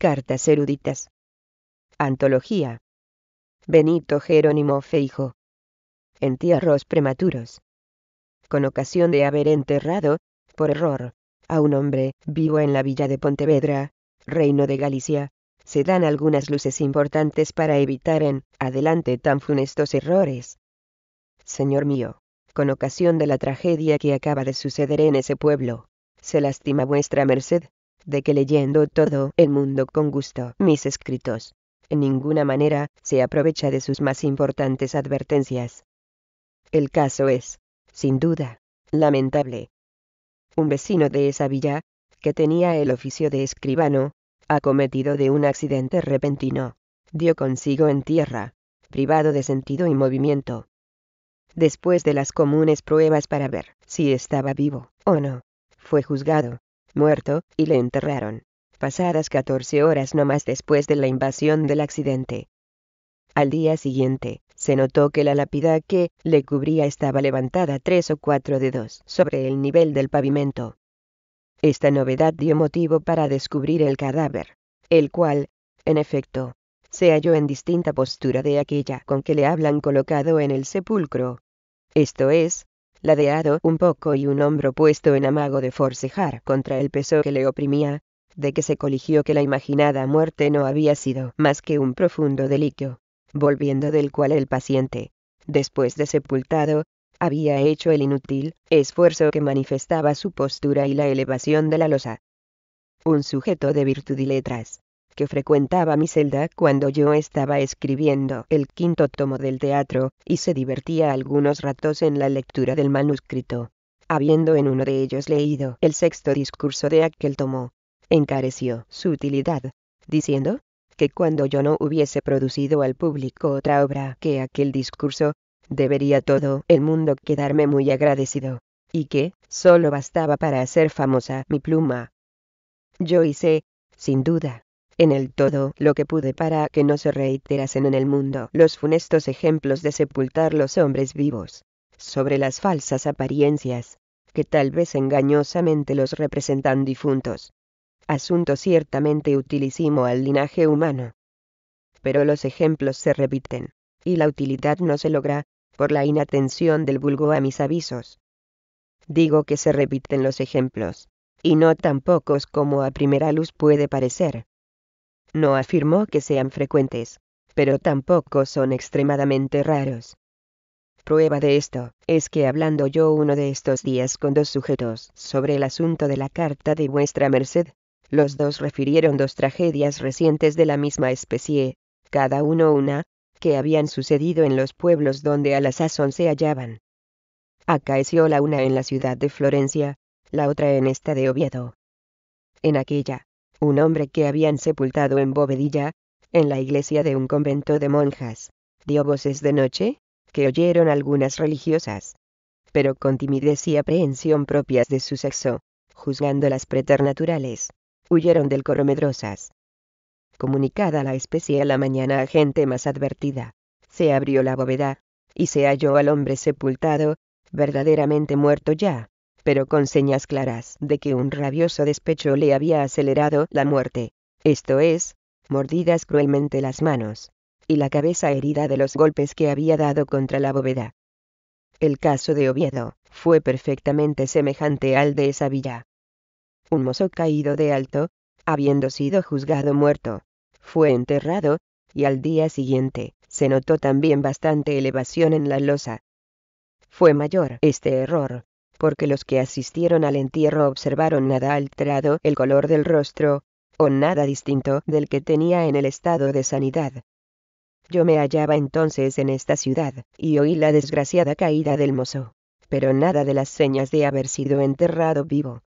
Cartas eruditas. Antología. Benito Jerónimo Feijo. Entierros prematuros. Con ocasión de haber enterrado, por error, a un hombre vivo en la villa de Pontevedra, Reino de Galicia, se dan algunas luces importantes para evitar en adelante tan funestos errores. Señor mío, con ocasión de la tragedia que acaba de suceder en ese pueblo, se lastima vuestra merced, de que leyendo todo el mundo con gusto mis escritos, en ninguna manera se aprovecha de sus más importantes advertencias. El caso es, sin duda, lamentable. Un vecino de esa villa, que tenía el oficio de escribano, acometido de un accidente repentino, dio consigo en tierra, privado de sentido y movimiento. Después de las comunes pruebas para ver si estaba vivo o no, fue juzgado, muerto, y le enterraron. Pasadas 14 horas no más después de la invasión del accidente. Al día siguiente, se notó que la lápida que le cubría estaba levantada tres o cuatro dedos sobre el nivel del pavimento. Esta novedad dio motivo para descubrir el cadáver, el cual, en efecto, se halló en distinta postura de aquella con que le hablan colocado en el sepulcro. Esto es, ladeado un poco y un hombro puesto en amago de forcejar contra el peso que le oprimía, de que se coligió que la imaginada muerte no había sido más que un profundo deliquio, volviendo del cual el paciente, después de sepultado, había hecho el inútil esfuerzo que manifestaba su postura y la elevación de la losa. Un sujeto de virtud y letras, que frecuentaba mi celda cuando yo estaba escribiendo el quinto tomo del teatro, y se divertía algunos ratos en la lectura del manuscrito. Habiendo en uno de ellos leído el sexto discurso de aquel tomo, encareció su utilidad, diciendo, que cuando yo no hubiese producido al público otra obra que aquel discurso, debería todo el mundo quedarme muy agradecido, y que, solo bastaba para hacer famosa mi pluma. Yo hice, sin duda, en el todo lo que pude para que no se reiterasen en el mundo los funestos ejemplos de sepultar los hombres vivos, sobre las falsas apariencias, que tal vez engañosamente los representan difuntos. Asunto ciertamente utilísimo al linaje humano. Pero los ejemplos se repiten, y la utilidad no se logra, por la inatención del vulgo a mis avisos. Digo que se repiten los ejemplos, y no tan pocos como a primera luz puede parecer. No afirmó que sean frecuentes, pero tampoco son extremadamente raros. Prueba de esto, es que hablando yo uno de estos días con dos sujetos sobre el asunto de la carta de vuestra merced, los dos refirieron dos tragedias recientes de la misma especie, cada uno una, que habían sucedido en los pueblos donde a la sazón se hallaban. Acaeció la una en la ciudad de Florencia, la otra en esta de Oviedo. En aquella, un hombre que habían sepultado en Bovedilla, en la iglesia de un convento de monjas, dio voces de noche, que oyeron algunas religiosas. Pero con timidez y aprehensión propias de su sexo, juzgando las preternaturales, huyeron del coro medrosas. Comunicada la especie a la mañana a gente más advertida, se abrió la bóveda, y se halló al hombre sepultado, verdaderamente muerto ya, pero con señas claras de que un rabioso despecho le había acelerado la muerte. Esto es, mordidas cruelmente las manos y la cabeza herida de los golpes que había dado contra la bóveda. El caso de Oviedo fue perfectamente semejante al de esa villa. Un mozo caído de alto, habiendo sido juzgado muerto, fue enterrado, y al día siguiente, se notó también bastante elevación en la losa. Fue mayor este error porque los que asistieron al entierro observaron nada alterado el color del rostro, o nada distinto del que tenía en el estado de sanidad. Yo me hallaba entonces en esta ciudad, y oí la desgraciada caída del mozo, pero nada de las señas de haber sido enterrado vivo.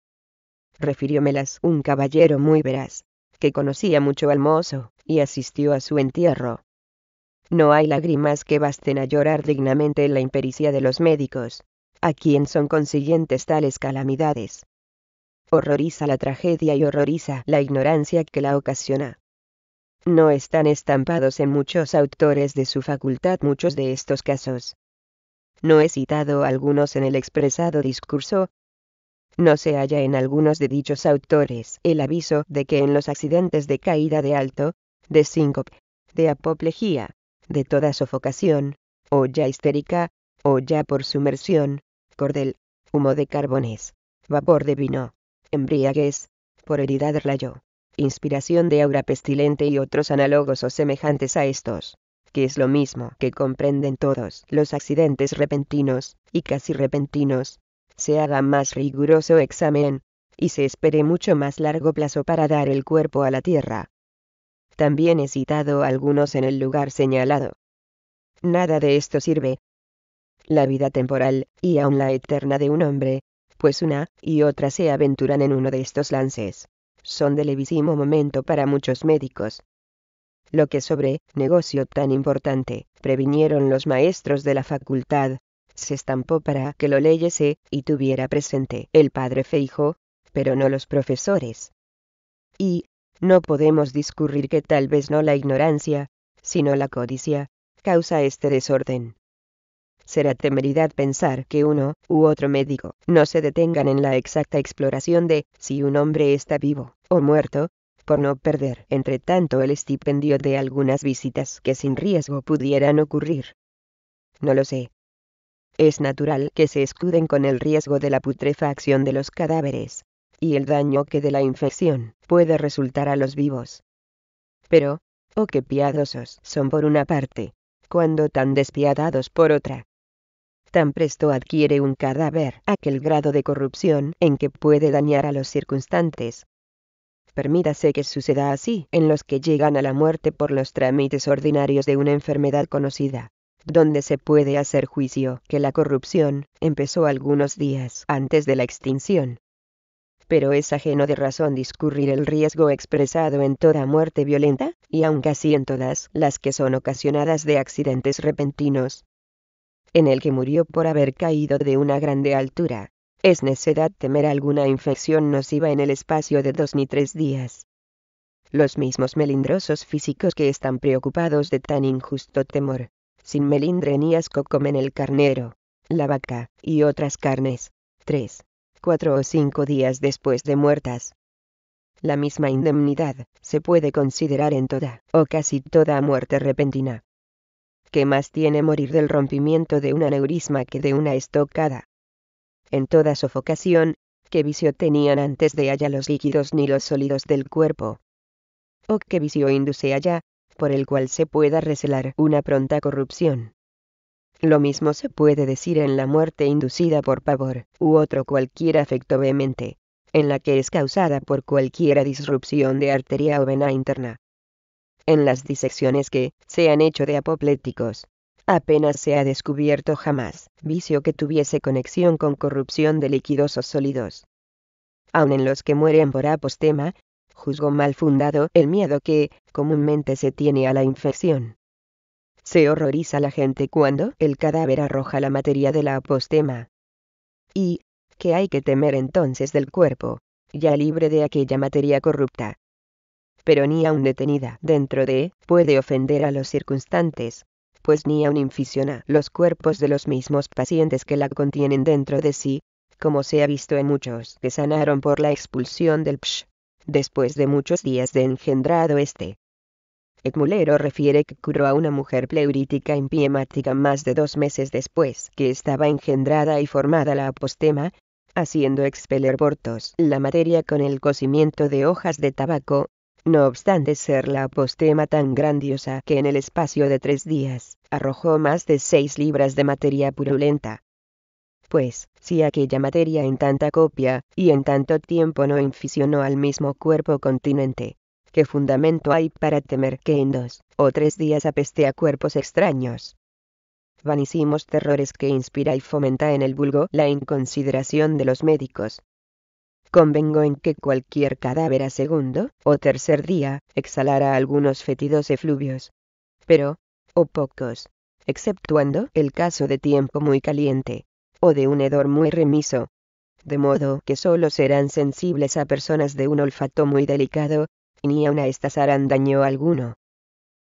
Refiriómelas un caballero muy veraz, que conocía mucho al mozo, y asistió a su entierro. No hay lágrimas que basten a llorar dignamente la impericia de los médicos, a quién son consiguientes tales calamidades. Horroriza la tragedia y horroriza la ignorancia que la ocasiona. No están estampados en muchos autores de su facultad muchos de estos casos. No he citado algunos en el expresado discurso. No se halla en algunos de dichos autores el aviso de que en los accidentes de caída de alto, de síncope, de apoplejía, de toda sofocación, o ya histérica, o ya por sumersión, cordel, humo de carbones, vapor de vino, embriaguez, por de rayo, inspiración de aura pestilente y otros análogos o semejantes a estos, que es lo mismo que comprenden todos los accidentes repentinos, y casi repentinos, se haga más riguroso examen, y se espere mucho más largo plazo para dar el cuerpo a la tierra. También he citado algunos en el lugar señalado. Nada de esto sirve, la vida temporal, y aun la eterna de un hombre, pues una y otra se aventuran en uno de estos lances. Son de levísimo momento para muchos médicos. Lo que sobre negocio tan importante previnieron los maestros de la facultad, se estampó para que lo leyese y tuviera presente el padre Feijo, pero no los profesores. Y, no podemos discurrir que tal vez no la ignorancia, sino la codicia, causa este desorden será temeridad pensar que uno u otro médico no se detengan en la exacta exploración de si un hombre está vivo o muerto, por no perder, entre tanto, el estipendio de algunas visitas que sin riesgo pudieran ocurrir. No lo sé. Es natural que se escuden con el riesgo de la putrefacción de los cadáveres, y el daño que de la infección puede resultar a los vivos. Pero, oh qué piadosos son por una parte, cuando tan despiadados por otra tan presto adquiere un cadáver aquel grado de corrupción en que puede dañar a los circunstantes. Permítase que suceda así en los que llegan a la muerte por los trámites ordinarios de una enfermedad conocida, donde se puede hacer juicio que la corrupción empezó algunos días antes de la extinción. Pero es ajeno de razón discurrir el riesgo expresado en toda muerte violenta, y aun casi en todas las que son ocasionadas de accidentes repentinos, en el que murió por haber caído de una grande altura. Es necedad temer alguna infección nociva en el espacio de dos ni tres días. Los mismos melindrosos físicos que están preocupados de tan injusto temor, sin melindre ni asco comen el carnero, la vaca, y otras carnes, tres, cuatro o cinco días después de muertas. La misma indemnidad se puede considerar en toda o casi toda muerte repentina, ¿Qué más tiene morir del rompimiento de un neurisma que de una estocada? En toda sofocación, qué vicio tenían antes de allá los líquidos ni los sólidos del cuerpo. O qué vicio induce allá, por el cual se pueda recelar una pronta corrupción. Lo mismo se puede decir en la muerte inducida por pavor, u otro cualquier afecto vehemente, en la que es causada por cualquiera disrupción de arteria o vena interna en las disecciones que se han hecho de apopléticos. Apenas se ha descubierto jamás vicio que tuviese conexión con corrupción de líquidos o sólidos. Aun en los que mueren por apostema, juzgo mal fundado el miedo que comúnmente se tiene a la infección. Se horroriza la gente cuando el cadáver arroja la materia de la apostema. ¿Y qué hay que temer entonces del cuerpo, ya libre de aquella materia corrupta? pero ni aun detenida dentro de, puede ofender a los circunstantes, pues ni aun inficiona los cuerpos de los mismos pacientes que la contienen dentro de sí, como se ha visto en muchos que sanaron por la expulsión del psh, después de muchos días de engendrado este. Ekmulero refiere que curó a una mujer pleurítica empiemática más de dos meses después que estaba engendrada y formada la apostema, haciendo expeler bortos la materia con el cocimiento de hojas de tabaco, no obstante ser la apostema tan grandiosa que en el espacio de tres días, arrojó más de seis libras de materia purulenta. Pues, si aquella materia en tanta copia, y en tanto tiempo no inficionó al mismo cuerpo continente, ¿qué fundamento hay para temer que en dos o tres días apeste a cuerpos extraños? Vanísimos terrores que inspira y fomenta en el vulgo la inconsideración de los médicos, Convengo en que cualquier cadáver a segundo o tercer día exhalara algunos fetidos efluvios. Pero, o pocos, exceptuando el caso de tiempo muy caliente, o de un hedor muy remiso. De modo que solo serán sensibles a personas de un olfato muy delicado, y ni aun a estas harán daño alguno.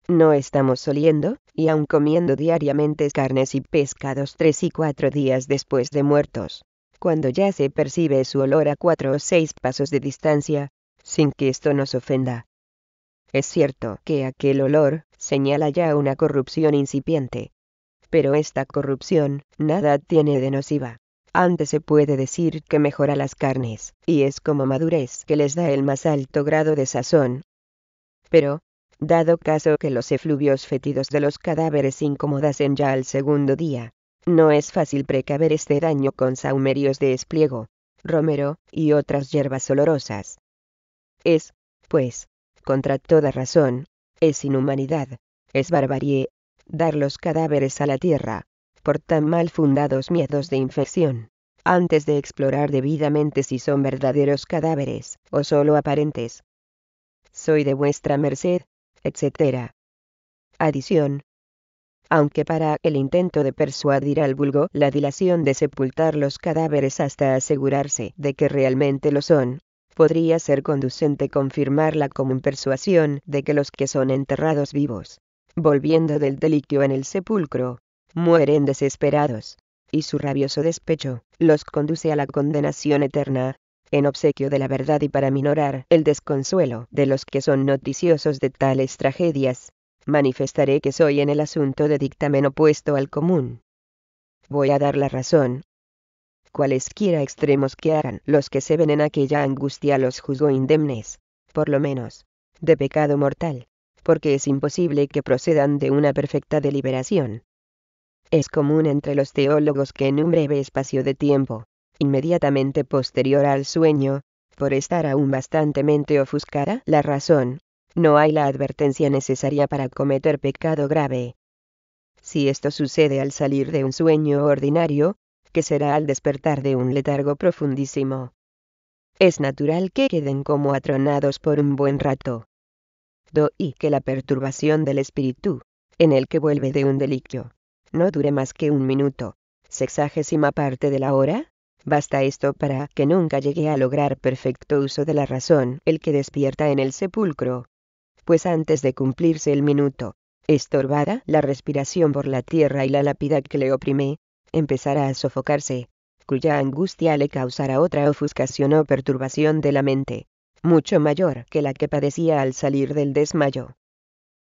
No estamos oliendo, y aun comiendo diariamente carnes y pescados tres y cuatro días después de muertos cuando ya se percibe su olor a cuatro o seis pasos de distancia, sin que esto nos ofenda. Es cierto que aquel olor señala ya una corrupción incipiente. Pero esta corrupción nada tiene de nociva. Antes se puede decir que mejora las carnes, y es como madurez que les da el más alto grado de sazón. Pero, dado caso que los efluvios fetidos de los cadáveres incomodasen ya al segundo día, no es fácil precaver este daño con saumerios de espliego, romero, y otras hierbas olorosas. Es, pues, contra toda razón, es inhumanidad, es barbarie, dar los cadáveres a la tierra, por tan mal fundados miedos de infección, antes de explorar debidamente si son verdaderos cadáveres, o solo aparentes. Soy de vuestra merced, etc. Adición, aunque para el intento de persuadir al vulgo la dilación de sepultar los cadáveres hasta asegurarse de que realmente lo son, podría ser conducente confirmar la común persuasión de que los que son enterrados vivos, volviendo del deliquio en el sepulcro, mueren desesperados, y su rabioso despecho los conduce a la condenación eterna, en obsequio de la verdad y para minorar el desconsuelo de los que son noticiosos de tales tragedias manifestaré que soy en el asunto de dictamen opuesto al común. Voy a dar la razón. Cualesquiera extremos que hagan los que se ven en aquella angustia los juzgo indemnes, por lo menos, de pecado mortal, porque es imposible que procedan de una perfecta deliberación. Es común entre los teólogos que en un breve espacio de tiempo, inmediatamente posterior al sueño, por estar aún bastante ofuscada la razón, no hay la advertencia necesaria para cometer pecado grave. Si esto sucede al salir de un sueño ordinario, que será al despertar de un letargo profundísimo. Es natural que queden como atronados por un buen rato. Do y que la perturbación del espíritu, en el que vuelve de un deliquio, no dure más que un minuto, sexagésima parte de la hora, Basta esto para que nunca llegue a lograr perfecto uso de la razón el que despierta en el sepulcro pues antes de cumplirse el minuto, estorbada la respiración por la tierra y la lápida que le oprime, empezará a sofocarse, cuya angustia le causará otra ofuscación o perturbación de la mente, mucho mayor que la que padecía al salir del desmayo.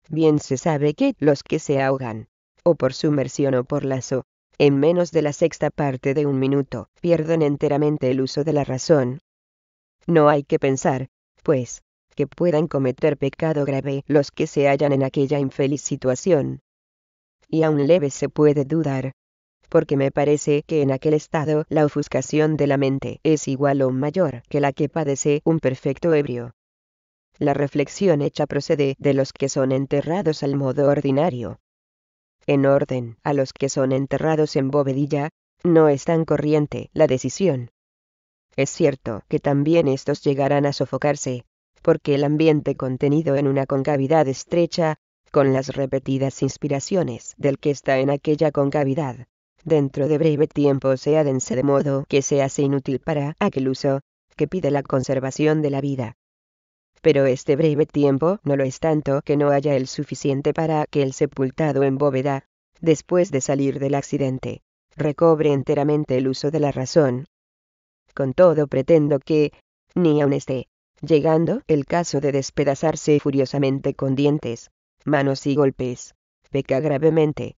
Bien se sabe que los que se ahogan, o por sumersión o por lazo, en menos de la sexta parte de un minuto, pierden enteramente el uso de la razón. No hay que pensar, pues, que puedan cometer pecado grave los que se hallan en aquella infeliz situación. Y aún leve se puede dudar. Porque me parece que en aquel estado la ofuscación de la mente es igual o mayor que la que padece un perfecto ebrio. La reflexión hecha procede de los que son enterrados al modo ordinario. En orden a los que son enterrados en bovedilla, no es tan corriente la decisión. Es cierto que también estos llegarán a sofocarse, porque el ambiente contenido en una concavidad estrecha, con las repetidas inspiraciones del que está en aquella concavidad, dentro de breve tiempo se adense de modo que se hace inútil para aquel uso, que pide la conservación de la vida. Pero este breve tiempo no lo es tanto que no haya el suficiente para que el sepultado en bóveda, después de salir del accidente, recobre enteramente el uso de la razón. Con todo pretendo que, ni aun esté llegando el caso de despedazarse furiosamente con dientes, manos y golpes. Peca gravemente.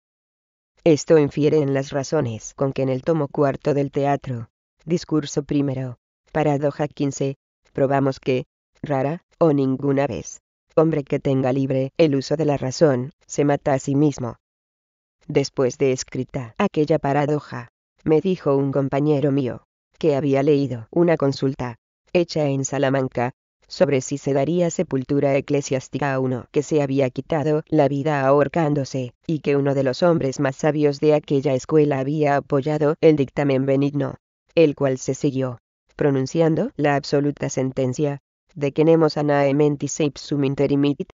Esto infiere en las razones con que en el tomo cuarto del teatro, discurso primero, paradoja 15, probamos que, rara, o ninguna vez, hombre que tenga libre el uso de la razón, se mata a sí mismo. Después de escrita aquella paradoja, me dijo un compañero mío, que había leído una consulta hecha en Salamanca, sobre si se daría sepultura eclesiástica a uno que se había quitado la vida ahorcándose, y que uno de los hombres más sabios de aquella escuela había apoyado el dictamen benigno, el cual se siguió, pronunciando la absoluta sentencia, de que nemos anae mentis ipsum interimit.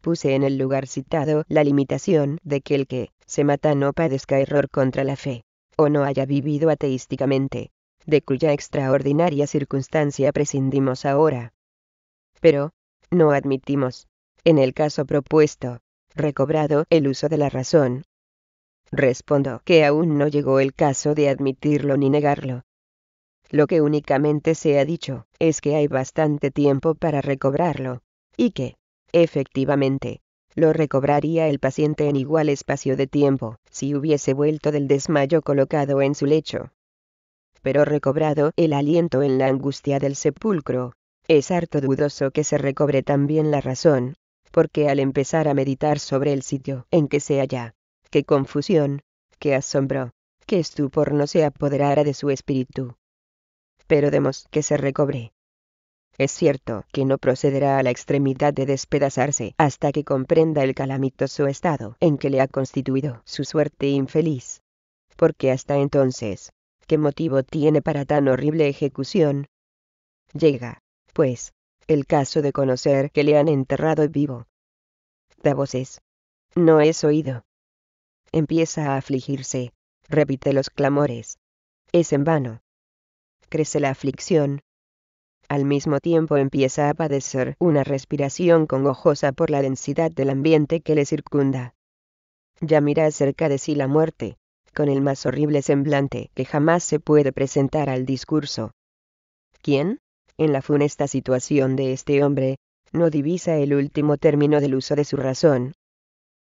Puse en el lugar citado la limitación de que el que se mata no padezca error contra la fe, o no haya vivido ateísticamente, de cuya extraordinaria circunstancia prescindimos ahora. Pero, no admitimos, en el caso propuesto, recobrado el uso de la razón. Respondo que aún no llegó el caso de admitirlo ni negarlo. Lo que únicamente se ha dicho es que hay bastante tiempo para recobrarlo, y que, efectivamente, lo recobraría el paciente en igual espacio de tiempo, si hubiese vuelto del desmayo colocado en su lecho pero recobrado el aliento en la angustia del sepulcro. Es harto dudoso que se recobre también la razón, porque al empezar a meditar sobre el sitio en que se halla, qué confusión, qué asombro, qué estupor no se apoderara de su espíritu. Pero demos que se recobre. Es cierto que no procederá a la extremidad de despedazarse hasta que comprenda el calamitoso estado en que le ha constituido su suerte infeliz. Porque hasta entonces, ¿Qué motivo tiene para tan horrible ejecución? Llega, pues, el caso de conocer que le han enterrado vivo. Da voces. No es oído. Empieza a afligirse, repite los clamores. Es en vano. Crece la aflicción. Al mismo tiempo empieza a padecer una respiración congojosa por la densidad del ambiente que le circunda. Ya mira cerca de sí la muerte, con el más horrible semblante que jamás se puede presentar al discurso. ¿Quién? En la funesta situación de este hombre, no divisa el último término del uso de su razón,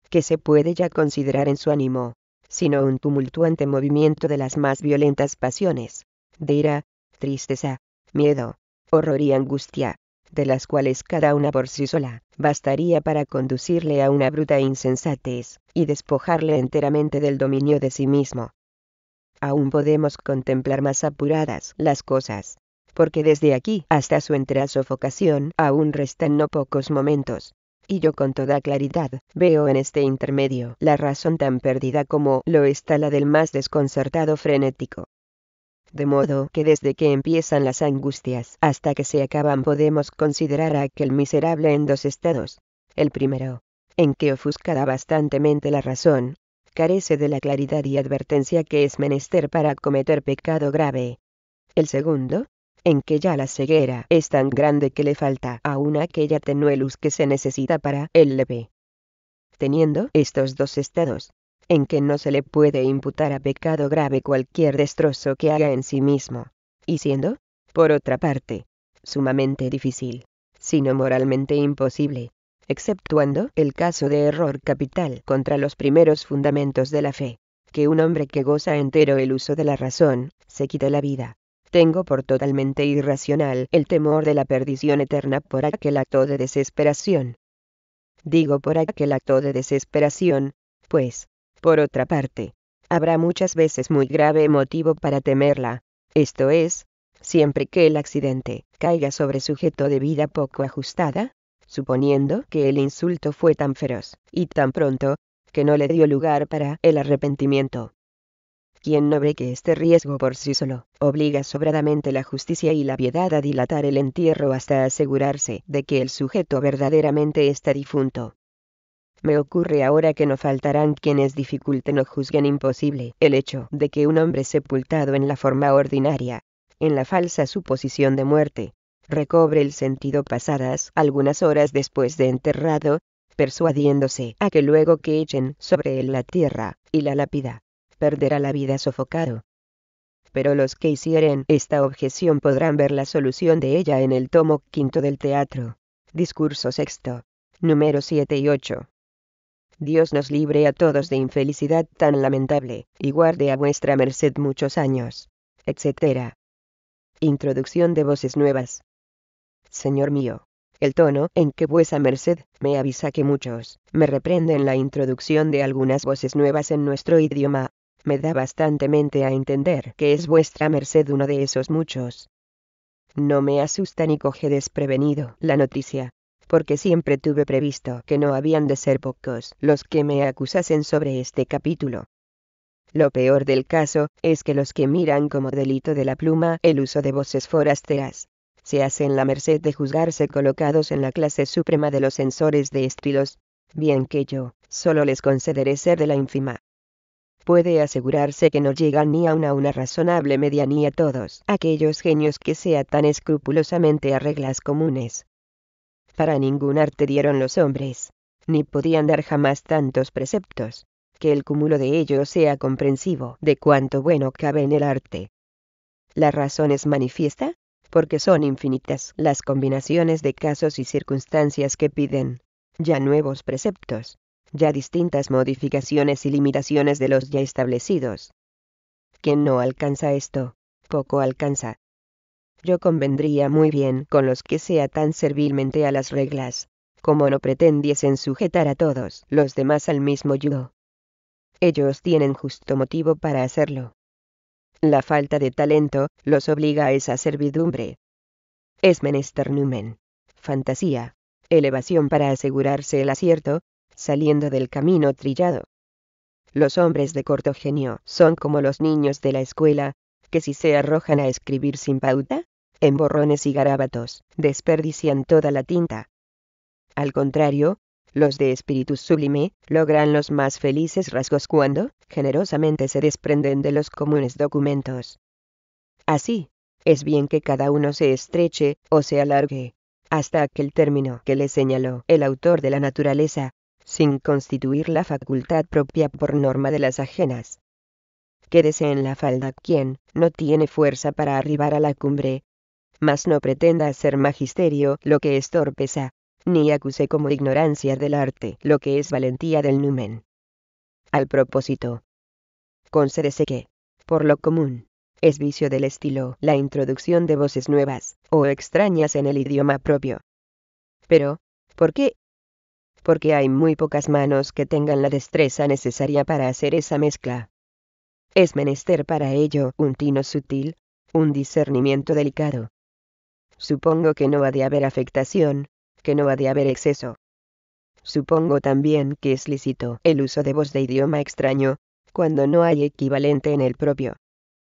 que se puede ya considerar en su ánimo, sino un tumultuante movimiento de las más violentas pasiones, de ira, tristeza, miedo, horror y angustia, de las cuales cada una por sí sola, bastaría para conducirle a una bruta insensatez, y despojarle enteramente del dominio de sí mismo. Aún podemos contemplar más apuradas las cosas, porque desde aquí hasta su entera sofocación aún restan no pocos momentos. Y yo con toda claridad veo en este intermedio la razón tan perdida como lo está la del más desconcertado frenético de modo que desde que empiezan las angustias hasta que se acaban podemos considerar a aquel miserable en dos estados. El primero, en que ofuscada bastantemente la razón, carece de la claridad y advertencia que es menester para cometer pecado grave. El segundo, en que ya la ceguera es tan grande que le falta aún aquella tenue luz que se necesita para el leve. Teniendo estos dos estados, en que no se le puede imputar a pecado grave cualquier destrozo que haga en sí mismo, y siendo, por otra parte, sumamente difícil, sino moralmente imposible, exceptuando el caso de error capital contra los primeros fundamentos de la fe, que un hombre que goza entero el uso de la razón, se quite la vida. Tengo por totalmente irracional el temor de la perdición eterna por aquel acto de desesperación. Digo por aquel acto de desesperación, pues, por otra parte, habrá muchas veces muy grave motivo para temerla, esto es, siempre que el accidente caiga sobre sujeto de vida poco ajustada, suponiendo que el insulto fue tan feroz y tan pronto, que no le dio lugar para el arrepentimiento. Quien no ve que este riesgo por sí solo obliga sobradamente la justicia y la piedad a dilatar el entierro hasta asegurarse de que el sujeto verdaderamente está difunto, me ocurre ahora que no faltarán quienes dificulten o juzguen imposible el hecho de que un hombre sepultado en la forma ordinaria, en la falsa suposición de muerte, recobre el sentido pasadas algunas horas después de enterrado, persuadiéndose a que luego que echen sobre él la tierra y la lápida, perderá la vida sofocado. Pero los que hicieren esta objeción podrán ver la solución de ella en el tomo quinto del teatro. Discurso sexto, número 7 y 8. Dios nos libre a todos de infelicidad tan lamentable, y guarde a vuestra merced muchos años. etc. Introducción de voces nuevas. Señor mío, el tono en que vuesa merced me avisa que muchos me reprenden la introducción de algunas voces nuevas en nuestro idioma, me da bastantemente a entender que es vuestra merced uno de esos muchos. No me asusta ni coge desprevenido la noticia, porque siempre tuve previsto que no habían de ser pocos los que me acusasen sobre este capítulo. Lo peor del caso es que los que miran como delito de la pluma el uso de voces forasteras, se hacen la merced de juzgarse colocados en la clase suprema de los censores de estilos, bien que yo, solo les concederé ser de la ínfima. Puede asegurarse que no llegan ni a una, una razonable medianía todos aquellos genios que sea tan escrupulosamente a reglas comunes para ningún arte dieron los hombres, ni podían dar jamás tantos preceptos, que el cúmulo de ellos sea comprensivo de cuánto bueno cabe en el arte. La razón es manifiesta, porque son infinitas las combinaciones de casos y circunstancias que piden, ya nuevos preceptos, ya distintas modificaciones y limitaciones de los ya establecidos. Quien no alcanza esto, poco alcanza, yo convendría muy bien con los que sea tan servilmente a las reglas, como no pretendiesen sujetar a todos los demás al mismo yugo. Ellos tienen justo motivo para hacerlo. La falta de talento los obliga a esa servidumbre. Es menester numen, fantasía, elevación para asegurarse el acierto, saliendo del camino trillado. Los hombres de corto genio son como los niños de la escuela, que si se arrojan a escribir sin pauta, en borrones y garabatos, desperdician toda la tinta. Al contrario, los de espíritu sublime, logran los más felices rasgos cuando, generosamente, se desprenden de los comunes documentos. Así, es bien que cada uno se estreche o se alargue, hasta aquel término que le señaló el autor de la naturaleza, sin constituir la facultad propia por norma de las ajenas. Quédese en la falda quien no tiene fuerza para arribar a la cumbre, mas no pretenda hacer magisterio lo que es torpeza, ni acuse como ignorancia del arte lo que es valentía del numen. Al propósito, concédese que, por lo común, es vicio del estilo la introducción de voces nuevas o extrañas en el idioma propio. Pero, ¿por qué? Porque hay muy pocas manos que tengan la destreza necesaria para hacer esa mezcla. Es menester para ello un tino sutil, un discernimiento delicado, Supongo que no ha de haber afectación, que no ha de haber exceso. Supongo también que es lícito el uso de voz de idioma extraño, cuando no hay equivalente en el propio.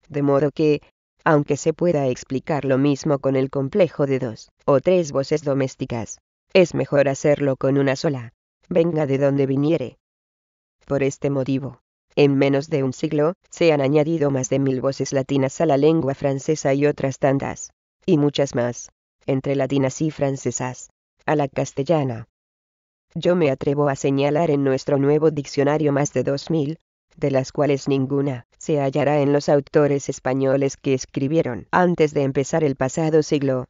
De modo que, aunque se pueda explicar lo mismo con el complejo de dos o tres voces domésticas, es mejor hacerlo con una sola, venga de donde viniere. Por este motivo, en menos de un siglo, se han añadido más de mil voces latinas a la lengua francesa y otras tantas, y muchas más, entre latinas y francesas, a la castellana. Yo me atrevo a señalar en nuestro nuevo diccionario más de 2000, de las cuales ninguna se hallará en los autores españoles que escribieron antes de empezar el pasado siglo.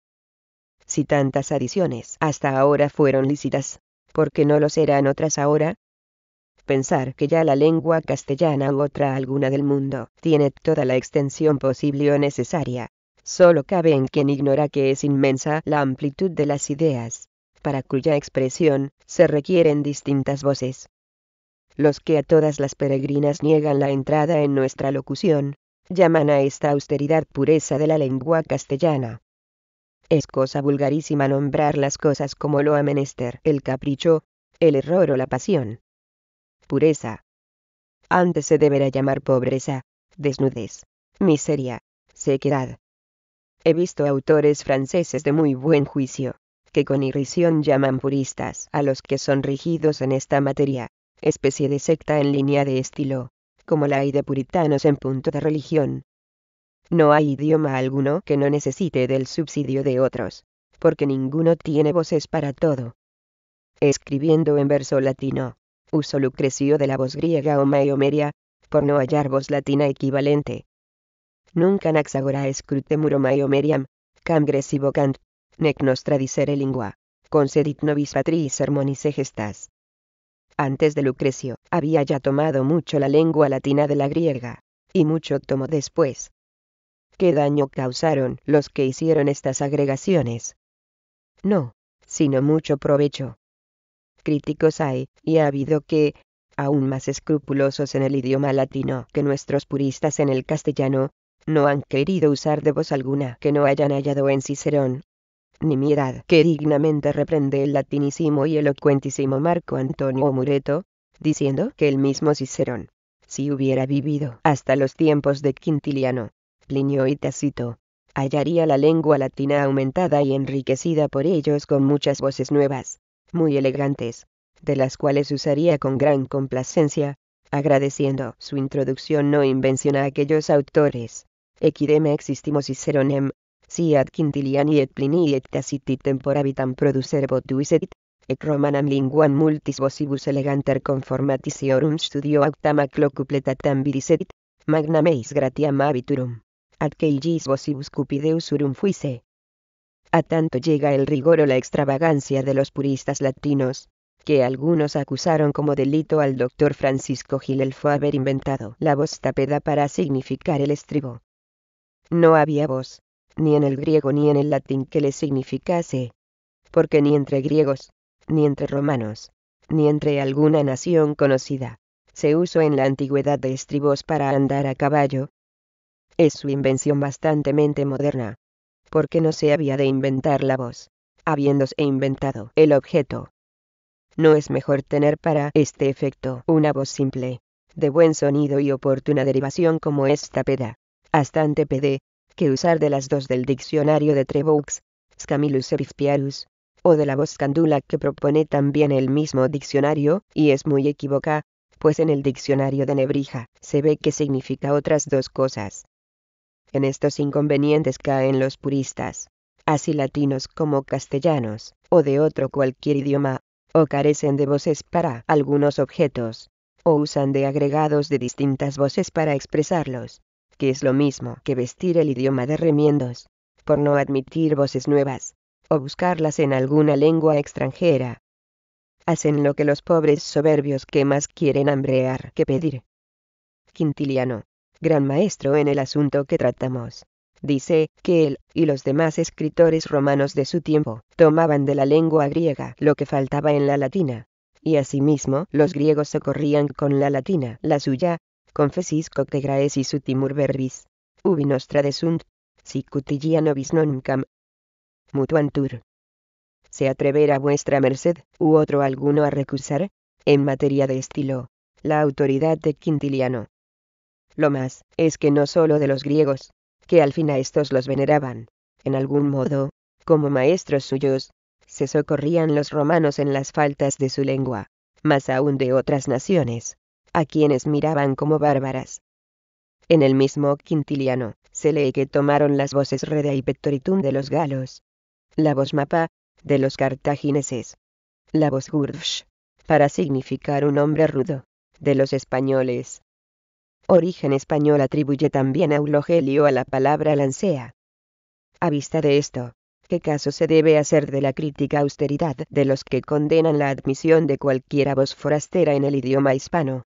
Si tantas adiciones hasta ahora fueron lícitas, ¿por qué no lo serán otras ahora? Pensar que ya la lengua castellana u otra alguna del mundo tiene toda la extensión posible o necesaria Sólo cabe en quien ignora que es inmensa la amplitud de las ideas, para cuya expresión se requieren distintas voces. Los que a todas las peregrinas niegan la entrada en nuestra locución, llaman a esta austeridad pureza de la lengua castellana. Es cosa vulgarísima nombrar las cosas como lo ha menester el capricho, el error o la pasión. Pureza. Antes se deberá llamar pobreza, desnudez, miseria, sequedad, He visto autores franceses de muy buen juicio, que con irrisión llaman puristas a los que son rígidos en esta materia, especie de secta en línea de estilo, como la hay de puritanos en punto de religión. No hay idioma alguno que no necesite del subsidio de otros, porque ninguno tiene voces para todo. Escribiendo en verso latino, uso Lucrecio de la voz griega o mayomeria, por no hallar voz latina equivalente, Nunca naxagora escrutemuromaiomeriam, Meriam cam vocant, nec nostra lingua, concedit nobis patris sermonis gestas. Antes de Lucrecio, había ya tomado mucho la lengua latina de la griega, y mucho tomó después. ¿Qué daño causaron los que hicieron estas agregaciones? No, sino mucho provecho. Críticos hay, y ha habido que, aún más escrupulosos en el idioma latino que nuestros puristas en el castellano, no han querido usar de voz alguna que no hayan hallado en Cicerón. Ni mirad que dignamente reprende el latinísimo y elocuentísimo Marco Antonio Mureto, diciendo que el mismo Cicerón, si hubiera vivido hasta los tiempos de Quintiliano, Plinio y Tacito, hallaría la lengua latina aumentada y enriquecida por ellos con muchas voces nuevas, muy elegantes, de las cuales usaría con gran complacencia, agradeciendo su introducción no invención a aquellos autores, equidem existimos y seronem, si ad quintiliani et plini et taciti temporabitam producer tuis et, ec romanam linguam multis vocibus eleganter conformatisiorum e studio autam clocupleta viris et, magna gratiam habiturum, ad que vocibus cupideus urum fuise. A tanto llega el rigor o la extravagancia de los puristas latinos, que algunos acusaron como delito al doctor Francisco Gil haber inventado la voz tapeda para significar el estribo. No había voz, ni en el griego ni en el latín que le significase. Porque ni entre griegos, ni entre romanos, ni entre alguna nación conocida, se usó en la antigüedad de estribos para andar a caballo. Es su invención bastante moderna. Porque no se había de inventar la voz, habiéndose inventado el objeto. No es mejor tener para este efecto una voz simple, de buen sonido y oportuna derivación como esta peda hasta pd que usar de las dos del diccionario de Trevoux, Scamilus Erifpiarus, o de la voz candula que propone también el mismo diccionario, y es muy equívoca, pues en el diccionario de Nebrija se ve que significa otras dos cosas. En estos inconvenientes caen los puristas, así latinos como castellanos, o de otro cualquier idioma, o carecen de voces para algunos objetos, o usan de agregados de distintas voces para expresarlos que es lo mismo que vestir el idioma de remiendos, por no admitir voces nuevas, o buscarlas en alguna lengua extranjera. Hacen lo que los pobres soberbios que más quieren hambrear que pedir. Quintiliano, gran maestro en el asunto que tratamos, dice que él y los demás escritores romanos de su tiempo tomaban de la lengua griega lo que faltaba en la latina, y asimismo los griegos socorrían con la latina la suya, confesisco que graesis su timur verbis, ubi nostra desunt, cutigia nobis noncam. Mutuantur. ¿Se atreverá vuestra merced, u otro alguno a recusar, en materia de estilo, la autoridad de Quintiliano? Lo más, es que no solo de los griegos, que al fin a estos los veneraban, en algún modo, como maestros suyos, se socorrían los romanos en las faltas de su lengua, más aún de otras naciones a quienes miraban como bárbaras. En el mismo Quintiliano, se lee que tomaron las voces Reda y Pectoritum de los galos. La voz Mapa, de los cartagineses. La voz Gurvsh, para significar un hombre rudo, de los españoles. Origen español atribuye también a Eulogelio a la palabra lancea. A vista de esto, ¿qué caso se debe hacer de la crítica austeridad de los que condenan la admisión de cualquiera voz forastera en el idioma hispano?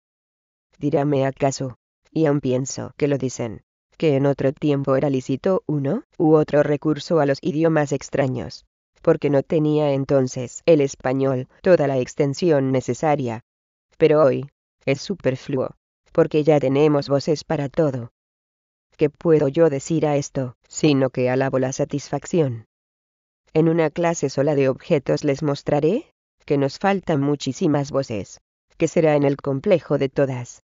diráme acaso, y aún pienso que lo dicen, que en otro tiempo era lícito uno u otro recurso a los idiomas extraños, porque no tenía entonces el español toda la extensión necesaria. Pero hoy, es superfluo, porque ya tenemos voces para todo. ¿Qué puedo yo decir a esto, sino que alabo la satisfacción? En una clase sola de objetos les mostraré que nos faltan muchísimas voces, que será en el complejo de todas,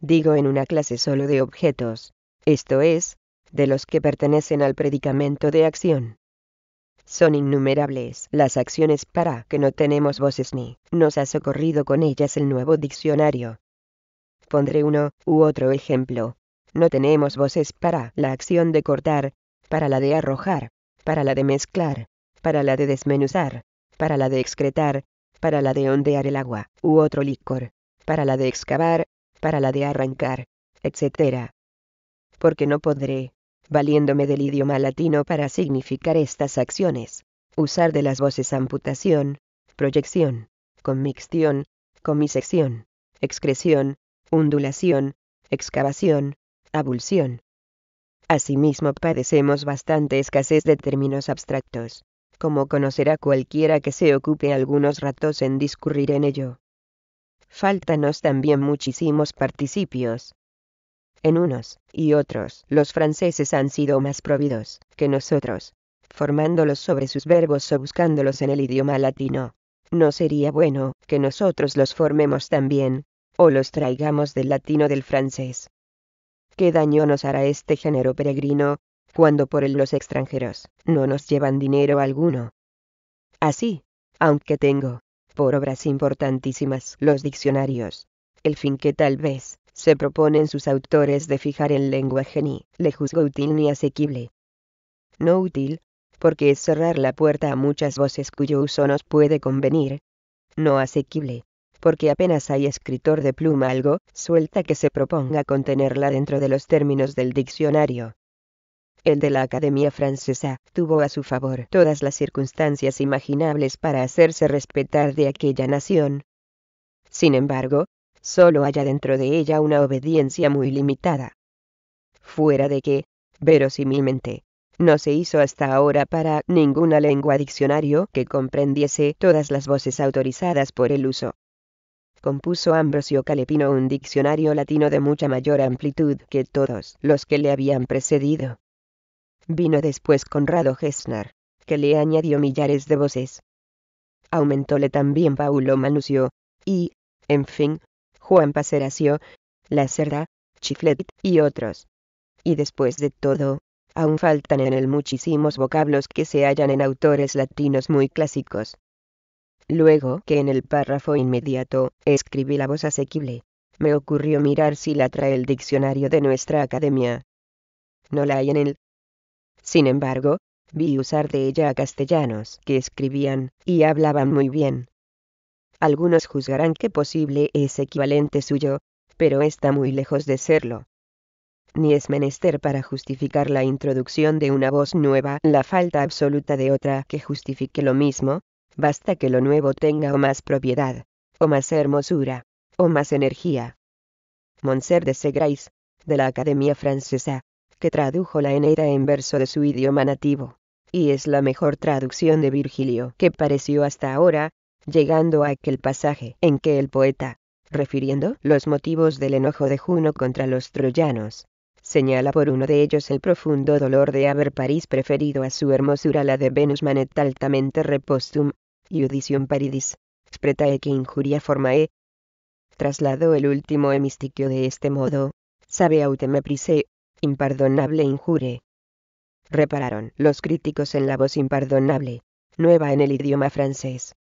digo en una clase solo de objetos, esto es, de los que pertenecen al predicamento de acción. Son innumerables las acciones para que no tenemos voces ni nos ha socorrido con ellas el nuevo diccionario. Pondré uno u otro ejemplo. No tenemos voces para la acción de cortar, para la de arrojar, para la de mezclar, para la de desmenuzar, para la de excretar, para la de ondear el agua u otro licor, para la de excavar, para la de arrancar, etc. Porque no podré, valiéndome del idioma latino para significar estas acciones, usar de las voces amputación, proyección, conmixtión, comisección, excreción, undulación, excavación, abulsión. Asimismo padecemos bastante escasez de términos abstractos, como conocerá cualquiera que se ocupe algunos ratos en discurrir en ello. Fáltanos también muchísimos participios. En unos y otros, los franceses han sido más providos que nosotros, formándolos sobre sus verbos o buscándolos en el idioma latino. No sería bueno que nosotros los formemos también, o los traigamos del latino del francés. ¿Qué daño nos hará este género peregrino, cuando por él los extranjeros no nos llevan dinero alguno? Así, aunque tengo por obras importantísimas los diccionarios. El fin que tal vez se proponen sus autores de fijar el lenguaje ni le juzgo útil ni asequible. No útil, porque es cerrar la puerta a muchas voces cuyo uso nos puede convenir. No asequible, porque apenas hay escritor de pluma algo suelta que se proponga contenerla dentro de los términos del diccionario el de la Academia Francesa, tuvo a su favor todas las circunstancias imaginables para hacerse respetar de aquella nación. Sin embargo, solo haya dentro de ella una obediencia muy limitada. Fuera de que, verosimilmente, no se hizo hasta ahora para ninguna lengua diccionario que comprendiese todas las voces autorizadas por el uso. Compuso Ambrosio Calepino un diccionario latino de mucha mayor amplitud que todos los que le habían precedido. Vino después Conrado Gesnar, que le añadió millares de voces. Aumentóle también Paulo Manucio, y, en fin, Juan Paseracio, La Cerda, Chiflet y otros. Y después de todo, aún faltan en él muchísimos vocablos que se hallan en autores latinos muy clásicos. Luego que en el párrafo inmediato escribí la voz asequible, me ocurrió mirar si la trae el diccionario de nuestra academia. No la hay en él, sin embargo, vi usar de ella a castellanos que escribían y hablaban muy bien. Algunos juzgarán que posible es equivalente suyo, pero está muy lejos de serlo. Ni es menester para justificar la introducción de una voz nueva la falta absoluta de otra que justifique lo mismo, basta que lo nuevo tenga o más propiedad, o más hermosura, o más energía. Monser de Segrais, de la Academia Francesa, que tradujo la Eneida en verso de su idioma nativo. Y es la mejor traducción de Virgilio que pareció hasta ahora, llegando a aquel pasaje en que el poeta, refiriendo los motivos del enojo de Juno contra los troyanos, señala por uno de ellos el profundo dolor de haber París preferido a su hermosura la de Venus Manet altamente repostum, iudicium paridis, spretae que injuria formae. Trasladó el último hemistiquio de este modo, sabe autem impardonable injure. Repararon los críticos en la voz impardonable, nueva en el idioma francés.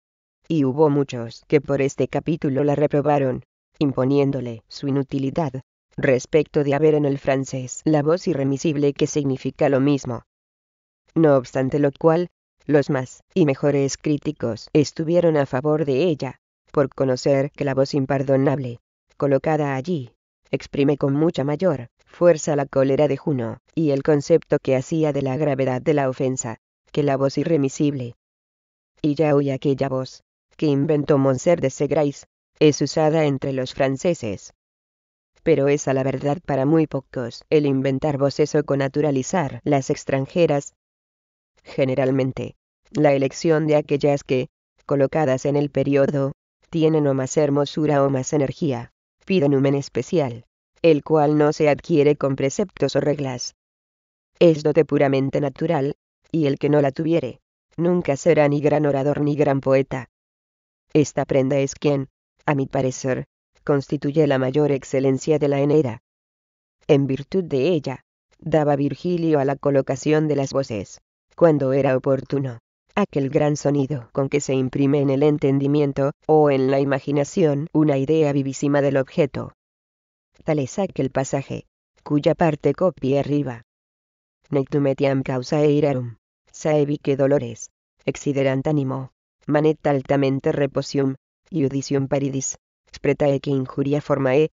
Y hubo muchos que por este capítulo la reprobaron, imponiéndole su inutilidad, respecto de haber en el francés la voz irremisible que significa lo mismo. No obstante lo cual, los más y mejores críticos estuvieron a favor de ella, por conocer que la voz impardonable, colocada allí, exprime con mucha mayor fuerza la cólera de Juno, y el concepto que hacía de la gravedad de la ofensa, que la voz irremisible. Y ya hoy aquella voz, que inventó Monser de Segrais, es usada entre los franceses. Pero es a la verdad para muy pocos el inventar voces o conaturalizar las extranjeras. Generalmente, la elección de aquellas que, colocadas en el periodo, tienen o más hermosura o más energía, piden un especial el cual no se adquiere con preceptos o reglas. Es dote puramente natural, y el que no la tuviere, nunca será ni gran orador ni gran poeta. Esta prenda es quien, a mi parecer, constituye la mayor excelencia de la enera. En virtud de ella, daba Virgilio a la colocación de las voces, cuando era oportuno, aquel gran sonido con que se imprime en el entendimiento o en la imaginación una idea vivísima del objeto saque el pasaje, cuya parte copie arriba. Nectum causa e irarum, que dolores, exiderant animo, manet altamente reposium, iudicium paridis, spretae que injuria formae.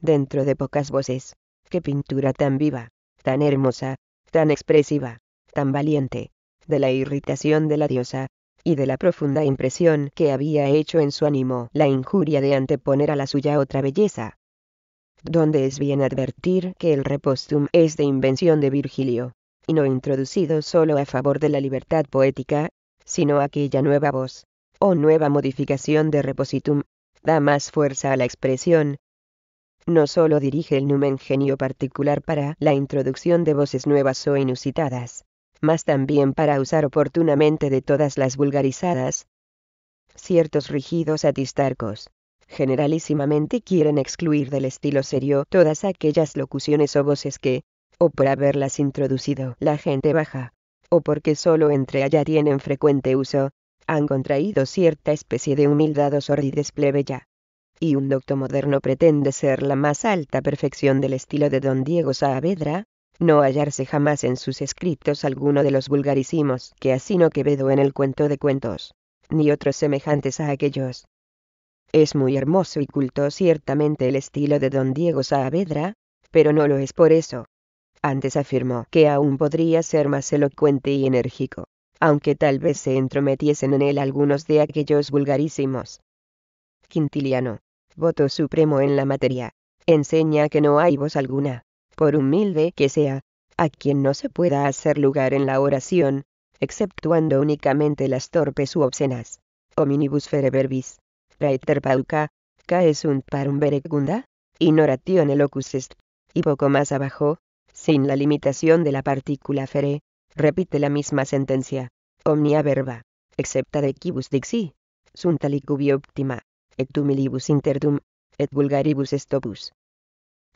Dentro de pocas voces, qué pintura tan viva, tan hermosa, tan expresiva, tan valiente, de la irritación de la diosa, y de la profunda impresión que había hecho en su ánimo la injuria de anteponer a la suya otra belleza donde es bien advertir que el repostum es de invención de Virgilio, y no introducido solo a favor de la libertad poética, sino aquella nueva voz, o nueva modificación de repositum, da más fuerza a la expresión. No solo dirige el numen genio particular para la introducción de voces nuevas o inusitadas, mas también para usar oportunamente de todas las vulgarizadas. Ciertos rígidos atistarcos, generalísimamente quieren excluir del estilo serio todas aquellas locuciones o voces que, o por haberlas introducido la gente baja, o porque solo entre allá tienen frecuente uso, han contraído cierta especie de humildad o sordidez plebeya. Y un docto moderno pretende ser la más alta perfección del estilo de don Diego Saavedra, no hallarse jamás en sus escritos alguno de los vulgarísimos que asino Quevedo en el cuento de cuentos, ni otros semejantes a aquellos es muy hermoso y culto ciertamente el estilo de don Diego Saavedra, pero no lo es por eso. Antes afirmó que aún podría ser más elocuente y enérgico, aunque tal vez se entrometiesen en él algunos de aquellos vulgarísimos. Quintiliano, voto supremo en la materia, enseña que no hay voz alguna, por humilde que sea, a quien no se pueda hacer lugar en la oración, exceptuando únicamente las torpes u obscenas. Ominibus verbis pauca, cae sunt parum verecunda, ignoratione locus est, y poco más abajo, sin la limitación de la partícula fere, repite la misma sentencia, omnia verba, excepta de quibus dixi, sunt alicubi optima, et tumilibus interdum, et vulgaribus estopus.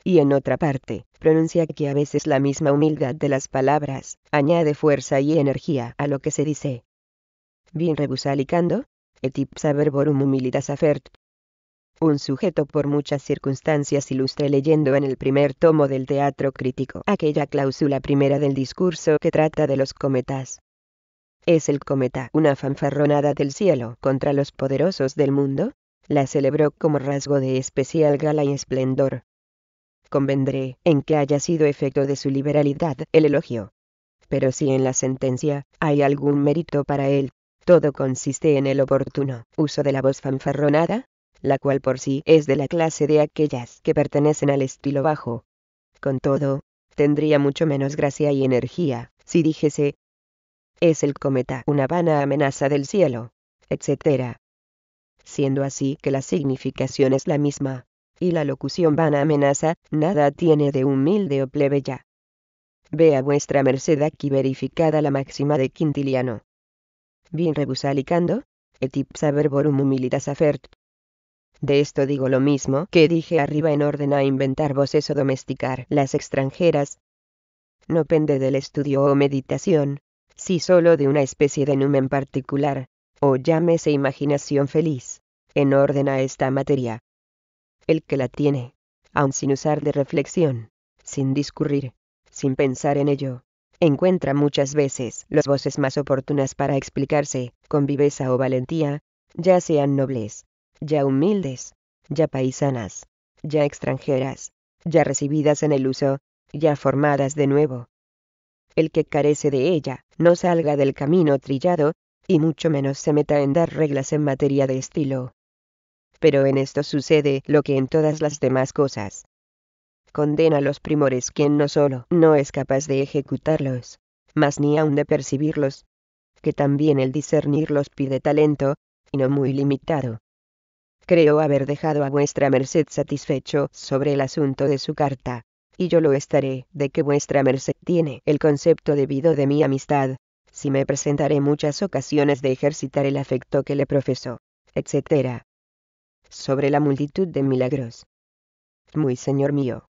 Y en otra parte, pronuncia que a veces la misma humildad de las palabras añade fuerza y energía a lo que se dice. Bien rebusalicando, Etip humilitas Un sujeto por muchas circunstancias ilustre leyendo en el primer tomo del teatro crítico aquella cláusula primera del discurso que trata de los cometas. ¿Es el cometa una fanfarronada del cielo contra los poderosos del mundo? La celebró como rasgo de especial gala y esplendor. Convendré en que haya sido efecto de su liberalidad el elogio pero si en la sentencia hay algún mérito para él, todo consiste en el oportuno uso de la voz fanfarronada, la cual por sí es de la clase de aquellas que pertenecen al estilo bajo. Con todo, tendría mucho menos gracia y energía si dijese, es el cometa una vana amenaza del cielo, etc. Siendo así que la significación es la misma, y la locución vana amenaza, nada tiene de humilde o plebeya. Vea vuestra merced aquí verificada la máxima de Quintiliano, bien rebusalicando, et ipsa verborum humilitas afert. De esto digo lo mismo que dije arriba en orden a inventar voces o domesticar las extranjeras. No pende del estudio o meditación, si solo de una especie de numen particular, o llámese imaginación feliz, en orden a esta materia. El que la tiene, aun sin usar de reflexión, sin discurrir, sin pensar en ello, encuentra muchas veces las voces más oportunas para explicarse, con viveza o valentía, ya sean nobles, ya humildes, ya paisanas, ya extranjeras, ya recibidas en el uso, ya formadas de nuevo. El que carece de ella, no salga del camino trillado, y mucho menos se meta en dar reglas en materia de estilo. Pero en esto sucede lo que en todas las demás cosas, condena los primores quien no solo no es capaz de ejecutarlos, mas ni aun de percibirlos, que también el discernirlos pide talento, y no muy limitado. Creo haber dejado a vuestra merced satisfecho sobre el asunto de su carta, y yo lo estaré de que vuestra merced tiene el concepto debido de mi amistad, si me presentaré muchas ocasiones de ejercitar el afecto que le profeso, etc. Sobre la multitud de milagros. Muy señor mío,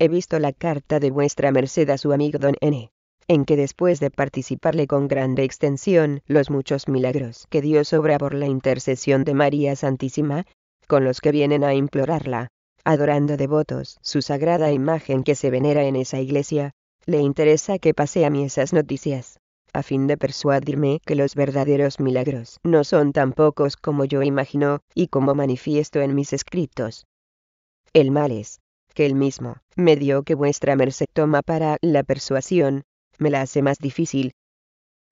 He visto la carta de vuestra merced a su amigo don N en que después de participarle con grande extensión los muchos milagros que Dios obra por la intercesión de María Santísima, con los que vienen a implorarla, adorando devotos su sagrada imagen que se venera en esa iglesia, le interesa que pase a mí esas noticias, a fin de persuadirme que los verdaderos milagros no son tan pocos como yo imagino y como manifiesto en mis escritos. El mal es, que el mismo. medio que vuestra merced toma para la persuasión, me la hace más difícil.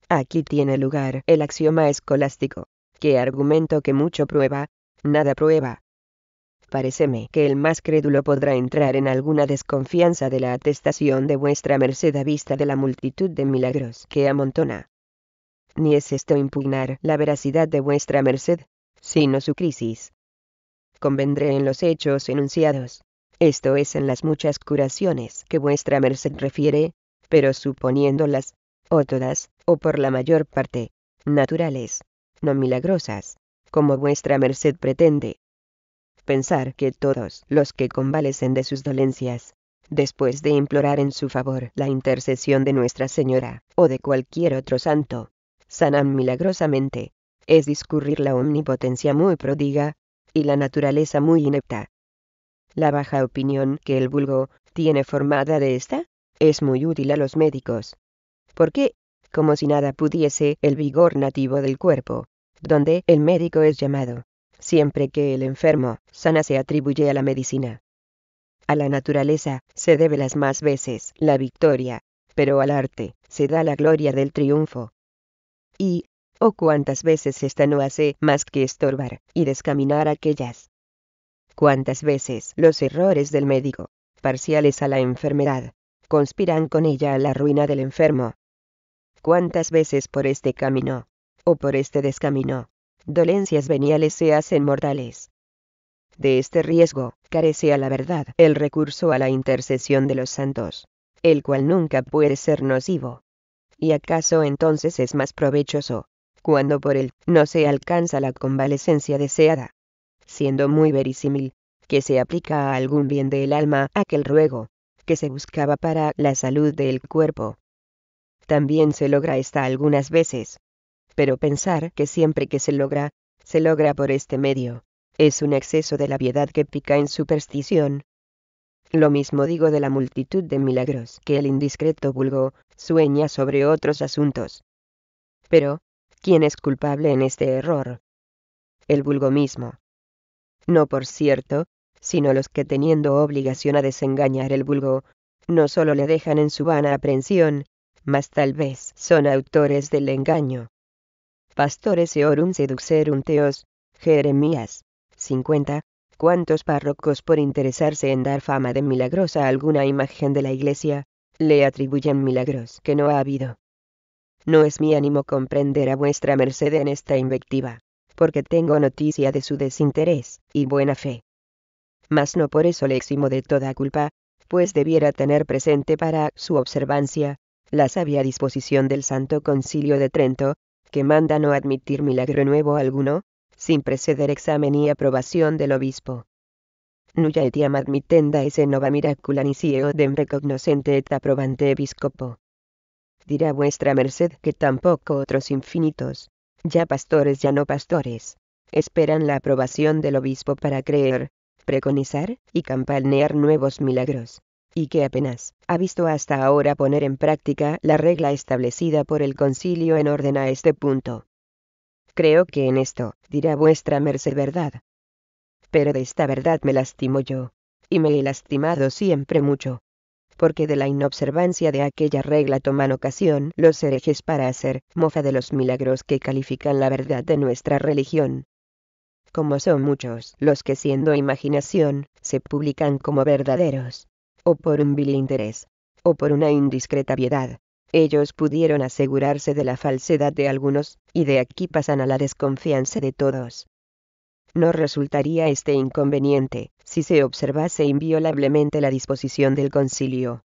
Aquí tiene lugar el axioma escolástico, que argumento que mucho prueba, nada prueba. Pareceme que el más crédulo podrá entrar en alguna desconfianza de la atestación de vuestra merced a vista de la multitud de milagros que amontona. Ni es esto impugnar la veracidad de vuestra merced, sino su crisis. Convendré en los hechos enunciados, esto es en las muchas curaciones que vuestra merced refiere, pero suponiéndolas, o todas, o por la mayor parte, naturales, no milagrosas, como vuestra merced pretende. Pensar que todos los que convalecen de sus dolencias, después de implorar en su favor la intercesión de Nuestra Señora, o de cualquier otro santo, sanan milagrosamente, es discurrir la omnipotencia muy prodiga, y la naturaleza muy inepta, la baja opinión que el vulgo tiene formada de esta es muy útil a los médicos. Porque, como si nada pudiese, el vigor nativo del cuerpo, donde el médico es llamado, siempre que el enfermo sana se atribuye a la medicina. A la naturaleza se debe las más veces la victoria, pero al arte se da la gloria del triunfo. Y, oh cuántas veces ésta no hace más que estorbar y descaminar aquellas cuántas veces los errores del médico, parciales a la enfermedad, conspiran con ella a la ruina del enfermo. Cuántas veces por este camino, o por este descamino, dolencias veniales se hacen mortales. De este riesgo, carece a la verdad el recurso a la intercesión de los santos, el cual nunca puede ser nocivo. ¿Y acaso entonces es más provechoso, cuando por él no se alcanza la convalecencia deseada, siendo muy verisímil, que se aplica a algún bien del alma aquel ruego, que se buscaba para la salud del cuerpo. También se logra esta algunas veces. Pero pensar que siempre que se logra, se logra por este medio, es un exceso de la piedad que pica en superstición. Lo mismo digo de la multitud de milagros que el indiscreto vulgo sueña sobre otros asuntos. Pero, ¿quién es culpable en este error? El vulgo mismo no por cierto, sino los que teniendo obligación a desengañar el vulgo, no solo le dejan en su vana aprensión, mas tal vez son autores del engaño. Pastores eorum seducerum teos, Jeremías, 50. ¿Cuántos párrocos por interesarse en dar fama de milagrosa alguna imagen de la iglesia, le atribuyen milagros que no ha habido? No es mi ánimo comprender a vuestra merced en esta invectiva porque tengo noticia de su desinterés y buena fe. Mas no por eso le eximo de toda culpa, pues debiera tener presente para su observancia la sabia disposición del Santo Concilio de Trento, que manda no admitir milagro nuevo alguno, sin preceder examen y aprobación del obispo. Nulla etiam admitenda ese nova miracula nicio dem recognoscente et aprobante episcopo. Dirá vuestra merced que tampoco otros infinitos, ya pastores ya no pastores, esperan la aprobación del obispo para creer, preconizar y campanear nuevos milagros, y que apenas ha visto hasta ahora poner en práctica la regla establecida por el concilio en orden a este punto. Creo que en esto dirá vuestra merced verdad. Pero de esta verdad me lastimo yo, y me he lastimado siempre mucho, porque de la inobservancia de aquella regla toman ocasión los herejes para hacer mofa de los milagros que califican la verdad de nuestra religión. Como son muchos los que siendo imaginación, se publican como verdaderos, o por un vil interés, o por una indiscreta piedad, ellos pudieron asegurarse de la falsedad de algunos, y de aquí pasan a la desconfianza de todos. No resultaría este inconveniente, si se observase inviolablemente la disposición del concilio.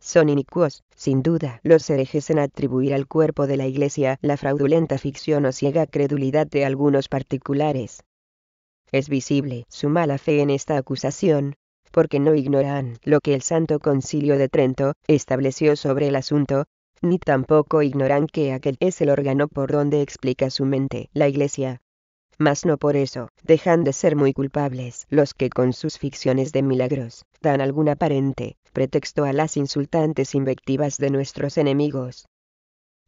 Son inicuos, sin duda, los herejes en atribuir al cuerpo de la Iglesia la fraudulenta ficción o ciega credulidad de algunos particulares. Es visible su mala fe en esta acusación, porque no ignoran lo que el Santo Concilio de Trento estableció sobre el asunto, ni tampoco ignoran que aquel es el órgano por donde explica su mente la Iglesia, mas no por eso, dejan de ser muy culpables los que con sus ficciones de milagros, dan algún aparente pretexto a las insultantes invectivas de nuestros enemigos.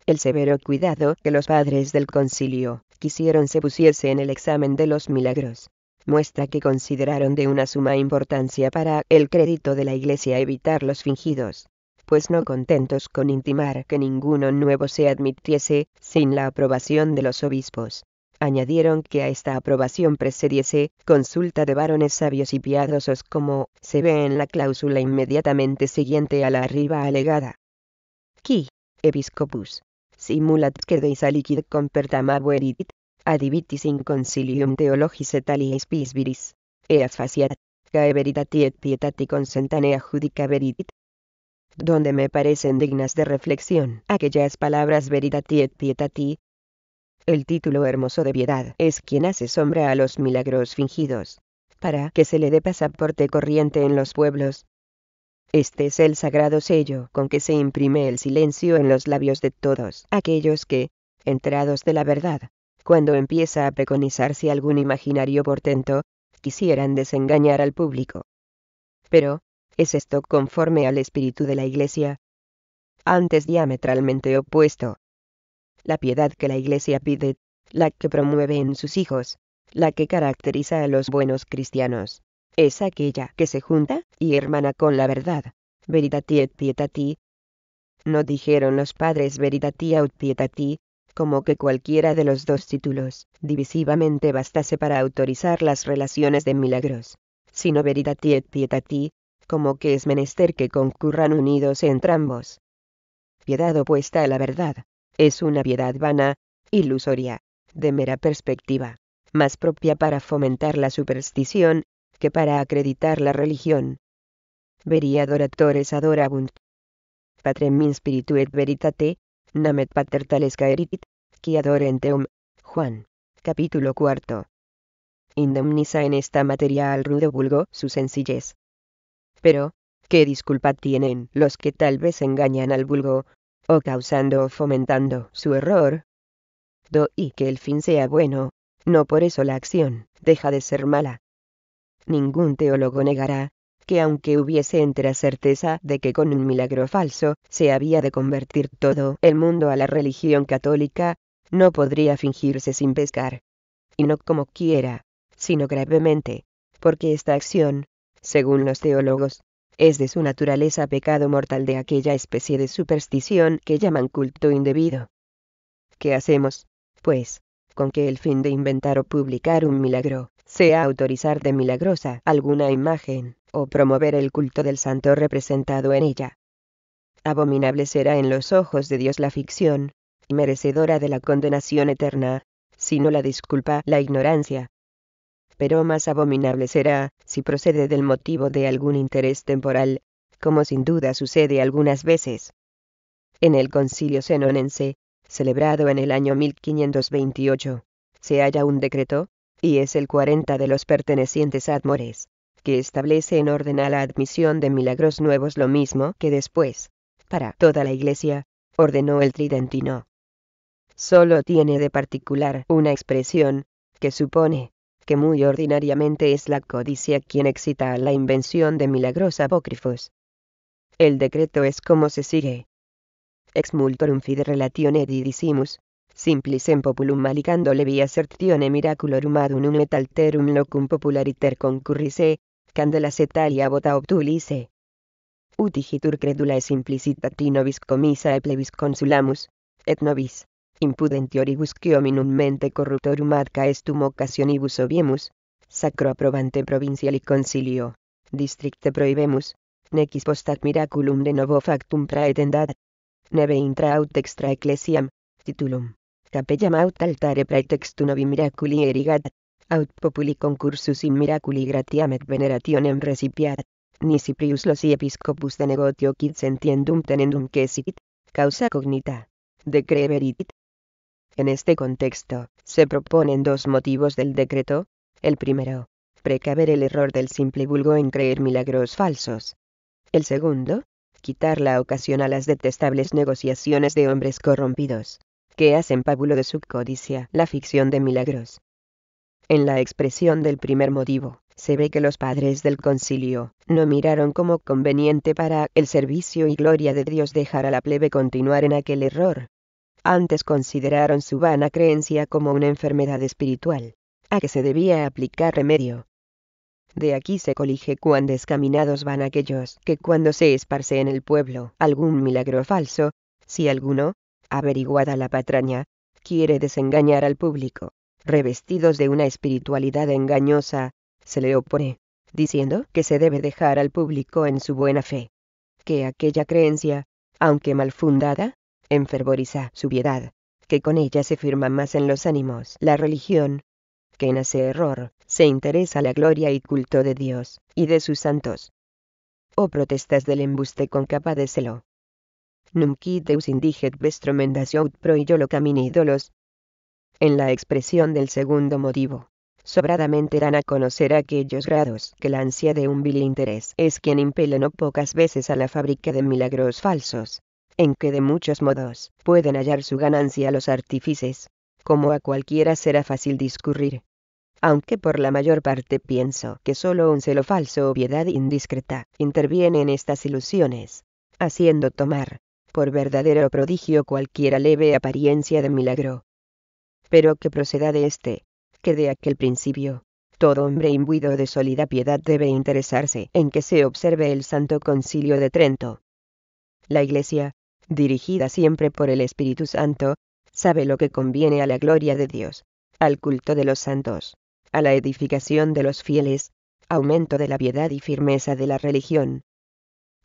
El severo cuidado que los padres del concilio quisieron se pusiese en el examen de los milagros, muestra que consideraron de una suma importancia para el crédito de la Iglesia evitar los fingidos, pues no contentos con intimar que ninguno nuevo se admitiese sin la aprobación de los obispos, añadieron que a esta aprobación precediese consulta de varones sabios y piadosos como se ve en la cláusula inmediatamente siguiente a la arriba alegada. Qui, episcopus, simulat quedeis aliquid compertam abuerit, adivitis in concilium theologis et aliis pis viris, eas faciat, cae veritati et pietati consentanea judica verit. Donde me parecen dignas de reflexión aquellas palabras veritati et pietati, el título hermoso de piedad es quien hace sombra a los milagros fingidos, para que se le dé pasaporte corriente en los pueblos. Este es el sagrado sello con que se imprime el silencio en los labios de todos aquellos que, entrados de la verdad, cuando empieza a preconizarse algún imaginario portento, quisieran desengañar al público. Pero, ¿es esto conforme al espíritu de la Iglesia? Antes diametralmente opuesto, la piedad que la Iglesia pide, la que promueve en sus hijos, la que caracteriza a los buenos cristianos. Es aquella que se junta y hermana con la verdad. Veritati et pietati. No dijeron los padres veritati aut pietati, como que cualquiera de los dos títulos divisivamente bastase para autorizar las relaciones de milagros, sino veritati et pietati, como que es menester que concurran unidos entrambos. Piedad opuesta a la verdad, es una piedad vana, ilusoria, de mera perspectiva, más propia para fomentar la superstición, que para acreditar la religión. Veri adoratores adorabunt. Patrem in spiritu et veritate, namet pater tales caerit, qui adorenteum. Juan. Capítulo cuarto. Indemniza en esta materia al rudo vulgo su sencillez. Pero, ¿qué disculpa tienen los que tal vez engañan al vulgo, o causando o fomentando su error. Do Y que el fin sea bueno, no por eso la acción deja de ser mala. Ningún teólogo negará que aunque hubiese entera certeza de que con un milagro falso se había de convertir todo el mundo a la religión católica, no podría fingirse sin pescar. Y no como quiera, sino gravemente, porque esta acción, según los teólogos, es de su naturaleza pecado mortal de aquella especie de superstición que llaman culto indebido. ¿Qué hacemos, pues, con que el fin de inventar o publicar un milagro, sea autorizar de milagrosa alguna imagen, o promover el culto del santo representado en ella? Abominable será en los ojos de Dios la ficción, merecedora de la condenación eterna, si no la disculpa, la ignorancia, pero más abominable será, si procede del motivo de algún interés temporal, como sin duda sucede algunas veces. En el concilio senonense, celebrado en el año 1528, se halla un decreto, y es el 40 de los pertenecientes admores, que establece en orden a la admisión de milagros nuevos lo mismo que después, para toda la Iglesia, ordenó el tridentino. Solo tiene de particular una expresión, que supone, que muy ordinariamente es la codicia quien excita la invención de milagros apócrifos. El decreto es como se sigue. Ex multorum fide relatione didicimus, simplicem en populum malicando levia assertione miraculorum ad unum et alterum locum populariter concurrise, candela bota vota obtulise. Utigitur credula es implicitati nobis comisa e plebis consulamus, et nobis impudentioribus ominum mente corruptorum ad caestum occasionibus obiemus, sacro approbante provinciali concilio, districte prohibemus, nequis postat miraculum de novo factum praetendat, neve intra aut extra ecclesiam, titulum, capellam aut altare praetextu novi miraculi erigat, aut populi concursus in miraculi gratiam et venerationem recipiat, nisi prius losi episcopus de negotio quid sentiendum tenendum quesit, causa cognita, decreverit. En este contexto, se proponen dos motivos del decreto. El primero, precaver el error del simple vulgo en creer milagros falsos. El segundo, quitar la ocasión a las detestables negociaciones de hombres corrompidos, que hacen pábulo de su codicia la ficción de milagros. En la expresión del primer motivo, se ve que los padres del concilio no miraron como conveniente para el servicio y gloria de Dios dejar a la plebe continuar en aquel error, antes consideraron su vana creencia como una enfermedad espiritual, a que se debía aplicar remedio. De aquí se colige cuán descaminados van aquellos que cuando se esparce en el pueblo algún milagro falso, si alguno, averiguada la patraña, quiere desengañar al público, revestidos de una espiritualidad engañosa, se le opone, diciendo que se debe dejar al público en su buena fe. Que aquella creencia, aunque mal fundada, enfervoriza su piedad, que con ella se firma más en los ánimos la religión, que en ese error se interesa la gloria y culto de Dios y de sus santos. O oh, protestas del embuste con capa de celo. deus indiget vestrum ut pro lo camini ídolos. En la expresión del segundo motivo, sobradamente dan a conocer aquellos grados que la ansia de un vil interés es quien impele no pocas veces a la fábrica de milagros falsos, en que de muchos modos pueden hallar su ganancia los artífices, como a cualquiera será fácil discurrir. Aunque por la mayor parte pienso que solo un celo falso o piedad indiscreta interviene en estas ilusiones, haciendo tomar, por verdadero prodigio cualquiera leve apariencia de milagro. Pero que proceda de este, que de aquel principio, todo hombre imbuido de sólida piedad debe interesarse en que se observe el Santo Concilio de Trento. La Iglesia, dirigida siempre por el Espíritu Santo, sabe lo que conviene a la gloria de Dios, al culto de los santos, a la edificación de los fieles, aumento de la piedad y firmeza de la religión.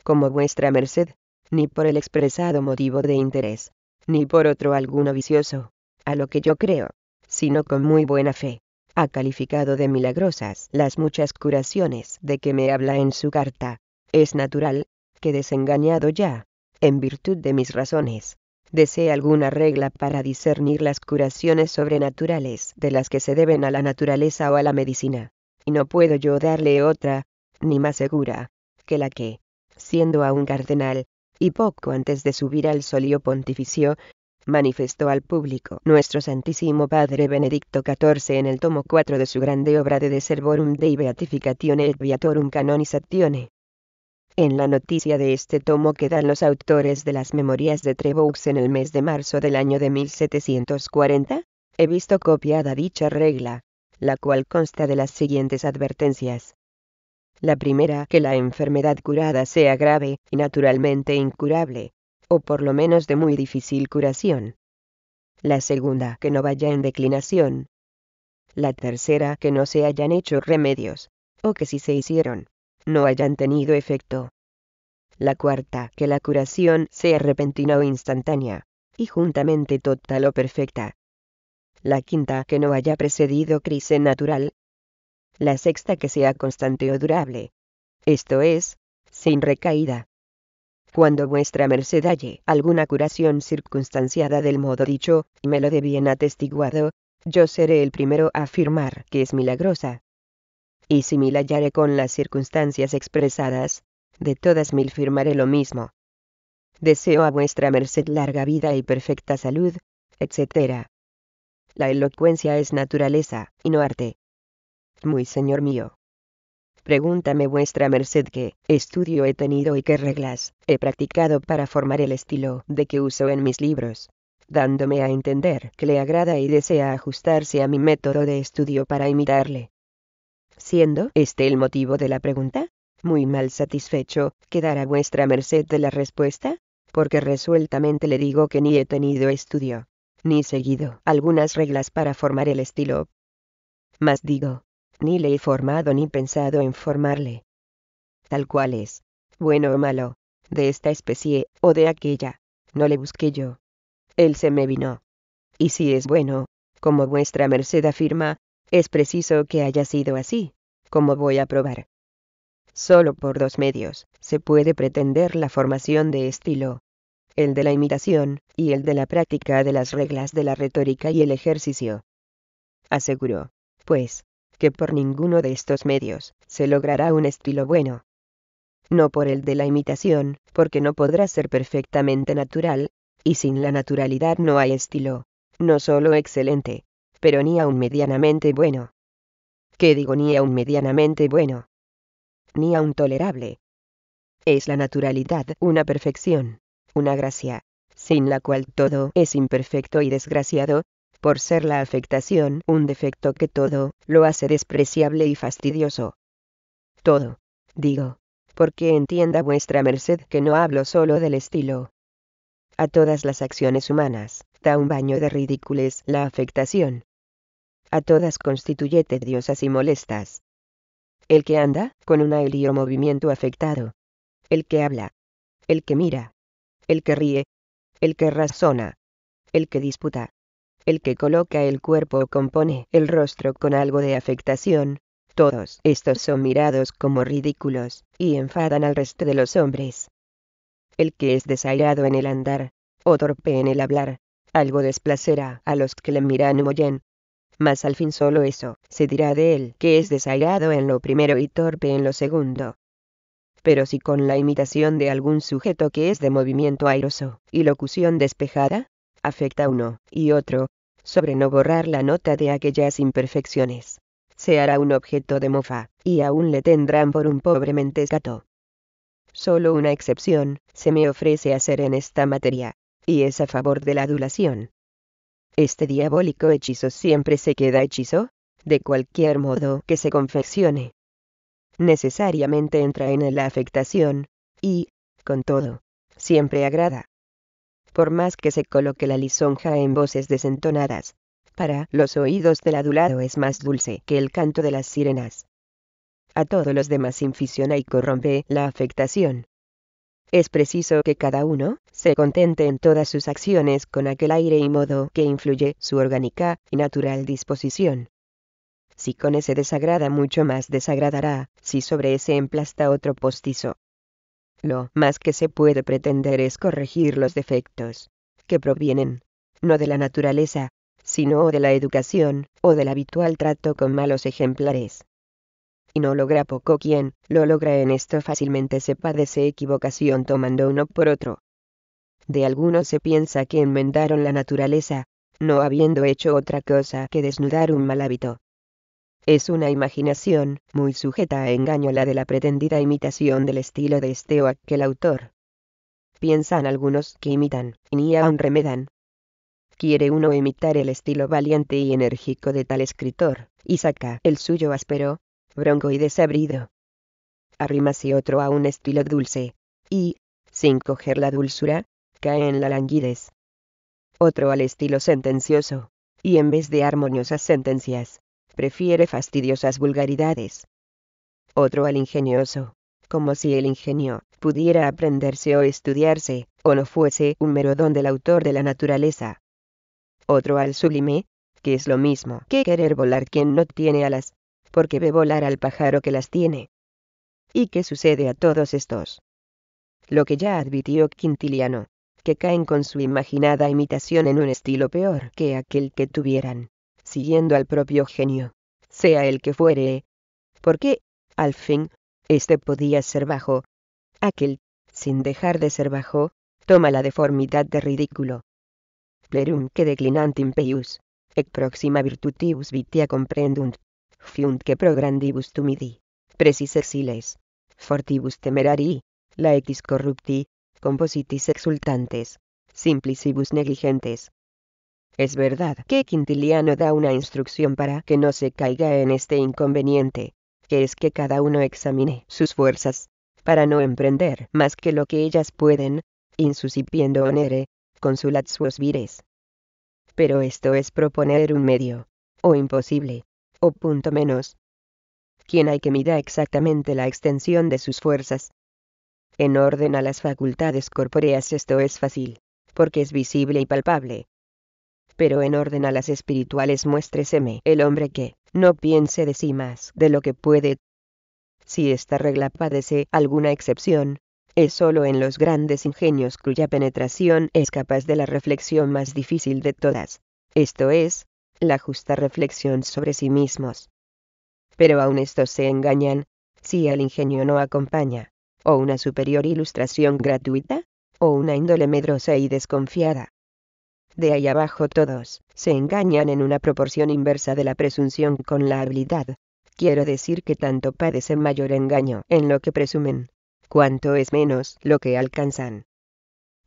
Como vuestra merced, ni por el expresado motivo de interés, ni por otro alguno vicioso, a lo que yo creo, sino con muy buena fe, ha calificado de milagrosas las muchas curaciones de que me habla en su carta. Es natural, que desengañado ya, en virtud de mis razones, desee alguna regla para discernir las curaciones sobrenaturales de las que se deben a la naturaleza o a la medicina, y no puedo yo darle otra, ni más segura, que la que, siendo aún cardenal, y poco antes de subir al solio pontificio, manifestó al público nuestro Santísimo Padre Benedicto XIV en el tomo 4 de su grande obra de De Dei Beatificatione et Beatorum canonisatione. En la noticia de este tomo que dan los autores de las Memorias de Trevoux en el mes de marzo del año de 1740, he visto copiada dicha regla, la cual consta de las siguientes advertencias. La primera, que la enfermedad curada sea grave y naturalmente incurable, o por lo menos de muy difícil curación. La segunda, que no vaya en declinación. La tercera, que no se hayan hecho remedios, o que si se hicieron, no hayan tenido efecto. La cuarta, que la curación sea repentina o instantánea, y juntamente total o perfecta. La quinta, que no haya precedido crisis natural. La sexta, que sea constante o durable. Esto es, sin recaída. Cuando vuestra merced halle alguna curación circunstanciada del modo dicho, y me lo de bien atestiguado, yo seré el primero a afirmar que es milagrosa, y si mil hallaré con las circunstancias expresadas, de todas mil firmaré lo mismo. Deseo a vuestra merced larga vida y perfecta salud, etc. La elocuencia es naturaleza, y no arte. Muy señor mío. Pregúntame vuestra merced qué estudio he tenido y qué reglas he practicado para formar el estilo de que uso en mis libros, dándome a entender que le agrada y desea ajustarse a mi método de estudio para imitarle siendo este el motivo de la pregunta? Muy mal satisfecho, quedará vuestra merced de la respuesta, porque resueltamente le digo que ni he tenido estudio, ni seguido algunas reglas para formar el estilo. Mas digo, ni le he formado ni pensado en formarle. Tal cual es, bueno o malo, de esta especie o de aquella, no le busqué yo. Él se me vino. Y si es bueno, como vuestra merced afirma, es preciso que haya sido así, como voy a probar. Solo por dos medios se puede pretender la formación de estilo, el de la imitación y el de la práctica de las reglas de la retórica y el ejercicio. Aseguró, pues, que por ninguno de estos medios se logrará un estilo bueno. No por el de la imitación, porque no podrá ser perfectamente natural, y sin la naturalidad no hay estilo, no solo excelente, pero ni aún medianamente bueno. ¿Qué digo ni a medianamente bueno? Ni a tolerable. Es la naturalidad una perfección, una gracia, sin la cual todo es imperfecto y desgraciado, por ser la afectación un defecto que todo lo hace despreciable y fastidioso. Todo, digo, porque entienda vuestra merced que no hablo solo del estilo. A todas las acciones humanas, da un baño de ridículos la afectación, a todas constituyete diosas y molestas. El que anda, con un aire o movimiento afectado. El que habla. El que mira. El que ríe. El que razona. El que disputa. El que coloca el cuerpo o compone el rostro con algo de afectación. Todos estos son mirados como ridículos, y enfadan al resto de los hombres. El que es desairado en el andar, o torpe en el hablar, algo desplacera a los que le miran o mas al fin solo eso, se dirá de él, que es desairado en lo primero y torpe en lo segundo. Pero si con la imitación de algún sujeto que es de movimiento airoso, y locución despejada, afecta uno, y otro, sobre no borrar la nota de aquellas imperfecciones, se hará un objeto de mofa, y aún le tendrán por un pobre mentescato. Solo una excepción, se me ofrece hacer en esta materia, y es a favor de la adulación este diabólico hechizo siempre se queda hechizo, de cualquier modo que se confeccione. Necesariamente entra en la afectación, y, con todo, siempre agrada. Por más que se coloque la lisonja en voces desentonadas, para los oídos del adulado es más dulce que el canto de las sirenas. A todos los demás inficiona y corrompe la afectación, es preciso que cada uno se contente en todas sus acciones con aquel aire y modo que influye su orgánica y natural disposición. Si con ese desagrada mucho más desagradará, si sobre ese emplasta otro postizo. Lo más que se puede pretender es corregir los defectos, que provienen, no de la naturaleza, sino de la educación, o del habitual trato con malos ejemplares y no logra poco quien lo logra en esto fácilmente se padece equivocación tomando uno por otro. De algunos se piensa que enmendaron la naturaleza, no habiendo hecho otra cosa que desnudar un mal hábito. Es una imaginación, muy sujeta a engaño la de la pretendida imitación del estilo de este o aquel autor. Piensan algunos que imitan, ni aun remedan, quiere uno imitar el estilo valiente y enérgico de tal escritor, y saca el suyo áspero, bronco y desabrido. si otro a un estilo dulce, y, sin coger la dulzura, cae en la languidez. Otro al estilo sentencioso, y en vez de armoniosas sentencias, prefiere fastidiosas vulgaridades. Otro al ingenioso, como si el ingenio pudiera aprenderse o estudiarse, o no fuese un mero don del autor de la naturaleza. Otro al sublime, que es lo mismo que querer volar quien no tiene alas, porque ve volar al pájaro que las tiene. ¿Y qué sucede a todos estos? Lo que ya advirtió Quintiliano, que caen con su imaginada imitación en un estilo peor que aquel que tuvieran, siguiendo al propio genio, sea el que fuere. Porque, al fin, este podía ser bajo. Aquel, sin dejar de ser bajo, toma la deformidad de ridículo. que declinant impeius, ec proxima virtutius vitia comprendunt pro prograndibus tumidi, precis exiles, fortibus temerari, laetis corrupti, compositis exultantes, simplicibus negligentes. Es verdad que Quintiliano da una instrucción para que no se caiga en este inconveniente, que es que cada uno examine sus fuerzas, para no emprender más que lo que ellas pueden, insusipiendo onere, consulat suos vires. Pero esto es proponer un medio, o imposible, o punto menos. ¿Quién hay que mida exactamente la extensión de sus fuerzas. En orden a las facultades corpóreas esto es fácil, porque es visible y palpable. Pero en orden a las espirituales muéstreseme el hombre que, no piense de sí más de lo que puede. Si esta regla padece alguna excepción, es sólo en los grandes ingenios cuya penetración es capaz de la reflexión más difícil de todas, esto es, la justa reflexión sobre sí mismos. Pero aun estos se engañan, si el ingenio no acompaña, o una superior ilustración gratuita, o una índole medrosa y desconfiada. De ahí abajo todos, se engañan en una proporción inversa de la presunción con la habilidad. Quiero decir que tanto padecen mayor engaño en lo que presumen, cuanto es menos lo que alcanzan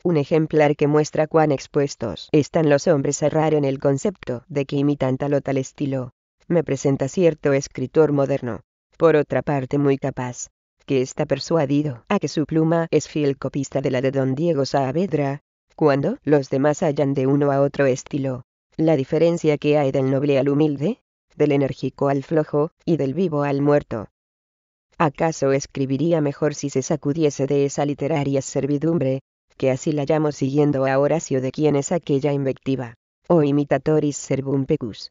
un ejemplar que muestra cuán expuestos están los hombres a errar en el concepto de que imitan tal o tal estilo, me presenta cierto escritor moderno, por otra parte muy capaz, que está persuadido a que su pluma es fiel copista de la de don Diego Saavedra, cuando los demás hallan de uno a otro estilo, la diferencia que hay del noble al humilde, del enérgico al flojo, y del vivo al muerto. ¿Acaso escribiría mejor si se sacudiese de esa literaria servidumbre, que así la llamo siguiendo a Horacio de quien es aquella invectiva, o imitatoris servum pecus.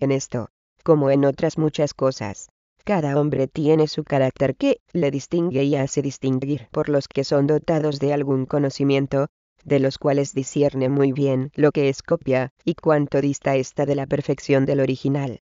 En esto, como en otras muchas cosas, cada hombre tiene su carácter que le distingue y hace distinguir por los que son dotados de algún conocimiento, de los cuales discierne muy bien lo que es copia, y cuánto dista esta de la perfección del original.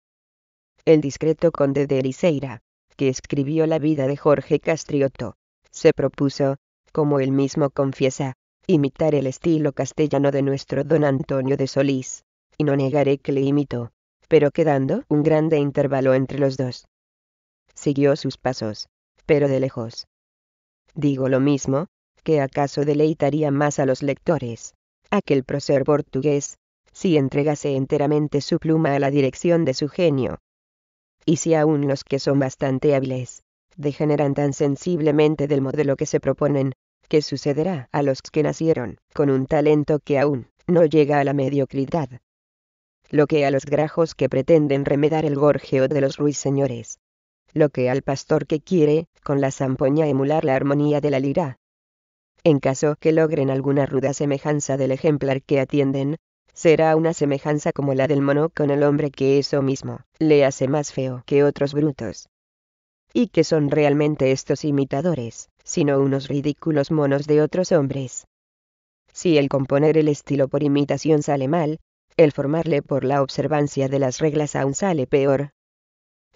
El discreto conde de Eliseira, que escribió la vida de Jorge Castrioto, se propuso, como él mismo confiesa, imitar el estilo castellano de nuestro don Antonio de Solís, y no negaré que le imito, pero quedando un grande intervalo entre los dos. Siguió sus pasos, pero de lejos. Digo lo mismo, que acaso deleitaría más a los lectores, aquel prócer portugués, si entregase enteramente su pluma a la dirección de su genio. Y si aún los que son bastante hábiles, degeneran tan sensiblemente del modelo que se proponen, Qué sucederá a los que nacieron con un talento que aún no llega a la mediocridad. Lo que a los grajos que pretenden remedar el gorjeo de los ruiseñores. Lo que al pastor que quiere, con la zampoña emular la armonía de la lira. En caso que logren alguna ruda semejanza del ejemplar que atienden, será una semejanza como la del mono con el hombre que eso mismo le hace más feo que otros brutos. ¿Y que son realmente estos imitadores? sino unos ridículos monos de otros hombres. Si el componer el estilo por imitación sale mal, el formarle por la observancia de las reglas aún sale peor.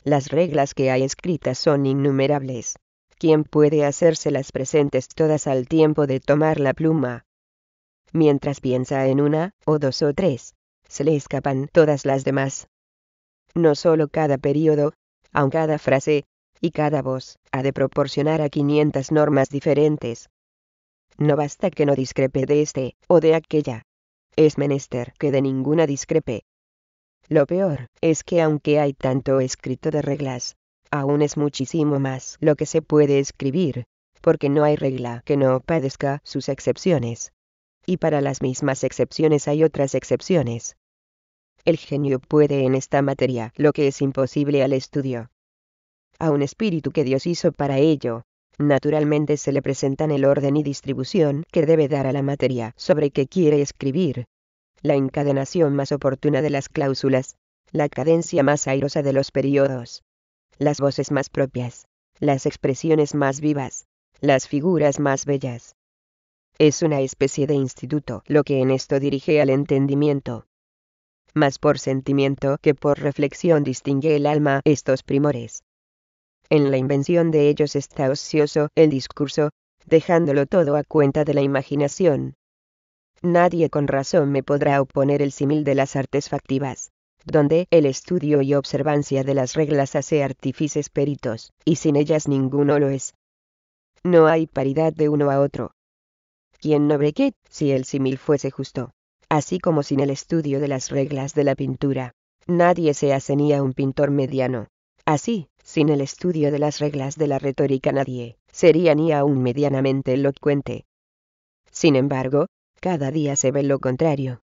Las reglas que hay escritas son innumerables. ¿Quién puede hacérselas presentes todas al tiempo de tomar la pluma? Mientras piensa en una, o dos o tres, se le escapan todas las demás. No solo cada período, aun cada frase, y cada voz ha de proporcionar a 500 normas diferentes. No basta que no discrepe de este o de aquella. Es menester que de ninguna discrepe. Lo peor es que aunque hay tanto escrito de reglas, aún es muchísimo más lo que se puede escribir, porque no hay regla que no padezca sus excepciones. Y para las mismas excepciones hay otras excepciones. El genio puede en esta materia lo que es imposible al estudio a un espíritu que Dios hizo para ello. Naturalmente se le presentan el orden y distribución que debe dar a la materia sobre que quiere escribir, la encadenación más oportuna de las cláusulas, la cadencia más airosa de los periodos, las voces más propias, las expresiones más vivas, las figuras más bellas. Es una especie de instituto lo que en esto dirige al entendimiento. Más por sentimiento que por reflexión distingue el alma estos primores, en la invención de ellos está ocioso el discurso, dejándolo todo a cuenta de la imaginación. Nadie con razón me podrá oponer el símil de las artes factivas, donde el estudio y observancia de las reglas hace artífices peritos, y sin ellas ninguno lo es. No hay paridad de uno a otro. ¿Quién no que, si el símil fuese justo? Así como sin el estudio de las reglas de la pintura, nadie se hace un pintor mediano. Así, sin el estudio de las reglas de la retórica nadie sería ni aún medianamente elocuente. Sin embargo, cada día se ve lo contrario.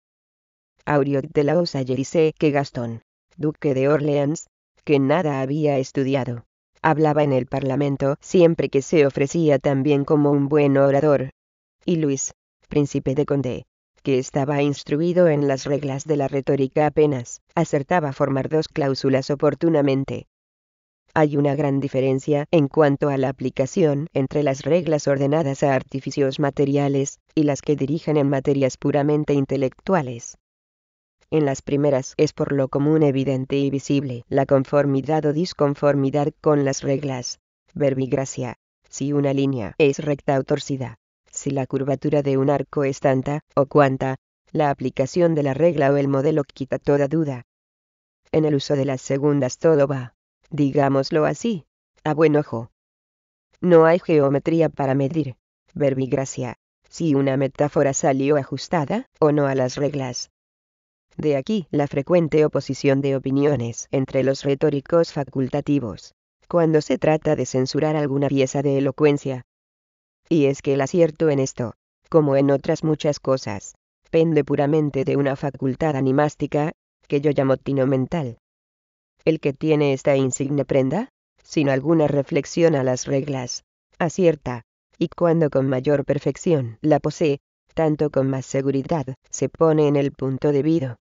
Auriot de la Osa dice que Gastón, duque de Orleans, que nada había estudiado, hablaba en el Parlamento siempre que se ofrecía también como un buen orador. Y Luis, príncipe de Condé, que estaba instruido en las reglas de la retórica apenas acertaba a formar dos cláusulas oportunamente. Hay una gran diferencia en cuanto a la aplicación entre las reglas ordenadas a artificios materiales y las que dirigen en materias puramente intelectuales. En las primeras es por lo común evidente y visible la conformidad o disconformidad con las reglas. Verbigracia. Si una línea es recta o torcida. Si la curvatura de un arco es tanta o cuanta. La aplicación de la regla o el modelo quita toda duda. En el uso de las segundas todo va digámoslo así, a ah, buen ojo. No hay geometría para medir, verbigracia, si una metáfora salió ajustada o no a las reglas. De aquí la frecuente oposición de opiniones entre los retóricos facultativos, cuando se trata de censurar alguna pieza de elocuencia. Y es que el acierto en esto, como en otras muchas cosas, pende puramente de una facultad animástica, que yo llamo tino mental, el que tiene esta insigne prenda, sin alguna reflexión a las reglas, acierta, y cuando con mayor perfección la posee, tanto con más seguridad se pone en el punto debido.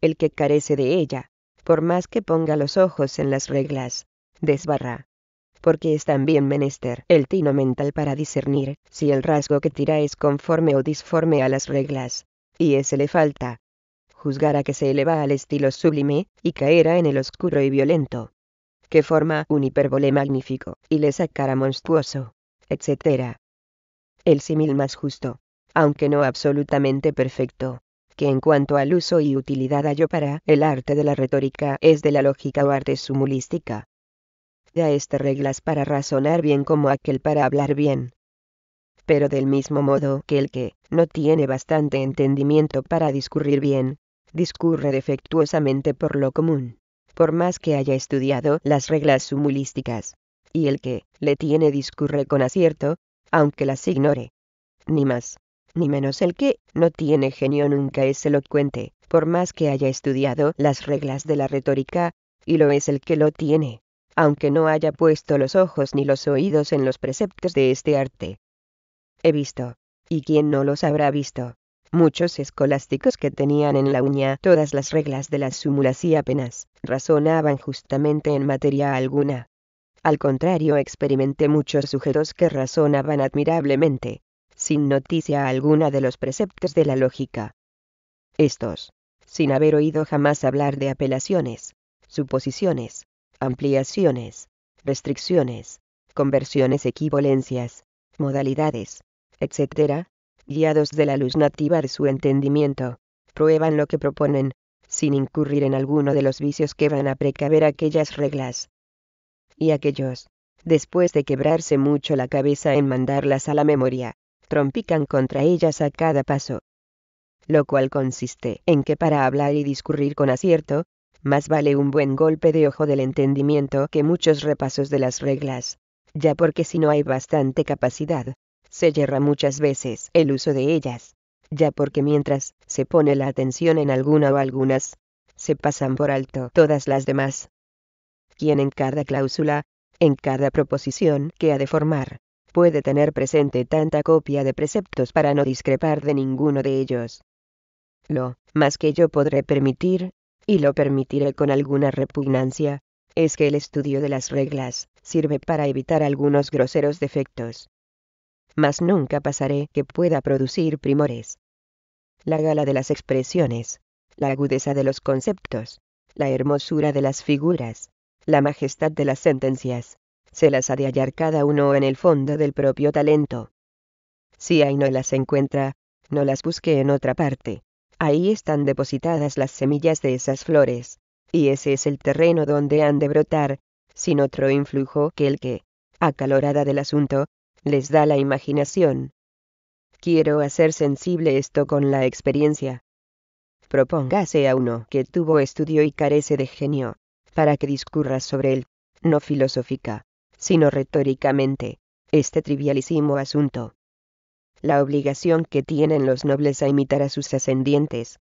El que carece de ella, por más que ponga los ojos en las reglas, desbarra. Porque es también menester el tino mental para discernir si el rasgo que tira es conforme o disforme a las reglas, y ese le falta, juzgara que se eleva al estilo sublime, y caerá en el oscuro y violento. Que forma un hipérbole magnífico, y le sacara monstruoso. etc. El símil más justo, aunque no absolutamente perfecto, que en cuanto al uso y utilidad hallo para el arte de la retórica es de la lógica o arte sumulística. Ya estas reglas para razonar bien como aquel para hablar bien. Pero del mismo modo que el que no tiene bastante entendimiento para discurrir bien, discurre defectuosamente por lo común, por más que haya estudiado las reglas sumulísticas, y el que le tiene discurre con acierto, aunque las ignore. Ni más, ni menos el que no tiene genio nunca es elocuente, por más que haya estudiado las reglas de la retórica, y lo es el que lo tiene, aunque no haya puesto los ojos ni los oídos en los preceptos de este arte. He visto, y quién no los habrá visto, Muchos escolásticos que tenían en la uña todas las reglas de las súmulas y apenas razonaban justamente en materia alguna. Al contrario, experimenté muchos sujetos que razonaban admirablemente, sin noticia alguna de los preceptos de la lógica. Estos, sin haber oído jamás hablar de apelaciones, suposiciones, ampliaciones, restricciones, conversiones, equivalencias, modalidades, etc., guiados de la luz nativa de su entendimiento, prueban lo que proponen, sin incurrir en alguno de los vicios que van a precaver aquellas reglas. Y aquellos, después de quebrarse mucho la cabeza en mandarlas a la memoria, trompican contra ellas a cada paso. Lo cual consiste en que para hablar y discurrir con acierto, más vale un buen golpe de ojo del entendimiento que muchos repasos de las reglas, ya porque si no hay bastante capacidad, se yerra muchas veces el uso de ellas, ya porque mientras se pone la atención en alguna o algunas, se pasan por alto todas las demás. Quien en cada cláusula, en cada proposición que ha de formar, puede tener presente tanta copia de preceptos para no discrepar de ninguno de ellos. Lo más que yo podré permitir, y lo permitiré con alguna repugnancia, es que el estudio de las reglas sirve para evitar algunos groseros defectos, mas nunca pasaré que pueda producir primores. La gala de las expresiones, la agudeza de los conceptos, la hermosura de las figuras, la majestad de las sentencias, se las ha de hallar cada uno en el fondo del propio talento. Si ahí no las encuentra, no las busque en otra parte. Ahí están depositadas las semillas de esas flores, y ese es el terreno donde han de brotar, sin otro influjo que el que, acalorada del asunto, les da la imaginación. Quiero hacer sensible esto con la experiencia. Propóngase a uno que tuvo estudio y carece de genio, para que discurra sobre él, no filosófica, sino retóricamente, este trivialísimo asunto. La obligación que tienen los nobles a imitar a sus ascendientes.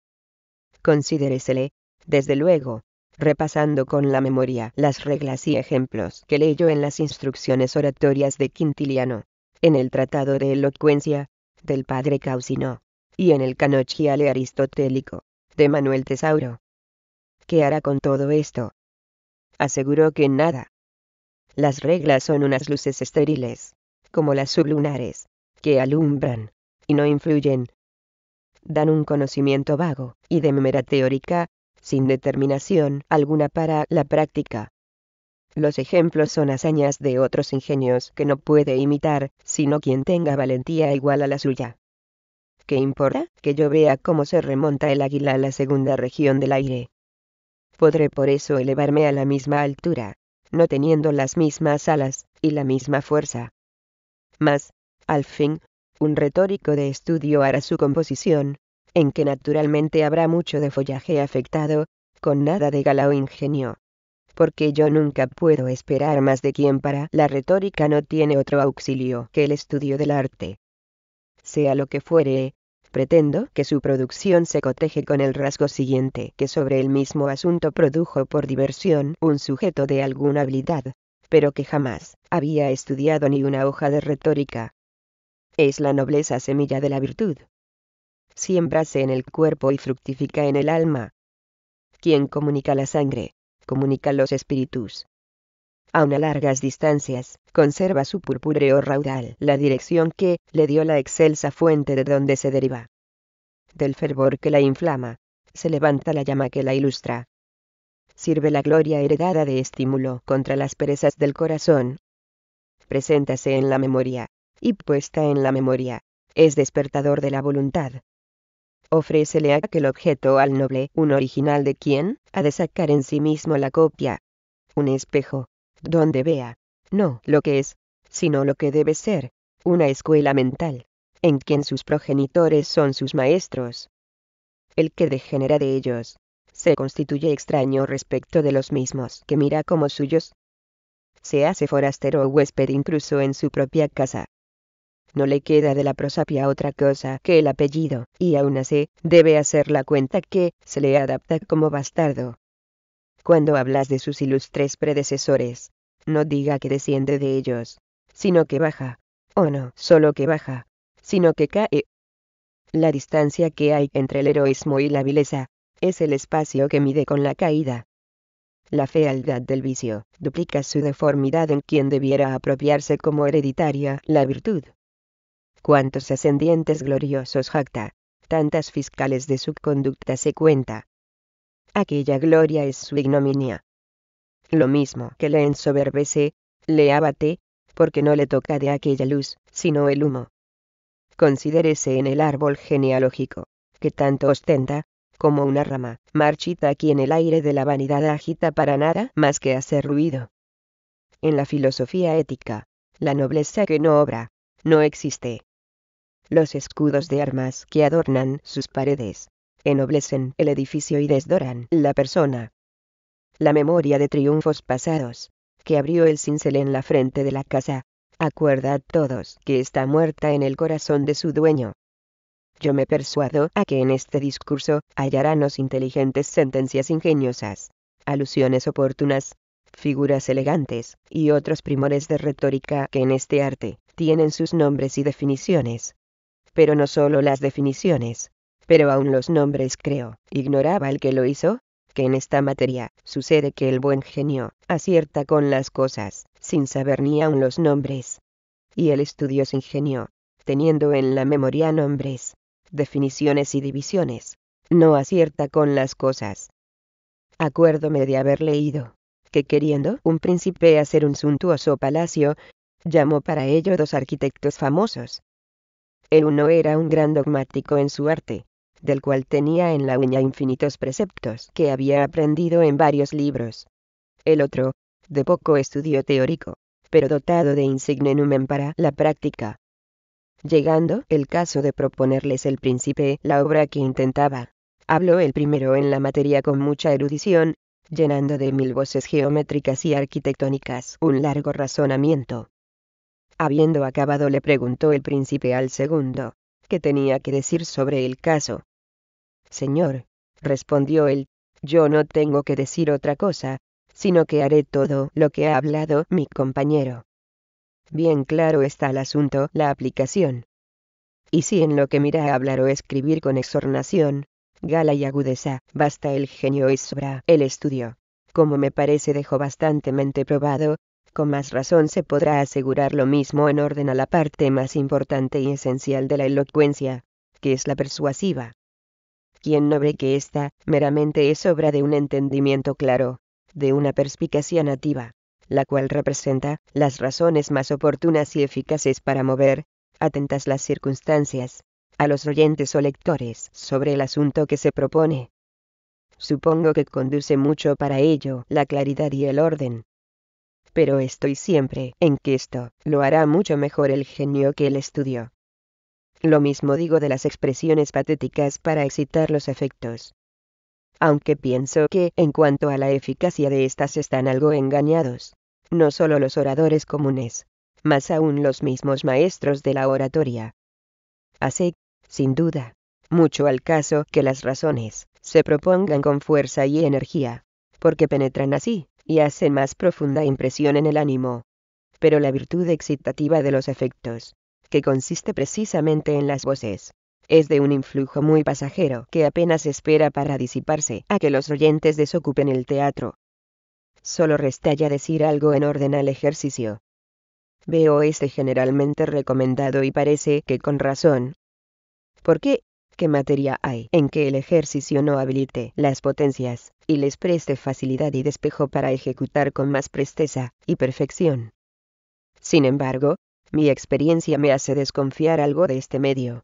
Considéresele, desde luego, repasando con la memoria las reglas y ejemplos que leyó en las instrucciones oratorias de Quintiliano, en el Tratado de Elocuencia, del padre Causino, y en el Canochiale Aristotélico, de Manuel Tesauro. ¿Qué hará con todo esto? Aseguró que nada. Las reglas son unas luces estériles, como las sublunares, que alumbran, y no influyen. Dan un conocimiento vago y de mera teórica, sin determinación alguna para la práctica. Los ejemplos son hazañas de otros ingenios que no puede imitar, sino quien tenga valentía igual a la suya. ¿Qué importa que yo vea cómo se remonta el águila a la segunda región del aire? Podré por eso elevarme a la misma altura, no teniendo las mismas alas y la misma fuerza. Mas, al fin, un retórico de estudio hará su composición, en que naturalmente habrá mucho de follaje afectado, con nada de gala o ingenio. Porque yo nunca puedo esperar más de quien para la retórica no tiene otro auxilio que el estudio del arte. Sea lo que fuere, pretendo que su producción se coteje con el rasgo siguiente que sobre el mismo asunto produjo por diversión un sujeto de alguna habilidad, pero que jamás había estudiado ni una hoja de retórica. Es la nobleza semilla de la virtud, siembrase en el cuerpo y fructifica en el alma. Quien comunica la sangre, comunica los espíritus. Aun a largas distancias, conserva su purpúreo raudal, la dirección que le dio la excelsa fuente de donde se deriva. Del fervor que la inflama, se levanta la llama que la ilustra. Sirve la gloria heredada de estímulo contra las perezas del corazón. Preséntase en la memoria, y puesta en la memoria, es despertador de la voluntad, ofrécele aquel objeto al noble, un original de quien, ha de sacar en sí mismo la copia. Un espejo, donde vea, no lo que es, sino lo que debe ser, una escuela mental, en quien sus progenitores son sus maestros. El que degenera de ellos, se constituye extraño respecto de los mismos que mira como suyos. Se hace forastero o huésped incluso en su propia casa. No le queda de la prosapia otra cosa que el apellido, y aún así debe hacer la cuenta que se le adapta como bastardo. Cuando hablas de sus ilustres predecesores, no diga que desciende de ellos, sino que baja, o no solo que baja, sino que cae. La distancia que hay entre el heroísmo y la vileza, es el espacio que mide con la caída. La fealdad del vicio duplica su deformidad en quien debiera apropiarse como hereditaria la virtud cuántos ascendientes gloriosos jacta, tantas fiscales de su conducta se cuenta. Aquella gloria es su ignominia. Lo mismo que le ensoberbece, le abate, porque no le toca de aquella luz, sino el humo. Considérese en el árbol genealógico, que tanto ostenta, como una rama, marchita quien el aire de la vanidad agita para nada más que hacer ruido. En la filosofía ética, la nobleza que no obra, no existe los escudos de armas que adornan sus paredes, ennoblecen el edificio y desdoran la persona. La memoria de triunfos pasados, que abrió el cincel en la frente de la casa, acuerda a todos que está muerta en el corazón de su dueño. Yo me persuado a que en este discurso los inteligentes sentencias ingeniosas, alusiones oportunas, figuras elegantes, y otros primores de retórica que en este arte tienen sus nombres y definiciones pero no solo las definiciones, pero aún los nombres creo, ignoraba el que lo hizo, que en esta materia, sucede que el buen genio, acierta con las cosas, sin saber ni aun los nombres. Y el estudioso ingenio, teniendo en la memoria nombres, definiciones y divisiones, no acierta con las cosas. Acuérdome de haber leído, que queriendo un príncipe hacer un suntuoso palacio, llamó para ello dos arquitectos famosos, el uno era un gran dogmático en su arte, del cual tenía en la uña infinitos preceptos que había aprendido en varios libros. El otro, de poco estudio teórico, pero dotado de insigne numen para la práctica. Llegando el caso de proponerles el príncipe la obra que intentaba, habló el primero en la materia con mucha erudición, llenando de mil voces geométricas y arquitectónicas un largo razonamiento, Habiendo acabado le preguntó el príncipe al segundo, ¿qué tenía que decir sobre el caso? Señor, respondió él, yo no tengo que decir otra cosa, sino que haré todo lo que ha hablado mi compañero. Bien claro está el asunto, la aplicación. Y si en lo que mira hablar o escribir con exornación, gala y agudeza, basta el genio y sobra el estudio, como me parece dejó bastantemente probado, con más razón se podrá asegurar lo mismo en orden a la parte más importante y esencial de la elocuencia, que es la persuasiva. Quien no ve que ésta meramente es obra de un entendimiento claro, de una perspicacia nativa, la cual representa las razones más oportunas y eficaces para mover, atentas las circunstancias, a los oyentes o lectores sobre el asunto que se propone. Supongo que conduce mucho para ello la claridad y el orden, pero estoy siempre en que esto lo hará mucho mejor el genio que el estudio. Lo mismo digo de las expresiones patéticas para excitar los efectos. Aunque pienso que, en cuanto a la eficacia de estas, están algo engañados. No solo los oradores comunes, más aún los mismos maestros de la oratoria. Hace, sin duda, mucho al caso que las razones se propongan con fuerza y energía, porque penetran así y hacen más profunda impresión en el ánimo. Pero la virtud excitativa de los efectos, que consiste precisamente en las voces, es de un influjo muy pasajero que apenas espera para disiparse a que los oyentes desocupen el teatro. Solo resta ya decir algo en orden al ejercicio. Veo este generalmente recomendado y parece que con razón. ¿Por qué? materia hay en que el ejercicio no habilite las potencias, y les preste facilidad y despejo para ejecutar con más presteza y perfección. Sin embargo, mi experiencia me hace desconfiar algo de este medio.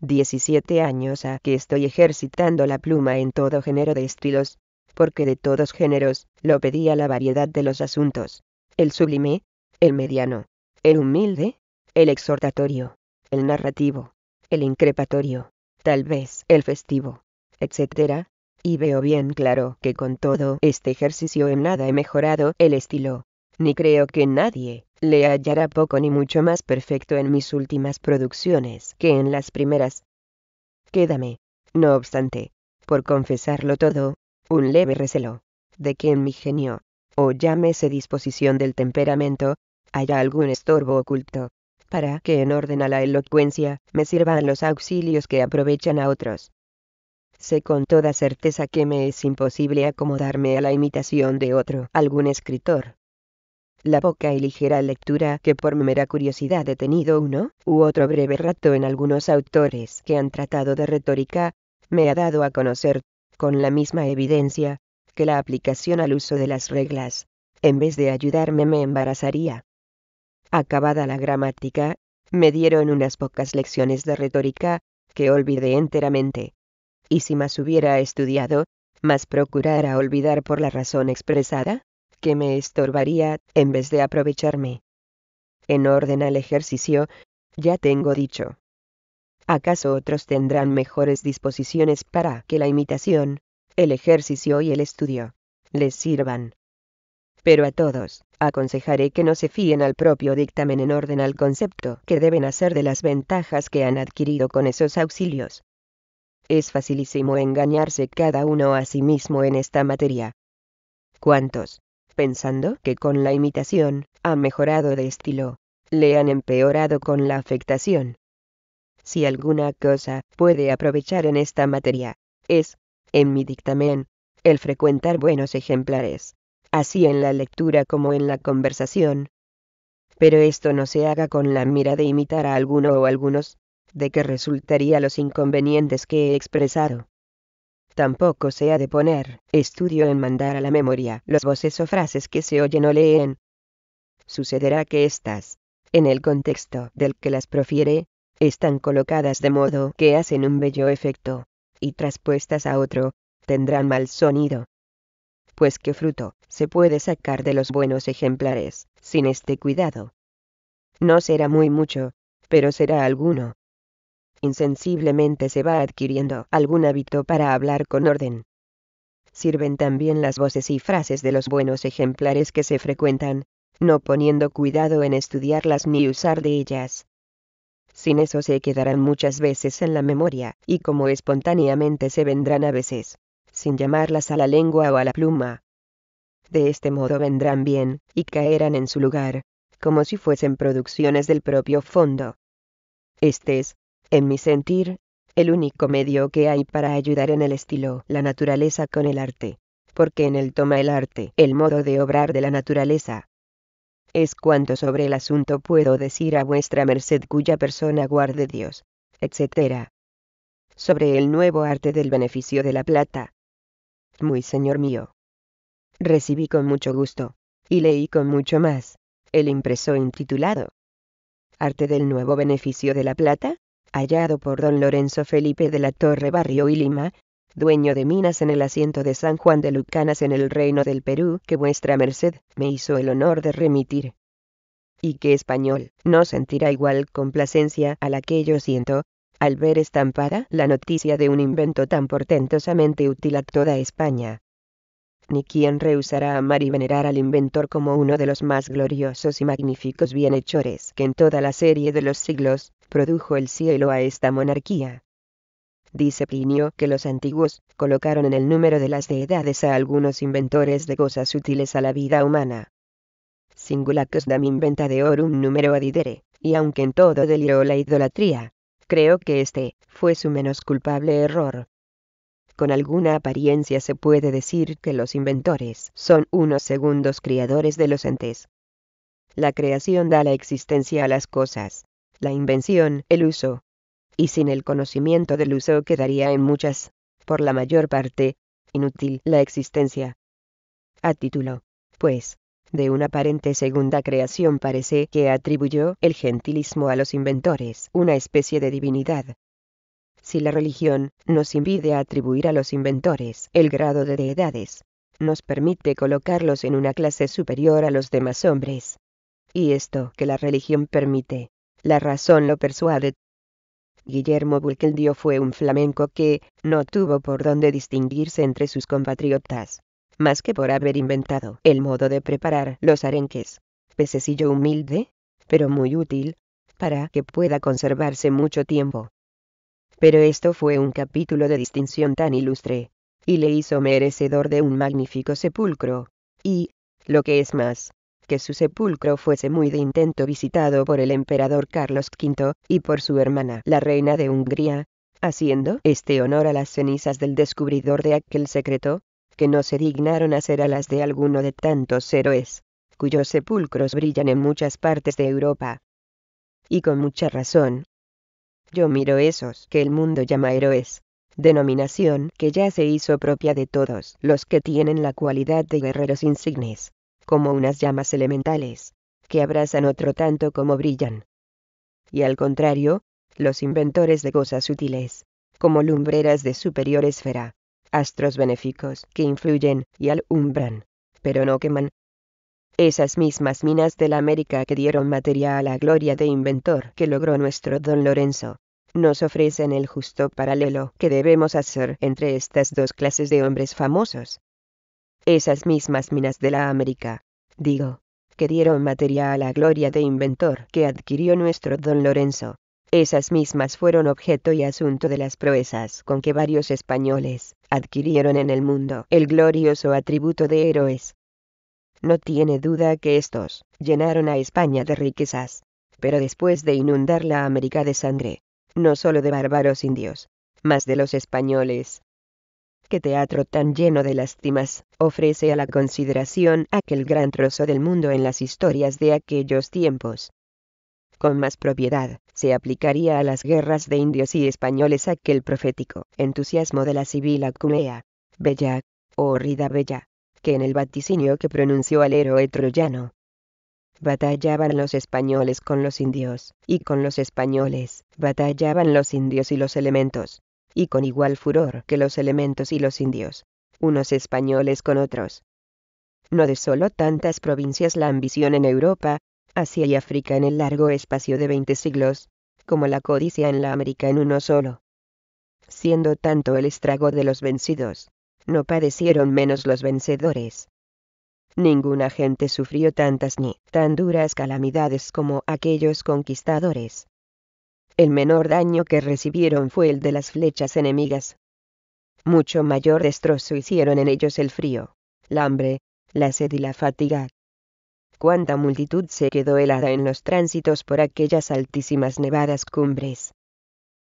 Diecisiete años a que estoy ejercitando la pluma en todo género de estilos, porque de todos géneros, lo pedía la variedad de los asuntos, el sublime, el mediano, el humilde, el exhortatorio, el narrativo, el increpatorio, tal vez el festivo, etc. Y veo bien claro que con todo este ejercicio en nada he mejorado el estilo. Ni creo que nadie le hallará poco ni mucho más perfecto en mis últimas producciones que en las primeras. Quédame, no obstante, por confesarlo todo, un leve recelo, de que en mi genio, o llámese disposición del temperamento, haya algún estorbo oculto, para que en orden a la elocuencia, me sirvan los auxilios que aprovechan a otros. Sé con toda certeza que me es imposible acomodarme a la imitación de otro, algún escritor. La poca y ligera lectura que por mera curiosidad he tenido uno u otro breve rato en algunos autores que han tratado de retórica, me ha dado a conocer, con la misma evidencia, que la aplicación al uso de las reglas, en vez de ayudarme me embarazaría. Acabada la gramática, me dieron unas pocas lecciones de retórica que olvidé enteramente. Y si más hubiera estudiado, más procurara olvidar por la razón expresada, que me estorbaría en vez de aprovecharme. En orden al ejercicio, ya tengo dicho. ¿Acaso otros tendrán mejores disposiciones para que la imitación, el ejercicio y el estudio les sirvan? pero a todos, aconsejaré que no se fíen al propio dictamen en orden al concepto que deben hacer de las ventajas que han adquirido con esos auxilios. Es facilísimo engañarse cada uno a sí mismo en esta materia. ¿Cuántos, pensando que con la imitación, han mejorado de estilo, le han empeorado con la afectación? Si alguna cosa puede aprovechar en esta materia, es, en mi dictamen, el frecuentar buenos ejemplares así en la lectura como en la conversación. Pero esto no se haga con la mira de imitar a alguno o algunos, de que resultaría los inconvenientes que he expresado. Tampoco se ha de poner estudio en mandar a la memoria los voces o frases que se oyen o leen. Sucederá que éstas, en el contexto del que las profiere, están colocadas de modo que hacen un bello efecto, y traspuestas a otro, tendrán mal sonido pues qué fruto se puede sacar de los buenos ejemplares, sin este cuidado. No será muy mucho, pero será alguno. Insensiblemente se va adquiriendo algún hábito para hablar con orden. Sirven también las voces y frases de los buenos ejemplares que se frecuentan, no poniendo cuidado en estudiarlas ni usar de ellas. Sin eso se quedarán muchas veces en la memoria, y como espontáneamente se vendrán a veces, sin llamarlas a la lengua o a la pluma. De este modo vendrán bien, y caerán en su lugar, como si fuesen producciones del propio fondo. Este es, en mi sentir, el único medio que hay para ayudar en el estilo la naturaleza con el arte, porque en él toma el arte el modo de obrar de la naturaleza. Es cuanto sobre el asunto puedo decir a vuestra merced cuya persona guarde Dios, etc. Sobre el nuevo arte del beneficio de la plata, muy señor mío. Recibí con mucho gusto, y leí con mucho más, el impreso intitulado Arte del nuevo beneficio de la plata, hallado por don Lorenzo Felipe de la Torre Barrio y Lima, dueño de minas en el asiento de San Juan de Lucanas en el reino del Perú, que vuestra merced me hizo el honor de remitir. Y que español no sentirá igual complacencia a la que yo siento, al ver estampada la noticia de un invento tan portentosamente útil a toda España. Ni quien rehusará amar y venerar al inventor como uno de los más gloriosos y magníficos bienhechores que en toda la serie de los siglos produjo el cielo a esta monarquía. Dice Plinio que los antiguos colocaron en el número de las deidades a algunos inventores de cosas útiles a la vida humana. Singulacus dam inventa número numero adidere, y aunque en todo deliró la idolatría, Creo que este fue su menos culpable error. Con alguna apariencia se puede decir que los inventores son unos segundos criadores de los entes. La creación da la existencia a las cosas, la invención, el uso. Y sin el conocimiento del uso quedaría en muchas, por la mayor parte, inútil la existencia. A título, pues, de una aparente segunda creación parece que atribuyó el gentilismo a los inventores, una especie de divinidad. Si la religión nos impide atribuir a los inventores el grado de deidades, nos permite colocarlos en una clase superior a los demás hombres. Y esto que la religión permite, la razón lo persuade. Guillermo Bulkeldio fue un flamenco que no tuvo por dónde distinguirse entre sus compatriotas más que por haber inventado el modo de preparar los arenques. Pececillo humilde, pero muy útil, para que pueda conservarse mucho tiempo. Pero esto fue un capítulo de distinción tan ilustre, y le hizo merecedor de un magnífico sepulcro, y, lo que es más, que su sepulcro fuese muy de intento visitado por el emperador Carlos V, y por su hermana la reina de Hungría, haciendo este honor a las cenizas del descubridor de aquel secreto, que no se dignaron hacer alas de alguno de tantos héroes, cuyos sepulcros brillan en muchas partes de Europa. Y con mucha razón. Yo miro esos que el mundo llama héroes, denominación que ya se hizo propia de todos los que tienen la cualidad de guerreros insignes, como unas llamas elementales, que abrazan otro tanto como brillan. Y al contrario, los inventores de cosas útiles, como lumbreras de superior esfera, astros benéficos que influyen y alumbran, pero no queman. Esas mismas minas de la América que dieron materia a la gloria de inventor que logró nuestro don Lorenzo, nos ofrecen el justo paralelo que debemos hacer entre estas dos clases de hombres famosos. Esas mismas minas de la América, digo, que dieron materia a la gloria de inventor que adquirió nuestro don Lorenzo, esas mismas fueron objeto y asunto de las proezas con que varios españoles, adquirieron en el mundo el glorioso atributo de héroes. No tiene duda que estos llenaron a España de riquezas, pero después de inundar la América de sangre, no solo de bárbaros indios, mas de los españoles. ¿Qué teatro tan lleno de lástimas ofrece a la consideración aquel gran trozo del mundo en las historias de aquellos tiempos? con más propiedad, se aplicaría a las guerras de indios y españoles aquel profético entusiasmo de la civil acumea, bella, o rida bella, que en el vaticinio que pronunció al héroe troyano. Batallaban los españoles con los indios, y con los españoles, batallaban los indios y los elementos, y con igual furor que los elementos y los indios, unos españoles con otros. No de sólo tantas provincias la ambición en Europa, Asia y África en el largo espacio de veinte siglos, como la codicia en la América en uno solo. Siendo tanto el estrago de los vencidos, no padecieron menos los vencedores. Ninguna gente sufrió tantas ni tan duras calamidades como aquellos conquistadores. El menor daño que recibieron fue el de las flechas enemigas. Mucho mayor destrozo hicieron en ellos el frío, la hambre, la sed y la fatiga, cuánta multitud se quedó helada en los tránsitos por aquellas altísimas nevadas cumbres.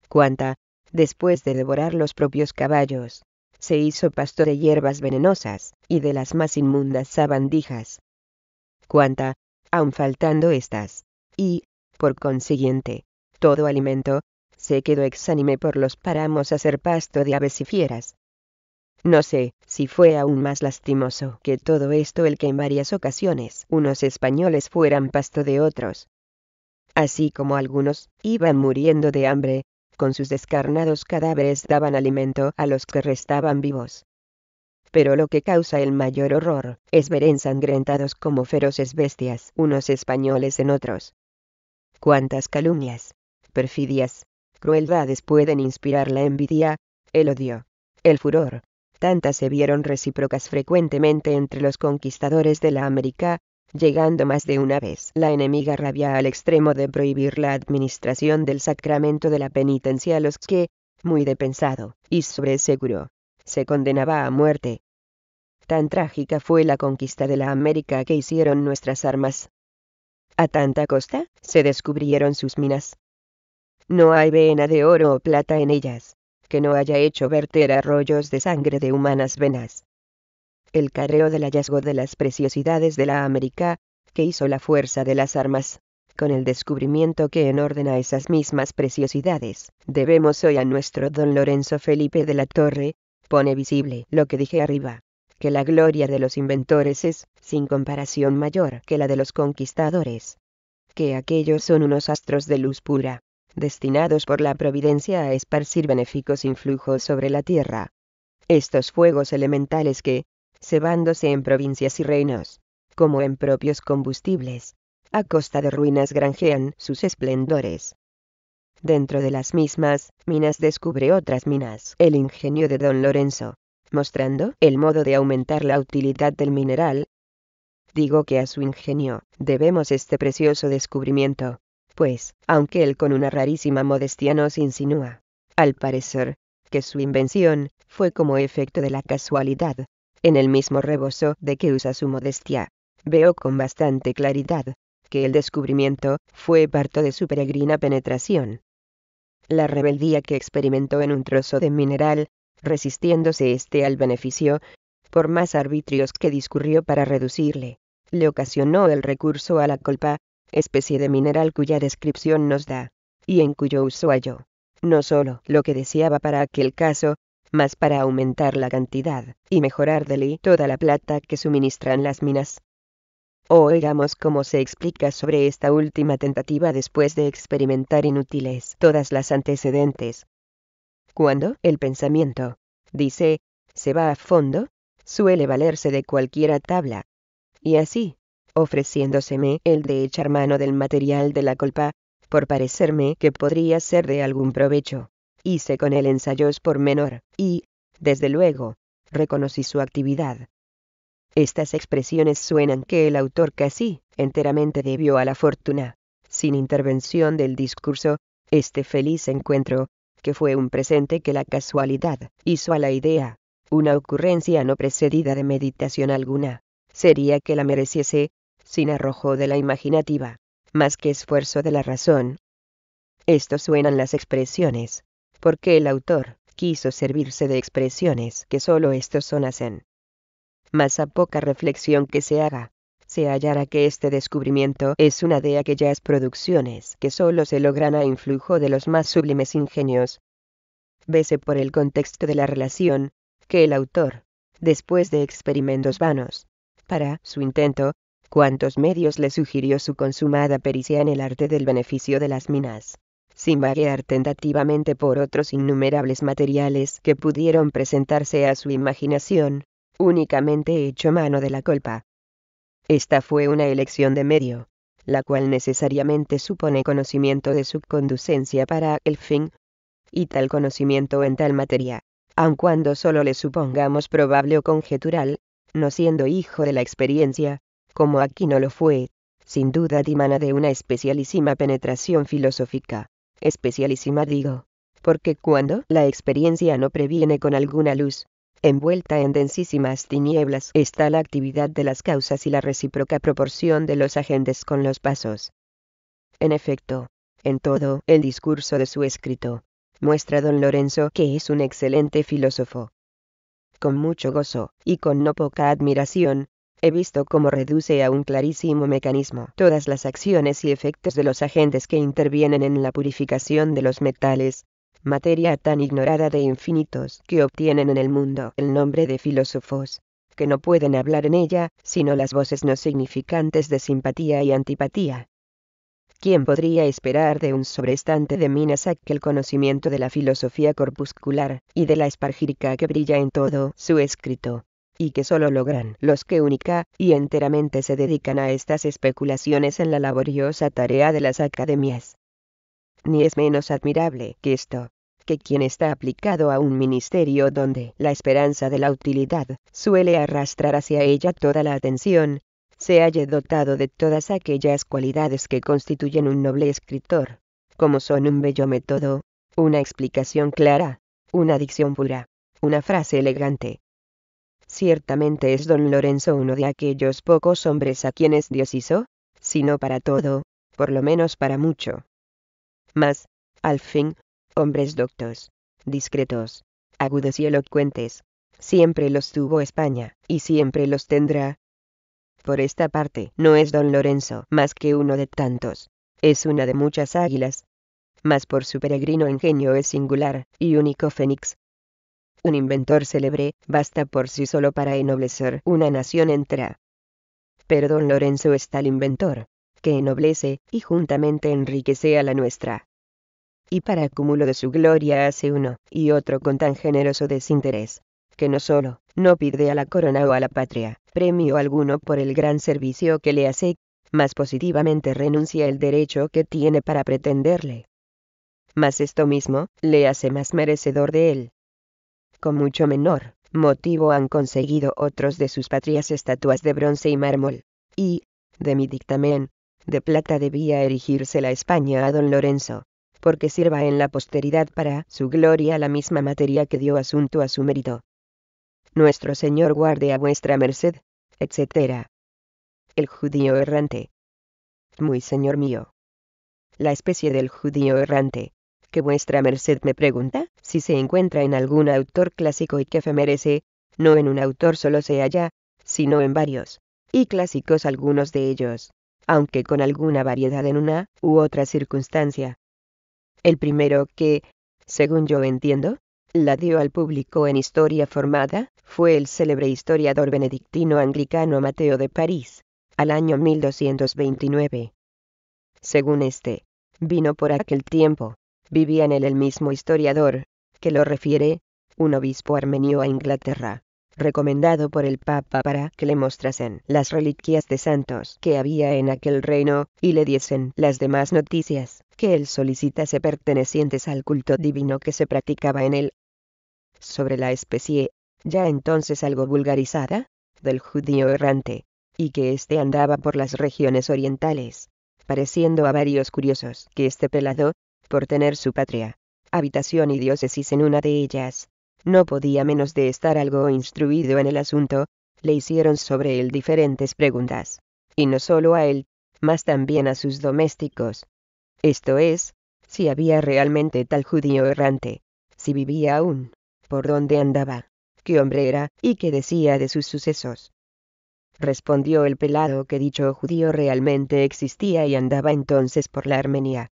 Cuánta, después de devorar los propios caballos, se hizo pasto de hierbas venenosas, y de las más inmundas sabandijas. Cuánta, aun faltando estas, y, por consiguiente, todo alimento, se quedó exánime por los páramos a ser pasto de aves y fieras. No sé, si fue aún más lastimoso que todo esto el que en varias ocasiones unos españoles fueran pasto de otros. Así como algunos iban muriendo de hambre, con sus descarnados cadáveres daban alimento a los que restaban vivos. Pero lo que causa el mayor horror es ver ensangrentados como feroces bestias unos españoles en otros. Cuántas calumnias, perfidias, crueldades pueden inspirar la envidia, el odio, el furor, Tantas se vieron recíprocas frecuentemente entre los conquistadores de la América, llegando más de una vez la enemiga rabia al extremo de prohibir la administración del sacramento de la penitencia a los que, muy de pensado, y sobre seguro, se condenaba a muerte. Tan trágica fue la conquista de la América que hicieron nuestras armas. A tanta costa, se descubrieron sus minas. No hay vena de oro o plata en ellas, que no haya hecho verter arroyos de sangre de humanas venas. El carreo del hallazgo de las preciosidades de la América, que hizo la fuerza de las armas, con el descubrimiento que en orden a esas mismas preciosidades, debemos hoy a nuestro don Lorenzo Felipe de la Torre, pone visible lo que dije arriba, que la gloria de los inventores es, sin comparación mayor que la de los conquistadores. Que aquellos son unos astros de luz pura, destinados por la providencia a esparcir benéficos influjos sobre la tierra. Estos fuegos elementales que, cebándose en provincias y reinos, como en propios combustibles, a costa de ruinas granjean sus esplendores. Dentro de las mismas, Minas descubre otras minas, el ingenio de don Lorenzo, mostrando el modo de aumentar la utilidad del mineral. Digo que a su ingenio debemos este precioso descubrimiento, pues, aunque él con una rarísima modestia nos insinúa, al parecer, que su invención fue como efecto de la casualidad, en el mismo rebozo de que usa su modestia, veo con bastante claridad que el descubrimiento fue parto de su peregrina penetración. La rebeldía que experimentó en un trozo de mineral, resistiéndose éste al beneficio, por más arbitrios que discurrió para reducirle, le ocasionó el recurso a la culpa, especie de mineral cuya descripción nos da, y en cuyo uso halló, no solo lo que deseaba para aquel caso, mas para aumentar la cantidad y mejorar de ley toda la plata que suministran las minas. Oigamos cómo se explica sobre esta última tentativa después de experimentar inútiles todas las antecedentes. Cuando el pensamiento, dice, se va a fondo, suele valerse de cualquiera tabla. Y así, ofreciéndoseme el de echar mano del material de la culpa, por parecerme que podría ser de algún provecho. Hice con él ensayos por menor, y, desde luego, reconocí su actividad. Estas expresiones suenan que el autor casi enteramente debió a la fortuna, sin intervención del discurso, este feliz encuentro, que fue un presente que la casualidad hizo a la idea, una ocurrencia no precedida de meditación alguna. Sería que la mereciese, sin arrojo de la imaginativa, más que esfuerzo de la razón. Esto suenan las expresiones, porque el autor quiso servirse de expresiones que sólo estos son hacen. Mas a poca reflexión que se haga, se hallará que este descubrimiento es una de aquellas producciones que sólo se logran a influjo de los más sublimes ingenios. Vese por el contexto de la relación, que el autor, después de experimentos vanos, para su intento, ¿Cuántos medios le sugirió su consumada pericia en el arte del beneficio de las minas, sin vaguear tentativamente por otros innumerables materiales que pudieron presentarse a su imaginación, únicamente hecho mano de la culpa. Esta fue una elección de medio, la cual necesariamente supone conocimiento de su conducencia para el fin, y tal conocimiento en tal materia, aun cuando solo le supongamos probable o conjetural, no siendo hijo de la experiencia, como aquí no lo fue, sin duda dimana de una especialísima penetración filosófica. Especialísima digo, porque cuando la experiencia no previene con alguna luz, envuelta en densísimas tinieblas está la actividad de las causas y la recíproca proporción de los agentes con los pasos. En efecto, en todo el discurso de su escrito, muestra don Lorenzo que es un excelente filósofo. Con mucho gozo, y con no poca admiración, He visto cómo reduce a un clarísimo mecanismo todas las acciones y efectos de los agentes que intervienen en la purificación de los metales, materia tan ignorada de infinitos que obtienen en el mundo el nombre de filósofos, que no pueden hablar en ella sino las voces no significantes de simpatía y antipatía. ¿Quién podría esperar de un sobrestante de minas aquel conocimiento de la filosofía corpuscular y de la espargírica que brilla en todo su escrito? y que solo logran los que única y enteramente se dedican a estas especulaciones en la laboriosa tarea de las academias. Ni es menos admirable que esto, que quien está aplicado a un ministerio donde la esperanza de la utilidad suele arrastrar hacia ella toda la atención, se halle dotado de todas aquellas cualidades que constituyen un noble escritor, como son un bello método, una explicación clara, una dicción pura, una frase elegante, ciertamente es don Lorenzo uno de aquellos pocos hombres a quienes Dios hizo, sino para todo, por lo menos para mucho. Mas, al fin, hombres doctos, discretos, agudos y elocuentes, siempre los tuvo España, y siempre los tendrá. Por esta parte, no es don Lorenzo más que uno de tantos, es una de muchas águilas. Mas por su peregrino ingenio es singular, y único fénix, un inventor célebre, basta por sí solo para ennoblecer una nación entera. Pero don Lorenzo está el inventor, que ennoblece y juntamente enriquece a la nuestra. Y para acúmulo de su gloria hace uno y otro con tan generoso desinterés, que no solo no pide a la corona o a la patria premio alguno por el gran servicio que le hace, mas positivamente renuncia el derecho que tiene para pretenderle. Mas esto mismo le hace más merecedor de él, con mucho menor motivo han conseguido otros de sus patrias estatuas de bronce y mármol, y, de mi dictamen, de plata debía erigirse la España a don Lorenzo, porque sirva en la posteridad para su gloria la misma materia que dio asunto a su mérito. Nuestro Señor guarde a vuestra merced, etc. El judío errante. Muy señor mío. La especie del judío errante, que vuestra merced me pregunta, si se encuentra en algún autor clásico y que femerece, no en un autor solo se halla, sino en varios, y clásicos algunos de ellos, aunque con alguna variedad en una u otra circunstancia. El primero que, según yo entiendo, la dio al público en historia formada, fue el célebre historiador benedictino anglicano Mateo de París, al año 1229. Según este, vino por aquel tiempo, vivía en él el mismo historiador, que lo refiere, un obispo armenio a Inglaterra, recomendado por el Papa para que le mostrasen las reliquias de santos que había en aquel reino, y le diesen las demás noticias que él solicitase pertenecientes al culto divino que se practicaba en él. Sobre la especie, ya entonces algo vulgarizada, del judío errante, y que éste andaba por las regiones orientales, pareciendo a varios curiosos que este pelado por tener su patria, habitación y diócesis en una de ellas. No podía menos de estar algo instruido en el asunto, le hicieron sobre él diferentes preguntas. Y no solo a él, mas también a sus domésticos. Esto es, si había realmente tal judío errante, si vivía aún, por dónde andaba, qué hombre era y qué decía de sus sucesos. Respondió el pelado que dicho judío realmente existía y andaba entonces por la Armenia,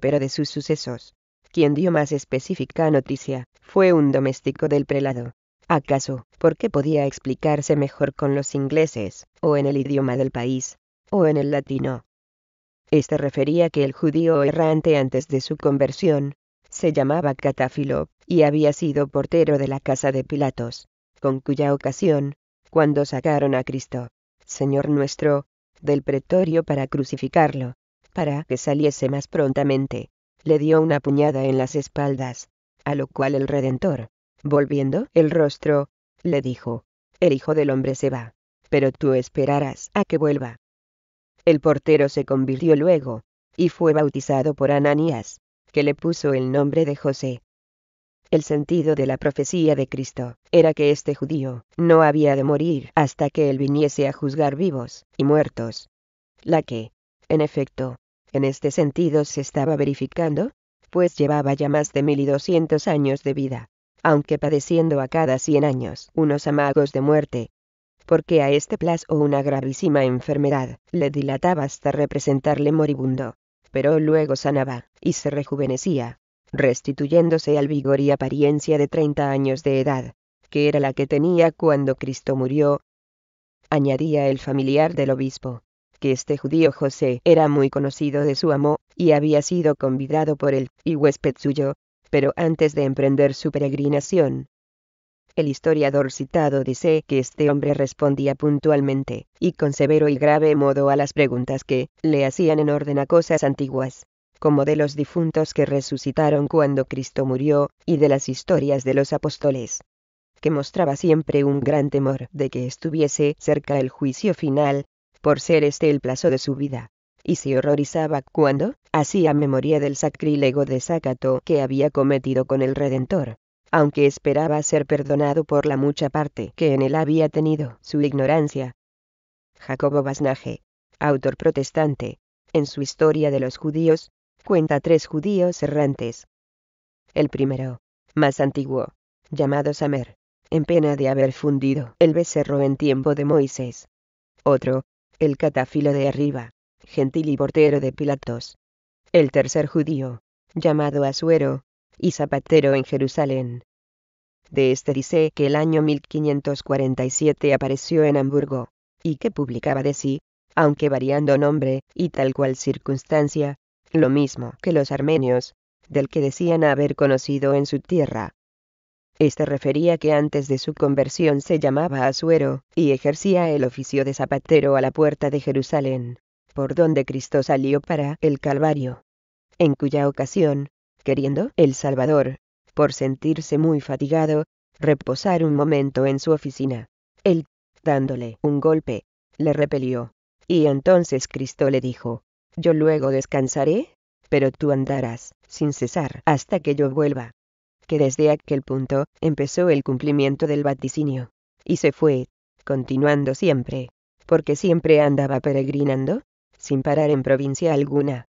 pero de sus sucesos. Quien dio más específica noticia, fue un doméstico del prelado. ¿Acaso, porque podía explicarse mejor con los ingleses, o en el idioma del país, o en el latino? Este refería que el judío errante antes de su conversión, se llamaba Catáfilo, y había sido portero de la casa de Pilatos, con cuya ocasión, cuando sacaron a Cristo, Señor nuestro, del pretorio para crucificarlo, para que saliese más prontamente, le dio una puñada en las espaldas, a lo cual el Redentor, volviendo el rostro, le dijo, El Hijo del Hombre se va, pero tú esperarás a que vuelva. El portero se convirtió luego, y fue bautizado por Ananías, que le puso el nombre de José. El sentido de la profecía de Cristo era que este judío no había de morir hasta que él viniese a juzgar vivos y muertos. La que, en efecto, en este sentido se estaba verificando, pues llevaba ya más de 1200 años de vida, aunque padeciendo a cada 100 años unos amagos de muerte, porque a este plazo una gravísima enfermedad le dilataba hasta representarle moribundo, pero luego sanaba, y se rejuvenecía, restituyéndose al vigor y apariencia de 30 años de edad, que era la que tenía cuando Cristo murió, añadía el familiar del obispo que este judío José era muy conocido de su amo, y había sido convidado por él, y huésped suyo, pero antes de emprender su peregrinación. El historiador citado dice que este hombre respondía puntualmente, y con severo y grave modo a las preguntas que le hacían en orden a cosas antiguas, como de los difuntos que resucitaron cuando Cristo murió, y de las historias de los apóstoles que mostraba siempre un gran temor de que estuviese cerca el juicio final, por ser este el plazo de su vida, y se horrorizaba cuando hacía memoria del sacrílego desacato que había cometido con el Redentor, aunque esperaba ser perdonado por la mucha parte que en él había tenido su ignorancia. Jacobo Basnaje, autor protestante, en su Historia de los Judíos, cuenta tres judíos errantes. El primero, más antiguo, llamado Samer, en pena de haber fundido el becerro en tiempo de Moisés. Otro, el catafilo de arriba, gentil y portero de Pilatos. El tercer judío, llamado Asuero, y zapatero en Jerusalén. De este dice que el año 1547 apareció en Hamburgo, y que publicaba de sí, aunque variando nombre y tal cual circunstancia, lo mismo que los armenios, del que decían haber conocido en su tierra. Este refería que antes de su conversión se llamaba Asuero, y ejercía el oficio de zapatero a la puerta de Jerusalén, por donde Cristo salió para el Calvario. En cuya ocasión, queriendo el Salvador, por sentirse muy fatigado, reposar un momento en su oficina, él, dándole un golpe, le repelió. Y entonces Cristo le dijo, Yo luego descansaré, pero tú andarás, sin cesar, hasta que yo vuelva que desde aquel punto empezó el cumplimiento del vaticinio. Y se fue, continuando siempre, porque siempre andaba peregrinando, sin parar en provincia alguna.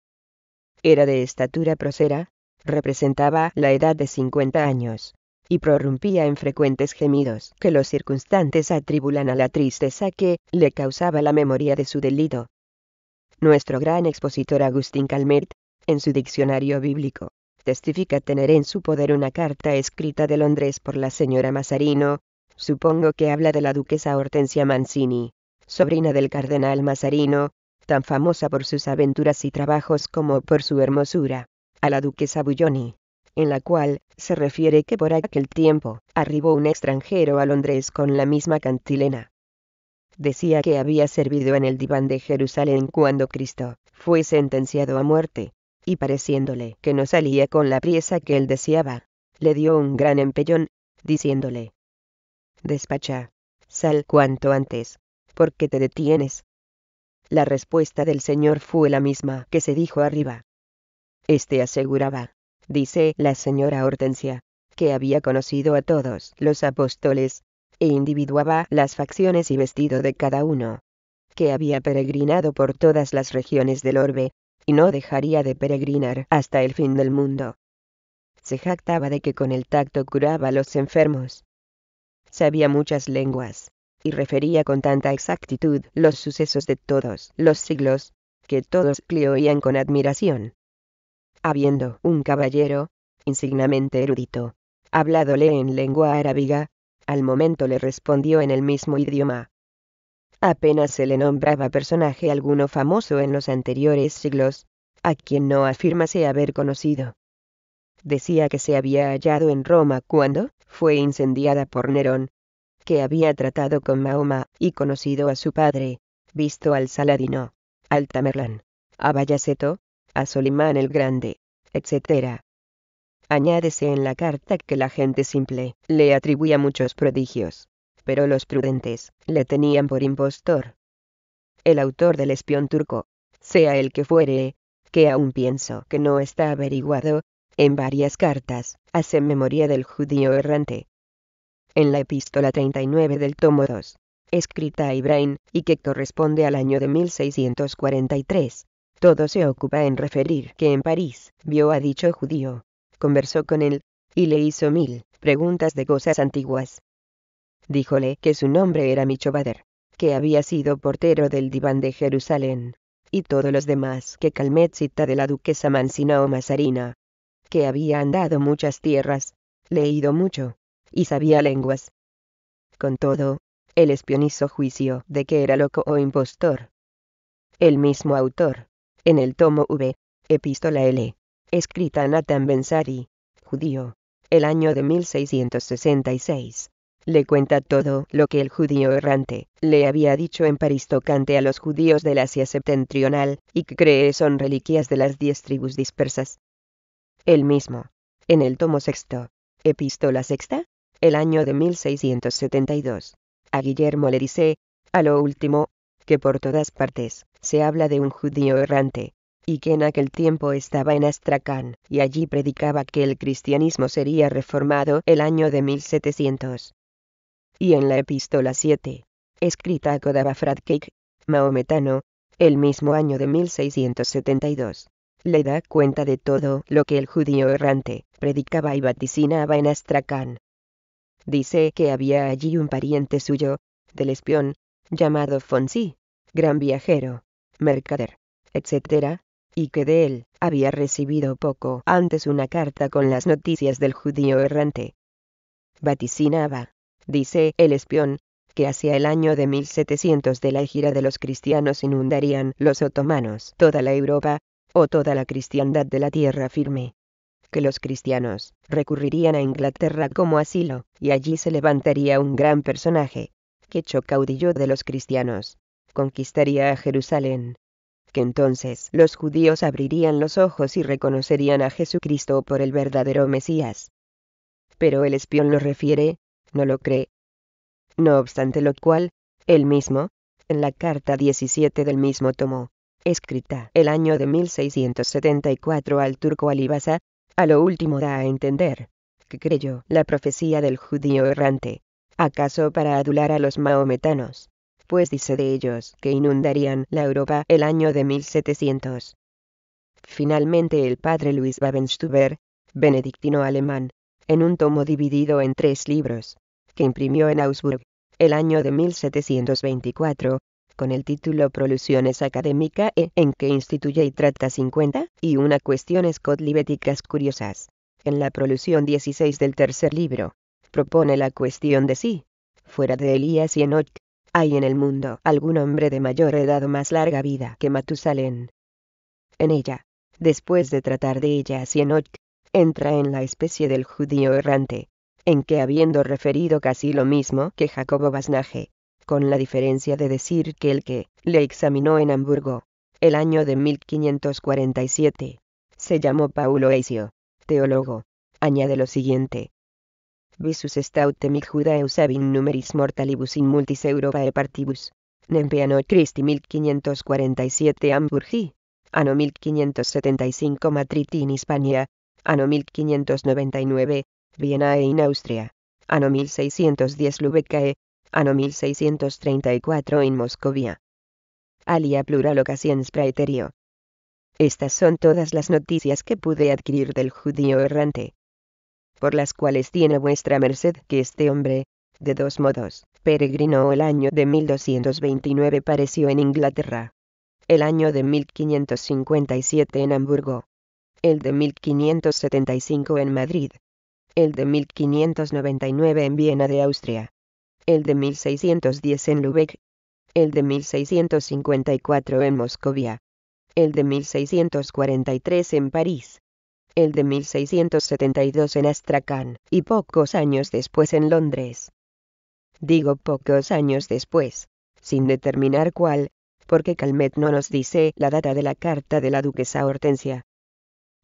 Era de estatura prosera, representaba la edad de 50 años, y prorrumpía en frecuentes gemidos que los circunstantes atribulan a la tristeza que le causaba la memoria de su delito. Nuestro gran expositor Agustín Calmet, en su diccionario bíblico, testifica tener en su poder una carta escrita de Londres por la señora Mazarino, supongo que habla de la duquesa Hortensia Mancini, sobrina del cardenal Mazarino, tan famosa por sus aventuras y trabajos como por su hermosura, a la duquesa Bulloni, en la cual se refiere que por aquel tiempo arribó un extranjero a Londres con la misma cantilena. Decía que había servido en el diván de Jerusalén cuando Cristo fue sentenciado a muerte, y pareciéndole que no salía con la priesa que él deseaba, le dio un gran empellón, diciéndole, Despacha, sal cuanto antes, porque te detienes. La respuesta del Señor fue la misma que se dijo arriba. Este aseguraba, dice la señora Hortensia, que había conocido a todos los apóstoles, e individuaba las facciones y vestido de cada uno, que había peregrinado por todas las regiones del orbe, y no dejaría de peregrinar hasta el fin del mundo. Se jactaba de que con el tacto curaba a los enfermos. Sabía muchas lenguas, y refería con tanta exactitud los sucesos de todos los siglos, que todos le oían con admiración. Habiendo un caballero, insignamente erudito, habladole en lengua arábiga, al momento le respondió en el mismo idioma, Apenas se le nombraba personaje alguno famoso en los anteriores siglos, a quien no afirmase haber conocido. Decía que se había hallado en Roma cuando fue incendiada por Nerón, que había tratado con Mahoma y conocido a su padre, visto al Saladino, al Tamerlán, a Bayaceto, a Solimán el Grande, etc. Añádese en la carta que la gente simple le atribuía muchos prodigios pero los prudentes, le tenían por impostor. El autor del espión turco, sea el que fuere, que aún pienso que no está averiguado, en varias cartas, hace memoria del judío errante. En la epístola 39 del tomo 2, escrita a Ibrahim, y que corresponde al año de 1643, todo se ocupa en referir que en París, vio a dicho judío, conversó con él, y le hizo mil preguntas de cosas antiguas, Díjole que su nombre era Michobader, que había sido portero del diván de Jerusalén, y todos los demás que Calmet de la duquesa Mancina o Mazarina, que había andado muchas tierras, leído mucho, y sabía lenguas. Con todo, el espionizo juicio de que era loco o impostor. El mismo autor, en el tomo V, Epístola L, escrita a Nathan Bensari, judío, el año de 1666, le cuenta todo lo que el judío errante le había dicho en Paristocante a los judíos del Asia septentrional, y que cree son reliquias de las diez tribus dispersas. El mismo, en el tomo sexto, Epístola sexta, el año de 1672, a Guillermo le dice, a lo último, que por todas partes se habla de un judío errante, y que en aquel tiempo estaba en Astracán, y allí predicaba que el cristianismo sería reformado el año de 1700 y en la epístola 7, escrita a Kodava Fratkeik, maometano, el mismo año de 1672. Le da cuenta de todo lo que el judío errante predicaba y vaticinaba en Astracán. Dice que había allí un pariente suyo, del espión, llamado Fonsi, gran viajero, mercader, etc., y que de él había recibido poco antes una carta con las noticias del judío errante. Vaticinaba dice el espión, que hacia el año de 1700 de la gira de los cristianos inundarían los otomanos toda la Europa, o toda la cristiandad de la tierra firme. Que los cristianos recurrirían a Inglaterra como asilo, y allí se levantaría un gran personaje, que hecho caudillo de los cristianos, conquistaría a Jerusalén. Que entonces los judíos abrirían los ojos y reconocerían a Jesucristo por el verdadero Mesías. Pero el espión lo refiere, no lo cree. No obstante lo cual, él mismo, en la carta 17 del mismo tomo, escrita el año de 1674 al turco Alibasa, a lo último da a entender que creyó la profecía del judío errante, acaso para adular a los maometanos, pues dice de ellos que inundarían la Europa el año de 1700. Finalmente el padre Luis Babenstuber, benedictino alemán, en un tomo dividido en tres libros, que imprimió en Augsburg, el año de 1724, con el título Prolusiones Académica e, en que instituye y trata 50 y una cuestiones codlibéticas curiosas. En la prolusión 16 del tercer libro, propone la cuestión de si, fuera de Elías y Enoch, hay en el mundo algún hombre de mayor edad o más larga vida que Matusalén. En ella, después de tratar de ella y Enoch, entra en la especie del judío errante, en que habiendo referido casi lo mismo que Jacobo Basnaje, con la diferencia de decir que el que le examinó en Hamburgo, el año de 1547, se llamó Paulo Eisio, teólogo, añade lo siguiente. Visus mi judaeus abin numeris mortalibus in multis Europae partibus. Nempeano Christi 1547 Hamburgi. Ano 1575 Matritin Hispania, Ano 1599, Viena e Austria. Ano 1610 Lubecae, Ano 1634 en Moscovia. Alia plural ocasiens praeterio. Estas son todas las noticias que pude adquirir del judío errante. Por las cuales tiene vuestra merced que este hombre, de dos modos, peregrinó el año de 1229 pareció en Inglaterra. El año de 1557 en Hamburgo el de 1575 en Madrid, el de 1599 en Viena de Austria, el de 1610 en Lübeck, el de 1654 en Moscovia, el de 1643 en París, el de 1672 en Astracán y pocos años después en Londres. Digo pocos años después, sin determinar cuál, porque Calmet no nos dice la data de la carta de la duquesa Hortensia.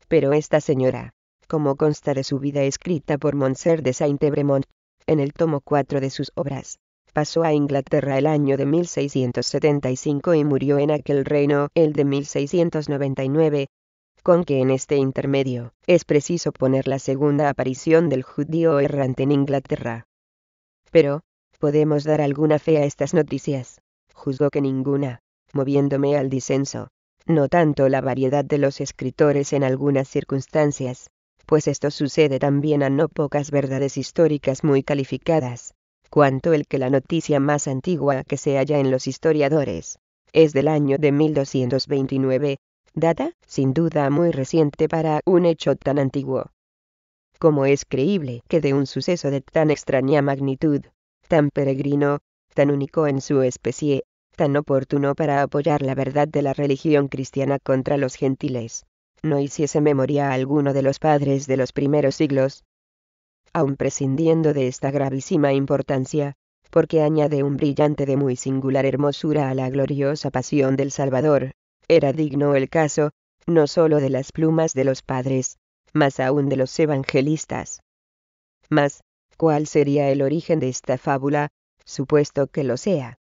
Pero esta señora, como consta de su vida escrita por Monser de saint ebremont en el tomo 4 de sus obras, pasó a Inglaterra el año de 1675 y murió en aquel reino el de 1699, con que en este intermedio, es preciso poner la segunda aparición del judío errante en Inglaterra. Pero, ¿podemos dar alguna fe a estas noticias? Juzgo que ninguna, moviéndome al disenso, no tanto la variedad de los escritores en algunas circunstancias, pues esto sucede también a no pocas verdades históricas muy calificadas, cuanto el que la noticia más antigua que se halla en los historiadores es del año de 1229, data, sin duda, muy reciente para un hecho tan antiguo. Como es creíble que de un suceso de tan extraña magnitud, tan peregrino, tan único en su especie, tan oportuno para apoyar la verdad de la religión cristiana contra los gentiles, no hiciese memoria a alguno de los padres de los primeros siglos. Aun prescindiendo de esta gravísima importancia, porque añade un brillante de muy singular hermosura a la gloriosa pasión del Salvador, era digno el caso, no sólo de las plumas de los padres, mas aún de los evangelistas. Mas, ¿cuál sería el origen de esta fábula, supuesto que lo sea?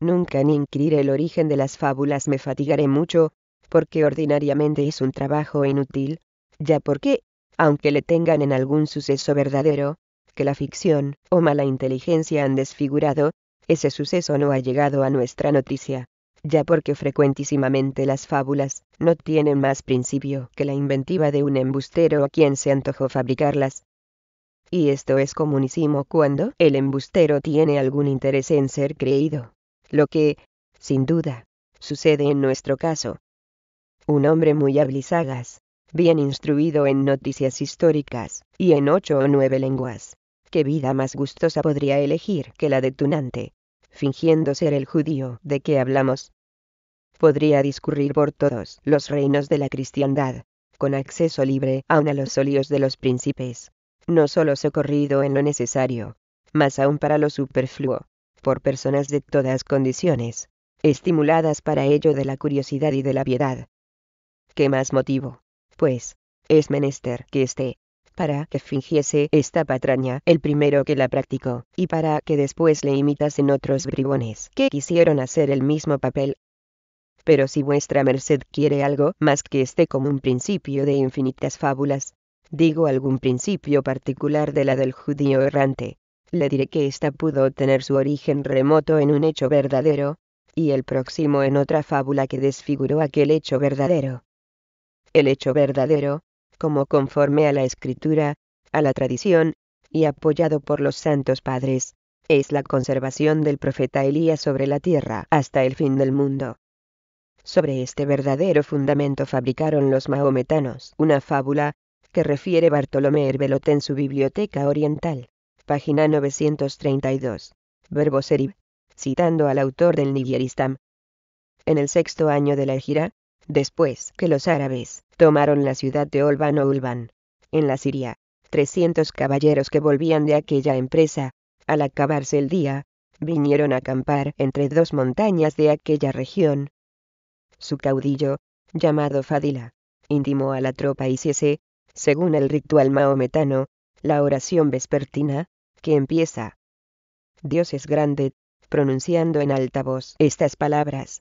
Nunca ni inquirir el origen de las fábulas me fatigaré mucho, porque ordinariamente es un trabajo inútil, ya porque, aunque le tengan en algún suceso verdadero, que la ficción o mala inteligencia han desfigurado, ese suceso no ha llegado a nuestra noticia, ya porque frecuentísimamente las fábulas no tienen más principio que la inventiva de un embustero a quien se antojó fabricarlas. Y esto es comunísimo cuando el embustero tiene algún interés en ser creído lo que, sin duda, sucede en nuestro caso. Un hombre muy ablizagas, bien instruido en noticias históricas, y en ocho o nueve lenguas. ¿Qué vida más gustosa podría elegir que la de Tunante, fingiendo ser el judío de que hablamos? Podría discurrir por todos los reinos de la cristiandad, con acceso libre aun a los solios de los príncipes, no solo socorrido en lo necesario, mas aún para lo superfluo por personas de todas condiciones, estimuladas para ello de la curiosidad y de la piedad. ¿Qué más motivo? Pues, es menester que esté, para que fingiese esta patraña el primero que la practicó, y para que después le imitasen otros bribones que quisieron hacer el mismo papel. Pero si vuestra merced quiere algo más que esté como un principio de infinitas fábulas, digo algún principio particular de la del judío errante, le diré que ésta pudo tener su origen remoto en un hecho verdadero, y el próximo en otra fábula que desfiguró aquel hecho verdadero. El hecho verdadero, como conforme a la escritura, a la tradición, y apoyado por los santos padres, es la conservación del profeta Elías sobre la tierra hasta el fin del mundo. Sobre este verdadero fundamento fabricaron los mahometanos una fábula, que refiere Bartolomé Herbelot en su biblioteca oriental página 932, verbo serib, citando al autor del Nigeristam. En el sexto año de la gira, después que los árabes tomaron la ciudad de Olban o Ulban, en la Siria, 300 caballeros que volvían de aquella empresa, al acabarse el día, vinieron a acampar entre dos montañas de aquella región. Su caudillo, llamado Fadila, intimó a la tropa hiciese, según el ritual maometano, la oración vespertina, que empieza. Dios es grande, pronunciando en alta voz estas palabras.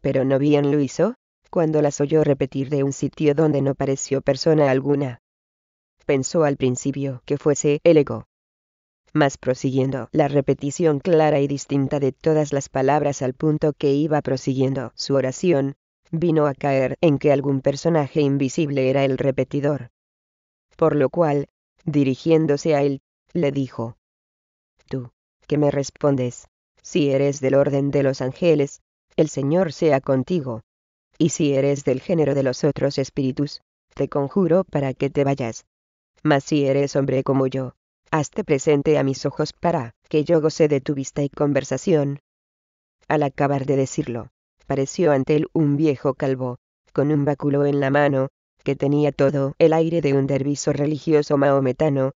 Pero no bien lo hizo, cuando las oyó repetir de un sitio donde no pareció persona alguna. Pensó al principio que fuese el ego. Mas prosiguiendo la repetición clara y distinta de todas las palabras al punto que iba prosiguiendo su oración, vino a caer en que algún personaje invisible era el repetidor. Por lo cual, dirigiéndose a él, le dijo. Tú, que me respondes, si eres del orden de los ángeles, el Señor sea contigo. Y si eres del género de los otros espíritus, te conjuro para que te vayas. Mas si eres hombre como yo, hazte presente a mis ojos para que yo goce de tu vista y conversación. Al acabar de decirlo, pareció ante él un viejo calvo, con un báculo en la mano, que tenía todo el aire de un derviso religioso maometano,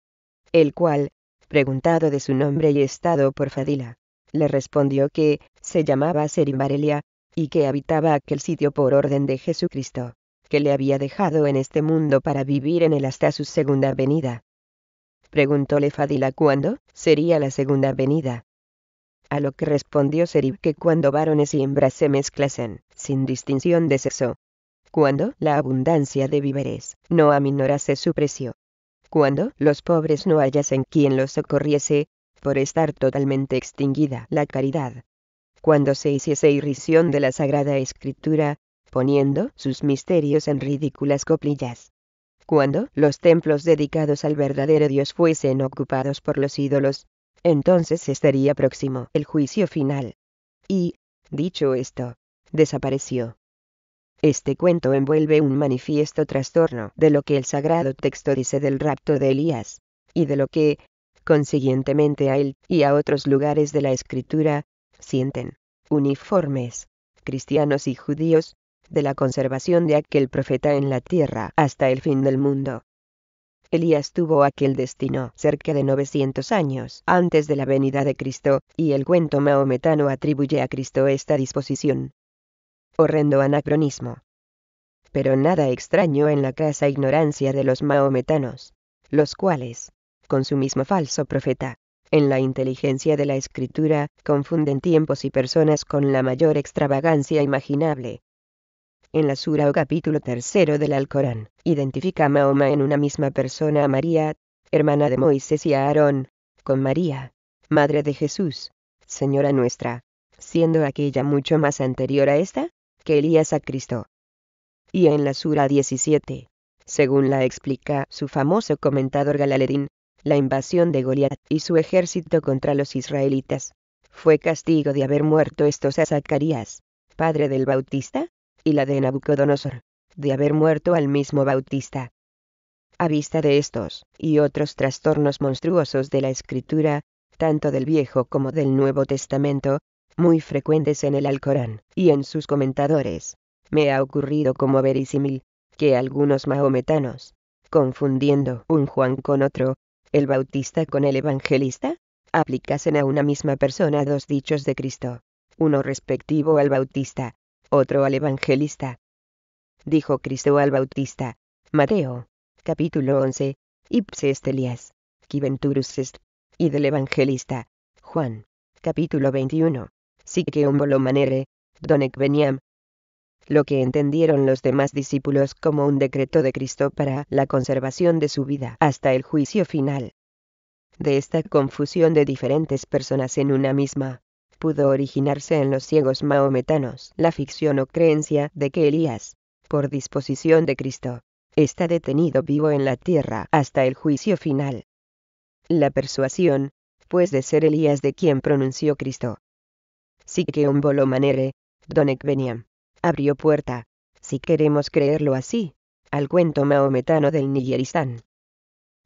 el cual, preguntado de su nombre y estado por Fadila, le respondió que, se llamaba Serimbarelia, y que habitaba aquel sitio por orden de Jesucristo, que le había dejado en este mundo para vivir en él hasta su segunda venida. Preguntóle Fadila cuándo sería la segunda venida. A lo que respondió Serib que cuando varones y hembras se mezclasen, sin distinción de sexo. Cuando la abundancia de víveres no aminorase su precio, cuando los pobres no hallasen quien los socorriese, por estar totalmente extinguida la caridad. Cuando se hiciese irrisión de la Sagrada Escritura, poniendo sus misterios en ridículas coplillas. Cuando los templos dedicados al verdadero Dios fuesen ocupados por los ídolos, entonces estaría próximo el juicio final. Y, dicho esto, desapareció. Este cuento envuelve un manifiesto trastorno de lo que el sagrado texto dice del rapto de Elías, y de lo que, consiguientemente a él y a otros lugares de la escritura, sienten, uniformes, cristianos y judíos, de la conservación de aquel profeta en la tierra hasta el fin del mundo. Elías tuvo aquel destino cerca de 900 años antes de la venida de Cristo, y el cuento maometano atribuye a Cristo esta disposición horrendo anacronismo. Pero nada extraño en la crasa ignorancia de los maometanos, los cuales, con su mismo falso profeta, en la inteligencia de la escritura, confunden tiempos y personas con la mayor extravagancia imaginable. En la sura o capítulo tercero del Alcorán, identifica Mahoma en una misma persona a María, hermana de Moisés y a Aarón, con María, madre de Jesús, Señora nuestra, siendo aquella mucho más anterior a esta? Elías a Cristo. Y en la Sura 17, según la explica su famoso comentador Galaledín, la invasión de Goliat y su ejército contra los israelitas fue castigo de haber muerto estos a Zacarías, padre del Bautista, y la de Nabucodonosor, de haber muerto al mismo Bautista. A vista de estos y otros trastornos monstruosos de la escritura, tanto del Viejo como del Nuevo Testamento, muy frecuentes en el Alcorán y en sus comentadores. Me ha ocurrido como verisímil que algunos mahometanos, confundiendo un Juan con otro, el Bautista con el Evangelista, aplicasen a una misma persona dos dichos de Cristo, uno respectivo al Bautista, otro al Evangelista. Dijo Cristo al Bautista, Mateo, capítulo 11, qui venturus est, y del Evangelista, Juan, capítulo 21, sí que manere, donec veniam. Lo que entendieron los demás discípulos como un decreto de Cristo para la conservación de su vida hasta el juicio final. De esta confusión de diferentes personas en una misma, pudo originarse en los ciegos maometanos la ficción o creencia de que Elías, por disposición de Cristo, está detenido vivo en la tierra hasta el juicio final. La persuasión, pues de ser Elías de quien pronunció Cristo, sí que un volo manere, donec veniam. Abrió puerta, si queremos creerlo así, al cuento maometano del Nigeristán.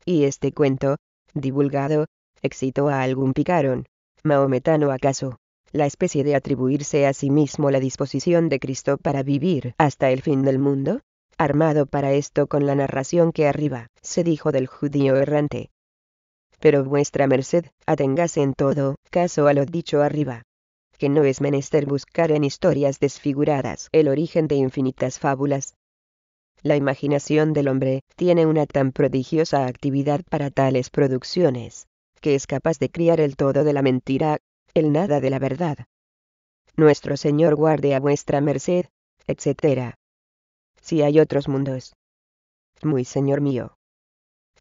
Y este cuento, divulgado, excitó a algún picarón, maometano acaso, la especie de atribuirse a sí mismo la disposición de Cristo para vivir hasta el fin del mundo? Armado para esto con la narración que arriba, se dijo del judío errante. Pero vuestra merced, atengase en todo caso a lo dicho arriba, que no es menester buscar en historias desfiguradas el origen de infinitas fábulas. La imaginación del hombre tiene una tan prodigiosa actividad para tales producciones, que es capaz de criar el todo de la mentira, el nada de la verdad. Nuestro Señor guarde a vuestra merced, etc. Si hay otros mundos. Muy Señor mío.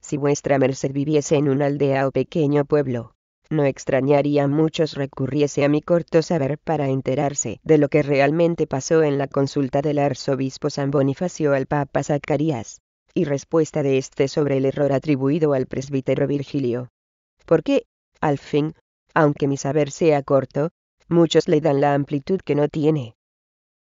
Si vuestra merced viviese en una aldea o pequeño pueblo, no extrañaría muchos recurriese a mi corto saber para enterarse de lo que realmente pasó en la consulta del arzobispo San Bonifacio al Papa Zacarías, y respuesta de éste sobre el error atribuido al presbítero Virgilio. Porque, al fin, aunque mi saber sea corto, muchos le dan la amplitud que no tiene.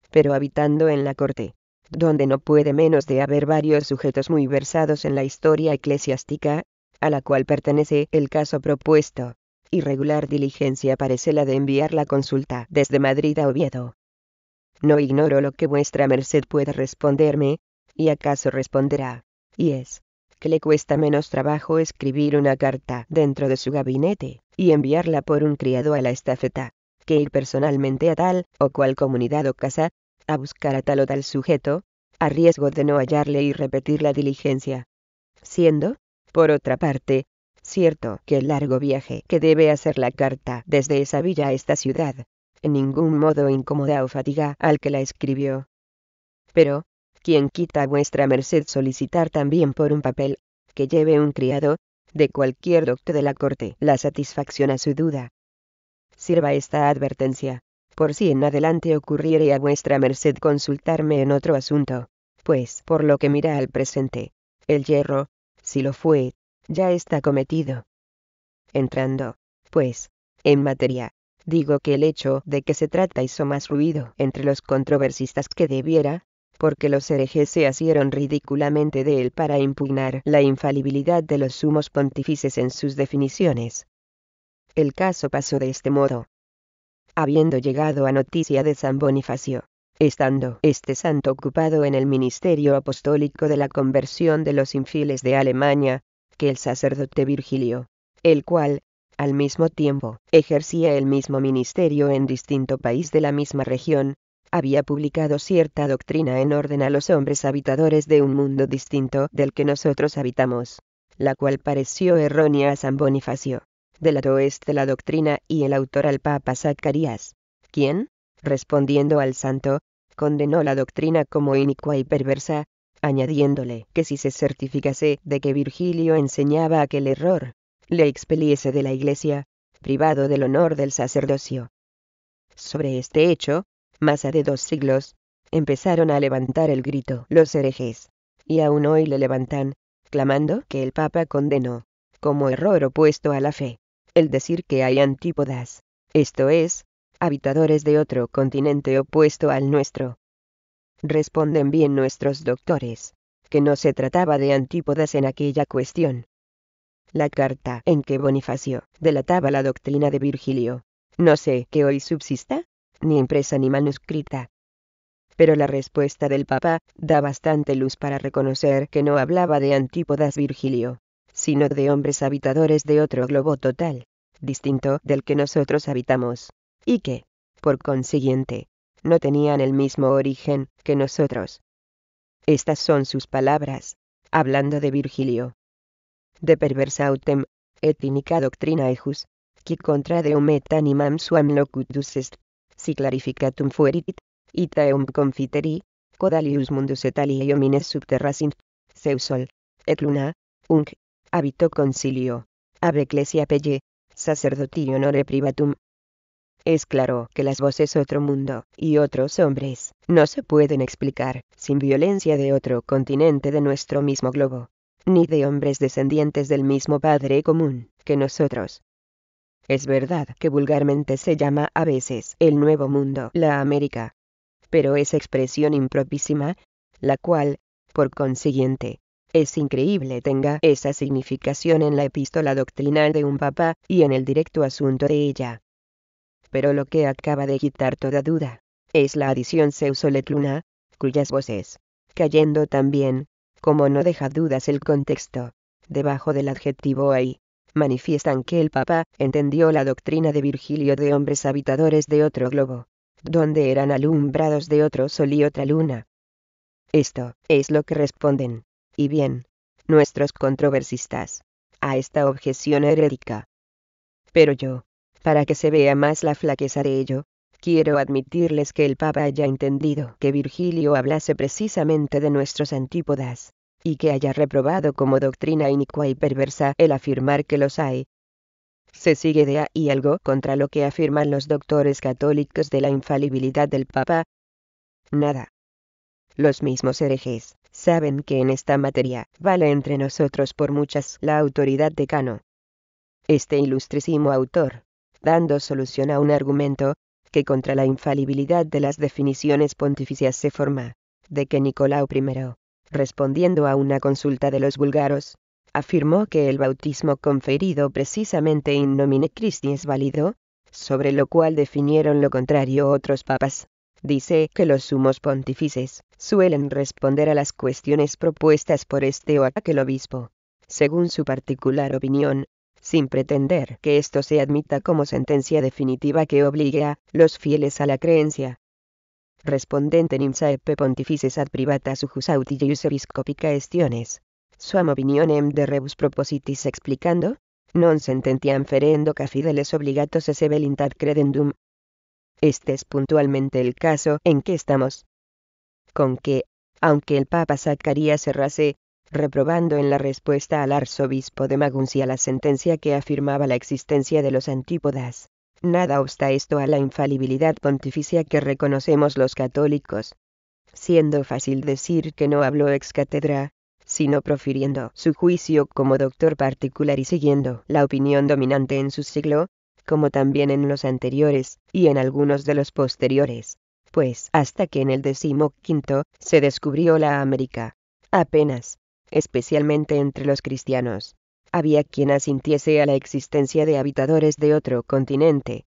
Pero habitando en la corte, donde no puede menos de haber varios sujetos muy versados en la historia eclesiástica, a la cual pertenece el caso propuesto, irregular diligencia parece la de enviar la consulta desde Madrid a Oviedo. No ignoro lo que vuestra merced pueda responderme, y acaso responderá, y es, que le cuesta menos trabajo escribir una carta dentro de su gabinete, y enviarla por un criado a la estafeta, que ir personalmente a tal o cual comunidad o casa, a buscar a tal o tal sujeto, a riesgo de no hallarle y repetir la diligencia. Siendo, por otra parte, Cierto que el largo viaje que debe hacer la carta desde esa villa a esta ciudad, en ningún modo incomoda o fatiga al que la escribió. Pero, ¿quién quita a vuestra merced solicitar también por un papel, que lleve un criado, de cualquier doctor de la corte, la satisfacción a su duda? Sirva esta advertencia, por si en adelante ocurriere a vuestra merced consultarme en otro asunto, pues por lo que mira al presente, el hierro, si lo fue, ya está cometido. Entrando, pues, en materia, digo que el hecho de que se trata hizo más ruido entre los controversistas que debiera, porque los herejes se asieron ridículamente de él para impugnar la infalibilidad de los sumos pontífices en sus definiciones. El caso pasó de este modo. Habiendo llegado a noticia de San Bonifacio, estando este santo ocupado en el ministerio apostólico de la conversión de los infieles de Alemania, que el sacerdote Virgilio, el cual, al mismo tiempo, ejercía el mismo ministerio en distinto país de la misma región, había publicado cierta doctrina en orden a los hombres habitadores de un mundo distinto del que nosotros habitamos, la cual pareció errónea a San Bonifacio. Delató este la doctrina y el autor al Papa Zacarías, quien, respondiendo al santo, condenó la doctrina como inicua y perversa, añadiéndole que si se certificase de que Virgilio enseñaba aquel error, le expeliese de la iglesia, privado del honor del sacerdocio. Sobre este hecho, más de dos siglos, empezaron a levantar el grito los herejes, y aún hoy le levantan, clamando que el Papa condenó, como error opuesto a la fe, el decir que hay antípodas, esto es, habitadores de otro continente opuesto al nuestro, responden bien nuestros doctores, que no se trataba de antípodas en aquella cuestión. La carta en que Bonifacio delataba la doctrina de Virgilio, no sé que hoy subsista, ni impresa ni manuscrita. Pero la respuesta del Papa da bastante luz para reconocer que no hablaba de antípodas Virgilio, sino de hombres habitadores de otro globo total, distinto del que nosotros habitamos, y que, por consiguiente, no tenían el mismo origen que nosotros. Estas son sus palabras, hablando de Virgilio. De perversa autem, et inica doctrina ejus, qui contra deum et animam suam locutus est, si clarificatum fuerit, ita confiteri, codalius mundus et alie homines subterrasint, seusol, et luna, unc, habito concilio, ab ecclesia pelle, sacerdoti honore privatum, es claro que las voces Otro Mundo y otros hombres no se pueden explicar sin violencia de otro continente de nuestro mismo globo, ni de hombres descendientes del mismo padre común que nosotros. Es verdad que vulgarmente se llama a veces el Nuevo Mundo la América, pero es expresión impropísima, la cual, por consiguiente, es increíble tenga esa significación en la epístola doctrinal de un papá y en el directo asunto de ella pero lo que acaba de quitar toda duda, es la adición Luna, cuyas voces, cayendo también, como no deja dudas el contexto, debajo del adjetivo ahí, manifiestan que el Papa entendió la doctrina de Virgilio de hombres habitadores de otro globo, donde eran alumbrados de otro sol y otra luna. Esto es lo que responden, y bien, nuestros controversistas, a esta objeción herética. Pero yo, para que se vea más la flaqueza de ello, quiero admitirles que el Papa haya entendido que Virgilio hablase precisamente de nuestros antípodas, y que haya reprobado como doctrina inicua y perversa el afirmar que los hay. Se sigue de ahí algo contra lo que afirman los doctores católicos de la infalibilidad del Papa. Nada. Los mismos herejes saben que en esta materia vale entre nosotros por muchas la autoridad de Cano. Este ilustrísimo autor dando solución a un argumento, que contra la infalibilidad de las definiciones pontificias se forma, de que Nicolau I, respondiendo a una consulta de los búlgaros, afirmó que el bautismo conferido precisamente in nomine Christi es válido, sobre lo cual definieron lo contrario otros papas. Dice que los sumos pontífices suelen responder a las cuestiones propuestas por este o aquel obispo, según su particular opinión, sin pretender que esto se admita como sentencia definitiva que obligue a los fieles a la creencia. Respondente nimsaepe pontifices ad privata sujus ius episcopica estiones. Suam opinionem de rebus propositis explicando, non sententiam ferendo ca fideles obligatos esse ad credendum. Este es puntualmente el caso en que estamos. Con que, aunque el Papa Zacarías cerrase reprobando en la respuesta al arzobispo de Maguncia la sentencia que afirmaba la existencia de los antípodas. Nada obsta esto a la infalibilidad pontificia que reconocemos los católicos. Siendo fácil decir que no habló ex cátedra, sino profiriendo su juicio como doctor particular y siguiendo la opinión dominante en su siglo, como también en los anteriores, y en algunos de los posteriores, pues hasta que en el decimoquinto se descubrió la América, apenas especialmente entre los cristianos. Había quien asintiese a la existencia de habitadores de otro continente,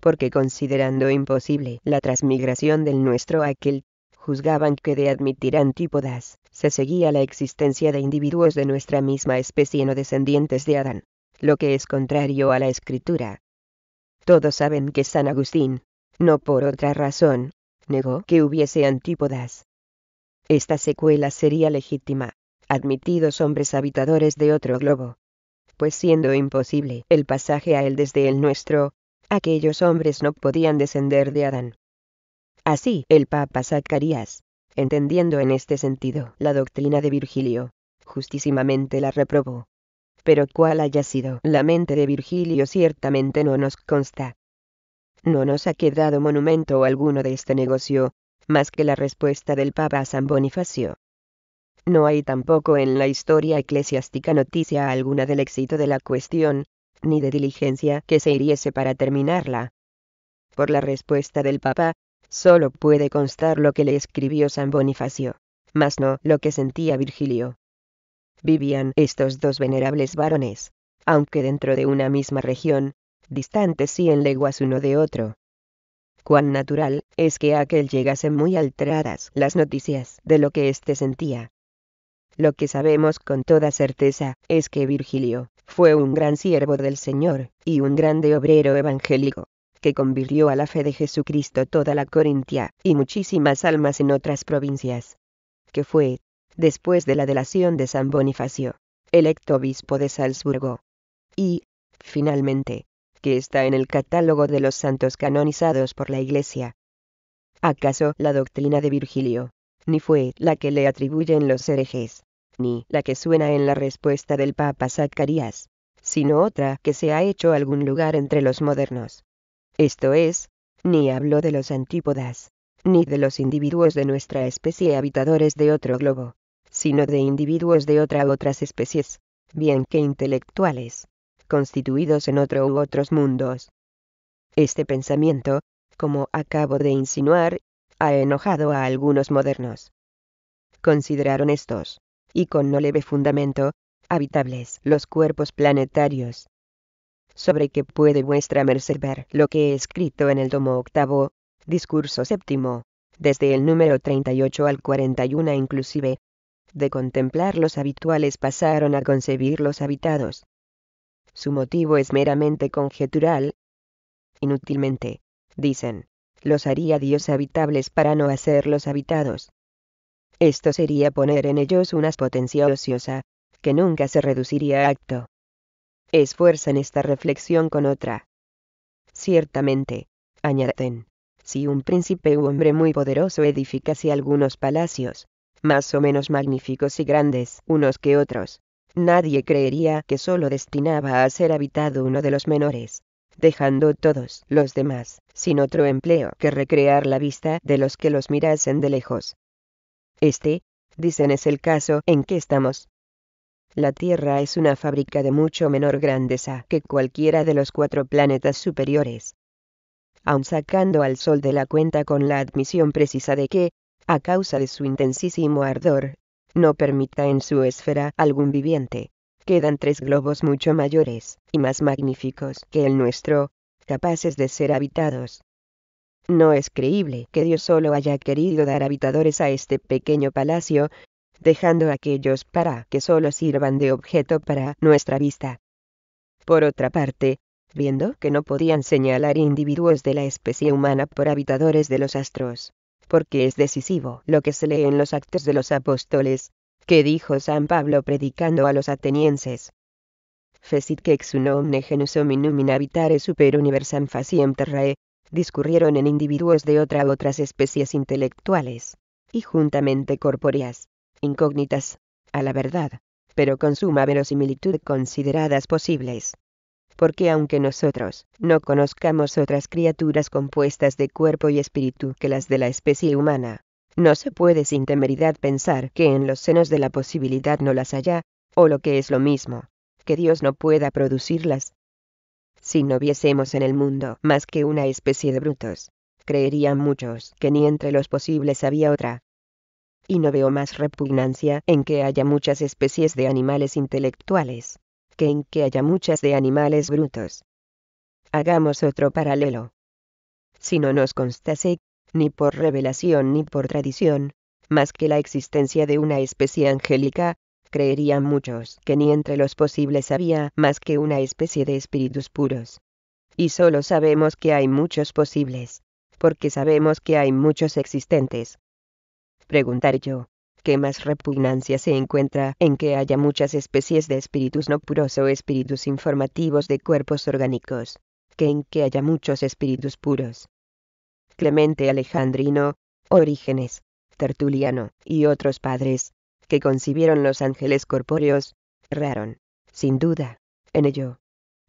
porque considerando imposible la transmigración del nuestro a aquel, juzgaban que de admitir antípodas, se seguía la existencia de individuos de nuestra misma especie no descendientes de Adán, lo que es contrario a la escritura. Todos saben que San Agustín, no por otra razón, negó que hubiese antípodas. Esta secuela sería legítima, admitidos hombres habitadores de otro globo. Pues siendo imposible el pasaje a él desde el nuestro, aquellos hombres no podían descender de Adán. Así, el Papa Zacarías, entendiendo en este sentido la doctrina de Virgilio, justísimamente la reprobó. Pero cuál haya sido la mente de Virgilio ciertamente no nos consta. No nos ha quedado monumento alguno de este negocio, más que la respuesta del Papa a San Bonifacio. No hay tampoco en la historia eclesiástica noticia alguna del éxito de la cuestión, ni de diligencia que se hiriese para terminarla. Por la respuesta del Papa, solo puede constar lo que le escribió San Bonifacio, mas no lo que sentía Virgilio. Vivían estos dos venerables varones, aunque dentro de una misma región, distantes en leguas uno de otro. Cuán natural es que a aquel llegase muy alteradas las noticias de lo que éste sentía, lo que sabemos con toda certeza es que Virgilio fue un gran siervo del Señor, y un grande obrero evangélico, que convirtió a la fe de Jesucristo toda la Corintia, y muchísimas almas en otras provincias. Que fue, después de la delación de San Bonifacio, electo obispo de Salzburgo. Y, finalmente, que está en el catálogo de los santos canonizados por la Iglesia. ¿Acaso la doctrina de Virgilio, ni fue la que le atribuyen los herejes, ni la que suena en la respuesta del Papa Zacarías, sino otra que se ha hecho algún lugar entre los modernos. Esto es, ni habló de los antípodas, ni de los individuos de nuestra especie habitadores de otro globo, sino de individuos de otra u otras especies, bien que intelectuales, constituidos en otro u otros mundos. Este pensamiento, como acabo de insinuar, ha enojado a algunos modernos. Consideraron estos y con no leve fundamento, habitables los cuerpos planetarios. Sobre que puede vuestra merced ver lo que he escrito en el tomo octavo, discurso séptimo, desde el número 38 al 41 inclusive. De contemplar los habituales pasaron a concebir los habitados. Su motivo es meramente conjetural. Inútilmente, dicen, los haría Dios habitables para no hacerlos habitados. Esto sería poner en ellos una potencia ociosa, que nunca se reduciría a acto. Esfuerzan esta reflexión con otra. Ciertamente, añaden, si un príncipe u hombre muy poderoso edificase algunos palacios, más o menos magníficos y grandes unos que otros, nadie creería que solo destinaba a ser habitado uno de los menores, dejando todos los demás sin otro empleo que recrear la vista de los que los mirasen de lejos, este, dicen, es el caso en que estamos. La Tierra es una fábrica de mucho menor grandeza que cualquiera de los cuatro planetas superiores. Aun sacando al Sol de la cuenta con la admisión precisa de que, a causa de su intensísimo ardor, no permita en su esfera algún viviente. Quedan tres globos mucho mayores y más magníficos que el nuestro, capaces de ser habitados. No es creíble que Dios solo haya querido dar habitadores a este pequeño palacio, dejando aquellos para que solo sirvan de objeto para nuestra vista. Por otra parte, viendo que no podían señalar individuos de la especie humana por habitadores de los astros, porque es decisivo lo que se lee en los actos de los apóstoles, que dijo San Pablo predicando a los atenienses. «Fesit que ex un omne genus hominum in habitare super universam faciem terrae, discurrieron en individuos de otra u otras especies intelectuales, y juntamente corpóreas, incógnitas, a la verdad, pero con suma verosimilitud consideradas posibles. Porque aunque nosotros no conozcamos otras criaturas compuestas de cuerpo y espíritu que las de la especie humana, no se puede sin temeridad pensar que en los senos de la posibilidad no las haya, o lo que es lo mismo, que Dios no pueda producirlas, si no viésemos en el mundo más que una especie de brutos. Creerían muchos que ni entre los posibles había otra. Y no veo más repugnancia en que haya muchas especies de animales intelectuales, que en que haya muchas de animales brutos. Hagamos otro paralelo. Si no nos constase, ni por revelación ni por tradición, más que la existencia de una especie angélica, creerían muchos que ni entre los posibles había más que una especie de espíritus puros. Y solo sabemos que hay muchos posibles, porque sabemos que hay muchos existentes. Preguntar yo, ¿qué más repugnancia se encuentra en que haya muchas especies de espíritus no puros o espíritus informativos de cuerpos orgánicos, que en que haya muchos espíritus puros? Clemente Alejandrino, Orígenes, Tertuliano, y otros padres, que concibieron los ángeles corpóreos, erraron, sin duda, en ello.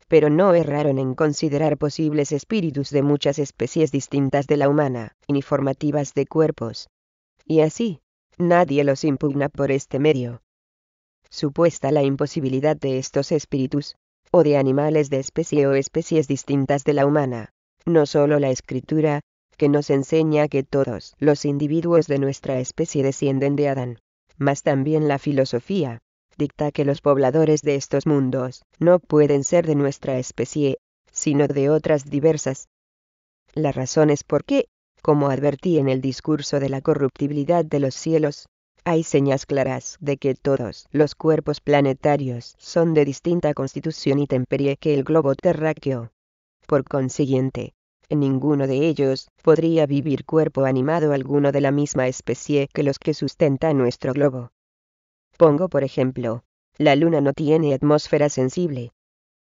Pero no erraron en considerar posibles espíritus de muchas especies distintas de la humana, ni formativas de cuerpos. Y así, nadie los impugna por este medio. Supuesta la imposibilidad de estos espíritus, o de animales de especie o especies distintas de la humana, no solo la escritura, que nos enseña que todos los individuos de nuestra especie descienden de Adán, mas también la filosofía, dicta que los pobladores de estos mundos no pueden ser de nuestra especie, sino de otras diversas. La razón es porque, como advertí en el discurso de la corruptibilidad de los cielos, hay señas claras de que todos los cuerpos planetarios son de distinta constitución y temperie que el globo terráqueo. Por consiguiente, ninguno de ellos podría vivir cuerpo animado alguno de la misma especie que los que sustenta nuestro globo. Pongo por ejemplo, la Luna no tiene atmósfera sensible.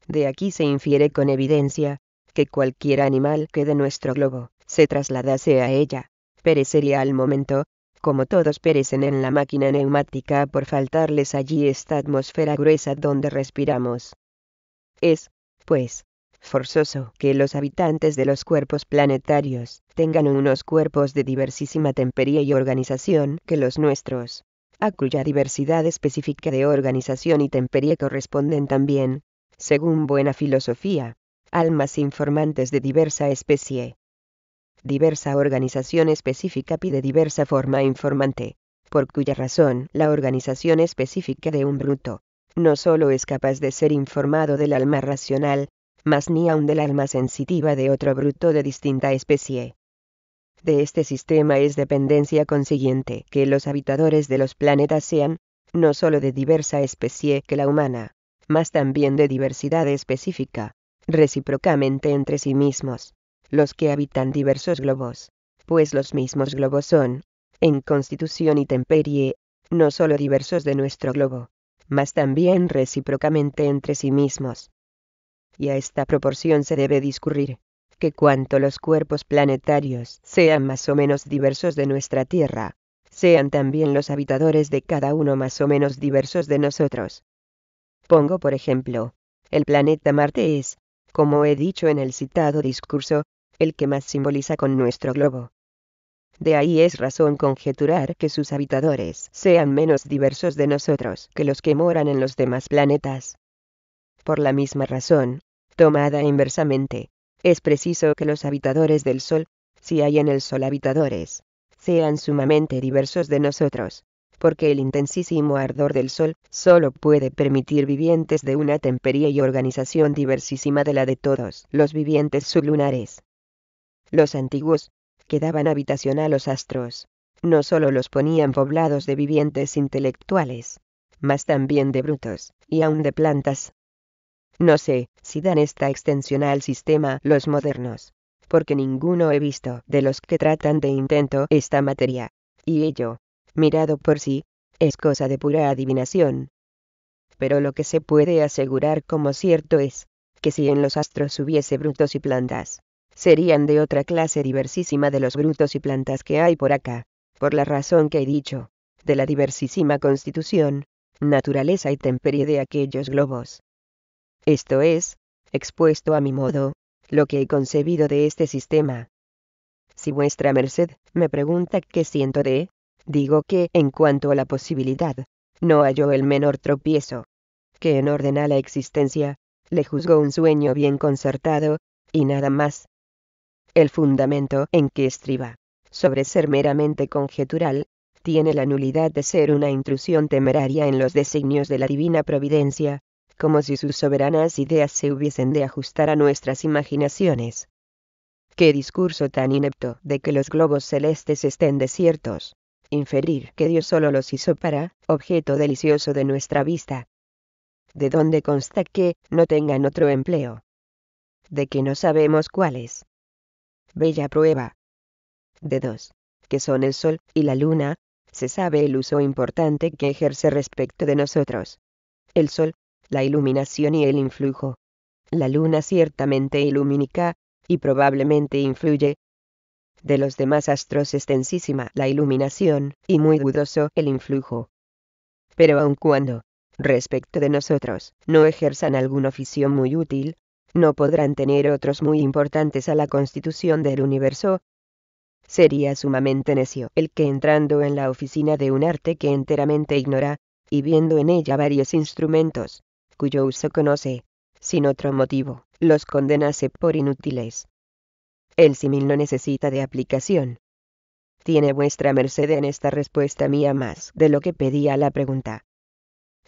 De aquí se infiere con evidencia, que cualquier animal que de nuestro globo se trasladase a ella, perecería al momento, como todos perecen en la máquina neumática por faltarles allí esta atmósfera gruesa donde respiramos. Es, pues, forzoso que los habitantes de los cuerpos planetarios tengan unos cuerpos de diversísima tempería y organización que los nuestros, a cuya diversidad específica de organización y tempería corresponden también, según buena filosofía, almas informantes de diversa especie. Diversa organización específica pide diversa forma informante, por cuya razón la organización específica de un bruto no solo es capaz de ser informado del alma racional, mas ni aun del alma sensitiva de otro bruto de distinta especie. De este sistema es dependencia consiguiente que los habitadores de los planetas sean, no sólo de diversa especie que la humana, mas también de diversidad específica, recíprocamente entre sí mismos, los que habitan diversos globos, pues los mismos globos son, en constitución y temperie, no sólo diversos de nuestro globo, mas también recíprocamente entre sí mismos, y a esta proporción se debe discurrir, que cuanto los cuerpos planetarios sean más o menos diversos de nuestra Tierra, sean también los habitadores de cada uno más o menos diversos de nosotros. Pongo por ejemplo, el planeta Marte es, como he dicho en el citado discurso, el que más simboliza con nuestro globo. De ahí es razón conjeturar que sus habitadores sean menos diversos de nosotros que los que moran en los demás planetas. Por la misma razón, tomada inversamente, es preciso que los habitadores del Sol, si hay en el Sol habitadores, sean sumamente diversos de nosotros, porque el intensísimo ardor del Sol solo puede permitir vivientes de una tempería y organización diversísima de la de todos los vivientes sublunares. Los antiguos, que daban habitación a los astros, no solo los ponían poblados de vivientes intelectuales, mas también de brutos, y aun de plantas, no sé si dan esta extensión al sistema los modernos, porque ninguno he visto de los que tratan de intento esta materia, y ello, mirado por sí, es cosa de pura adivinación. Pero lo que se puede asegurar como cierto es, que si en los astros hubiese brutos y plantas, serían de otra clase diversísima de los brutos y plantas que hay por acá, por la razón que he dicho, de la diversísima constitución, naturaleza y temperie de aquellos globos. Esto es, expuesto a mi modo, lo que he concebido de este sistema. Si vuestra merced me pregunta qué siento de, digo que, en cuanto a la posibilidad, no halló el menor tropiezo. Que en orden a la existencia, le juzgó un sueño bien concertado, y nada más. El fundamento en que estriba, sobre ser meramente conjetural, tiene la nulidad de ser una intrusión temeraria en los designios de la divina providencia, como si sus soberanas ideas se hubiesen de ajustar a nuestras imaginaciones. Qué discurso tan inepto de que los globos celestes estén desiertos. Inferir que Dios solo los hizo para, objeto delicioso de nuestra vista. ¿De dónde consta que, no tengan otro empleo? De que no sabemos cuáles. Bella prueba. De dos, que son el Sol y la Luna, se sabe el uso importante que ejerce respecto de nosotros. El Sol, la iluminación y el influjo. La luna ciertamente ilumínica, y probablemente influye. De los demás astros extensísima la iluminación, y muy dudoso el influjo. Pero aun cuando, respecto de nosotros, no ejerzan alguna oficio muy útil, no podrán tener otros muy importantes a la constitución del universo. Sería sumamente necio el que entrando en la oficina de un arte que enteramente ignora, y viendo en ella varios instrumentos, cuyo uso conoce, sin otro motivo, los condenase por inútiles. El símil no necesita de aplicación. Tiene vuestra merced en esta respuesta mía más de lo que pedía la pregunta.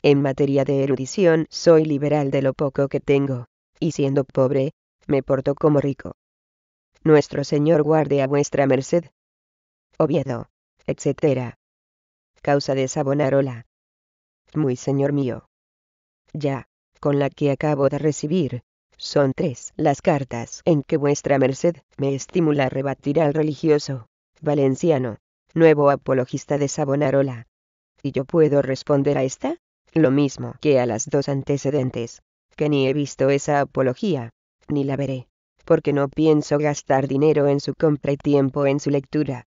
En materia de erudición soy liberal de lo poco que tengo, y siendo pobre, me porto como rico. Nuestro Señor guarde a vuestra merced. Oviedo, etc. Causa de Sabonarola. Muy señor mío ya, con la que acabo de recibir. Son tres las cartas en que vuestra merced me estimula a rebatir al religioso, valenciano, nuevo apologista de Sabonarola. ¿Y yo puedo responder a esta? Lo mismo que a las dos antecedentes, que ni he visto esa apología, ni la veré, porque no pienso gastar dinero en su compra y tiempo en su lectura.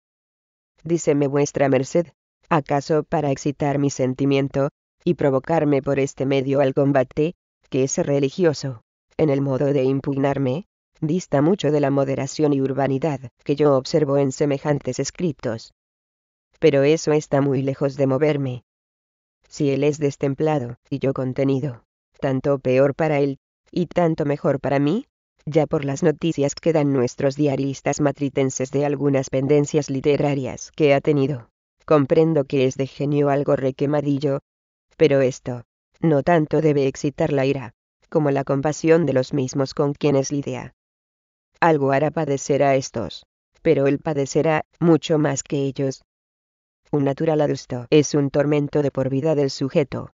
Díceme vuestra merced, ¿acaso para excitar mi sentimiento, y provocarme por este medio al combate, que es religioso, en el modo de impugnarme, dista mucho de la moderación y urbanidad que yo observo en semejantes escritos. Pero eso está muy lejos de moverme. Si él es destemplado y yo contenido, tanto peor para él, y tanto mejor para mí, ya por las noticias que dan nuestros diaristas matritenses de algunas pendencias literarias que ha tenido. Comprendo que es de genio algo requemadillo, pero esto, no tanto debe excitar la ira, como la compasión de los mismos con quienes lidia. Algo hará padecer a estos, pero él padecerá mucho más que ellos. Un natural adusto es un tormento de por vida del sujeto.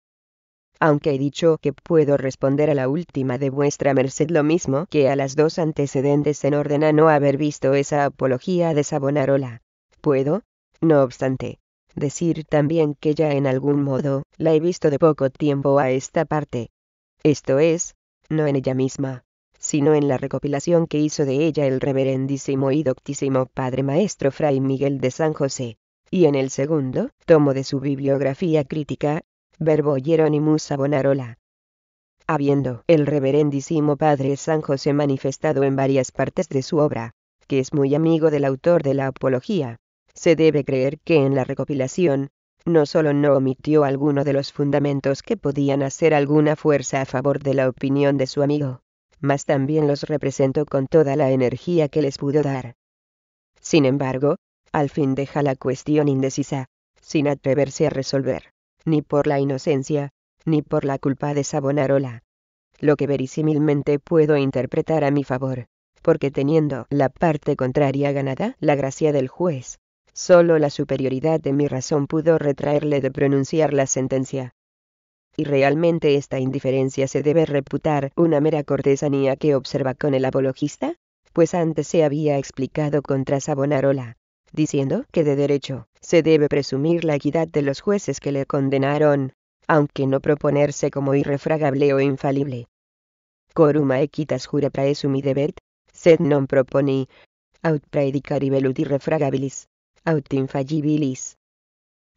Aunque he dicho que puedo responder a la última de vuestra merced lo mismo que a las dos antecedentes en orden a no haber visto esa apología de Sabonarola. puedo, no obstante, decir también que ya en algún modo, la he visto de poco tiempo a esta parte. Esto es, no en ella misma, sino en la recopilación que hizo de ella el reverendísimo y doctísimo padre maestro Fray Miguel de San José, y en el segundo, tomo de su bibliografía crítica, Verbo Hieronymus Abonarola. Habiendo el reverendísimo padre San José manifestado en varias partes de su obra, que es muy amigo del autor de la Apología, se debe creer que en la recopilación, no solo no omitió alguno de los fundamentos que podían hacer alguna fuerza a favor de la opinión de su amigo, mas también los representó con toda la energía que les pudo dar. Sin embargo, al fin deja la cuestión indecisa, sin atreverse a resolver, ni por la inocencia, ni por la culpa de Sabonarola. Lo que verisimilmente puedo interpretar a mi favor, porque teniendo la parte contraria ganada la gracia del juez, Solo la superioridad de mi razón pudo retraerle de pronunciar la sentencia. Y realmente esta indiferencia se debe reputar una mera cortesanía que observa con el apologista, pues antes se había explicado contra Sabonarola, diciendo que de derecho se debe presumir la equidad de los jueces que le condenaron, aunque no proponerse como irrefragable o infalible. Coruma equitas jura praesumi debet, sed non proponi, aut praedicari irrefragabilis aut infallibilis.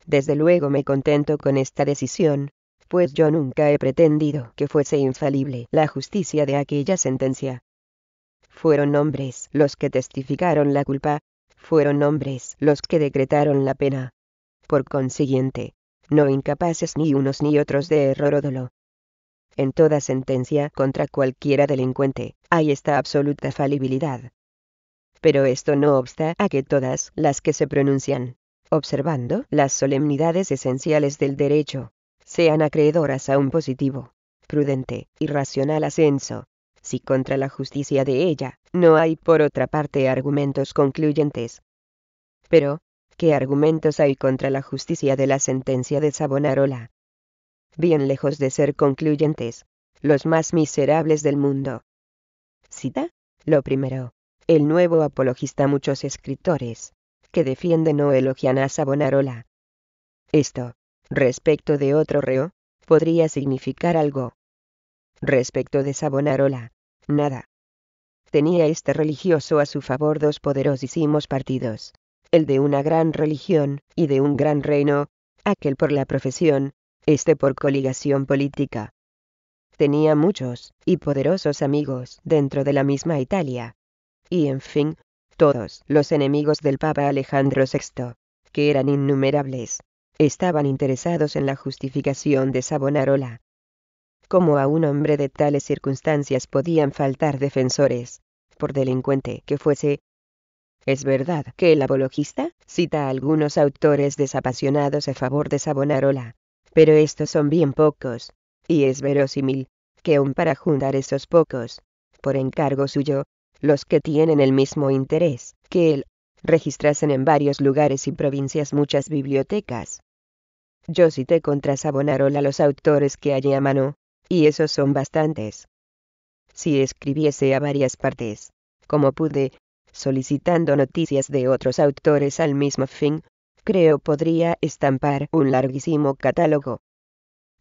Desde luego me contento con esta decisión, pues yo nunca he pretendido que fuese infalible la justicia de aquella sentencia. Fueron hombres los que testificaron la culpa, fueron hombres los que decretaron la pena. Por consiguiente, no incapaces ni unos ni otros de error o dolo. En toda sentencia contra cualquiera delincuente, hay esta absoluta falibilidad pero esto no obsta a que todas las que se pronuncian, observando las solemnidades esenciales del derecho, sean acreedoras a un positivo, prudente y racional ascenso, si contra la justicia de ella no hay por otra parte argumentos concluyentes. Pero, ¿qué argumentos hay contra la justicia de la sentencia de Sabonarola? Bien lejos de ser concluyentes, los más miserables del mundo. Cita, lo primero, el nuevo apologista muchos escritores, que defienden o elogian a Sabonarola. Esto, respecto de otro reo, podría significar algo. Respecto de Sabonarola, nada. Tenía este religioso a su favor dos poderosísimos partidos, el de una gran religión y de un gran reino, aquel por la profesión, este por coligación política. Tenía muchos y poderosos amigos dentro de la misma Italia, y en fin, todos los enemigos del Papa Alejandro VI, que eran innumerables, estaban interesados en la justificación de Sabonarola. Como a un hombre de tales circunstancias podían faltar defensores, por delincuente que fuese? Es verdad que el apologista cita a algunos autores desapasionados a favor de Sabonarola, pero estos son bien pocos, y es verosímil que aun para juntar esos pocos, por encargo suyo, los que tienen el mismo interés que él, registrasen en varios lugares y provincias muchas bibliotecas. Yo cité contra Sabonarola los autores que hallé a mano, y esos son bastantes. Si escribiese a varias partes, como pude, solicitando noticias de otros autores al mismo fin, creo podría estampar un larguísimo catálogo.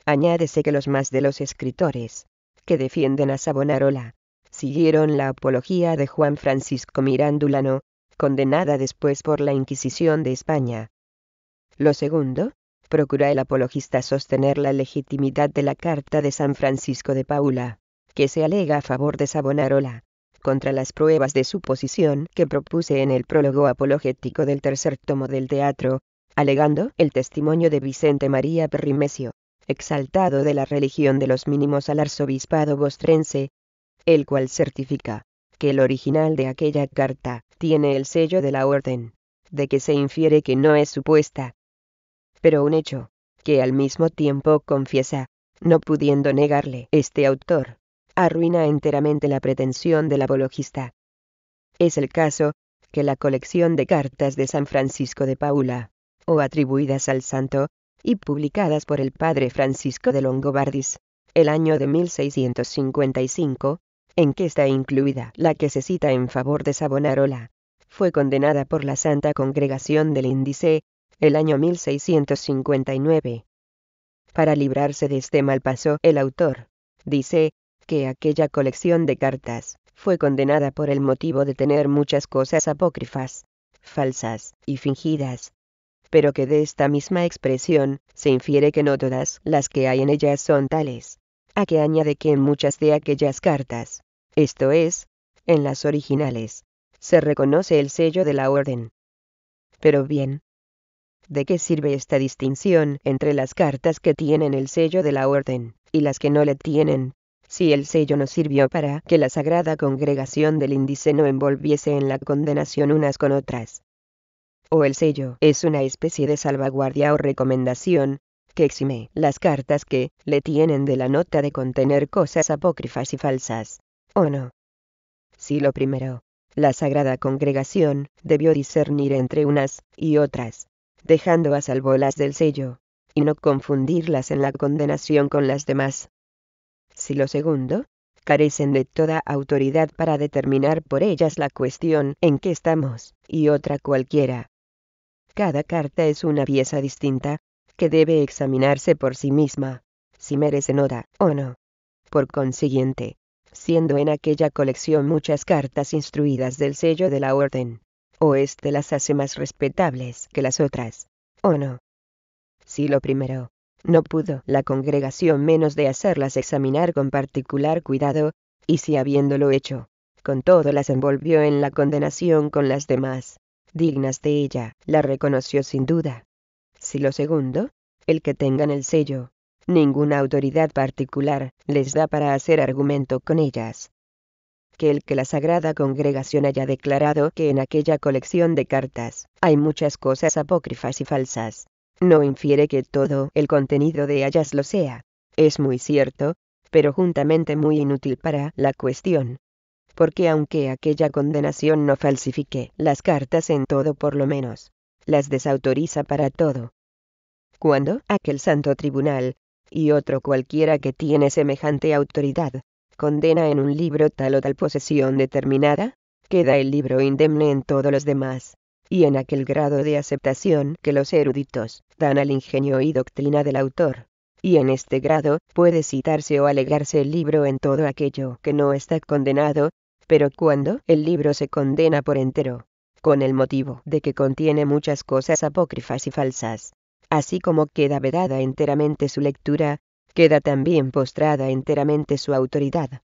Añádese que los más de los escritores que defienden a Sabonarola siguieron la apología de Juan Francisco Mirandulano, condenada después por la Inquisición de España. Lo segundo, procura el apologista sostener la legitimidad de la Carta de San Francisco de Paula, que se alega a favor de Sabonarola, contra las pruebas de su posición que propuse en el prólogo apologético del tercer tomo del teatro, alegando el testimonio de Vicente María Perrimesio, exaltado de la religión de los mínimos al arzobispado bostrense, el cual certifica que el original de aquella carta tiene el sello de la orden, de que se infiere que no es supuesta. Pero un hecho, que al mismo tiempo confiesa, no pudiendo negarle este autor, arruina enteramente la pretensión del apologista. Es el caso, que la colección de cartas de San Francisco de Paula, o atribuidas al santo, y publicadas por el padre Francisco de Longobardis, el año de 1655, en que está incluida la que se cita en favor de Sabonarola, fue condenada por la Santa Congregación del Índice, el año 1659. Para librarse de este mal paso, el autor dice que aquella colección de cartas fue condenada por el motivo de tener muchas cosas apócrifas, falsas y fingidas, pero que de esta misma expresión se infiere que no todas las que hay en ellas son tales, a que añade que en muchas de aquellas cartas esto es, en las originales, se reconoce el sello de la orden. Pero bien, ¿de qué sirve esta distinción entre las cartas que tienen el sello de la orden y las que no le tienen? Si el sello no sirvió para que la sagrada congregación del índice no envolviese en la condenación unas con otras. O el sello es una especie de salvaguardia o recomendación, que exime las cartas que le tienen de la nota de contener cosas apócrifas y falsas. ¿o no? Si lo primero. La Sagrada Congregación debió discernir entre unas y otras, dejando a salvo las del sello, y no confundirlas en la condenación con las demás. Si lo segundo, carecen de toda autoridad para determinar por ellas la cuestión en que estamos, y otra cualquiera. Cada carta es una pieza distinta, que debe examinarse por sí misma, si merece nota o no. Por consiguiente, siendo en aquella colección muchas cartas instruidas del sello de la orden. ¿O éste las hace más respetables que las otras? ¿O no? Si lo primero, no pudo la congregación menos de hacerlas examinar con particular cuidado, y si habiéndolo hecho, con todo las envolvió en la condenación con las demás, dignas de ella, la reconoció sin duda. Si lo segundo, el que tengan el sello, ninguna autoridad particular les da para hacer argumento con ellas. Que el que la Sagrada Congregación haya declarado que en aquella colección de cartas hay muchas cosas apócrifas y falsas, no infiere que todo el contenido de ellas lo sea. Es muy cierto, pero juntamente muy inútil para la cuestión. Porque aunque aquella condenación no falsifique las cartas en todo por lo menos, las desautoriza para todo. Cuando aquel santo tribunal y otro cualquiera que tiene semejante autoridad, condena en un libro tal o tal posesión determinada, queda el libro indemne en todos los demás, y en aquel grado de aceptación que los eruditos dan al ingenio y doctrina del autor. Y en este grado puede citarse o alegarse el libro en todo aquello que no está condenado, pero cuando el libro se condena por entero, con el motivo de que contiene muchas cosas apócrifas y falsas, Así como queda vedada enteramente su lectura, queda también postrada enteramente su autoridad.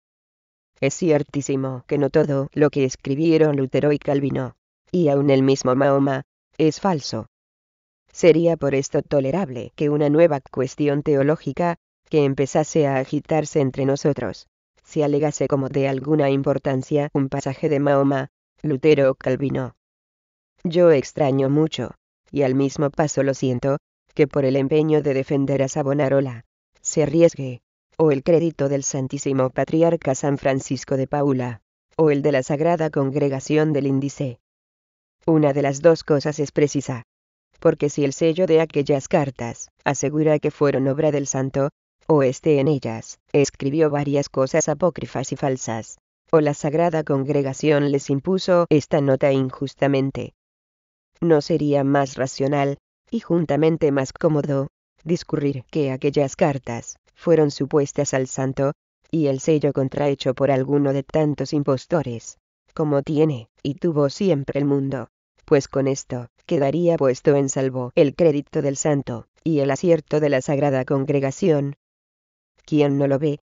Es ciertísimo que no todo lo que escribieron Lutero y Calvino, y aun el mismo Mahoma, es falso. Sería por esto tolerable que una nueva cuestión teológica, que empezase a agitarse entre nosotros, se alegase como de alguna importancia un pasaje de Mahoma, Lutero o Calvino. Yo extraño mucho, y al mismo paso lo siento, que por el empeño de defender a Sabonarola, se arriesgue, o el crédito del Santísimo Patriarca San Francisco de Paula, o el de la Sagrada Congregación del Índice. Una de las dos cosas es precisa. Porque si el sello de aquellas cartas asegura que fueron obra del santo, o esté en ellas, escribió varias cosas apócrifas y falsas, o la Sagrada Congregación les impuso esta nota injustamente. ¿No sería más racional, y juntamente más cómodo, discurrir que aquellas cartas fueron supuestas al santo, y el sello contrahecho por alguno de tantos impostores, como tiene y tuvo siempre el mundo, pues con esto quedaría puesto en salvo el crédito del santo, y el acierto de la sagrada congregación. ¿Quién no lo ve?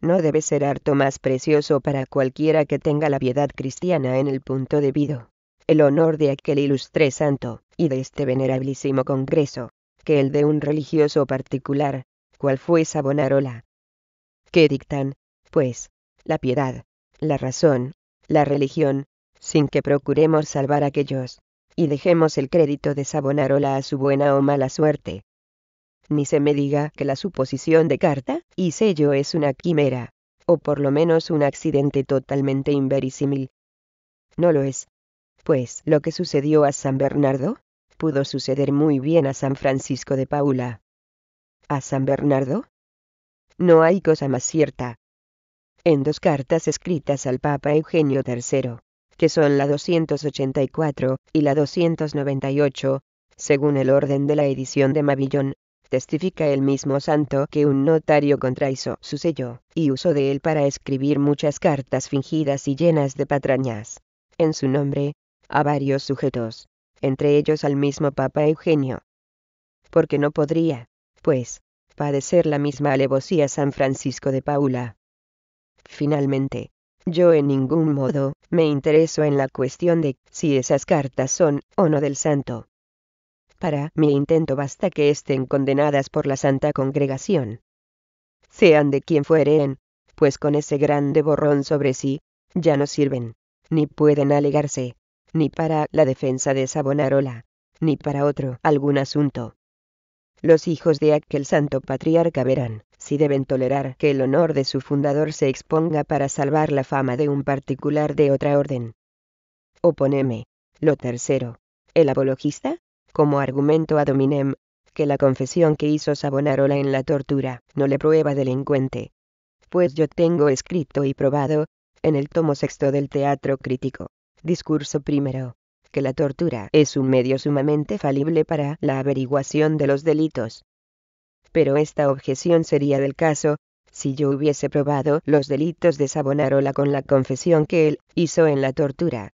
No debe ser harto más precioso para cualquiera que tenga la piedad cristiana en el punto debido, el honor de aquel ilustre santo, y de este venerabilísimo Congreso, que el de un religioso particular, cual fue Sabonarola. ¿Qué dictan, pues, la piedad, la razón, la religión, sin que procuremos salvar aquellos, y dejemos el crédito de Sabonarola a su buena o mala suerte. Ni se me diga que la suposición de carta y sello es una quimera, o por lo menos un accidente totalmente inverisímil. No lo es. Pues lo que sucedió a San Bernardo, pudo suceder muy bien a San Francisco de Paula. ¿A San Bernardo? No hay cosa más cierta. En dos cartas escritas al Papa Eugenio III, que son la 284 y la 298, según el orden de la edición de Mavillón, testifica el mismo santo que un notario contrahizo su sello y usó de él para escribir muchas cartas fingidas y llenas de patrañas, en su nombre, a varios sujetos, entre ellos al mismo Papa Eugenio. Porque no podría, pues, padecer la misma alevosía San Francisco de Paula. Finalmente, yo en ningún modo me intereso en la cuestión de si esas cartas son o no del santo. Para mi intento basta que estén condenadas por la Santa Congregación. Sean de quien fueren, pues con ese grande borrón sobre sí, ya no sirven, ni pueden alegarse ni para la defensa de Sabonarola, ni para otro algún asunto. Los hijos de aquel santo patriarca verán, si deben tolerar que el honor de su fundador se exponga para salvar la fama de un particular de otra orden. Oponeme. Lo tercero. El apologista, como argumento a Dominem, que la confesión que hizo Sabonarola en la tortura no le prueba delincuente. Pues yo tengo escrito y probado, en el tomo sexto del Teatro Crítico, Discurso primero. Que la tortura es un medio sumamente falible para la averiguación de los delitos. Pero esta objeción sería del caso, si yo hubiese probado los delitos de Sabonarola con la confesión que él hizo en la tortura.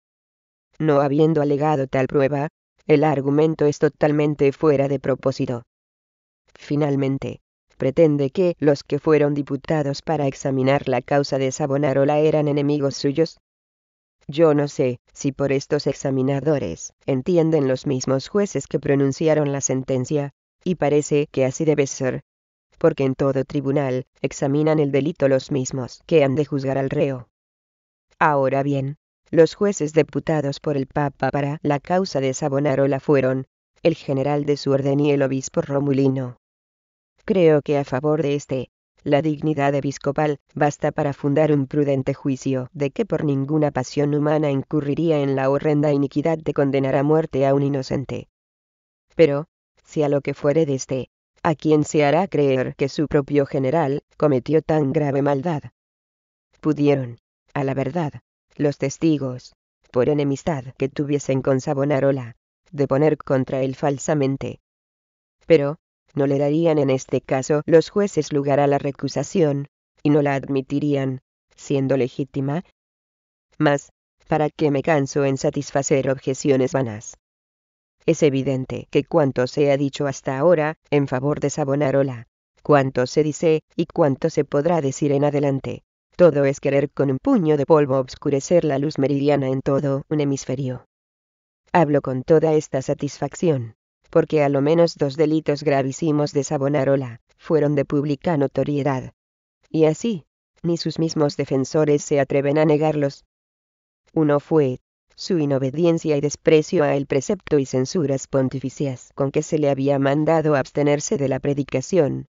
No habiendo alegado tal prueba, el argumento es totalmente fuera de propósito. Finalmente, pretende que los que fueron diputados para examinar la causa de Sabonarola eran enemigos suyos, yo no sé si por estos examinadores entienden los mismos jueces que pronunciaron la sentencia, y parece que así debe ser. Porque en todo tribunal examinan el delito los mismos que han de juzgar al reo. Ahora bien, los jueces deputados por el Papa para la causa de Sabonarola fueron el general de su orden y el obispo Romulino. Creo que a favor de este la dignidad episcopal, basta para fundar un prudente juicio de que por ninguna pasión humana incurriría en la horrenda iniquidad de condenar a muerte a un inocente. Pero, si a lo que fuere de este, ¿a quién se hará creer que su propio general cometió tan grave maldad? Pudieron, a la verdad, los testigos, por enemistad que tuviesen con Sabonarola, deponer contra él falsamente. Pero, no le darían en este caso los jueces lugar a la recusación, y no la admitirían, siendo legítima. Mas, ¿para qué me canso en satisfacer objeciones vanas? Es evidente que cuanto se ha dicho hasta ahora, en favor de Sabonarola. cuanto se dice, y cuanto se podrá decir en adelante, todo es querer con un puño de polvo obscurecer la luz meridiana en todo un hemisferio. Hablo con toda esta satisfacción porque a lo menos dos delitos gravísimos de Sabonarola, fueron de pública notoriedad. Y así, ni sus mismos defensores se atreven a negarlos. Uno fue, su inobediencia y desprecio a el precepto y censuras pontificias con que se le había mandado abstenerse de la predicación.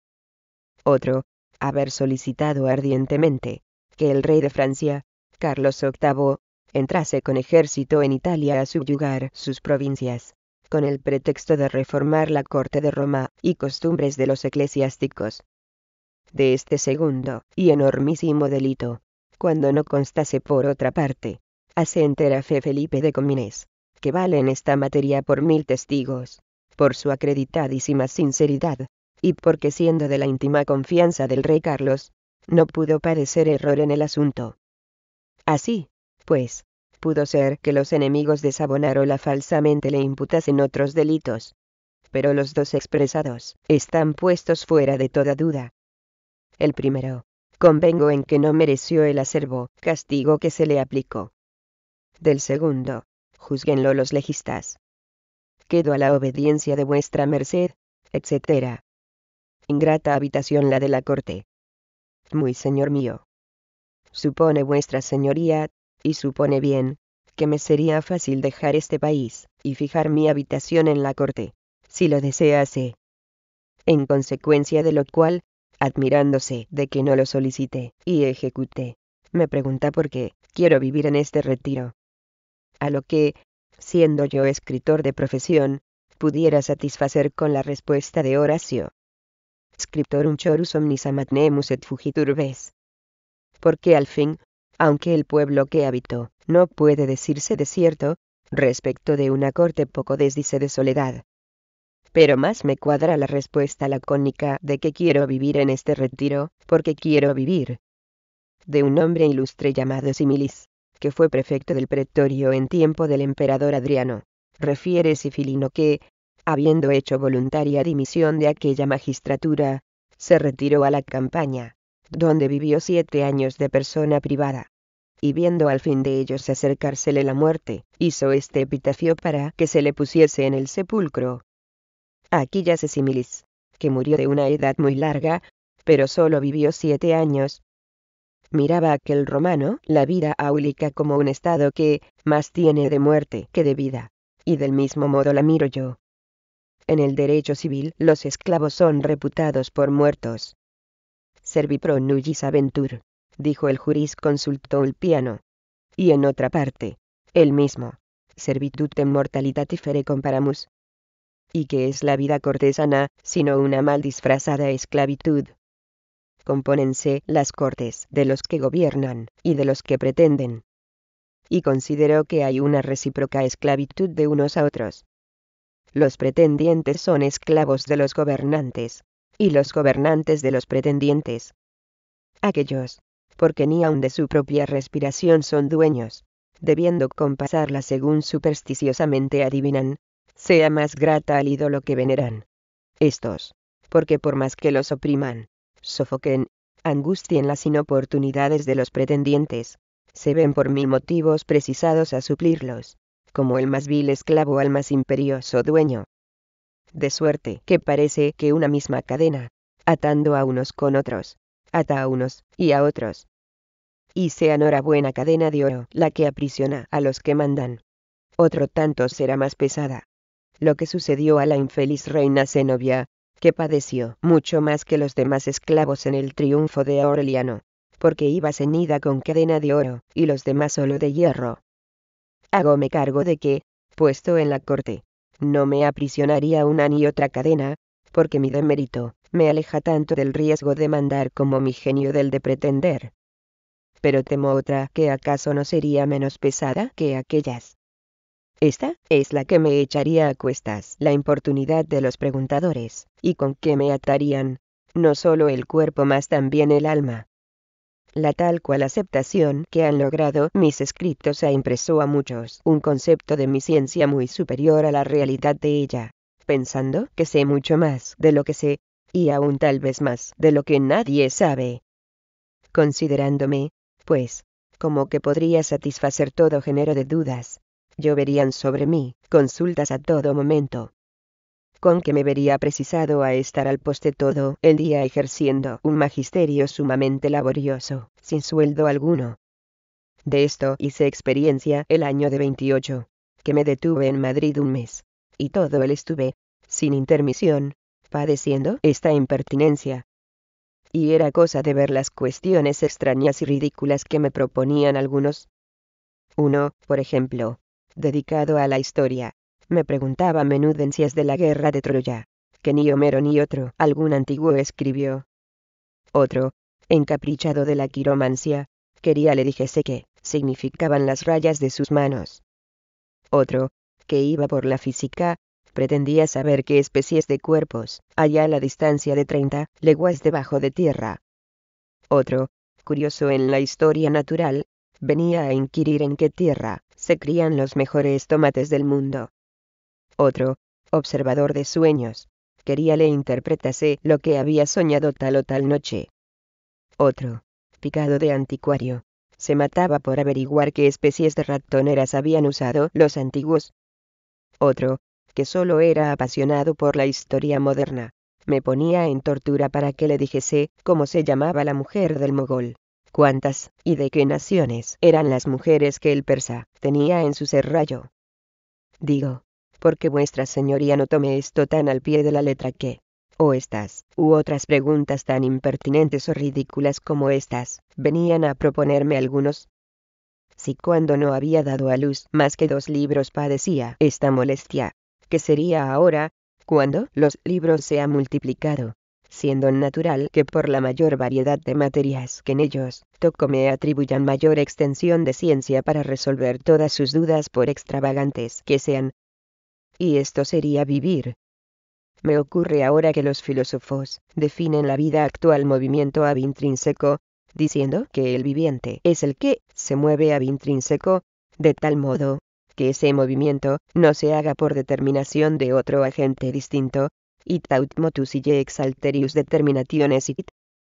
Otro, haber solicitado ardientemente, que el rey de Francia, Carlos VIII, entrase con ejército en Italia a subyugar sus provincias, con el pretexto de reformar la corte de Roma y costumbres de los eclesiásticos. De este segundo y enormísimo delito, cuando no constase por otra parte, hace entera fe Felipe de Comines, que vale en esta materia por mil testigos, por su acreditadísima sinceridad, y porque siendo de la íntima confianza del rey Carlos, no pudo parecer error en el asunto. Así, pues, pudo ser que los enemigos de Sabonarola falsamente le imputasen otros delitos. Pero los dos expresados están puestos fuera de toda duda. El primero, convengo en que no mereció el acervo castigo que se le aplicó. Del segundo, juzguenlo los legistas. Quedo a la obediencia de vuestra merced, etc. Ingrata habitación la de la corte. Muy señor mío. Supone vuestra señoría y supone bien, que me sería fácil dejar este país, y fijar mi habitación en la corte, si lo desease. En consecuencia de lo cual, admirándose de que no lo solicité y ejecuté, me pregunta por qué quiero vivir en este retiro. A lo que, siendo yo escritor de profesión, pudiera satisfacer con la respuesta de Horacio. Scriptorum chorus omnis nemus et fugitur ves. Porque al fin, aunque el pueblo que habitó no puede decirse de cierto respecto de una corte poco desdice de soledad. Pero más me cuadra la respuesta lacónica de que quiero vivir en este retiro, porque quiero vivir. De un hombre ilustre llamado Similis, que fue prefecto del pretorio en tiempo del emperador Adriano, refiere Sifilino que, habiendo hecho voluntaria dimisión de aquella magistratura, se retiró a la campaña, donde vivió siete años de persona privada. Y viendo al fin de ellos acercársele la muerte, hizo este epitafio para que se le pusiese en el sepulcro. Aquí yace Similis, que murió de una edad muy larga, pero solo vivió siete años. Miraba aquel romano la vida áulica como un estado que más tiene de muerte que de vida, y del mismo modo la miro yo. En el derecho civil los esclavos son reputados por muertos, Servipro nullis aventur, dijo el el piano. Y en otra parte, el mismo, servitutem mortalitate fere comparamus. ¿Y qué es la vida cortesana, sino una mal disfrazada esclavitud? Compónense las cortes de los que gobiernan y de los que pretenden. Y considero que hay una recíproca esclavitud de unos a otros. Los pretendientes son esclavos de los gobernantes, y los gobernantes de los pretendientes. Aquellos, porque ni aun de su propia respiración son dueños, debiendo compasarla según supersticiosamente adivinan, sea más grata al ídolo que veneran. Estos, porque por más que los opriman, sofoquen, angustien las inoportunidades de los pretendientes, se ven por mil motivos precisados a suplirlos, como el más vil esclavo al más imperioso dueño, de suerte que parece que una misma cadena, atando a unos con otros, ata a unos y a otros. Y sea buena cadena de oro la que aprisiona a los que mandan. Otro tanto será más pesada. Lo que sucedió a la infeliz reina Zenobia, que padeció mucho más que los demás esclavos en el triunfo de Aureliano, porque iba ceñida con cadena de oro, y los demás solo de hierro. Hágome cargo de que, puesto en la corte, no me aprisionaría una ni otra cadena, porque mi demérito me aleja tanto del riesgo de mandar como mi genio del de pretender. Pero temo otra que acaso no sería menos pesada que aquellas. Esta es la que me echaría a cuestas la importunidad de los preguntadores, y con que me atarían, no solo el cuerpo más también el alma, la tal cual aceptación que han logrado mis escritos ha e impreso a muchos un concepto de mi ciencia muy superior a la realidad de ella, pensando que sé mucho más de lo que sé, y aún tal vez más de lo que nadie sabe. Considerándome, pues, como que podría satisfacer todo género de dudas, lloverían sobre mí consultas a todo momento, con que me vería precisado a estar al poste todo el día ejerciendo un magisterio sumamente laborioso, sin sueldo alguno. De esto hice experiencia el año de 28, que me detuve en Madrid un mes, y todo el estuve, sin intermisión, padeciendo esta impertinencia. Y era cosa de ver las cuestiones extrañas y ridículas que me proponían algunos. Uno, por ejemplo, dedicado a la historia, me preguntaba menudencias de la guerra de Troya, que ni Homero ni otro algún antiguo escribió. Otro, encaprichado de la quiromancia, quería le dijese qué significaban las rayas de sus manos. Otro, que iba por la física, pretendía saber qué especies de cuerpos, allá a la distancia de treinta leguas debajo de tierra. Otro, curioso en la historia natural, venía a inquirir en qué tierra se crían los mejores tomates del mundo. Otro, observador de sueños, quería le interpretase lo que había soñado tal o tal noche. Otro, picado de anticuario, se mataba por averiguar qué especies de ratoneras habían usado los antiguos. Otro, que solo era apasionado por la historia moderna, me ponía en tortura para que le dijese cómo se llamaba la mujer del mogol, cuántas y de qué naciones eran las mujeres que el persa tenía en su serrallo. Digo, porque vuestra señoría no tome esto tan al pie de la letra que, o estas, u otras preguntas tan impertinentes o ridículas como estas, venían a proponerme algunos. Si cuando no había dado a luz más que dos libros padecía esta molestia, que sería ahora, cuando los libros se han multiplicado, siendo natural que por la mayor variedad de materias que en ellos toco me atribuyan mayor extensión de ciencia para resolver todas sus dudas por extravagantes que sean, y esto sería vivir. Me ocurre ahora que los filósofos definen la vida actual movimiento ab intrínseco, diciendo que el viviente es el que se mueve ab intrínseco, de tal modo que ese movimiento no se haga por determinación de otro agente distinto, it aut motus ex alterius determinationes it.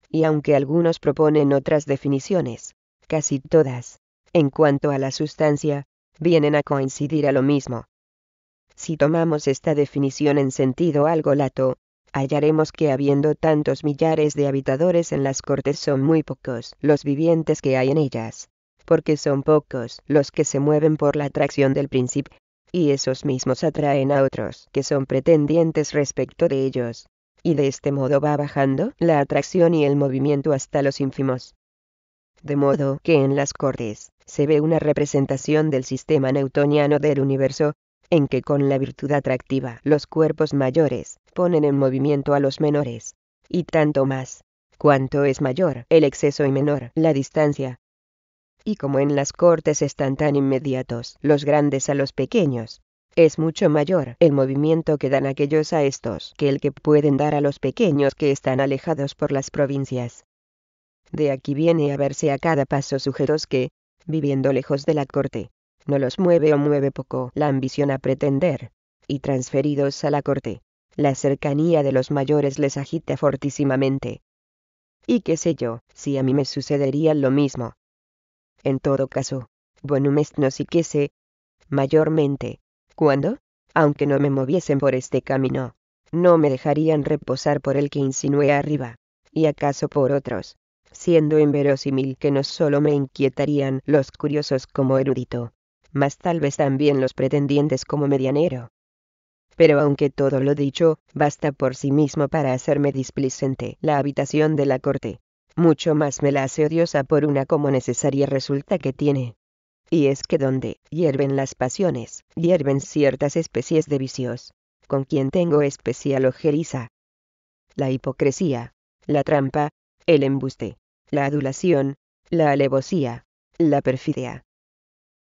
Y aunque algunos proponen otras definiciones, casi todas, en cuanto a la sustancia, vienen a coincidir a lo mismo. Si tomamos esta definición en sentido algo lato, hallaremos que habiendo tantos millares de habitadores en las cortes son muy pocos los vivientes que hay en ellas, porque son pocos los que se mueven por la atracción del príncipe, y esos mismos atraen a otros que son pretendientes respecto de ellos, y de este modo va bajando la atracción y el movimiento hasta los ínfimos. De modo que en las cortes se ve una representación del sistema newtoniano del universo, en que con la virtud atractiva los cuerpos mayores ponen en movimiento a los menores, y tanto más, cuanto es mayor el exceso y menor la distancia. Y como en las cortes están tan inmediatos los grandes a los pequeños, es mucho mayor el movimiento que dan aquellos a estos que el que pueden dar a los pequeños que están alejados por las provincias. De aquí viene a verse a cada paso sujetos que, viviendo lejos de la corte, no los mueve o mueve poco la ambición a pretender, y transferidos a la corte, la cercanía de los mayores les agita fortísimamente. Y qué sé yo, si a mí me sucedería lo mismo. En todo caso, bonum qué sé, mayormente, cuando, aunque no me moviesen por este camino, no me dejarían reposar por el que insinué arriba, y acaso por otros, siendo inverosímil que no solo me inquietarían los curiosos como erudito, más tal vez también los pretendientes como medianero. Pero aunque todo lo dicho, basta por sí mismo para hacerme displicente la habitación de la corte. Mucho más me la hace odiosa por una como necesaria resulta que tiene. Y es que donde hierven las pasiones, hierven ciertas especies de vicios, con quien tengo especial ojeriza. La hipocresía, la trampa, el embuste, la adulación, la alevosía, la perfidia,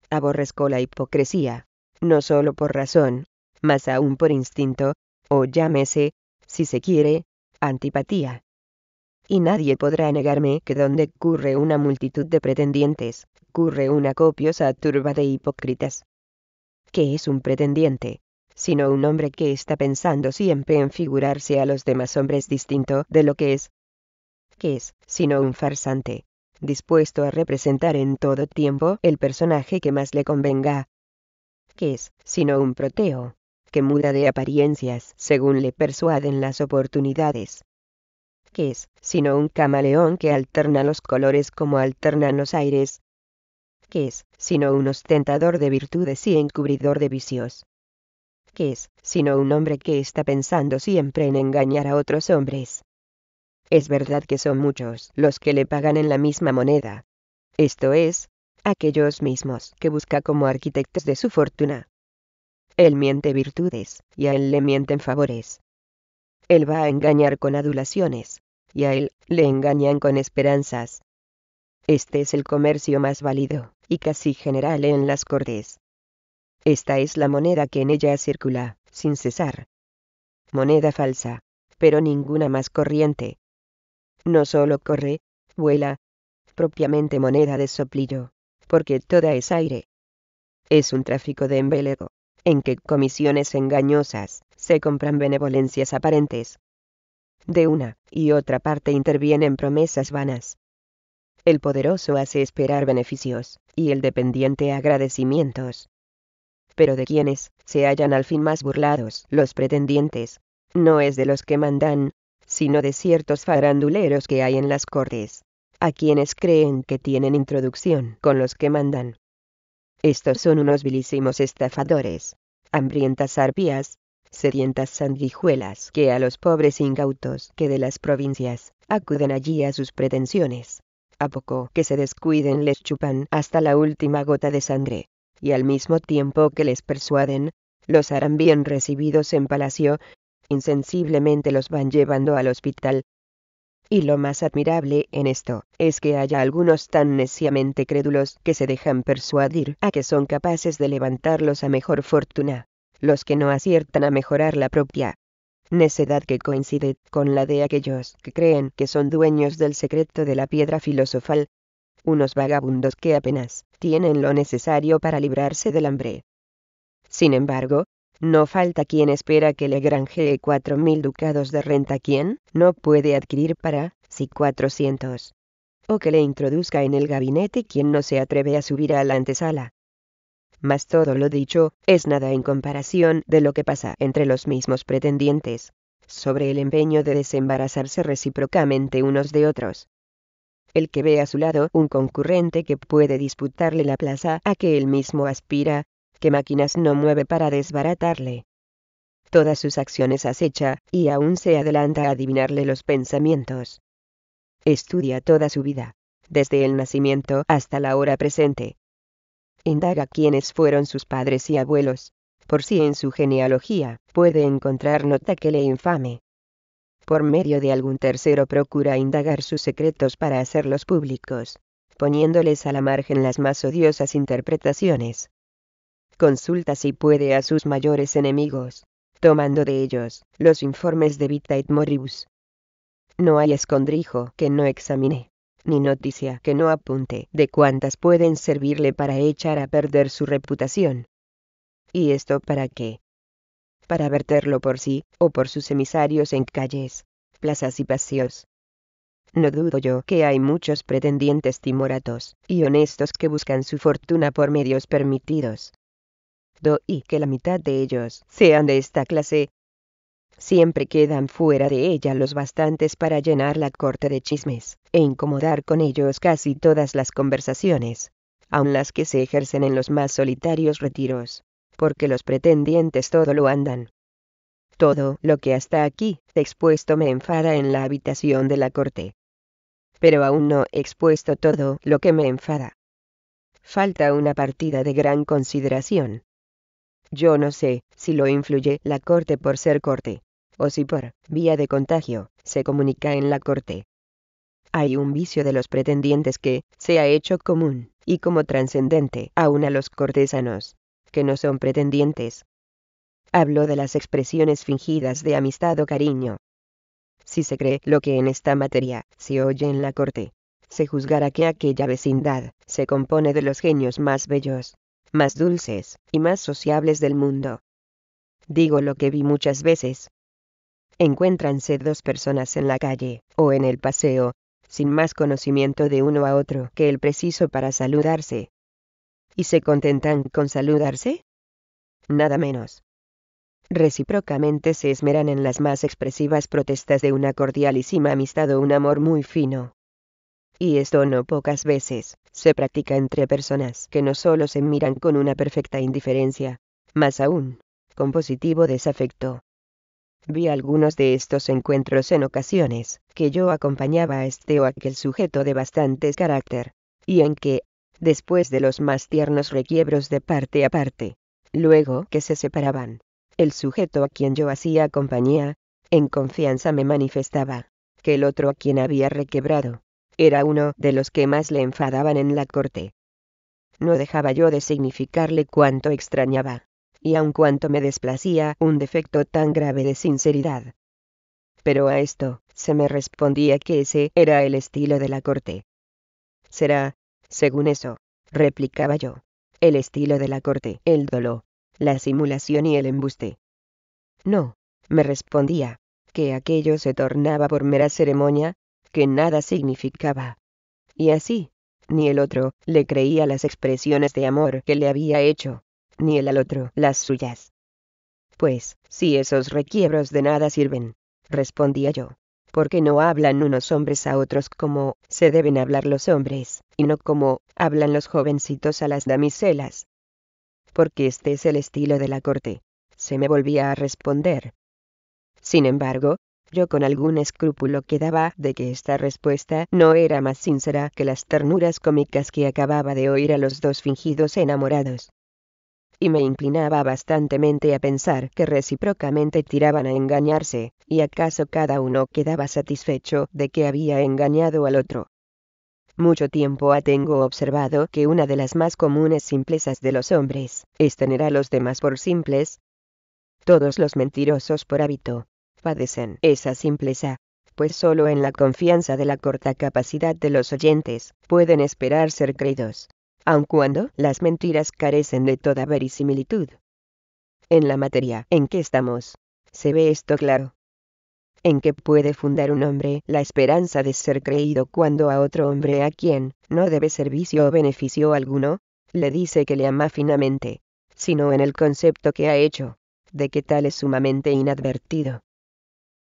aborrezco la hipocresía, no solo por razón, mas aún por instinto, o llámese, si se quiere, antipatía. Y nadie podrá negarme que donde ocurre una multitud de pretendientes, ocurre una copiosa turba de hipócritas. ¿Qué es un pretendiente? sino un hombre que está pensando siempre en figurarse a los demás hombres distinto de lo que es. ¿Qué es, sino un farsante, dispuesto a representar en todo tiempo el personaje que más le convenga. ¿Qué es, sino un proteo, que muda de apariencias según le persuaden las oportunidades. ¿Qué es, sino un camaleón que alterna los colores como alternan los aires. ¿Qué es, sino un ostentador de virtudes y encubridor de vicios. ¿Qué es, sino un hombre que está pensando siempre en engañar a otros hombres es verdad que son muchos los que le pagan en la misma moneda. Esto es, aquellos mismos que busca como arquitectos de su fortuna. Él miente virtudes, y a él le mienten favores. Él va a engañar con adulaciones, y a él le engañan con esperanzas. Este es el comercio más válido, y casi general en las Cortes. Esta es la moneda que en ella circula, sin cesar. Moneda falsa, pero ninguna más corriente no solo corre, vuela, propiamente moneda de soplillo, porque toda es aire. Es un tráfico de embelego, en que comisiones engañosas se compran benevolencias aparentes. De una y otra parte intervienen promesas vanas. El poderoso hace esperar beneficios, y el dependiente agradecimientos. Pero de quienes se hallan al fin más burlados los pretendientes, no es de los que mandan, sino de ciertos faranduleros que hay en las cortes, a quienes creen que tienen introducción con los que mandan. Estos son unos vilísimos estafadores, hambrientas arpías, sedientas sanguijuelas que a los pobres ingautos que de las provincias acuden allí a sus pretensiones. A poco que se descuiden les chupan hasta la última gota de sangre, y al mismo tiempo que les persuaden, los harán bien recibidos en palacio, insensiblemente los van llevando al hospital. Y lo más admirable en esto, es que haya algunos tan neciamente crédulos que se dejan persuadir a que son capaces de levantarlos a mejor fortuna, los que no aciertan a mejorar la propia. Necedad que coincide con la de aquellos que creen que son dueños del secreto de la piedra filosofal, unos vagabundos que apenas tienen lo necesario para librarse del hambre. Sin embargo, no falta quien espera que le granjee cuatro mil ducados de renta quien no puede adquirir para, si cuatrocientos. O que le introduzca en el gabinete quien no se atreve a subir a la antesala. Mas todo lo dicho, es nada en comparación de lo que pasa entre los mismos pretendientes, sobre el empeño de desembarazarse recíprocamente unos de otros el que ve a su lado un concurrente que puede disputarle la plaza a que él mismo aspira, que máquinas no mueve para desbaratarle. Todas sus acciones acecha, y aún se adelanta a adivinarle los pensamientos. Estudia toda su vida, desde el nacimiento hasta la hora presente. Indaga quiénes fueron sus padres y abuelos, por si en su genealogía puede encontrar nota que le infame. Por medio de algún tercero procura indagar sus secretos para hacerlos públicos, poniéndoles a la margen las más odiosas interpretaciones. Consulta si puede a sus mayores enemigos, tomando de ellos los informes de Vita et Moribus. No hay escondrijo que no examine, ni noticia que no apunte de cuántas pueden servirle para echar a perder su reputación. ¿Y esto para qué? Para verterlo por sí, o por sus emisarios en calles, plazas y paseos. No dudo yo que hay muchos pretendientes timoratos y honestos que buscan su fortuna por medios permitidos, y que la mitad de ellos sean de esta clase, siempre quedan fuera de ella los bastantes para llenar la corte de chismes, e incomodar con ellos casi todas las conversaciones, aun las que se ejercen en los más solitarios retiros, porque los pretendientes todo lo andan. Todo lo que hasta aquí expuesto me enfada en la habitación de la corte. Pero aún no he expuesto todo lo que me enfada. Falta una partida de gran consideración, yo no sé si lo influye la corte por ser corte, o si por vía de contagio se comunica en la corte. Hay un vicio de los pretendientes que se ha hecho común y como trascendente aún a los cortesanos, que no son pretendientes. Hablo de las expresiones fingidas de amistad o cariño. Si se cree lo que en esta materia se oye en la corte, se juzgará que aquella vecindad se compone de los genios más bellos, más dulces, y más sociables del mundo. Digo lo que vi muchas veces. Encuéntranse dos personas en la calle, o en el paseo, sin más conocimiento de uno a otro que el preciso para saludarse. ¿Y se contentan con saludarse? Nada menos. Recíprocamente se esmeran en las más expresivas protestas de una cordialísima amistad o un amor muy fino, y esto no pocas veces, se practica entre personas que no solo se miran con una perfecta indiferencia, más aún, con positivo desafecto. Vi algunos de estos encuentros en ocasiones, que yo acompañaba a este o aquel sujeto de bastantes carácter, y en que, después de los más tiernos requiebros de parte a parte, luego que se separaban, el sujeto a quien yo hacía compañía, en confianza me manifestaba, que el otro a quien había requebrado, era uno de los que más le enfadaban en la corte. No dejaba yo de significarle cuánto extrañaba, y aun cuánto me desplacía un defecto tan grave de sinceridad. Pero a esto, se me respondía que ese era el estilo de la corte. Será, según eso, replicaba yo, el estilo de la corte, el dolor, la simulación y el embuste. No, me respondía, que aquello se tornaba por mera ceremonia, que nada significaba. Y así, ni el otro le creía las expresiones de amor que le había hecho, ni el al otro las suyas. Pues, si esos requiebros de nada sirven, respondía yo, porque no hablan unos hombres a otros como se deben hablar los hombres, y no como hablan los jovencitos a las damiselas. Porque este es el estilo de la corte, se me volvía a responder. Sin embargo, yo con algún escrúpulo quedaba de que esta respuesta no era más sincera que las ternuras cómicas que acababa de oír a los dos fingidos enamorados y me inclinaba bastantemente a pensar que recíprocamente tiraban a engañarse, y acaso cada uno quedaba satisfecho de que había engañado al otro. Mucho tiempo ha tengo observado que una de las más comunes simplezas de los hombres es tener a los demás por simples. Todos los mentirosos por hábito, padecen esa simpleza, pues solo en la confianza de la corta capacidad de los oyentes pueden esperar ser creídos, aun cuando las mentiras carecen de toda verisimilitud. En la materia en que estamos, se ve esto claro. ¿En qué puede fundar un hombre la esperanza de ser creído cuando a otro hombre a quien no debe servicio o beneficio alguno, le dice que le ama finamente, sino en el concepto que ha hecho, de que tal es sumamente inadvertido?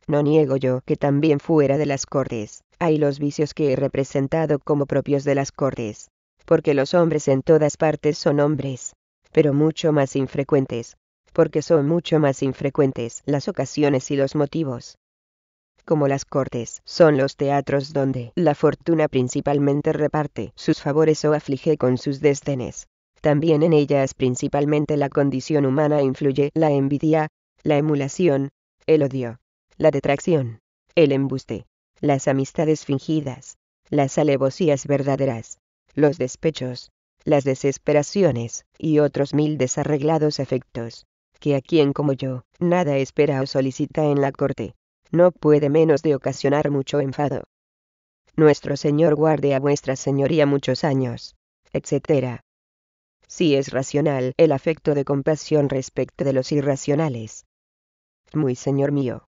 No niego yo que también fuera de las cortes, hay los vicios que he representado como propios de las cortes, porque los hombres en todas partes son hombres, pero mucho más infrecuentes, porque son mucho más infrecuentes las ocasiones y los motivos. Como las cortes son los teatros donde la fortuna principalmente reparte sus favores o aflige con sus desdenes, también en ellas principalmente la condición humana influye la envidia, la emulación, el odio, la detracción, el embuste, las amistades fingidas, las alevosías verdaderas, los despechos, las desesperaciones y otros mil desarreglados efectos, que a quien como yo nada espera o solicita en la corte, no puede menos de ocasionar mucho enfado. Nuestro Señor guarde a vuestra señoría muchos años, etc. Si es racional el afecto de compasión respecto de los irracionales. Muy señor mío,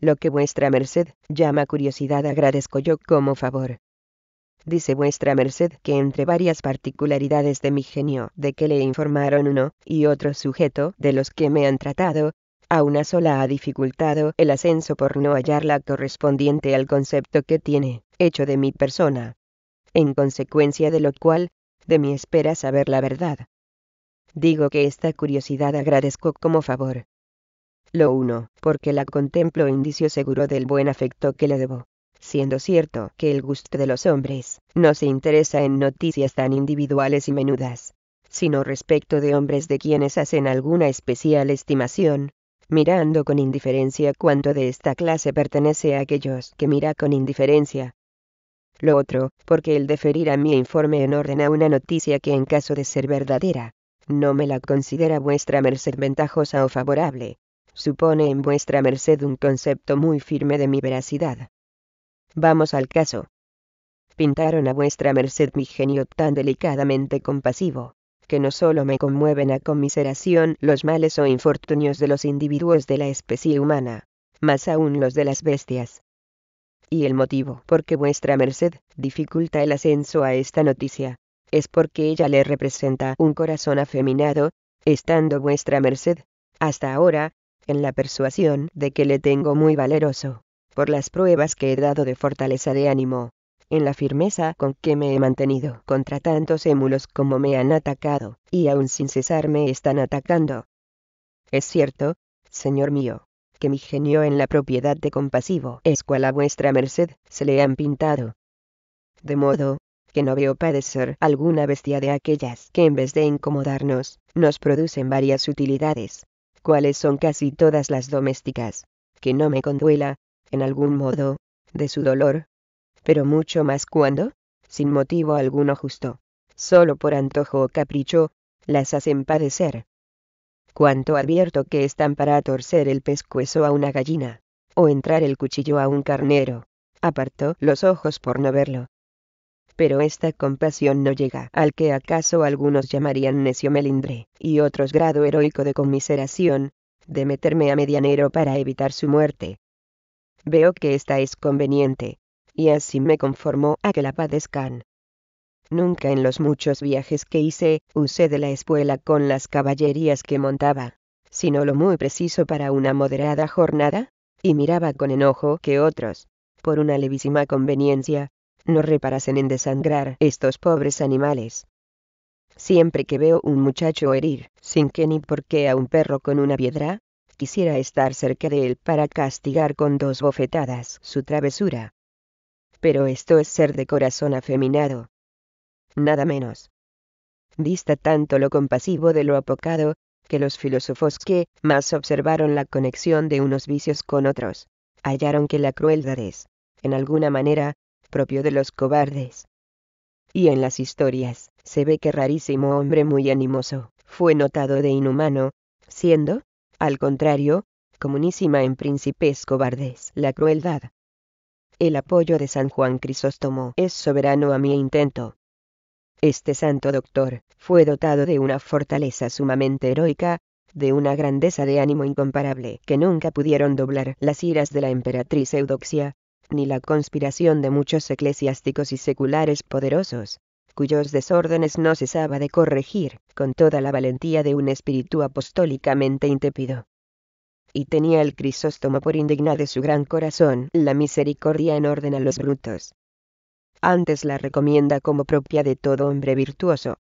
lo que vuestra merced llama curiosidad agradezco yo como favor. Dice vuestra merced que entre varias particularidades de mi genio de que le informaron uno y otro sujeto de los que me han tratado, a una sola ha dificultado el ascenso por no hallarla correspondiente al concepto que tiene, hecho de mi persona. En consecuencia de lo cual, de mi espera saber la verdad. Digo que esta curiosidad agradezco como favor, lo uno, porque la contemplo indicio seguro del buen afecto que le debo. Siendo cierto que el gusto de los hombres no se interesa en noticias tan individuales y menudas, sino respecto de hombres de quienes hacen alguna especial estimación, mirando con indiferencia cuánto de esta clase pertenece a aquellos que mira con indiferencia. Lo otro, porque el deferir a mi informe en orden a una noticia que en caso de ser verdadera, no me la considera vuestra merced ventajosa o favorable, supone en vuestra merced un concepto muy firme de mi veracidad. Vamos al caso. Pintaron a vuestra merced mi genio tan delicadamente compasivo, que no solo me conmueven a conmiseración los males o infortunios de los individuos de la especie humana, más aún los de las bestias. Y el motivo por vuestra merced dificulta el ascenso a esta noticia, es porque ella le representa un corazón afeminado, estando vuestra merced, hasta ahora, en la persuasión de que le tengo muy valeroso, por las pruebas que he dado de fortaleza de ánimo, en la firmeza con que me he mantenido contra tantos émulos como me han atacado, y aún sin cesar me están atacando. Es cierto, señor mío, que mi genio en la propiedad de compasivo es cual a vuestra merced se le han pintado. De modo, que no veo padecer alguna bestia de aquellas que en vez de incomodarnos, nos producen varias utilidades cuáles son casi todas las domésticas, que no me conduela, en algún modo, de su dolor. Pero mucho más cuando, sin motivo alguno justo, solo por antojo o capricho, las hacen padecer. Cuanto advierto que están para torcer el pescuezo a una gallina, o entrar el cuchillo a un carnero, aparto los ojos por no verlo, pero esta compasión no llega al que acaso algunos llamarían necio melindre, y otros grado heroico de conmiseración, de meterme a medianero para evitar su muerte. Veo que esta es conveniente, y así me conformo a que la padezcan. Nunca en los muchos viajes que hice, usé de la espuela con las caballerías que montaba, sino lo muy preciso para una moderada jornada, y miraba con enojo que otros, por una levísima conveniencia, no reparasen en desangrar estos pobres animales. Siempre que veo un muchacho herir, sin que ni por qué a un perro con una piedra, quisiera estar cerca de él para castigar con dos bofetadas su travesura. Pero esto es ser de corazón afeminado. Nada menos. Dista tanto lo compasivo de lo apocado, que los filósofos que más observaron la conexión de unos vicios con otros, hallaron que la crueldad es, en alguna manera, propio de los cobardes. Y en las historias, se ve que rarísimo hombre muy animoso, fue notado de inhumano, siendo, al contrario, comunísima en príncipes cobardes la crueldad. El apoyo de San Juan Crisóstomo es soberano a mi intento. Este santo doctor fue dotado de una fortaleza sumamente heroica, de una grandeza de ánimo incomparable que nunca pudieron doblar las iras de la emperatriz Eudoxia, ni la conspiración de muchos eclesiásticos y seculares poderosos, cuyos desórdenes no cesaba de corregir con toda la valentía de un espíritu apostólicamente intépido. Y tenía el Crisóstomo por indigna de su gran corazón la misericordia en orden a los brutos. Antes la recomienda como propia de todo hombre virtuoso.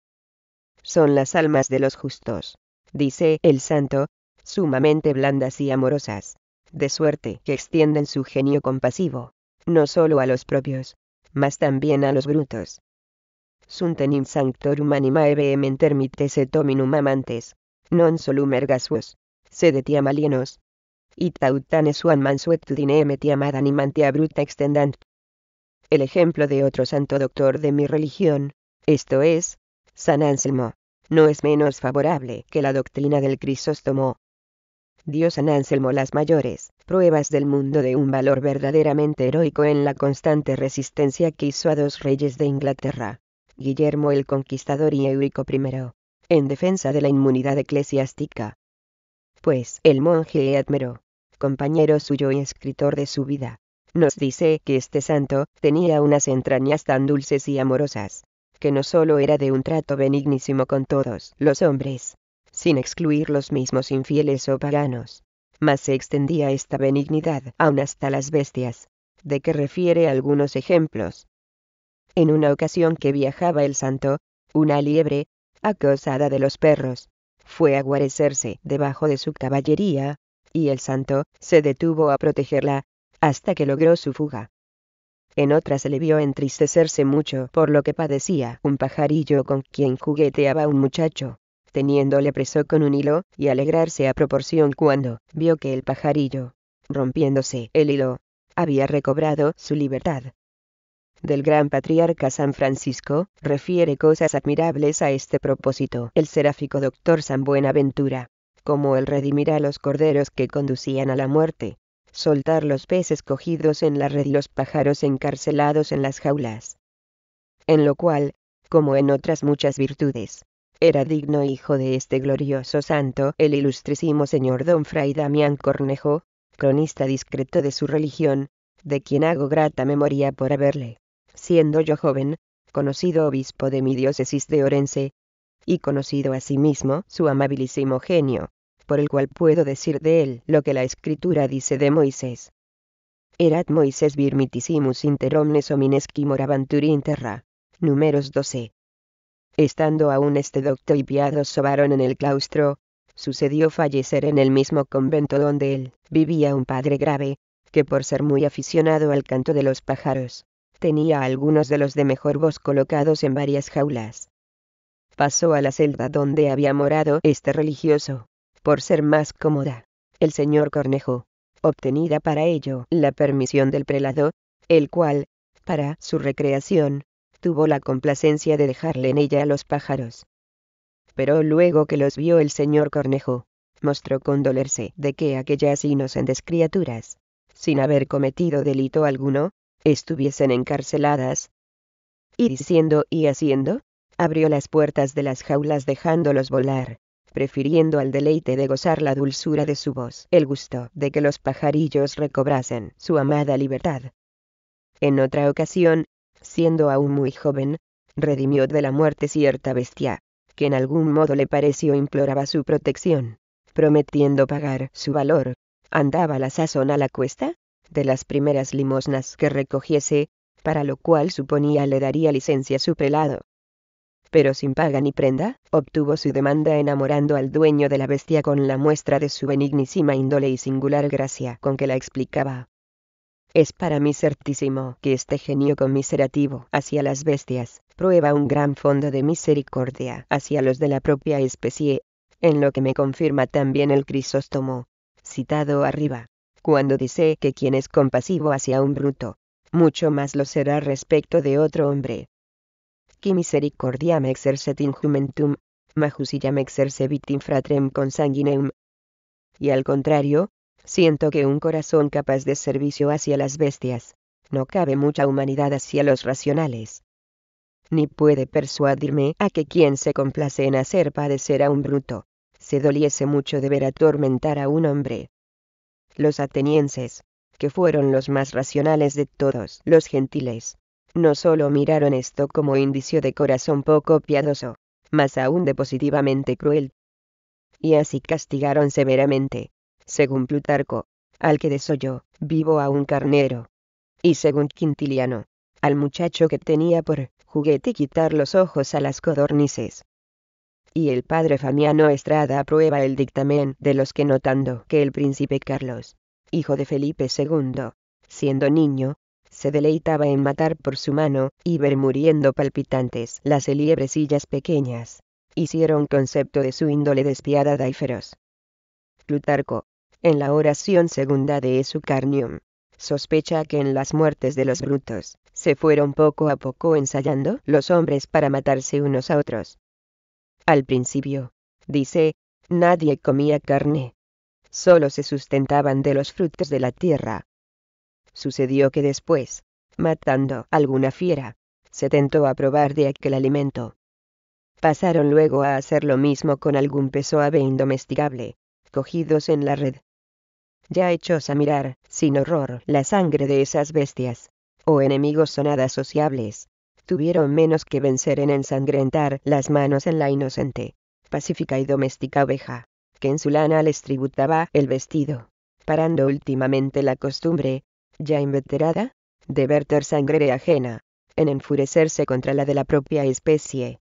Son las almas de los justos, dice el santo, sumamente blandas y amorosas, de suerte que extienden su genio compasivo, no solo a los propios, mas también a los brutos. Suntenim sanctorum animae vehementermites et hominum amantes, non solum ergasuos, sed etiam alienos. It tautane suan mansuetudinem etiam ad animantia bruta extendant. El ejemplo de otro santo doctor de mi religión, esto es, San Anselmo, no es menos favorable que la doctrina del Crisóstomo. Dios San Anselmo las mayores, pruebas del mundo de un valor verdaderamente heroico en la constante resistencia que hizo a dos reyes de Inglaterra, Guillermo el Conquistador y Eurico I, en defensa de la inmunidad eclesiástica. Pues el monje Edmero, compañero suyo y escritor de su vida, nos dice que este santo tenía unas entrañas tan dulces y amorosas, que no solo era de un trato benignísimo con todos los hombres, sin excluir los mismos infieles o paganos, mas se extendía esta benignidad aun hasta las bestias, de que refiere algunos ejemplos. En una ocasión que viajaba el santo, una liebre, acosada de los perros, fue a guarecerse debajo de su caballería, y el santo se detuvo a protegerla, hasta que logró su fuga. En otra se le vio entristecerse mucho por lo que padecía un pajarillo con quien jugueteaba un muchacho, teniéndole preso con un hilo, y alegrarse a proporción cuando vio que el pajarillo, rompiéndose el hilo, había recobrado su libertad. Del gran patriarca San Francisco, refiere cosas admirables a este propósito el seráfico doctor San Buenaventura, como el redimir a los corderos que conducían a la muerte, soltar los peces cogidos en la red y los pájaros encarcelados en las jaulas. En lo cual, como en otras muchas virtudes, era digno hijo de este glorioso santo el ilustrísimo señor don Fray Damián Cornejo, cronista discreto de su religión, de quien hago grata memoria por haberle, siendo yo joven, conocido obispo de mi diócesis de Orense, y conocido asimismo su amabilísimo genio, por el cual puedo decir de él lo que la escritura dice de Moisés. Erat Moisés virmitissimus inter omnes homines qui moravantur terra. Números 12 estando aún este docto y piadoso varón en el claustro, sucedió fallecer en el mismo convento donde él vivía un padre grave, que por ser muy aficionado al canto de los pájaros, tenía algunos de los de mejor voz colocados en varias jaulas. Pasó a la celda donde había morado este religioso, por ser más cómoda. El señor Cornejo, obtenida para ello la permisión del prelado, el cual, para su recreación, tuvo la complacencia de dejarle en ella a los pájaros. Pero luego que los vio el señor Cornejo, mostró condolerse de que aquellas inocentes criaturas, sin haber cometido delito alguno, estuviesen encarceladas. Y diciendo y haciendo, abrió las puertas de las jaulas dejándolos volar, prefiriendo al deleite de gozar la dulzura de su voz el gusto de que los pajarillos recobrasen su amada libertad. En otra ocasión, siendo aún muy joven, redimió de la muerte cierta bestia, que en algún modo le pareció imploraba su protección, prometiendo pagar su valor. Andaba la sazón a la cuesta, de las primeras limosnas que recogiese, para lo cual suponía le daría licencia su pelado. Pero sin paga ni prenda, obtuvo su demanda enamorando al dueño de la bestia con la muestra de su benignísima índole y singular gracia con que la explicaba. Es para mí certísimo que este genio conmiserativo hacia las bestias prueba un gran fondo de misericordia hacia los de la propia especie, en lo que me confirma también el Crisóstomo, citado arriba, cuando dice que quien es compasivo hacia un bruto, mucho más lo será respecto de otro hombre. Qui me exercet in jumentum, me exerce in fratrem consanguineum. Y al contrario, Siento que un corazón capaz de servicio hacia las bestias. No cabe mucha humanidad hacia los racionales. Ni puede persuadirme a que quien se complace en hacer padecer a un bruto, se doliese mucho de ver atormentar a un hombre. Los atenienses, que fueron los más racionales de todos los gentiles, no solo miraron esto como indicio de corazón poco piadoso, mas aún de positivamente cruel. Y así castigaron severamente, según Plutarco, al que desoyó, vivo a un carnero. Y según Quintiliano, al muchacho que tenía por juguete quitar los ojos a las codornices. Y el padre Famiano Estrada aprueba el dictamen de los que notando que el príncipe Carlos, hijo de Felipe II, siendo niño, se deleitaba en matar por su mano y ver muriendo palpitantes las liebrecillas pequeñas, hicieron concepto de su índole despiadada y feroz. Plutarco, en la oración segunda de Carnium, Sospecha que en las muertes de los brutos, se fueron poco a poco ensayando los hombres para matarse unos a otros. Al principio, dice, nadie comía carne. Solo se sustentaban de los frutos de la tierra. Sucedió que después, matando alguna fiera, se tentó a probar de aquel alimento. Pasaron luego a hacer lo mismo con algún pez ave indomesticable, cogidos en la red, ya hechos a mirar, sin horror, la sangre de esas bestias. o oh, enemigos sonadas sociables. Tuvieron menos que vencer en ensangrentar las manos en la inocente, pacífica y doméstica oveja, que en su lana les tributaba el vestido. Parando últimamente la costumbre, ya inveterada, de verter sangre ajena, en enfurecerse contra la de la propia especie.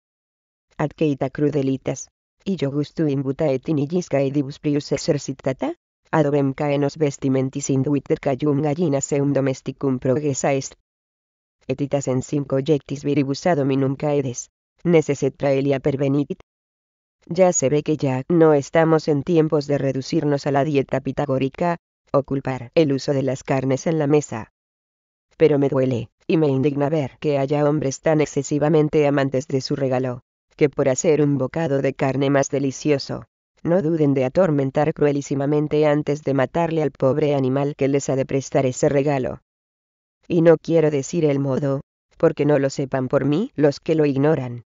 Adqueita crudelitas y yo gusto imbuta et prius exercitata? adobem caenos vestimentis induiter cayum gallina seum domesticum progressa est. Etitas en cinco viribus adominum caedes, neceset traelia pervenit. Ya se ve que ya no estamos en tiempos de reducirnos a la dieta pitagórica, o culpar el uso de las carnes en la mesa. Pero me duele, y me indigna ver que haya hombres tan excesivamente amantes de su regalo, que por hacer un bocado de carne más delicioso, no duden de atormentar cruelísimamente antes de matarle al pobre animal que les ha de prestar ese regalo. Y no quiero decir el modo, porque no lo sepan por mí los que lo ignoran.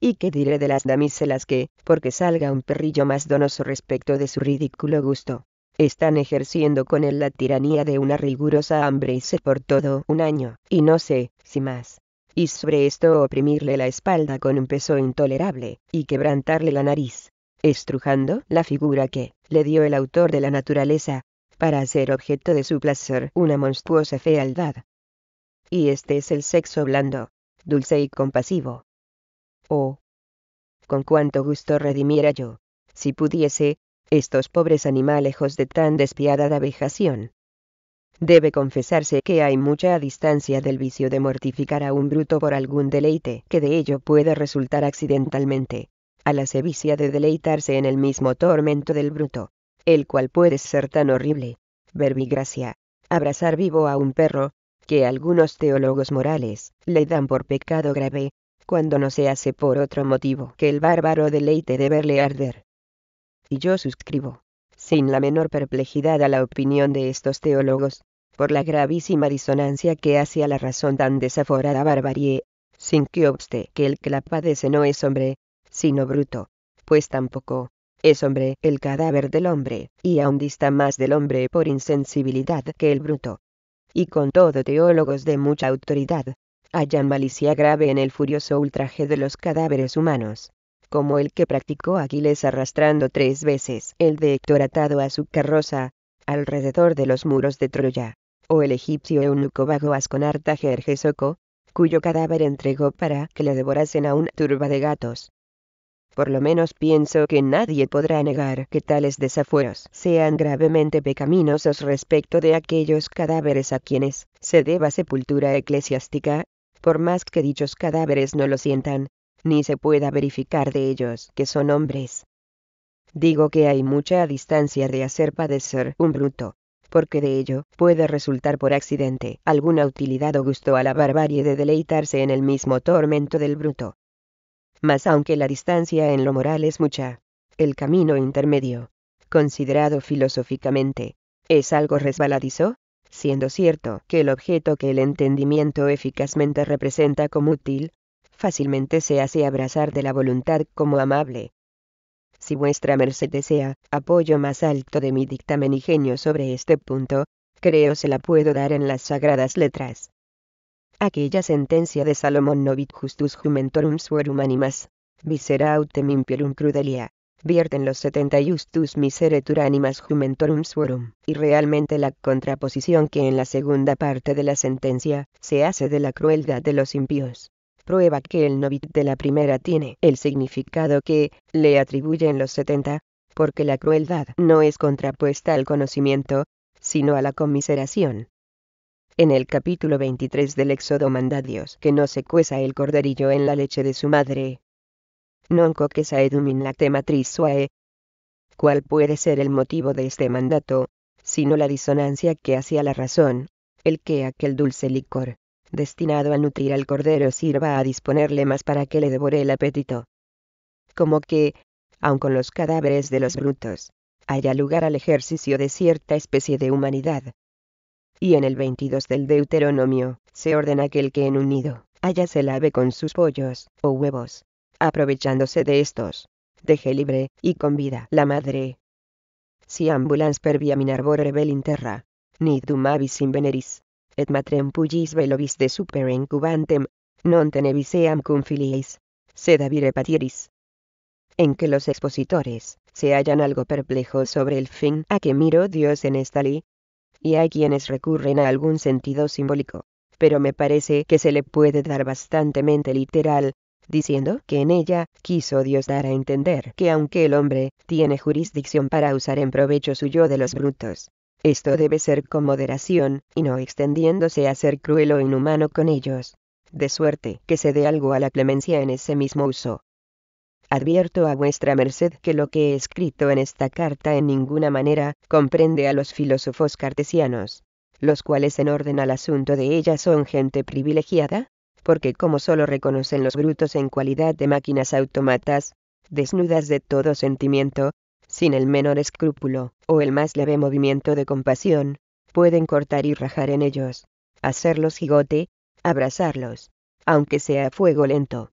¿Y qué diré de las damiselas que, porque salga un perrillo más donoso respecto de su ridículo gusto, están ejerciendo con él la tiranía de una rigurosa hambre y sed por todo un año, y no sé, si más, y sobre esto oprimirle la espalda con un peso intolerable, y quebrantarle la nariz, estrujando la figura que le dio el autor de la naturaleza, para hacer objeto de su placer una monstruosa fealdad. Y este es el sexo blando, dulce y compasivo. Oh, con cuánto gusto redimiera yo, si pudiese, estos pobres animales de tan despiadada vejación. Debe confesarse que hay mucha distancia del vicio de mortificar a un bruto por algún deleite que de ello puede resultar accidentalmente, a la sevicia de deleitarse en el mismo tormento del bruto, el cual puede ser tan horrible, verbigracia, abrazar vivo a un perro, que algunos teólogos morales le dan por pecado grave, cuando no se hace por otro motivo que el bárbaro deleite de verle arder. Y yo suscribo, sin la menor perplejidad a la opinión de estos teólogos, por la gravísima disonancia que hace a la razón tan desaforada barbarie, sin que obste que el que la padece no es hombre, sino bruto, pues tampoco es hombre el cadáver del hombre, y aún dista más del hombre por insensibilidad que el bruto. Y con todo teólogos de mucha autoridad, hallan malicia grave en el furioso ultraje de los cadáveres humanos, como el que practicó Aquiles arrastrando tres veces el de Héctor atado a su carroza, alrededor de los muros de Troya, o el egipcio eunuco vago Asconarta cuyo cadáver entregó para que le devorasen a una turba de gatos por lo menos pienso que nadie podrá negar que tales desafueros sean gravemente pecaminosos respecto de aquellos cadáveres a quienes se deba sepultura eclesiástica, por más que dichos cadáveres no lo sientan, ni se pueda verificar de ellos que son hombres. Digo que hay mucha distancia de hacer padecer un bruto, porque de ello puede resultar por accidente alguna utilidad o gusto a la barbarie de deleitarse en el mismo tormento del bruto mas aunque la distancia en lo moral es mucha, el camino intermedio, considerado filosóficamente, es algo resbaladizo, siendo cierto que el objeto que el entendimiento eficazmente representa como útil, fácilmente se hace abrazar de la voluntad como amable. Si vuestra merced desea apoyo más alto de mi dictamen y genio sobre este punto, creo se la puedo dar en las sagradas letras aquella sentencia de Salomón novit justus jumentorum suorum animas, visera autem impierum crudelia, vierten los setenta justus miseretur animas jumentorum suorum, y realmente la contraposición que en la segunda parte de la sentencia, se hace de la crueldad de los impíos prueba que el novit de la primera tiene el significado que le atribuyen los setenta, porque la crueldad no es contrapuesta al conocimiento, sino a la conmiseración. En el capítulo 23 del Éxodo manda Dios que no se cueza el corderillo en la leche de su madre. Non coquesa edumin lacte matris suae. ¿Cuál puede ser el motivo de este mandato, sino la disonancia que hacía la razón, el que aquel dulce licor, destinado a nutrir al cordero sirva a disponerle más para que le devore el apetito? Como que, aun con los cadáveres de los brutos, haya lugar al ejercicio de cierta especie de humanidad, y en el 22 del Deuteronomio, se ordena que el que en un nido, haya se lave con sus pollos, o huevos, aprovechándose de estos, deje libre, y con vida la madre. Si ambulans per in arbor rebel interra, nidum avis in veneris, et matrem pugis velovis de super incubantem, non tenebis eam cum filiis, sed avire patieris. En que los expositores se hallan algo perplejos sobre el fin a que miró Dios en esta ley, y hay quienes recurren a algún sentido simbólico, pero me parece que se le puede dar bastante literal, diciendo que en ella quiso Dios dar a entender que aunque el hombre tiene jurisdicción para usar en provecho suyo de los brutos, esto debe ser con moderación, y no extendiéndose a ser cruel o inhumano con ellos, de suerte que se dé algo a la clemencia en ese mismo uso advierto a vuestra merced que lo que he escrito en esta carta en ninguna manera comprende a los filósofos cartesianos, los cuales en orden al asunto de ella son gente privilegiada, porque como solo reconocen los brutos en cualidad de máquinas autómatas, desnudas de todo sentimiento, sin el menor escrúpulo, o el más leve movimiento de compasión, pueden cortar y rajar en ellos, hacerlos gigote, abrazarlos, aunque sea fuego lento,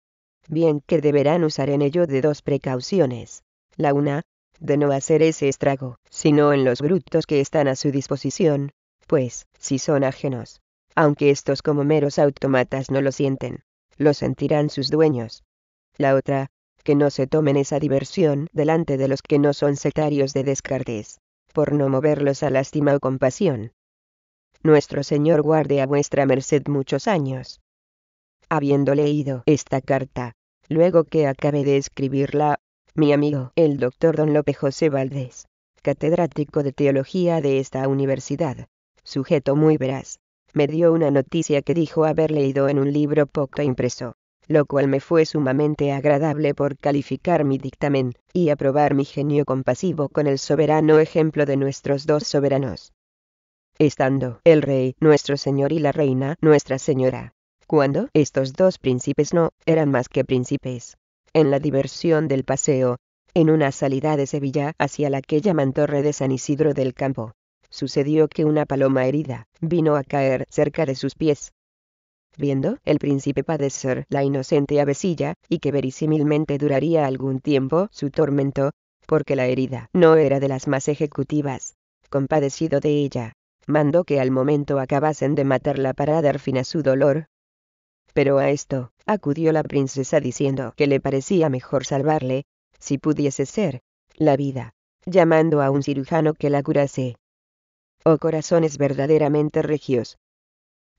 bien que deberán usar en ello de dos precauciones. La una, de no hacer ese estrago, sino en los brutos que están a su disposición, pues, si son ajenos, aunque estos como meros autómatas no lo sienten, lo sentirán sus dueños. La otra, que no se tomen esa diversión delante de los que no son sectarios de Descartes, por no moverlos a lástima o compasión. Nuestro Señor guarde a vuestra merced muchos años habiendo leído esta carta, luego que acabé de escribirla, mi amigo el doctor don Lope José Valdés, catedrático de teología de esta universidad, sujeto muy veraz, me dio una noticia que dijo haber leído en un libro poco impreso, lo cual me fue sumamente agradable por calificar mi dictamen, y aprobar mi genio compasivo con el soberano ejemplo de nuestros dos soberanos. Estando el rey nuestro señor y la reina nuestra señora, cuando estos dos príncipes no eran más que príncipes. En la diversión del paseo, en una salida de Sevilla hacia la que llaman Torre de San Isidro del Campo, sucedió que una paloma herida vino a caer cerca de sus pies. Viendo el príncipe padecer la inocente avecilla, y que verisimilmente duraría algún tiempo su tormento, porque la herida no era de las más ejecutivas, compadecido de ella, mandó que al momento acabasen de matarla para dar fin a su dolor, pero a esto, acudió la princesa diciendo que le parecía mejor salvarle, si pudiese ser, la vida, llamando a un cirujano que la curase. Oh corazones verdaderamente regios.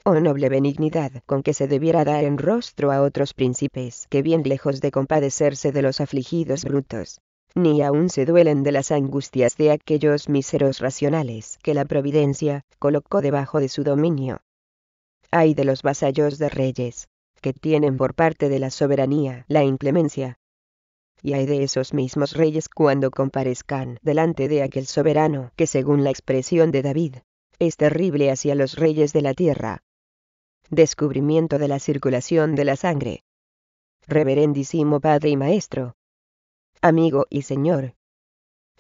Oh noble benignidad con que se debiera dar en rostro a otros príncipes que bien lejos de compadecerse de los afligidos brutos, ni aun se duelen de las angustias de aquellos míseros racionales que la providencia colocó debajo de su dominio, hay de los vasallos de reyes, que tienen por parte de la soberanía la inclemencia. Y hay de esos mismos reyes cuando comparezcan delante de aquel soberano que según la expresión de David, es terrible hacia los reyes de la tierra. Descubrimiento de la circulación de la sangre. Reverendísimo Padre y Maestro. Amigo y Señor.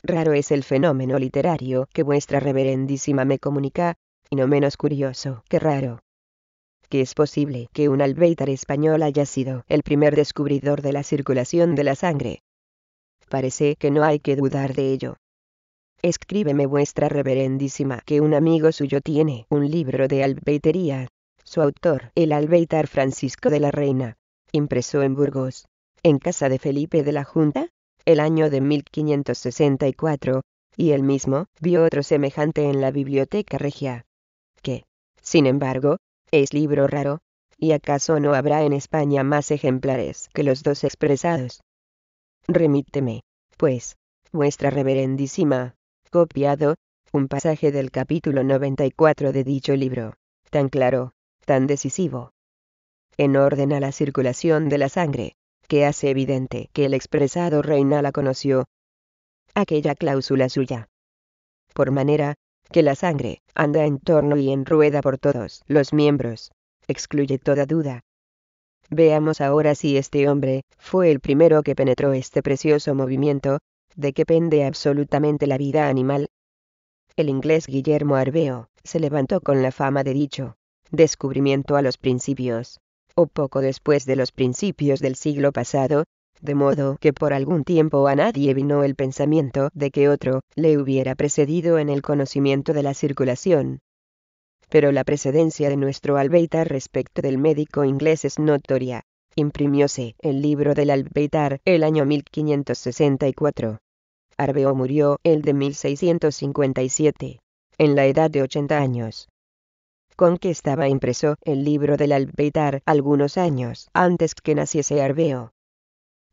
Raro es el fenómeno literario que vuestra reverendísima me comunica, y no menos curioso que raro que es posible que un albeitar español haya sido el primer descubridor de la circulación de la sangre. Parece que no hay que dudar de ello. Escríbeme vuestra reverendísima que un amigo suyo tiene un libro de albeitería. Su autor, el albeitar Francisco de la Reina, impreso en Burgos, en casa de Felipe de la Junta, el año de 1564, y él mismo vio otro semejante en la biblioteca regia. Que, sin embargo, es libro raro, y acaso no habrá en España más ejemplares que los dos expresados. Remíteme, pues, vuestra reverendísima, copiado, un pasaje del capítulo 94 de dicho libro, tan claro, tan decisivo. En orden a la circulación de la sangre, que hace evidente que el expresado reina la conoció. Aquella cláusula suya. Por manera, que la sangre anda en torno y en rueda por todos los miembros. Excluye toda duda. Veamos ahora si este hombre fue el primero que penetró este precioso movimiento, de que pende absolutamente la vida animal. El inglés Guillermo Arbeo se levantó con la fama de dicho descubrimiento a los principios, o poco después de los principios del siglo pasado, de modo que por algún tiempo a nadie vino el pensamiento de que otro le hubiera precedido en el conocimiento de la circulación. Pero la precedencia de nuestro Albeitar respecto del médico inglés es notoria. Imprimióse el libro del Albeitar el año 1564. Arbeo murió el de 1657, en la edad de 80 años con que estaba impreso el libro del Albeitar algunos años antes que naciese Arbeo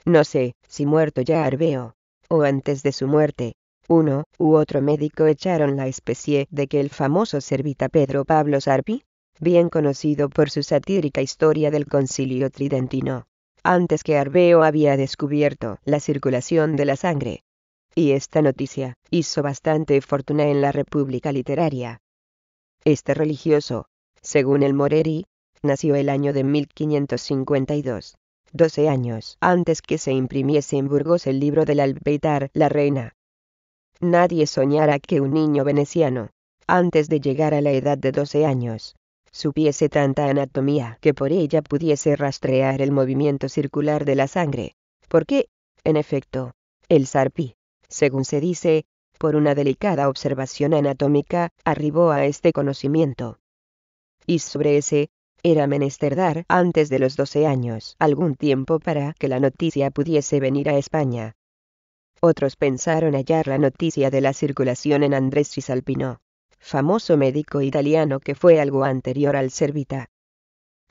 no sé, si muerto ya Arbeo, o antes de su muerte, uno u otro médico echaron la especie de que el famoso servita Pedro Pablo Sarpi, bien conocido por su satírica historia del concilio tridentino, antes que Arbeo había descubierto la circulación de la sangre. Y esta noticia hizo bastante fortuna en la República Literaria. Este religioso, según el Moreri, nació el año de 1552 12 años antes que se imprimiese en Burgos el libro del Albeitar, la reina. Nadie soñara que un niño veneciano, antes de llegar a la edad de 12 años, supiese tanta anatomía que por ella pudiese rastrear el movimiento circular de la sangre, porque, en efecto, el Sarpi, según se dice, por una delicada observación anatómica, arribó a este conocimiento. Y sobre ese, era menester dar, antes de los doce años, algún tiempo para que la noticia pudiese venir a España. Otros pensaron hallar la noticia de la circulación en Andrés Cisalpino, famoso médico italiano que fue algo anterior al Servita.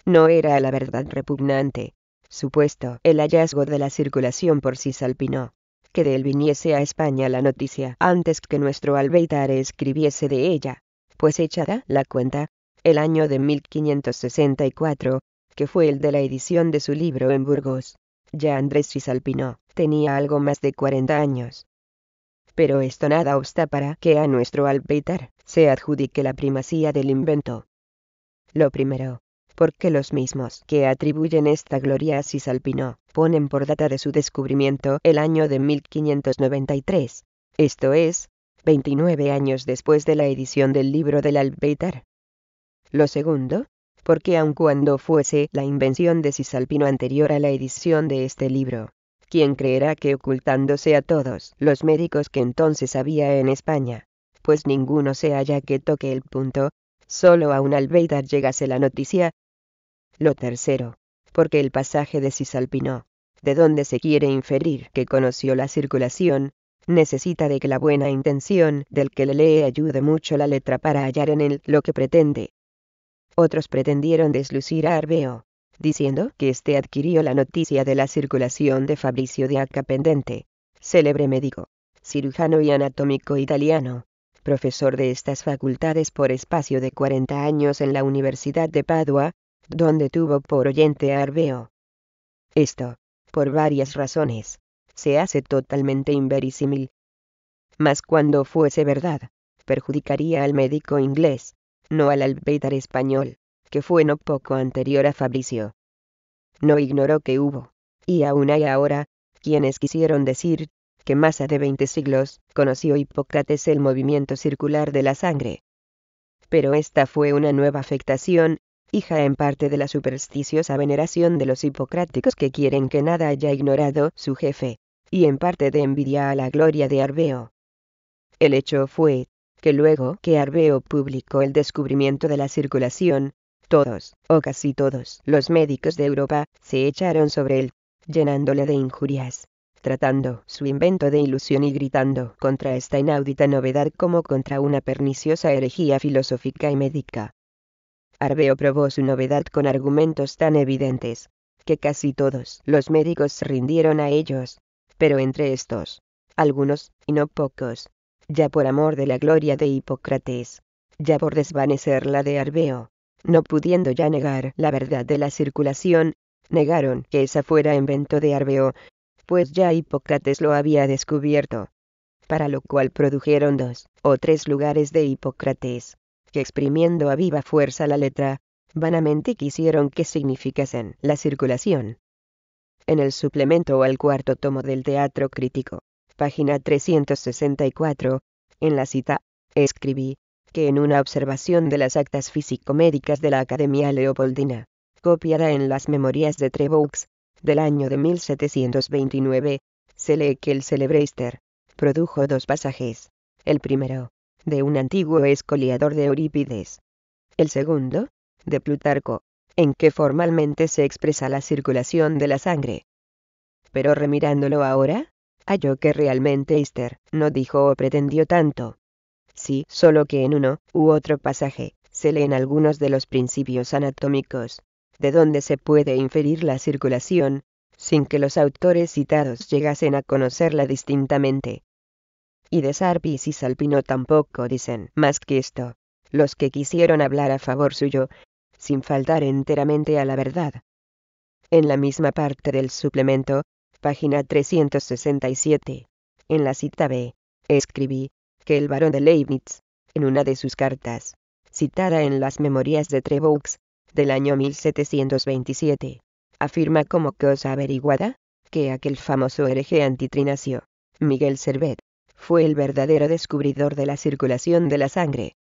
No era la verdad repugnante, supuesto, el hallazgo de la circulación por Cisalpino, que de él viniese a España la noticia antes que nuestro albeitar escribiese de ella, pues echada la cuenta, el año de 1564, que fue el de la edición de su libro en Burgos. Ya Andrés Cisalpino tenía algo más de 40 años. Pero esto nada obsta para que a nuestro Alpeitar se adjudique la primacía del invento. Lo primero, porque los mismos que atribuyen esta gloria a Cisalpino ponen por data de su descubrimiento el año de 1593, esto es, 29 años después de la edición del libro del albeitar lo segundo, porque aun cuando fuese la invención de Cisalpino anterior a la edición de este libro, ¿quién creerá que ocultándose a todos los médicos que entonces había en España, pues ninguno se halla que toque el punto, solo a un Albeidar llegase la noticia? Lo tercero, porque el pasaje de Cisalpino, de donde se quiere inferir que conoció la circulación, necesita de que la buena intención del que le lee ayude mucho la letra para hallar en él lo que pretende, otros pretendieron deslucir a Arbeo, diciendo que éste adquirió la noticia de la circulación de Fabricio de Acapendente, célebre médico, cirujano y anatómico italiano, profesor de estas facultades por espacio de 40 años en la Universidad de Padua, donde tuvo por oyente a Arbeo. Esto, por varias razones, se hace totalmente inverisímil. Mas cuando fuese verdad, perjudicaría al médico inglés, no al Albeitar español, que fue no poco anterior a Fabricio. No ignoró que hubo, y aún hay ahora, quienes quisieron decir, que más de veinte siglos, conoció Hipócrates el movimiento circular de la sangre. Pero esta fue una nueva afectación, hija en parte de la supersticiosa veneración de los hipocráticos que quieren que nada haya ignorado su jefe, y en parte de envidia a la gloria de Arbeo. El hecho fue, que luego que Arbeo publicó el descubrimiento de la circulación, todos, o casi todos, los médicos de Europa, se echaron sobre él, llenándole de injurias, tratando su invento de ilusión y gritando contra esta inaudita novedad como contra una perniciosa herejía filosófica y médica. Arbeo probó su novedad con argumentos tan evidentes, que casi todos los médicos se rindieron a ellos, pero entre estos, algunos, y no pocos, ya por amor de la gloria de Hipócrates, ya por desvanecer la de Arbeo, no pudiendo ya negar la verdad de la circulación, negaron que esa fuera invento de Arbeo, pues ya Hipócrates lo había descubierto. Para lo cual produjeron dos o tres lugares de Hipócrates, que exprimiendo a viva fuerza la letra, vanamente quisieron que significasen la circulación. En el suplemento al cuarto tomo del Teatro Crítico, página 364, en la cita, escribí, que en una observación de las actas físico-médicas de la Academia Leopoldina, copiada en las Memorias de Trevoux, del año de 1729, se lee que el celebreister produjo dos pasajes, el primero, de un antiguo escoliador de Eurípides, el segundo, de Plutarco, en que formalmente se expresa la circulación de la sangre. Pero remirándolo ahora, que realmente Esther no dijo o pretendió tanto. Sí, solo que en uno u otro pasaje, se leen algunos de los principios anatómicos, de donde se puede inferir la circulación, sin que los autores citados llegasen a conocerla distintamente. Y de Sarpis y Salpino tampoco dicen más que esto, los que quisieron hablar a favor suyo, sin faltar enteramente a la verdad. En la misma parte del suplemento, página 367. En la cita B, escribí, que el barón de Leibniz, en una de sus cartas, citada en las Memorias de Trevoux, del año 1727, afirma como cosa averiguada, que aquel famoso hereje antitrinacio, Miguel Servet, fue el verdadero descubridor de la circulación de la sangre.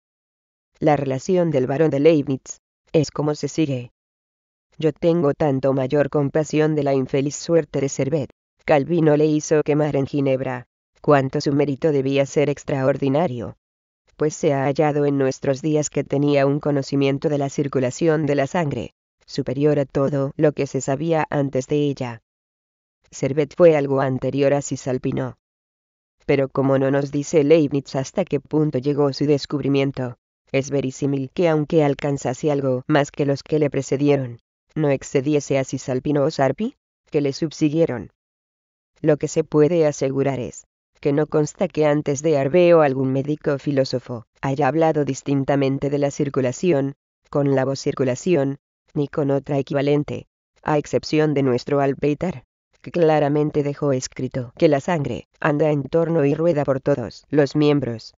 La relación del barón de Leibniz, es como se sigue. Yo tengo tanto mayor compasión de la infeliz suerte de Servet. Calvino le hizo quemar en Ginebra. Cuanto su mérito debía ser extraordinario. Pues se ha hallado en nuestros días que tenía un conocimiento de la circulación de la sangre, superior a todo lo que se sabía antes de ella. Servet fue algo anterior a Cisalpino. Pero como no nos dice Leibniz hasta qué punto llegó su descubrimiento, es verisímil que aunque alcanzase algo más que los que le precedieron, no excediese a Cisalpino o Sarpi, que le subsiguieron. Lo que se puede asegurar es, que no consta que antes de Arbeo algún médico filósofo haya hablado distintamente de la circulación, con la voz circulación, ni con otra equivalente, a excepción de nuestro Alpeitar, que claramente dejó escrito que la sangre anda en torno y rueda por todos los miembros.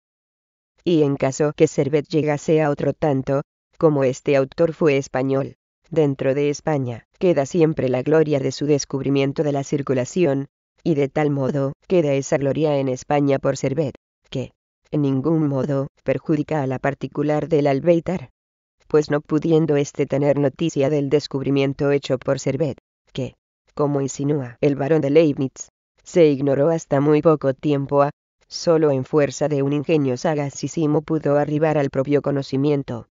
Y en caso que Servet llegase a otro tanto, como este autor fue español, dentro de España, queda siempre la gloria de su descubrimiento de la circulación, y de tal modo, queda esa gloria en España por Servet, que, en ningún modo, perjudica a la particular del Albeitar. Pues no pudiendo éste tener noticia del descubrimiento hecho por Servet, que, como insinúa el barón de Leibniz, se ignoró hasta muy poco tiempo a, solo en fuerza de un ingenio sagacísimo pudo arribar al propio conocimiento.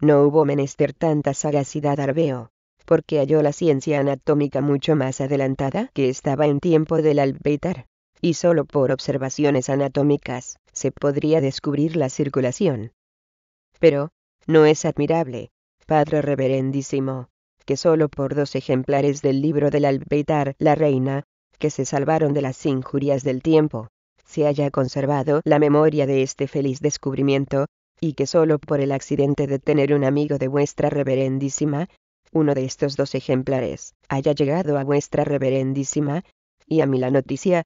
No hubo menester tanta sagacidad Arbeo, porque halló la ciencia anatómica mucho más adelantada que estaba en tiempo del Albeitar, y solo por observaciones anatómicas se podría descubrir la circulación. Pero, no es admirable, Padre Reverendísimo, que solo por dos ejemplares del libro del Albeitar la reina, que se salvaron de las injurias del tiempo, se haya conservado la memoria de este feliz descubrimiento, y que solo por el accidente de tener un amigo de vuestra reverendísima, uno de estos dos ejemplares, haya llegado a vuestra reverendísima, y a mí la noticia.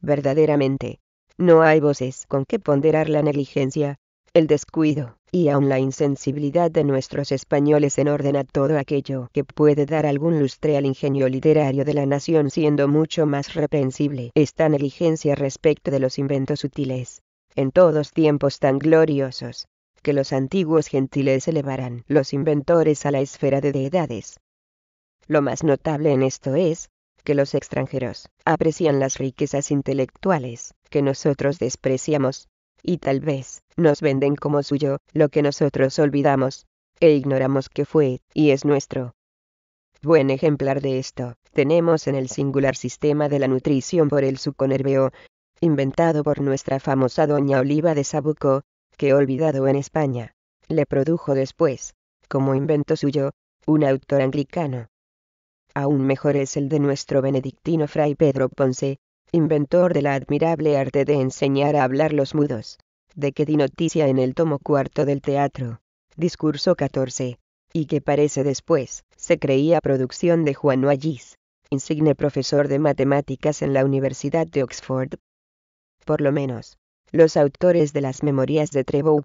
Verdaderamente, no hay voces con que ponderar la negligencia, el descuido, y aun la insensibilidad de nuestros españoles en orden a todo aquello que puede dar algún lustre al ingenio literario de la nación siendo mucho más reprensible esta negligencia respecto de los inventos útiles, en todos tiempos tan gloriosos, que los antiguos gentiles elevarán los inventores a la esfera de deidades. Lo más notable en esto es, que los extranjeros aprecian las riquezas intelectuales que nosotros despreciamos, y tal vez nos venden como suyo lo que nosotros olvidamos, e ignoramos que fue y es nuestro. Buen ejemplar de esto tenemos en el singular sistema de la nutrición por el subconerveo inventado por nuestra famosa doña Oliva de Sabuco, que olvidado en España, le produjo después, como invento suyo, un autor anglicano. Aún mejor es el de nuestro benedictino fray Pedro Ponce, inventor de la admirable arte de enseñar a hablar los mudos, de que di noticia en el tomo cuarto del teatro, discurso 14, y que parece después, se creía producción de Juan Wallis, insigne profesor de matemáticas en la Universidad de Oxford, por lo menos, los autores de las Memorias de Trevoux,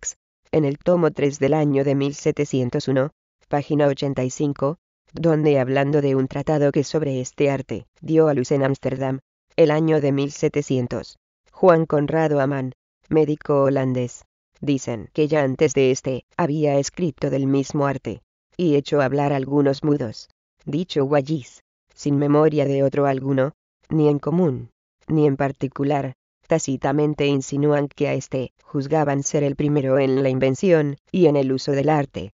en el tomo 3 del año de 1701, página 85, donde hablando de un tratado que sobre este arte dio a luz en Ámsterdam, el año de 1700, Juan Conrado Amán, médico holandés, dicen que ya antes de este había escrito del mismo arte, y hecho hablar algunos mudos, dicho Wallis, sin memoria de otro alguno, ni en común, ni en particular, tácitamente insinúan que a este juzgaban ser el primero en la invención y en el uso del arte.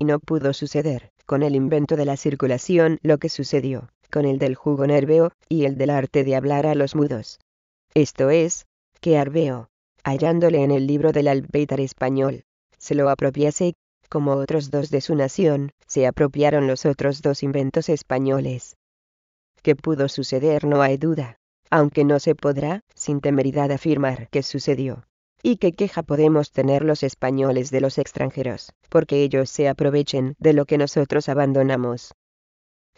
Y no pudo suceder, con el invento de la circulación, lo que sucedió, con el del jugo nerveo, y el del arte de hablar a los mudos. Esto es, que Arbeo, hallándole en el libro del albeitar español, se lo apropiase, como otros dos de su nación, se apropiaron los otros dos inventos españoles. Que pudo suceder no hay duda, aunque no se podrá, sin temeridad, afirmar que sucedió. ¿Y qué queja podemos tener los españoles de los extranjeros, porque ellos se aprovechen de lo que nosotros abandonamos?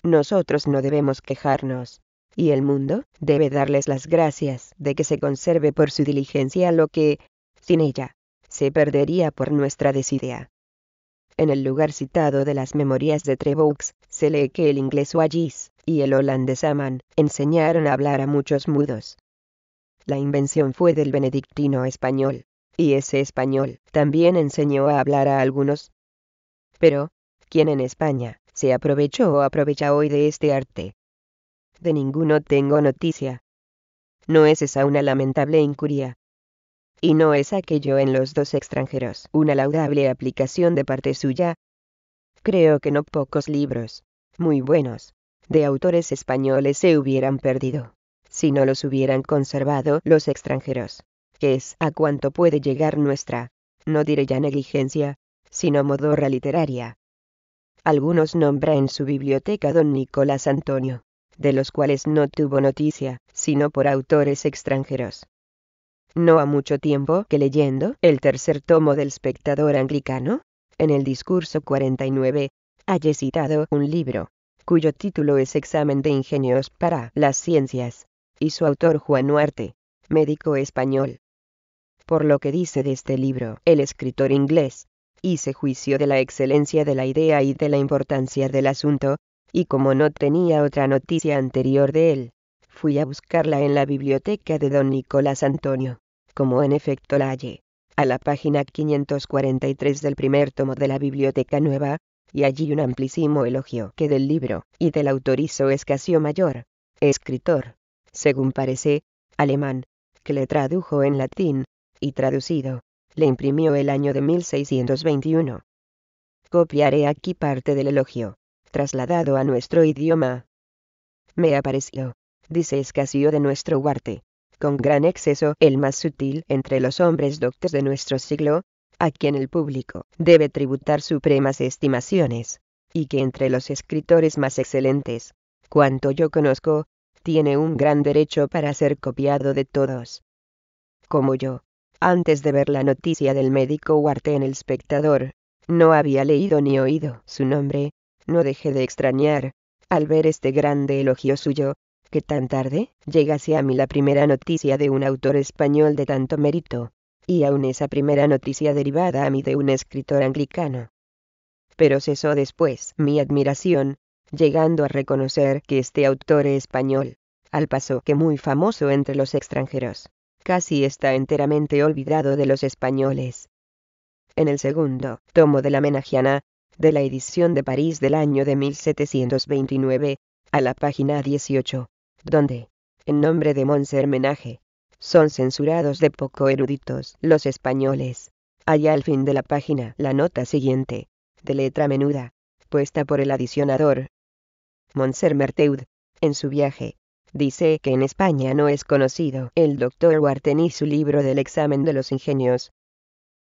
Nosotros no debemos quejarnos. Y el mundo debe darles las gracias de que se conserve por su diligencia lo que, sin ella, se perdería por nuestra desidea. En el lugar citado de las memorias de Trevoux, se lee que el inglés allí y el holandés enseñaron a hablar a muchos mudos. La invención fue del benedictino español, y ese español también enseñó a hablar a algunos. Pero, ¿quién en España se aprovechó o aprovecha hoy de este arte? De ninguno tengo noticia. No es esa una lamentable incuria. Y no es aquello en los dos extranjeros una laudable aplicación de parte suya. Creo que no pocos libros, muy buenos, de autores españoles se hubieran perdido, si no los hubieran conservado los extranjeros, que es a cuanto puede llegar nuestra, no diré ya negligencia, sino modorra literaria. Algunos nombra en su biblioteca don Nicolás Antonio, de los cuales no tuvo noticia, sino por autores extranjeros. No ha mucho tiempo que leyendo el tercer tomo del Espectador Anglicano, en el discurso 49, haya citado un libro, cuyo título es Examen de Ingenios para las Ciencias, y su autor Juan Huarte, médico español. Por lo que dice de este libro el escritor inglés, hice juicio de la excelencia de la idea y de la importancia del asunto, y como no tenía otra noticia anterior de él, fui a buscarla en la biblioteca de don Nicolás Antonio, como en efecto la hallé, a la página 543 del primer tomo de la Biblioteca Nueva, y allí un amplísimo elogio que del libro y del autorizo hizo Escasio Mayor, escritor, según parece, alemán, que le tradujo en latín, y traducido, le imprimió el año de 1621. Copiaré aquí parte del elogio, trasladado a nuestro idioma. Me apareció, dice Escasio de nuestro Huarte, con gran exceso el más sutil entre los hombres doctos de nuestro siglo, a quien el público debe tributar supremas estimaciones, y que entre los escritores más excelentes, cuanto yo conozco, tiene un gran derecho para ser copiado de todos. Como yo, antes de ver la noticia del médico Huarte en el espectador, no había leído ni oído su nombre, no dejé de extrañar, al ver este grande elogio suyo, que tan tarde llegase a mí la primera noticia de un autor español de tanto mérito y aún esa primera noticia derivada a mí de un escritor anglicano. Pero cesó después mi admiración, llegando a reconocer que este autor español, al paso que muy famoso entre los extranjeros, casi está enteramente olvidado de los españoles. En el segundo tomo de la Menagiana, de la edición de París del año de 1729, a la página 18, donde, en nombre de Monser son censurados de poco eruditos los españoles. Allá al fin de la página la nota siguiente, de letra menuda, puesta por el adicionador. Monser Merteud, en su viaje, dice que en España no es conocido el doctor Warten y su libro del examen de los ingenios.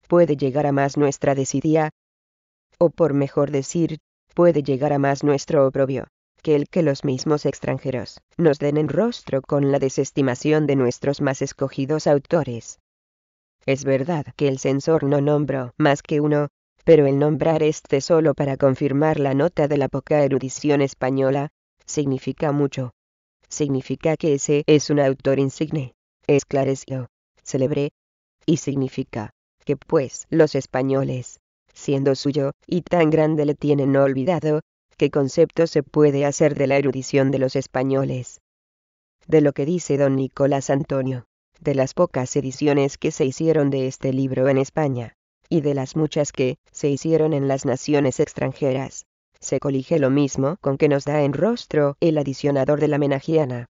Puede llegar a más nuestra desidia? o por mejor decir, puede llegar a más nuestro oprobio que el que los mismos extranjeros nos den en rostro con la desestimación de nuestros más escogidos autores. Es verdad que el censor no nombró más que uno, pero el nombrar este solo para confirmar la nota de la poca erudición española, significa mucho. Significa que ese es un autor insigne, esclareció, celebré. Y significa, que pues los españoles, siendo suyo, y tan grande le tienen olvidado, qué concepto se puede hacer de la erudición de los españoles. De lo que dice don Nicolás Antonio, de las pocas ediciones que se hicieron de este libro en España, y de las muchas que se hicieron en las naciones extranjeras, se colige lo mismo con que nos da en rostro el adicionador de la Menagiana.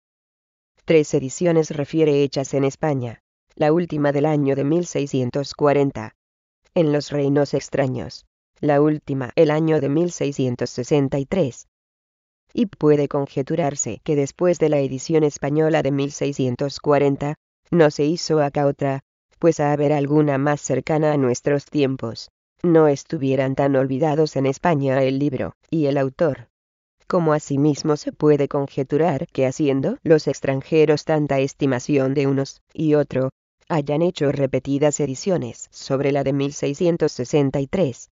Tres ediciones refiere hechas en España, la última del año de 1640. En los reinos extraños, la última el año de 1663. Y puede conjeturarse que después de la edición española de 1640, no se hizo acá otra, pues a haber alguna más cercana a nuestros tiempos, no estuvieran tan olvidados en España el libro y el autor. Como asimismo se puede conjeturar que haciendo los extranjeros tanta estimación de unos y otro, hayan hecho repetidas ediciones sobre la de 1663,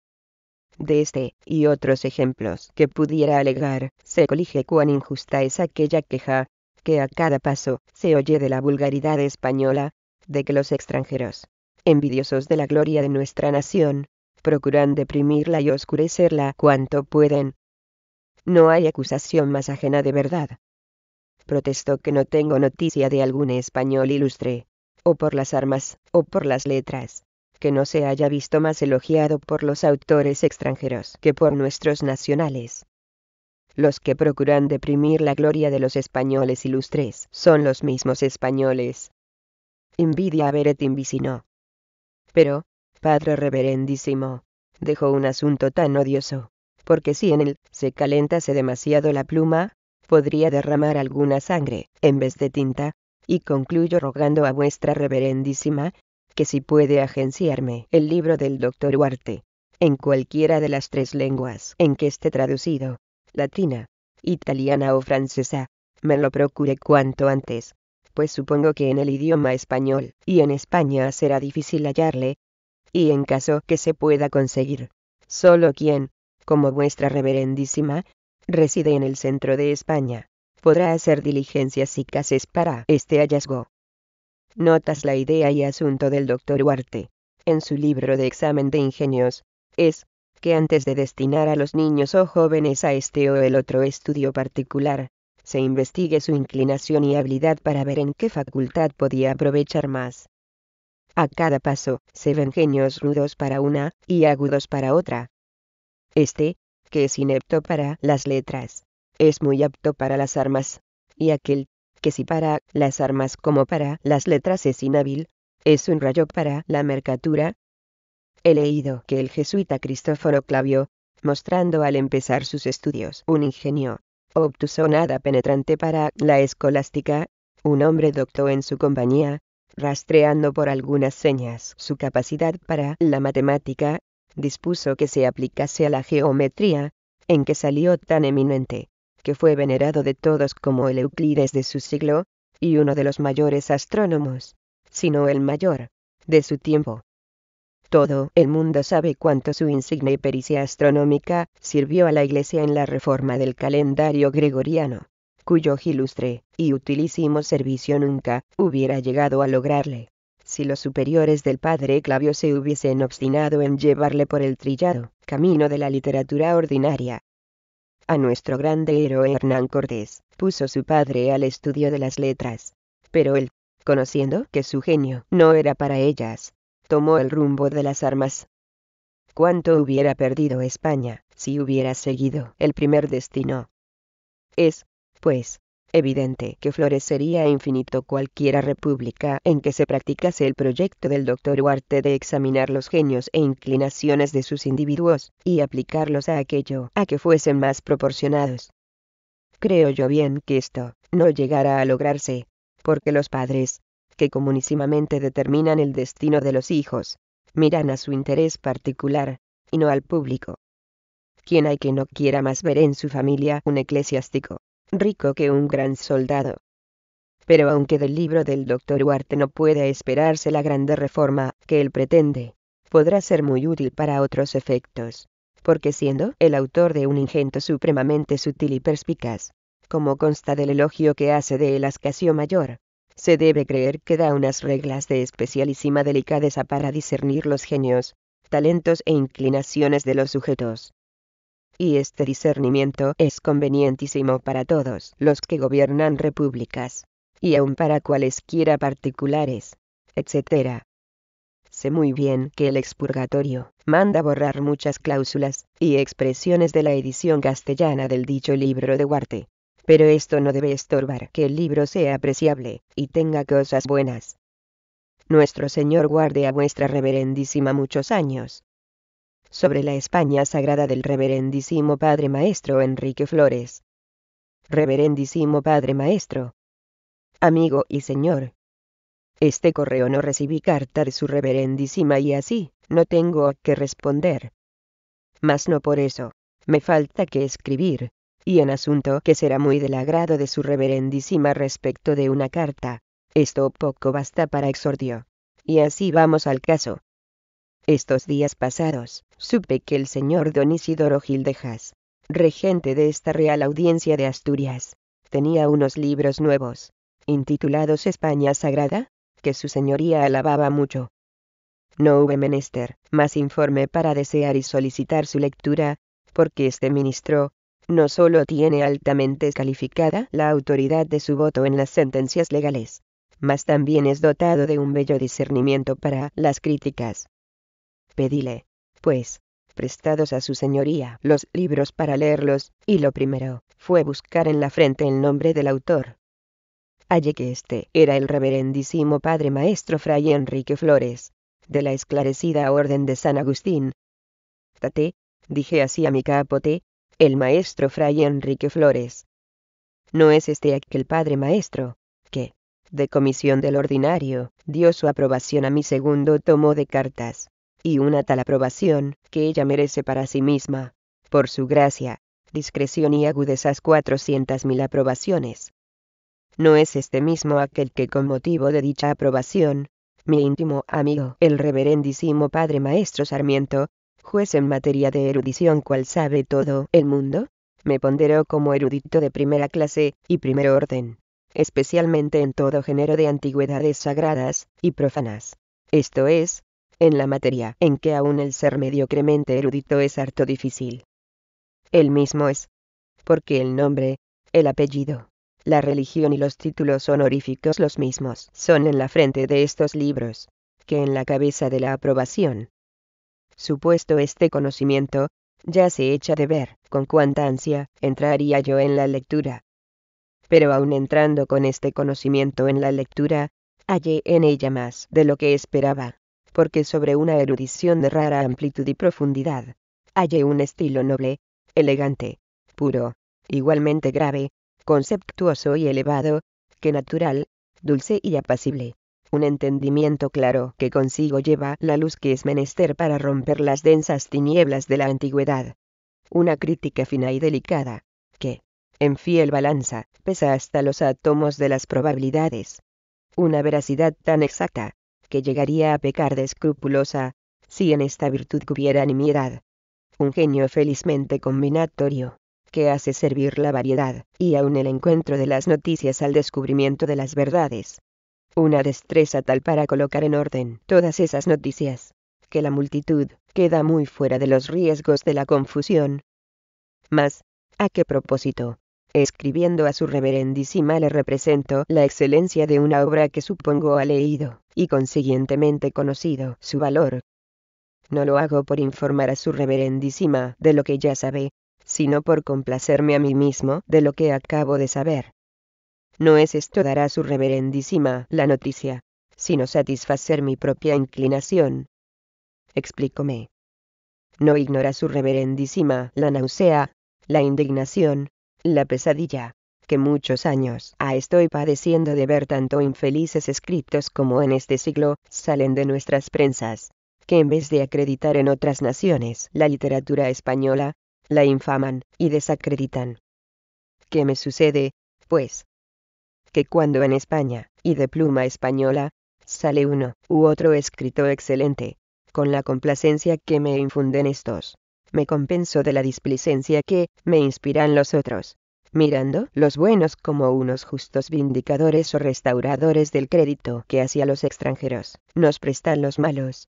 de este, y otros ejemplos que pudiera alegar, se colige cuán injusta es aquella queja, que a cada paso se oye de la vulgaridad española, de que los extranjeros, envidiosos de la gloria de nuestra nación, procuran deprimirla y oscurecerla cuanto pueden. No hay acusación más ajena de verdad. Protesto que no tengo noticia de algún español ilustre, o por las armas, o por las letras, que no se haya visto más elogiado por los autores extranjeros que por nuestros nacionales. Los que procuran deprimir la gloria de los españoles ilustres son los mismos españoles. Envidia Beret invicino. Pero, Padre Reverendísimo, dejó un asunto tan odioso, porque si en él se calentase demasiado la pluma, podría derramar alguna sangre, en vez de tinta, y concluyo rogando a vuestra Reverendísima que si puede agenciarme el libro del doctor Huarte, en cualquiera de las tres lenguas en que esté traducido, latina, italiana o francesa, me lo procure cuanto antes, pues supongo que en el idioma español y en España será difícil hallarle, y en caso que se pueda conseguir, solo quien, como vuestra reverendísima, reside en el centro de España, podrá hacer diligencias y cases para este hallazgo. Notas la idea y asunto del doctor Huarte, en su libro de examen de ingenios, es, que antes de destinar a los niños o jóvenes a este o el otro estudio particular, se investigue su inclinación y habilidad para ver en qué facultad podía aprovechar más. A cada paso, se ven genios rudos para una y agudos para otra. Este, que es inepto para las letras, es muy apto para las armas, y aquel, que si para las armas como para las letras es inhábil, es un rayo para la mercatura. He leído que el jesuita Cristóforo Clavio, mostrando al empezar sus estudios un ingenio obtuso nada penetrante para la escolástica, un hombre docto en su compañía, rastreando por algunas señas su capacidad para la matemática, dispuso que se aplicase a la geometría, en que salió tan eminente, que fue venerado de todos como el Euclides de su siglo, y uno de los mayores astrónomos, sino el mayor, de su tiempo. Todo el mundo sabe cuánto su insigne pericia astronómica sirvió a la Iglesia en la reforma del calendario gregoriano, cuyo ilustre y utilísimo servicio nunca hubiera llegado a lograrle, si los superiores del padre Clavio se hubiesen obstinado en llevarle por el trillado camino de la literatura ordinaria. A nuestro grande héroe Hernán Cortés, puso su padre al estudio de las letras. Pero él, conociendo que su genio no era para ellas, tomó el rumbo de las armas. ¿Cuánto hubiera perdido España si hubiera seguido el primer destino? Es, pues, evidente que florecería infinito cualquiera república en que se practicase el proyecto del doctor Huarte de examinar los genios e inclinaciones de sus individuos, y aplicarlos a aquello a que fuesen más proporcionados. Creo yo bien que esto no llegará a lograrse, porque los padres, que comunísimamente determinan el destino de los hijos, miran a su interés particular, y no al público. ¿Quién hay que no quiera más ver en su familia un eclesiástico? rico que un gran soldado. Pero aunque del libro del doctor Huarte no pueda esperarse la grande reforma que él pretende, podrá ser muy útil para otros efectos, porque siendo el autor de un ingento supremamente sutil y perspicaz, como consta del elogio que hace de él Ascasio Mayor, se debe creer que da unas reglas de especialísima delicadeza para discernir los genios, talentos e inclinaciones de los sujetos, y este discernimiento es convenientísimo para todos los que gobiernan repúblicas, y aun para cualesquiera particulares, etc. Sé muy bien que el expurgatorio manda borrar muchas cláusulas y expresiones de la edición castellana del dicho libro de Guarte, pero esto no debe estorbar que el libro sea apreciable y tenga cosas buenas. Nuestro Señor guarde a vuestra reverendísima muchos años, sobre la España sagrada del reverendísimo Padre Maestro Enrique Flores. Reverendísimo Padre Maestro. Amigo y Señor. Este correo no recibí carta de su reverendísima y así, no tengo que responder. Mas no por eso, me falta que escribir, y en asunto que será muy del agrado de su reverendísima respecto de una carta. Esto poco basta para exordio. Y así vamos al caso. Estos días pasados, supe que el señor don Isidoro Gildejas, regente de esta Real Audiencia de Asturias, tenía unos libros nuevos, intitulados España Sagrada, que su señoría alababa mucho. No hube menester, más informe para desear y solicitar su lectura, porque este ministro, no solo tiene altamente calificada la autoridad de su voto en las sentencias legales, mas también es dotado de un bello discernimiento para las críticas, Pedíle, pues, prestados a su señoría los libros para leerlos, y lo primero fue buscar en la frente el nombre del autor. Hallé que este era el reverendísimo padre maestro fray Enrique Flores, de la esclarecida Orden de San Agustín. Tate, dije así a mi capote, el maestro fray Enrique Flores. ¿No es este aquel padre maestro, que, de comisión del ordinario, dio su aprobación a mi segundo tomo de cartas? y una tal aprobación que ella merece para sí misma, por su gracia, discreción y agudezas cuatrocientas mil aprobaciones. No es este mismo aquel que con motivo de dicha aprobación, mi íntimo amigo, el reverendísimo padre maestro Sarmiento, juez en materia de erudición cual sabe todo el mundo, me ponderó como erudito de primera clase y primer orden, especialmente en todo género de antigüedades sagradas y profanas. Esto es, en la materia en que aún el ser mediocremente erudito es harto difícil. El mismo es. Porque el nombre, el apellido, la religión y los títulos honoríficos los mismos son en la frente de estos libros, que en la cabeza de la aprobación. Supuesto este conocimiento, ya se echa de ver con cuánta ansia entraría yo en la lectura. Pero aun entrando con este conocimiento en la lectura, hallé en ella más de lo que esperaba porque sobre una erudición de rara amplitud y profundidad, halle un estilo noble, elegante, puro, igualmente grave, conceptuoso y elevado, que natural, dulce y apacible. Un entendimiento claro que consigo lleva la luz que es menester para romper las densas tinieblas de la antigüedad. Una crítica fina y delicada, que, en fiel balanza, pesa hasta los átomos de las probabilidades. Una veracidad tan exacta, que llegaría a pecar de escrupulosa, si en esta virtud hubiera animidad. Un genio felizmente combinatorio, que hace servir la variedad, y aun el encuentro de las noticias al descubrimiento de las verdades. Una destreza tal para colocar en orden todas esas noticias, que la multitud queda muy fuera de los riesgos de la confusión. Mas, ¿a qué propósito? escribiendo a su reverendísima le represento la excelencia de una obra que supongo ha leído, y consiguientemente conocido su valor. No lo hago por informar a su reverendísima de lo que ya sabe, sino por complacerme a mí mismo de lo que acabo de saber. No es esto dar a su reverendísima la noticia, sino satisfacer mi propia inclinación. Explícome. No ignora su reverendísima la náusea, la indignación, la pesadilla, que muchos años ha estoy padeciendo de ver tanto infelices escritos como en este siglo salen de nuestras prensas, que en vez de acreditar en otras naciones la literatura española, la infaman y desacreditan. ¿Qué me sucede, pues? Que cuando en España, y de pluma española, sale uno u otro escrito excelente, con la complacencia que me infunden estos, me compenso de la displicencia que me inspiran los otros mirando los buenos como unos justos vindicadores o restauradores del crédito que hacia los extranjeros nos prestan los malos.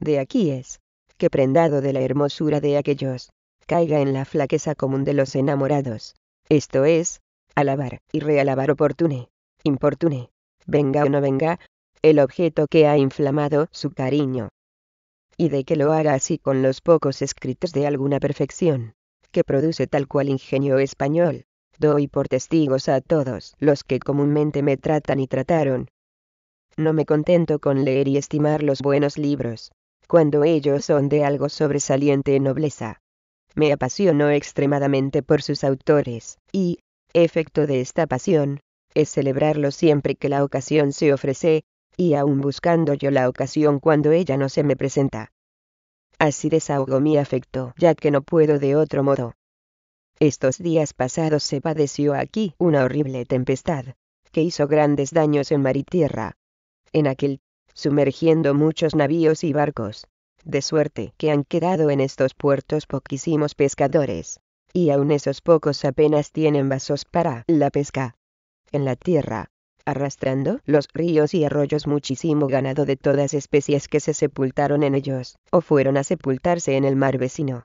De aquí es, que prendado de la hermosura de aquellos, caiga en la flaqueza común de los enamorados, esto es, alabar y realabar oportune, importune, venga o no venga, el objeto que ha inflamado su cariño, y de que lo haga así con los pocos escritos de alguna perfección, que produce tal cual ingenio español. Doy por testigos a todos los que comúnmente me tratan y trataron. No me contento con leer y estimar los buenos libros, cuando ellos son de algo sobresaliente en nobleza. Me apasiono extremadamente por sus autores, y, efecto de esta pasión, es celebrarlo siempre que la ocasión se ofrece, y aún buscando yo la ocasión cuando ella no se me presenta. Así desahogo mi afecto, ya que no puedo de otro modo. Estos días pasados se padeció aquí una horrible tempestad, que hizo grandes daños en mar y tierra. En aquel, sumergiendo muchos navíos y barcos, de suerte que han quedado en estos puertos poquísimos pescadores, y aun esos pocos apenas tienen vasos para la pesca. En la tierra, arrastrando los ríos y arroyos muchísimo ganado de todas especies que se sepultaron en ellos, o fueron a sepultarse en el mar vecino.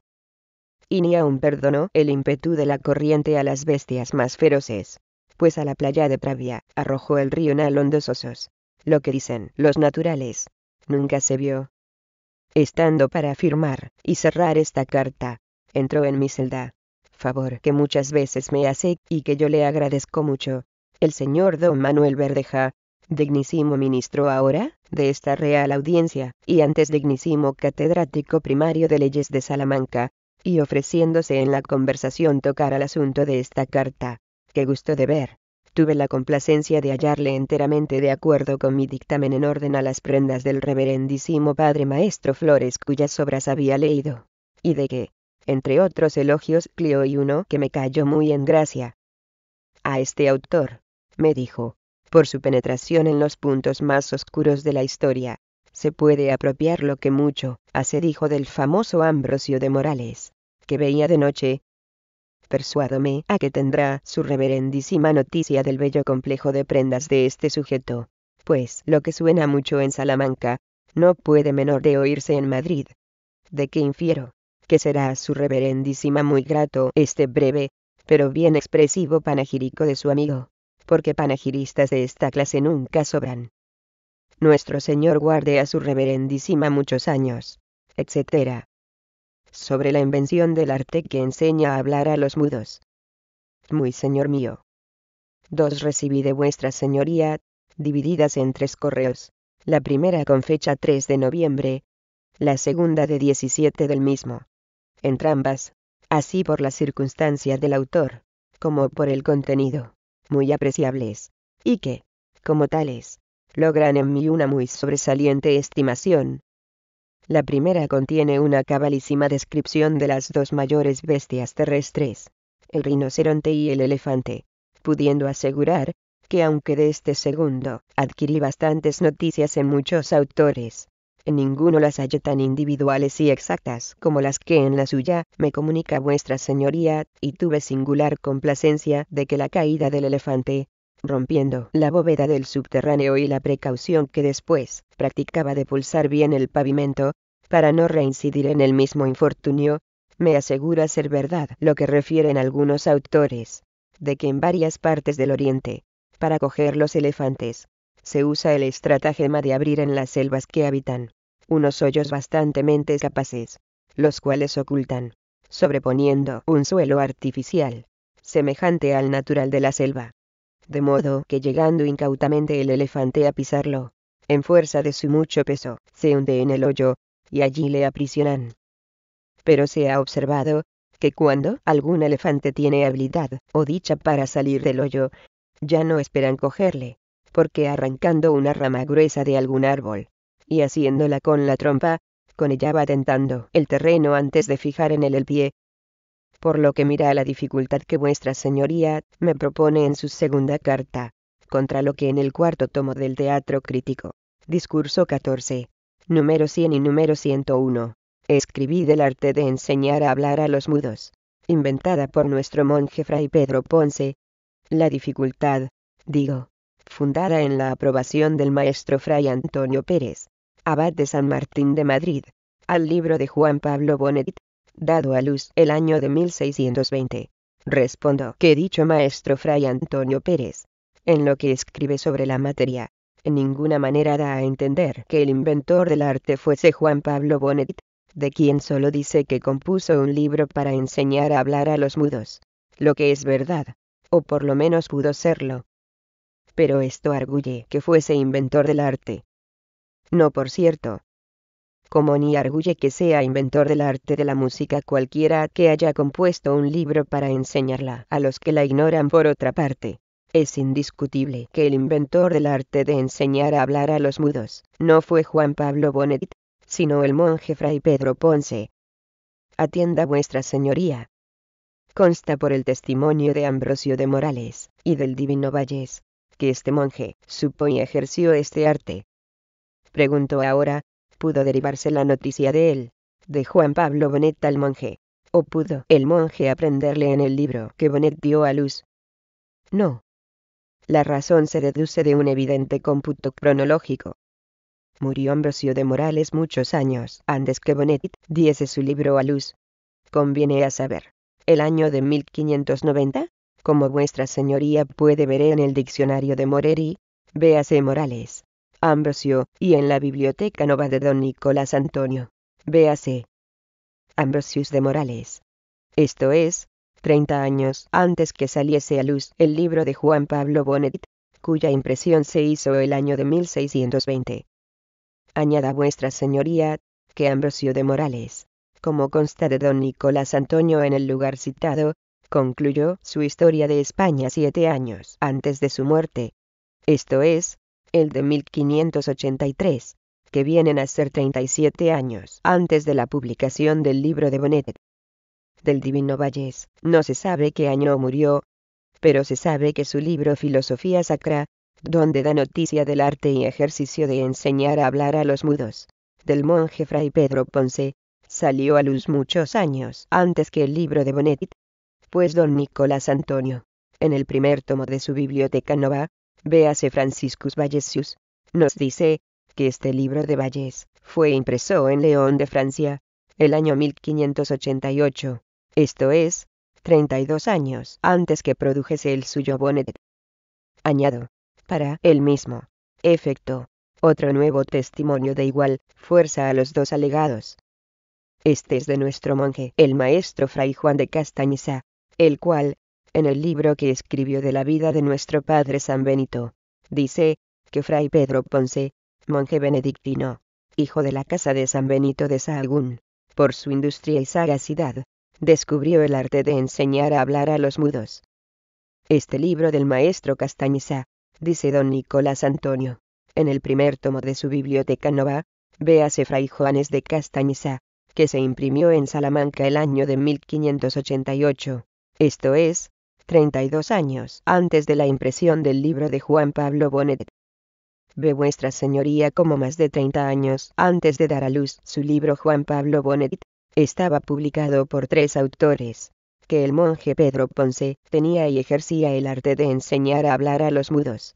Y ni aun perdonó el ímpetu de la corriente a las bestias más feroces, pues a la playa de Pravia arrojó el río Nalón osos, lo que dicen los naturales. Nunca se vio. Estando para firmar y cerrar esta carta, entró en mi celda, favor que muchas veces me hace y que yo le agradezco mucho, el señor don Manuel Verdeja, dignísimo ministro ahora, de esta Real Audiencia, y antes dignísimo catedrático primario de leyes de Salamanca, y ofreciéndose en la conversación tocar al asunto de esta carta. que gustó de ver. Tuve la complacencia de hallarle enteramente de acuerdo con mi dictamen en orden a las prendas del reverendísimo padre maestro Flores cuyas obras había leído. Y de que, entre otros elogios, Clio y uno que me cayó muy en gracia. A este autor, me dijo, por su penetración en los puntos más oscuros de la historia, se puede apropiar lo que mucho hace dijo del famoso Ambrosio de Morales, que veía de noche. Persuádome a que tendrá su reverendísima noticia del bello complejo de prendas de este sujeto, pues lo que suena mucho en Salamanca, no puede menor de oírse en Madrid. De qué infiero, que será su reverendísima muy grato este breve, pero bien expresivo panegírico de su amigo, porque panegiristas de esta clase nunca sobran. Nuestro Señor guarde a su reverendísima muchos años, etc. Sobre la invención del arte que enseña a hablar a los mudos. Muy señor mío. Dos recibí de vuestra señoría, divididas en tres correos, la primera con fecha 3 de noviembre, la segunda de 17 del mismo. Entrambas, así por la circunstancia del autor, como por el contenido muy apreciables, y que, como tales, logran en mí una muy sobresaliente estimación. La primera contiene una cabalísima descripción de las dos mayores bestias terrestres, el rinoceronte y el elefante, pudiendo asegurar, que aunque de este segundo adquirí bastantes noticias en muchos autores, ninguno las hallé tan individuales y exactas como las que en la suya me comunica vuestra señoría, y tuve singular complacencia de que la caída del elefante, rompiendo la bóveda del subterráneo y la precaución que después practicaba de pulsar bien el pavimento, para no reincidir en el mismo infortunio, me asegura ser verdad lo que refieren algunos autores, de que en varias partes del Oriente, para coger los elefantes, se usa el estratagema de abrir en las selvas que habitan unos hoyos bastantemente capaces, los cuales ocultan, sobreponiendo un suelo artificial, semejante al natural de la selva. De modo que llegando incautamente el elefante a pisarlo, en fuerza de su mucho peso, se hunde en el hoyo, y allí le aprisionan. Pero se ha observado, que cuando algún elefante tiene habilidad o dicha para salir del hoyo, ya no esperan cogerle, porque arrancando una rama gruesa de algún árbol, y haciéndola con la trompa, con ella va tentando el terreno antes de fijar en él el pie. Por lo que mira la dificultad que vuestra señoría me propone en su segunda carta, contra lo que en el cuarto tomo del Teatro Crítico, discurso 14, número 100 y número 101, escribí del arte de enseñar a hablar a los mudos, inventada por nuestro monje fray Pedro Ponce. La dificultad, digo, fundada en la aprobación del maestro Fray Antonio Pérez, abad de San Martín de Madrid, al libro de Juan Pablo Bonet, dado a luz el año de 1620. Respondo que dicho maestro Fray Antonio Pérez, en lo que escribe sobre la materia, en ninguna manera da a entender que el inventor del arte fuese Juan Pablo Bonet, de quien solo dice que compuso un libro para enseñar a hablar a los mudos, lo que es verdad, o por lo menos pudo serlo, pero esto arguye que fuese inventor del arte. No por cierto. Como ni arguye que sea inventor del arte de la música cualquiera que haya compuesto un libro para enseñarla a los que la ignoran por otra parte. Es indiscutible que el inventor del arte de enseñar a hablar a los mudos no fue Juan Pablo Bonet, sino el monje fray Pedro Ponce. Atienda vuestra señoría. Consta por el testimonio de Ambrosio de Morales, y del Divino Valles, que este monje supo y ejerció este arte. Pregunto ahora, ¿pudo derivarse la noticia de él, de Juan Pablo Bonet al monje, o pudo el monje aprenderle en el libro que Bonet dio a luz? No. La razón se deduce de un evidente cómputo cronológico. Murió Ambrosio de Morales muchos años antes que Bonet diese su libro a luz. Conviene a saber, el año de 1590, como vuestra señoría puede ver en el diccionario de Moreri, véase Morales, Ambrosio, y en la biblioteca nova de don Nicolás Antonio, véase Ambrosius de Morales. Esto es, 30 años antes que saliese a luz el libro de Juan Pablo Bonet, cuya impresión se hizo el año de 1620. Añada vuestra señoría, que Ambrosio de Morales, como consta de don Nicolás Antonio en el lugar citado, concluyó su historia de España siete años antes de su muerte, esto es, el de 1583, que vienen a ser 37 años antes de la publicación del libro de Bonet. Del Divino Valles, no se sabe qué año murió, pero se sabe que su libro Filosofía Sacra, donde da noticia del arte y ejercicio de enseñar a hablar a los mudos, del monje fray Pedro Ponce, salió a luz muchos años antes que el libro de Bonet, pues don Nicolás Antonio, en el primer tomo de su biblioteca nova, véase Franciscus Vallesius, nos dice, que este libro de Valles fue impreso en León de Francia, el año 1588, esto es, 32 años antes que produjese el suyo Bonnet. Añado, para el mismo efecto, otro nuevo testimonio de igual fuerza a los dos alegados. Este es de nuestro monje, el maestro Fray Juan de Castañiza, el cual, en el libro que escribió de la vida de nuestro padre San Benito, dice, que fray Pedro Ponce, monje benedictino, hijo de la casa de San Benito de Sahagún, por su industria y sagacidad, descubrió el arte de enseñar a hablar a los mudos. Este libro del maestro Castañizá, dice don Nicolás Antonio, en el primer tomo de su biblioteca nova, véase Fray Juanes de castañizá que se imprimió en Salamanca el año de 1588 esto es, 32 años antes de la impresión del libro de Juan Pablo Bonet. Ve vuestra señoría como más de 30 años antes de dar a luz su libro Juan Pablo Bonet, estaba publicado por tres autores, que el monje Pedro Ponce tenía y ejercía el arte de enseñar a hablar a los mudos.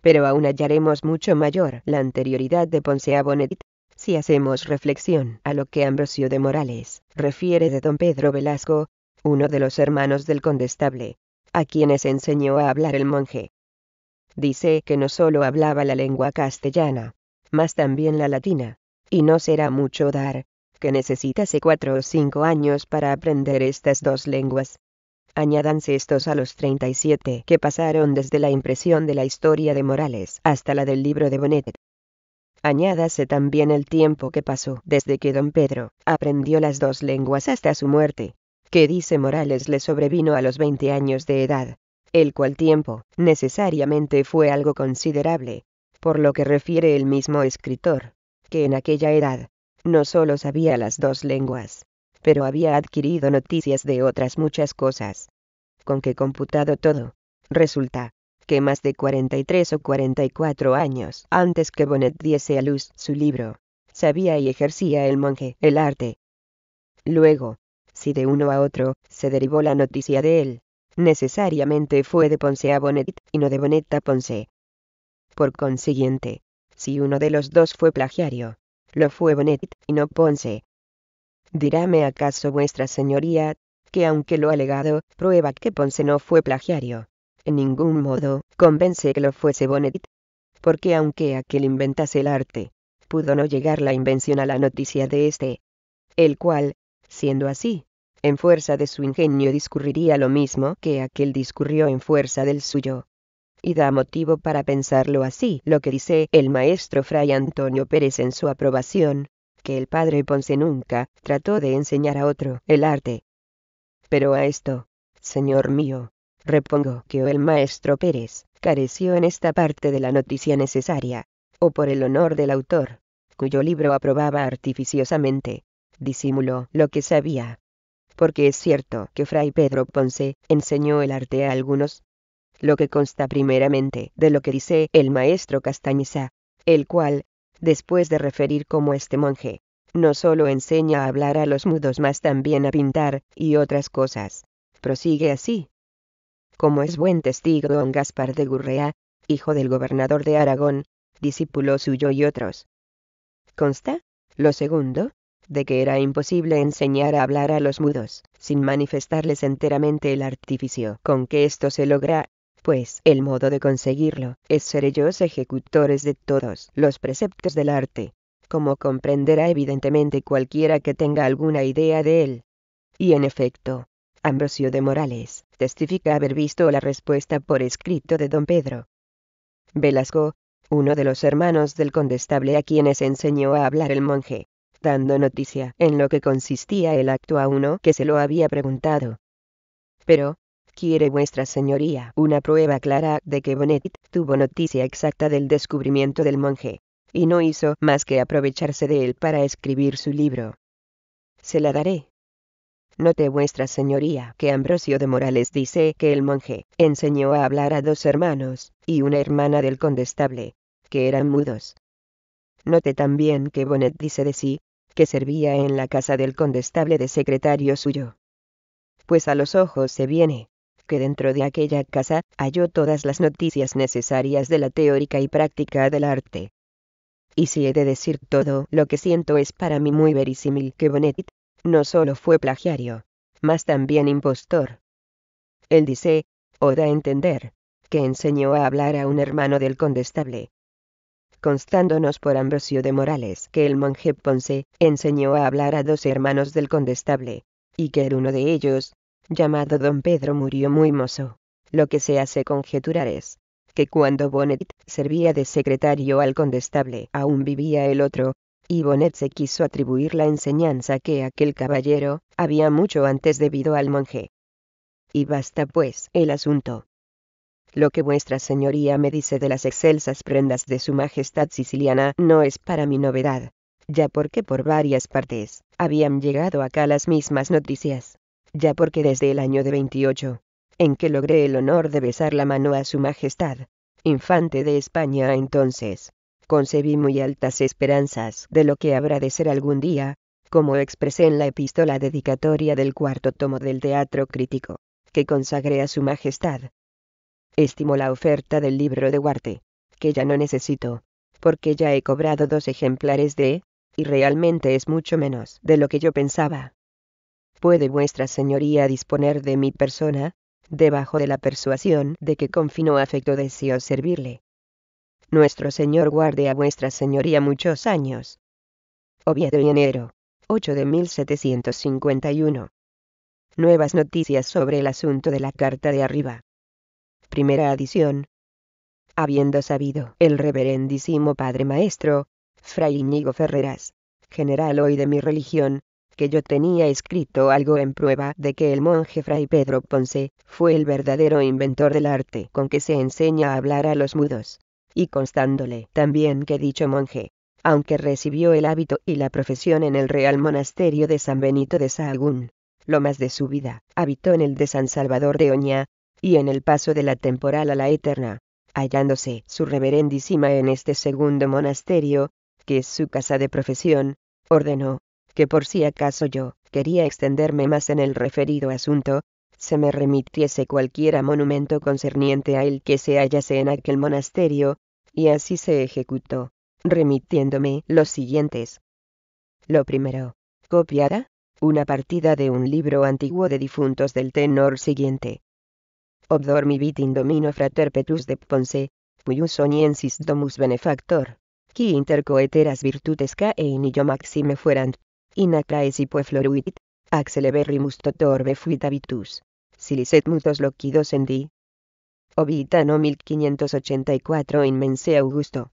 Pero aún hallaremos mucho mayor la anterioridad de Ponce a Bonet, si hacemos reflexión a lo que Ambrosio de Morales refiere de don Pedro Velasco, uno de los hermanos del condestable, a quienes enseñó a hablar el monje. Dice que no solo hablaba la lengua castellana, mas también la latina, y no será mucho dar, que necesitase cuatro o cinco años para aprender estas dos lenguas. Añádanse estos a los treinta y siete que pasaron desde la impresión de la historia de Morales hasta la del libro de Bonet. Añádase también el tiempo que pasó desde que don Pedro aprendió las dos lenguas hasta su muerte que dice Morales le sobrevino a los 20 años de edad, el cual tiempo, necesariamente fue algo considerable, por lo que refiere el mismo escritor, que en aquella edad, no solo sabía las dos lenguas, pero había adquirido noticias de otras muchas cosas. Con que computado todo, resulta, que más de 43 o 44 años antes que Bonet diese a luz su libro, sabía y ejercía el monje el arte. Luego, si de uno a otro se derivó la noticia de él, necesariamente fue de Ponce a Bonet y no de Bonet a Ponce. Por consiguiente, si uno de los dos fue plagiario, lo fue Bonet y no Ponce. Diráme acaso vuestra señoría, que aunque lo alegado prueba que Ponce no fue plagiario, en ningún modo convence que lo fuese Bonet, porque aunque aquel inventase el arte, pudo no llegar la invención a la noticia de éste, el cual, siendo así, en fuerza de su ingenio discurriría lo mismo que aquel discurrió en fuerza del suyo. Y da motivo para pensarlo así lo que dice el maestro Fray Antonio Pérez en su aprobación, que el padre Ponce nunca trató de enseñar a otro el arte. Pero a esto, señor mío, repongo que el maestro Pérez careció en esta parte de la noticia necesaria, o por el honor del autor, cuyo libro aprobaba artificiosamente, disimuló lo que sabía, porque es cierto que Fray Pedro Ponce enseñó el arte a algunos. Lo que consta primeramente de lo que dice el maestro Castañiza, el cual, después de referir cómo este monje, no solo enseña a hablar a los mudos más también a pintar, y otras cosas, prosigue así. Como es buen testigo don Gaspar de Gurrea, hijo del gobernador de Aragón, discípulo suyo y otros. Consta, lo segundo, de que era imposible enseñar a hablar a los mudos, sin manifestarles enteramente el artificio con que esto se logra, pues el modo de conseguirlo es ser ellos ejecutores de todos los preceptos del arte, como comprenderá evidentemente cualquiera que tenga alguna idea de él. Y en efecto, Ambrosio de Morales testifica haber visto la respuesta por escrito de don Pedro. Velasco, uno de los hermanos del condestable a quienes enseñó a hablar el monje, dando noticia en lo que consistía el acto a uno que se lo había preguntado. Pero, ¿quiere vuestra señoría una prueba clara de que Bonet tuvo noticia exacta del descubrimiento del monje? Y no hizo más que aprovecharse de él para escribir su libro. Se la daré. Note vuestra señoría que Ambrosio de Morales dice que el monje enseñó a hablar a dos hermanos, y una hermana del condestable, que eran mudos. Note también que Bonet dice de sí, que servía en la casa del condestable de secretario suyo. Pues a los ojos se viene, que dentro de aquella casa halló todas las noticias necesarias de la teórica y práctica del arte. Y si he de decir todo lo que siento es para mí muy verisímil que Bonet, no solo fue plagiario, mas también impostor. Él dice, o da a entender, que enseñó a hablar a un hermano del condestable, constándonos por Ambrosio de Morales que el monje Ponce enseñó a hablar a dos hermanos del condestable, y que el uno de ellos, llamado don Pedro, murió muy mozo. Lo que se hace conjeturar es que cuando Bonet servía de secretario al condestable aún vivía el otro, y Bonet se quiso atribuir la enseñanza que aquel caballero había mucho antes debido al monje. Y basta pues el asunto. Lo que vuestra señoría me dice de las excelsas prendas de su majestad siciliana no es para mi novedad, ya porque por varias partes habían llegado acá las mismas noticias, ya porque desde el año de 28, en que logré el honor de besar la mano a su majestad, infante de España entonces, concebí muy altas esperanzas de lo que habrá de ser algún día, como expresé en la epístola dedicatoria del cuarto tomo del Teatro Crítico, que consagré a su Majestad, Estimo la oferta del libro de Huarte, que ya no necesito, porque ya he cobrado dos ejemplares de, y realmente es mucho menos de lo que yo pensaba. ¿Puede vuestra señoría disponer de mi persona, debajo de la persuasión de que con fino afecto deseo servirle? Nuestro señor guarde a vuestra señoría muchos años. Oviedo de enero, 8 de 1751. Nuevas noticias sobre el asunto de la carta de arriba primera adición. Habiendo sabido el reverendísimo Padre Maestro, Fray Íñigo Ferreras, general hoy de mi religión, que yo tenía escrito algo en prueba de que el monje Fray Pedro Ponce fue el verdadero inventor del arte con que se enseña a hablar a los mudos, y constándole también que dicho monje, aunque recibió el hábito y la profesión en el Real Monasterio de San Benito de Sahagún, lo más de su vida, habitó en el de San Salvador de Oña, y en el paso de la temporal a la eterna, hallándose su reverendísima en este segundo monasterio, que es su casa de profesión, ordenó, que por si acaso yo quería extenderme más en el referido asunto, se me remitiese cualquiera monumento concerniente a él que se hallase en aquel monasterio, y así se ejecutó, remitiéndome los siguientes. Lo primero, copiada, una partida de un libro antiguo de difuntos del tenor siguiente, in domino frater Petrus de Ponce, puius oniensis domus benefactor, qui inter coeteras virtutes cae in illo maxime fuerant, in y floruit, axeleberrimus totorbe fuit habitus, silicet mutos loquidos en di. Obitano 1584 in Mense Augusto.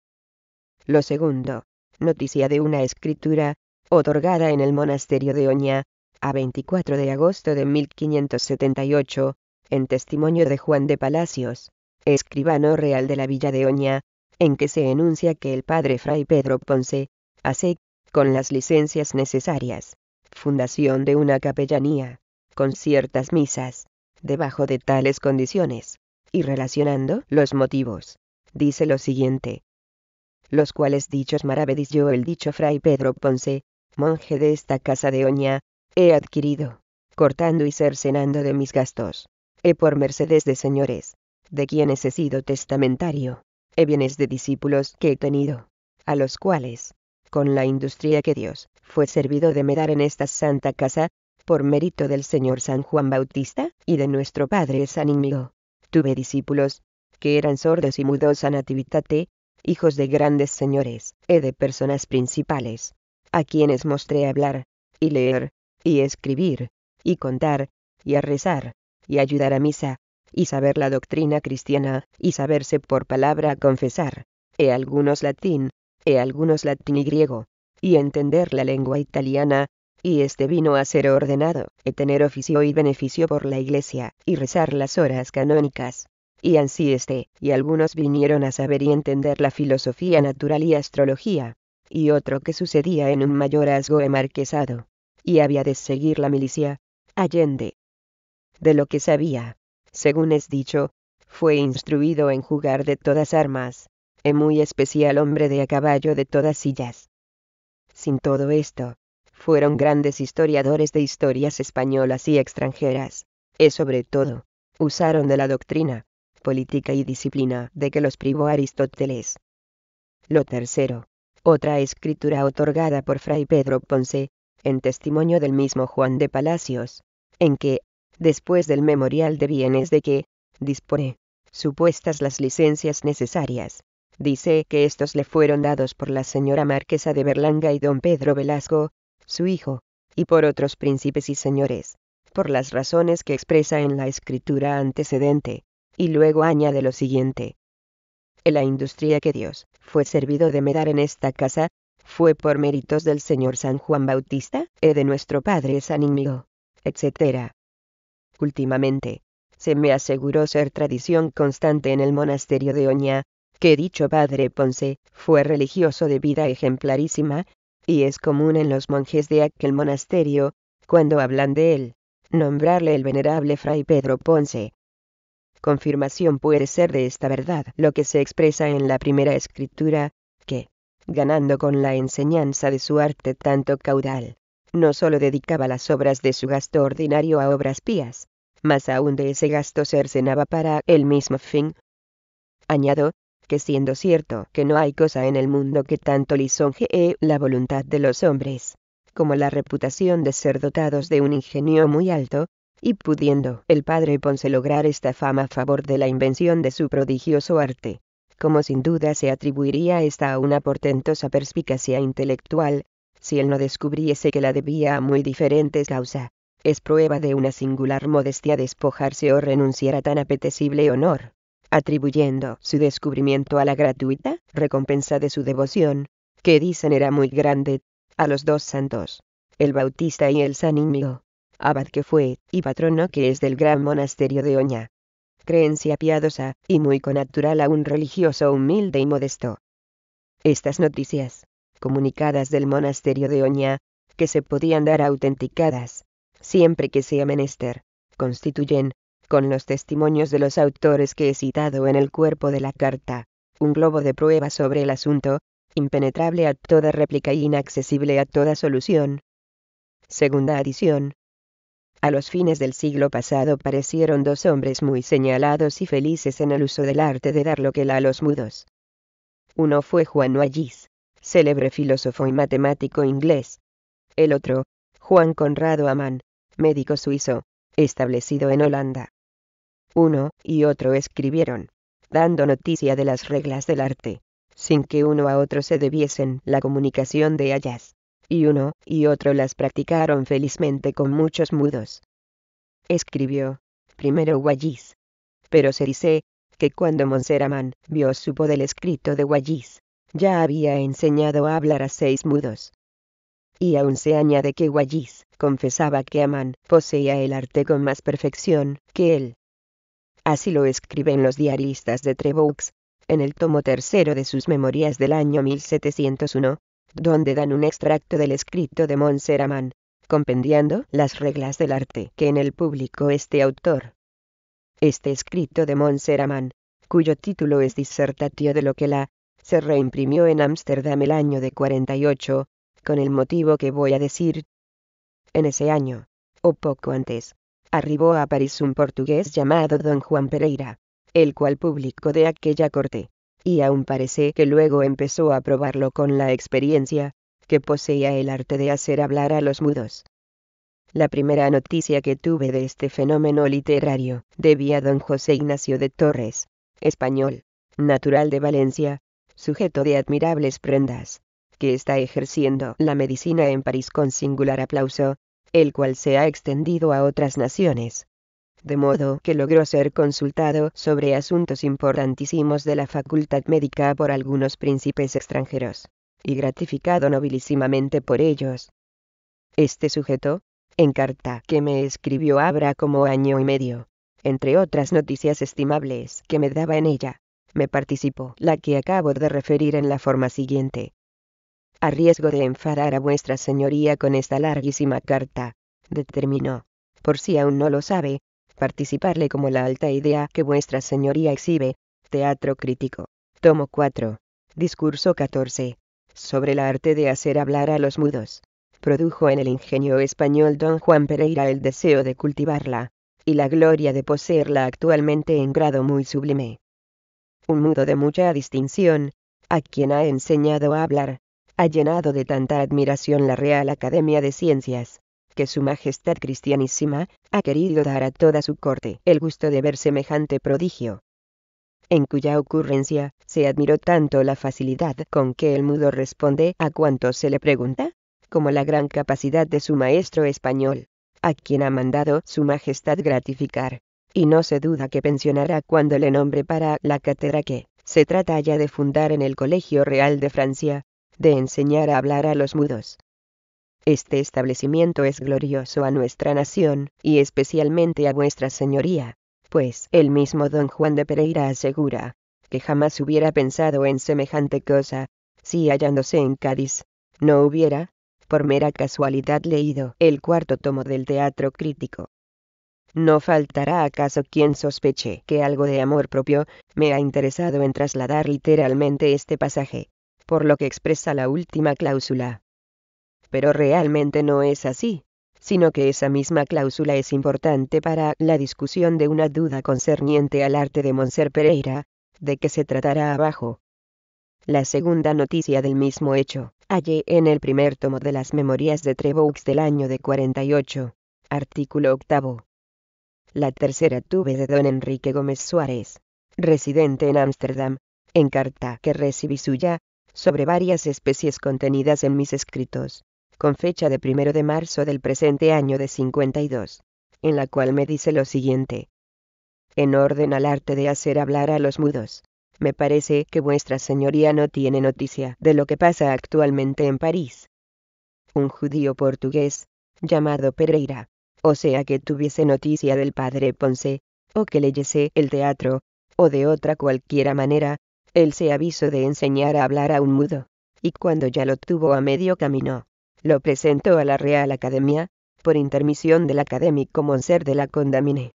Lo segundo, noticia de una escritura, otorgada en el monasterio de Oña, a 24 de agosto de 1578, en testimonio de Juan de Palacios, escribano real de la villa de Oña, en que se enuncia que el padre Fray Pedro Ponce, hace, con las licencias necesarias, fundación de una capellanía, con ciertas misas, debajo de tales condiciones, y relacionando los motivos, dice lo siguiente. Los cuales dichos maravedis yo el dicho Fray Pedro Ponce, monje de esta casa de Oña, he adquirido, cortando y cercenando de mis gastos, he por mercedes de señores, de quienes he sido testamentario, he bienes de discípulos que he tenido, a los cuales, con la industria que Dios fue servido de me dar en esta santa casa, por mérito del Señor San Juan Bautista y de nuestro Padre San Inmigo, tuve discípulos, que eran sordos y mudos a nativitate, hijos de grandes señores, y de personas principales, a quienes mostré hablar, y leer, y escribir, y contar, y a rezar, y ayudar a misa, y saber la doctrina cristiana, y saberse por palabra confesar, e algunos latín, e algunos latín y griego, y entender la lengua italiana, y este vino a ser ordenado, e tener oficio y beneficio por la iglesia, y rezar las horas canónicas. Y así este, y algunos vinieron a saber y entender la filosofía natural y astrología, y otro que sucedía en un mayorazgo emarquesado, y había de seguir la milicia, Allende, de lo que sabía. Según es dicho, fue instruido en jugar de todas armas, en muy especial hombre de a caballo de todas sillas. Sin todo esto, fueron grandes historiadores de historias españolas y extranjeras, y sobre todo, usaron de la doctrina, política y disciplina de que los privó Aristóteles. Lo tercero, otra escritura otorgada por Fray Pedro Ponce, en testimonio del mismo Juan de Palacios, en que, después del memorial de bienes de que dispone, supuestas las licencias necesarias. Dice que estos le fueron dados por la señora marquesa de Berlanga y don Pedro Velasco, su hijo, y por otros príncipes y señores, por las razones que expresa en la escritura antecedente, y luego añade lo siguiente. En la industria que Dios fue servido de medar en esta casa, fue por méritos del señor San Juan Bautista, e de nuestro padre San Inmigo, etc. Últimamente, se me aseguró ser tradición constante en el monasterio de Oña, que dicho padre Ponce fue religioso de vida ejemplarísima, y es común en los monjes de aquel monasterio, cuando hablan de él, nombrarle el venerable fray Pedro Ponce. Confirmación puede ser de esta verdad lo que se expresa en la primera escritura, que, ganando con la enseñanza de su arte tanto caudal, no sólo dedicaba las obras de su gasto ordinario a obras pías, más aún de ese gasto cercenaba para el mismo fin. Añado, que siendo cierto que no hay cosa en el mundo que tanto lisonjee eh, la voluntad de los hombres, como la reputación de ser dotados de un ingenio muy alto, y pudiendo el padre Ponce lograr esta fama a favor de la invención de su prodigioso arte, como sin duda se atribuiría esta a una portentosa perspicacia intelectual, si él no descubriese que la debía a muy diferentes causas es prueba de una singular modestia despojarse o renunciar a tan apetecible honor, atribuyendo su descubrimiento a la gratuita recompensa de su devoción, que dicen era muy grande, a los dos santos, el Bautista y el San Íñigo, abad que fue y patrono que es del gran monasterio de Oña. Creencia piadosa, y muy conatural a un religioso humilde y modesto. Estas noticias, comunicadas del monasterio de Oña, que se podían dar autenticadas, siempre que sea menester, constituyen, con los testimonios de los autores que he citado en el cuerpo de la carta, un globo de prueba sobre el asunto, impenetrable a toda réplica e inaccesible a toda solución. Segunda adición. A los fines del siglo pasado parecieron dos hombres muy señalados y felices en el uso del arte de dar lo que la a los mudos. Uno fue Juan Wallis, célebre filósofo y matemático inglés. El otro, Juan Conrado Amán, médico suizo, establecido en Holanda. Uno y otro escribieron, dando noticia de las reglas del arte, sin que uno a otro se debiesen la comunicación de ellas, y uno y otro las practicaron felizmente con muchos mudos. Escribió, primero Wallis. Pero se dice, que cuando Monseraman vio supo del escrito de Wallis, ya había enseñado a hablar a seis mudos y aún se añade que Wallis confesaba que Amán poseía el arte con más perfección que él. Así lo escriben los diaristas de Trevoux, en el tomo tercero de sus memorias del año 1701, donde dan un extracto del escrito de Montser Amán, compendiando las reglas del arte que en el público este autor. Este escrito de Montser Amán, cuyo título es Dissertatio de lo que la se reimprimió en Ámsterdam el año de 48, con el motivo que voy a decir. En ese año, o poco antes, arribó a París un portugués llamado don Juan Pereira, el cual publicó de aquella corte, y aún parece que luego empezó a probarlo con la experiencia, que poseía el arte de hacer hablar a los mudos. La primera noticia que tuve de este fenómeno literario debía a don José Ignacio de Torres, español, natural de Valencia, sujeto de admirables prendas, que está ejerciendo la medicina en París con singular aplauso, el cual se ha extendido a otras naciones. De modo que logró ser consultado sobre asuntos importantísimos de la facultad médica por algunos príncipes extranjeros, y gratificado nobilísimamente por ellos. Este sujeto, en carta que me escribió Abra como año y medio, entre otras noticias estimables que me daba en ella, me participó la que acabo de referir en la forma siguiente a riesgo de enfadar a vuestra señoría con esta larguísima carta, determinó, por si aún no lo sabe, participarle como la alta idea que vuestra señoría exhibe, Teatro Crítico. Tomo 4. Discurso 14. Sobre la arte de hacer hablar a los mudos. Produjo en el ingenio español don Juan Pereira el deseo de cultivarla, y la gloria de poseerla actualmente en grado muy sublime. Un mudo de mucha distinción, a quien ha enseñado a hablar, ha llenado de tanta admiración la Real Academia de Ciencias, que Su Majestad Cristianísima ha querido dar a toda su corte el gusto de ver semejante prodigio en cuya ocurrencia se admiró tanto la facilidad con que el mudo responde a cuanto se le pregunta, como la gran capacidad de su maestro español, a quien ha mandado su majestad gratificar, y no se duda que pensionará cuando le nombre para la cátedra que se trata ya de fundar en el Colegio Real de Francia, de enseñar a hablar a los mudos. Este establecimiento es glorioso a nuestra nación, y especialmente a vuestra señoría, pues el mismo don Juan de Pereira asegura, que jamás hubiera pensado en semejante cosa, si hallándose en Cádiz, no hubiera, por mera casualidad leído el cuarto tomo del teatro crítico. No faltará acaso quien sospeche que algo de amor propio me ha interesado en trasladar literalmente este pasaje por lo que expresa la última cláusula. Pero realmente no es así, sino que esa misma cláusula es importante para la discusión de una duda concerniente al arte de Monser Pereira, de que se tratará abajo. La segunda noticia del mismo hecho, hallé en el primer tomo de las Memorias de Trevoux del año de 48, artículo octavo. La tercera tuve de don Enrique Gómez Suárez, residente en Ámsterdam, en carta que recibí suya, sobre varias especies contenidas en mis escritos, con fecha de 1 de marzo del presente año de 52, en la cual me dice lo siguiente. En orden al arte de hacer hablar a los mudos, me parece que vuestra señoría no tiene noticia de lo que pasa actualmente en París. Un judío portugués, llamado Pereira, o sea que tuviese noticia del padre Ponce, o que leyese el teatro, o de otra cualquiera manera, él se avisó de enseñar a hablar a un mudo, y cuando ya lo tuvo a medio camino, lo presentó a la Real Academia, por intermisión del académico Monser de la Condamine.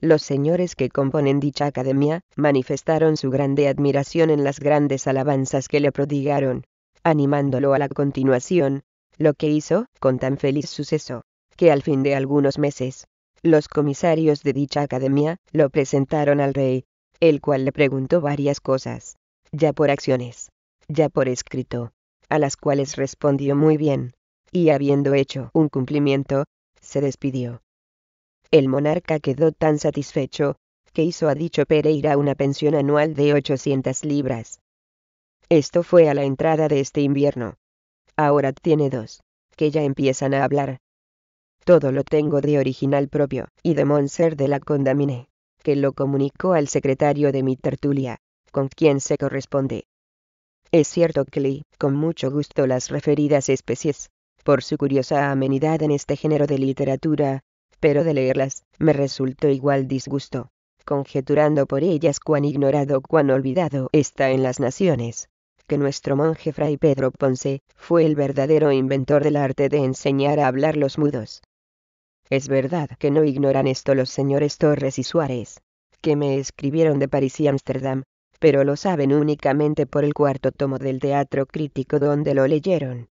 Los señores que componen dicha academia manifestaron su grande admiración en las grandes alabanzas que le prodigaron, animándolo a la continuación, lo que hizo, con tan feliz suceso, que al fin de algunos meses, los comisarios de dicha academia lo presentaron al rey, el cual le preguntó varias cosas, ya por acciones, ya por escrito, a las cuales respondió muy bien, y habiendo hecho un cumplimiento, se despidió. El monarca quedó tan satisfecho, que hizo a dicho Pereira una pensión anual de 800 libras. Esto fue a la entrada de este invierno. Ahora tiene dos, que ya empiezan a hablar. Todo lo tengo de original propio, y de Monser de la Condamine que lo comunicó al secretario de mi tertulia, con quien se corresponde. Es cierto que leí con mucho gusto las referidas especies, por su curiosa amenidad en este género de literatura, pero de leerlas me resultó igual disgusto, conjeturando por ellas cuán ignorado, cuán olvidado está en las naciones, que nuestro monje fray Pedro Ponce fue el verdadero inventor del arte de enseñar a hablar los mudos, es verdad que no ignoran esto los señores Torres y Suárez, que me escribieron de París y Ámsterdam, pero lo saben únicamente por el cuarto tomo del teatro crítico donde lo leyeron.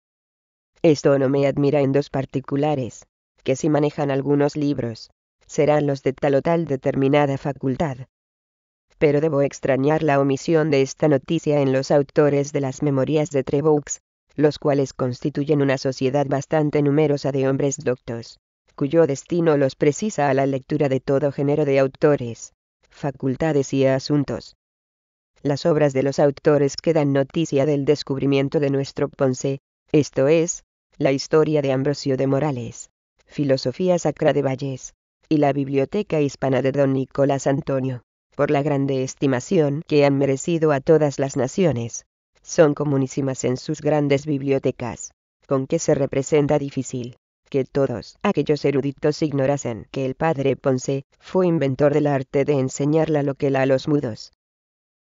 Esto no me admira en dos particulares, que si manejan algunos libros, serán los de tal o tal determinada facultad. Pero debo extrañar la omisión de esta noticia en los autores de las memorias de Trevoux, los cuales constituyen una sociedad bastante numerosa de hombres doctos, cuyo destino los precisa a la lectura de todo género de autores, facultades y asuntos. Las obras de los autores que dan noticia del descubrimiento de nuestro Ponce, esto es, la historia de Ambrosio de Morales, Filosofía Sacra de Valles, y la Biblioteca Hispana de Don Nicolás Antonio, por la grande estimación que han merecido a todas las naciones. Son comunísimas en sus grandes bibliotecas, con que se representa difícil que todos aquellos eruditos ignorasen que el padre Ponce fue inventor del arte de enseñar la loquela a los mudos.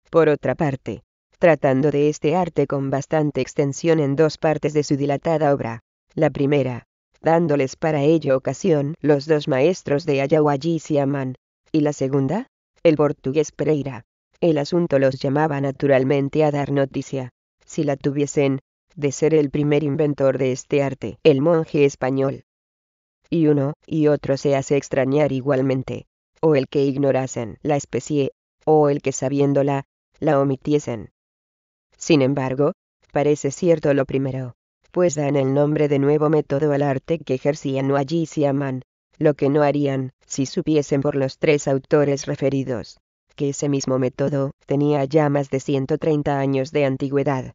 Por otra parte, tratando de este arte con bastante extensión en dos partes de su dilatada obra, la primera, dándoles para ello ocasión los dos maestros de si aman, y la segunda, el portugués Pereira. El asunto los llamaba naturalmente a dar noticia, si la tuviesen, de ser el primer inventor de este arte, el monje español. Y uno y otro se hace extrañar igualmente, o el que ignorasen la especie, o el que sabiéndola, la omitiesen. Sin embargo, parece cierto lo primero, pues dan el nombre de nuevo método al arte que ejercían o allí si aman, lo que no harían si supiesen por los tres autores referidos, que ese mismo método tenía ya más de 130 años de antigüedad.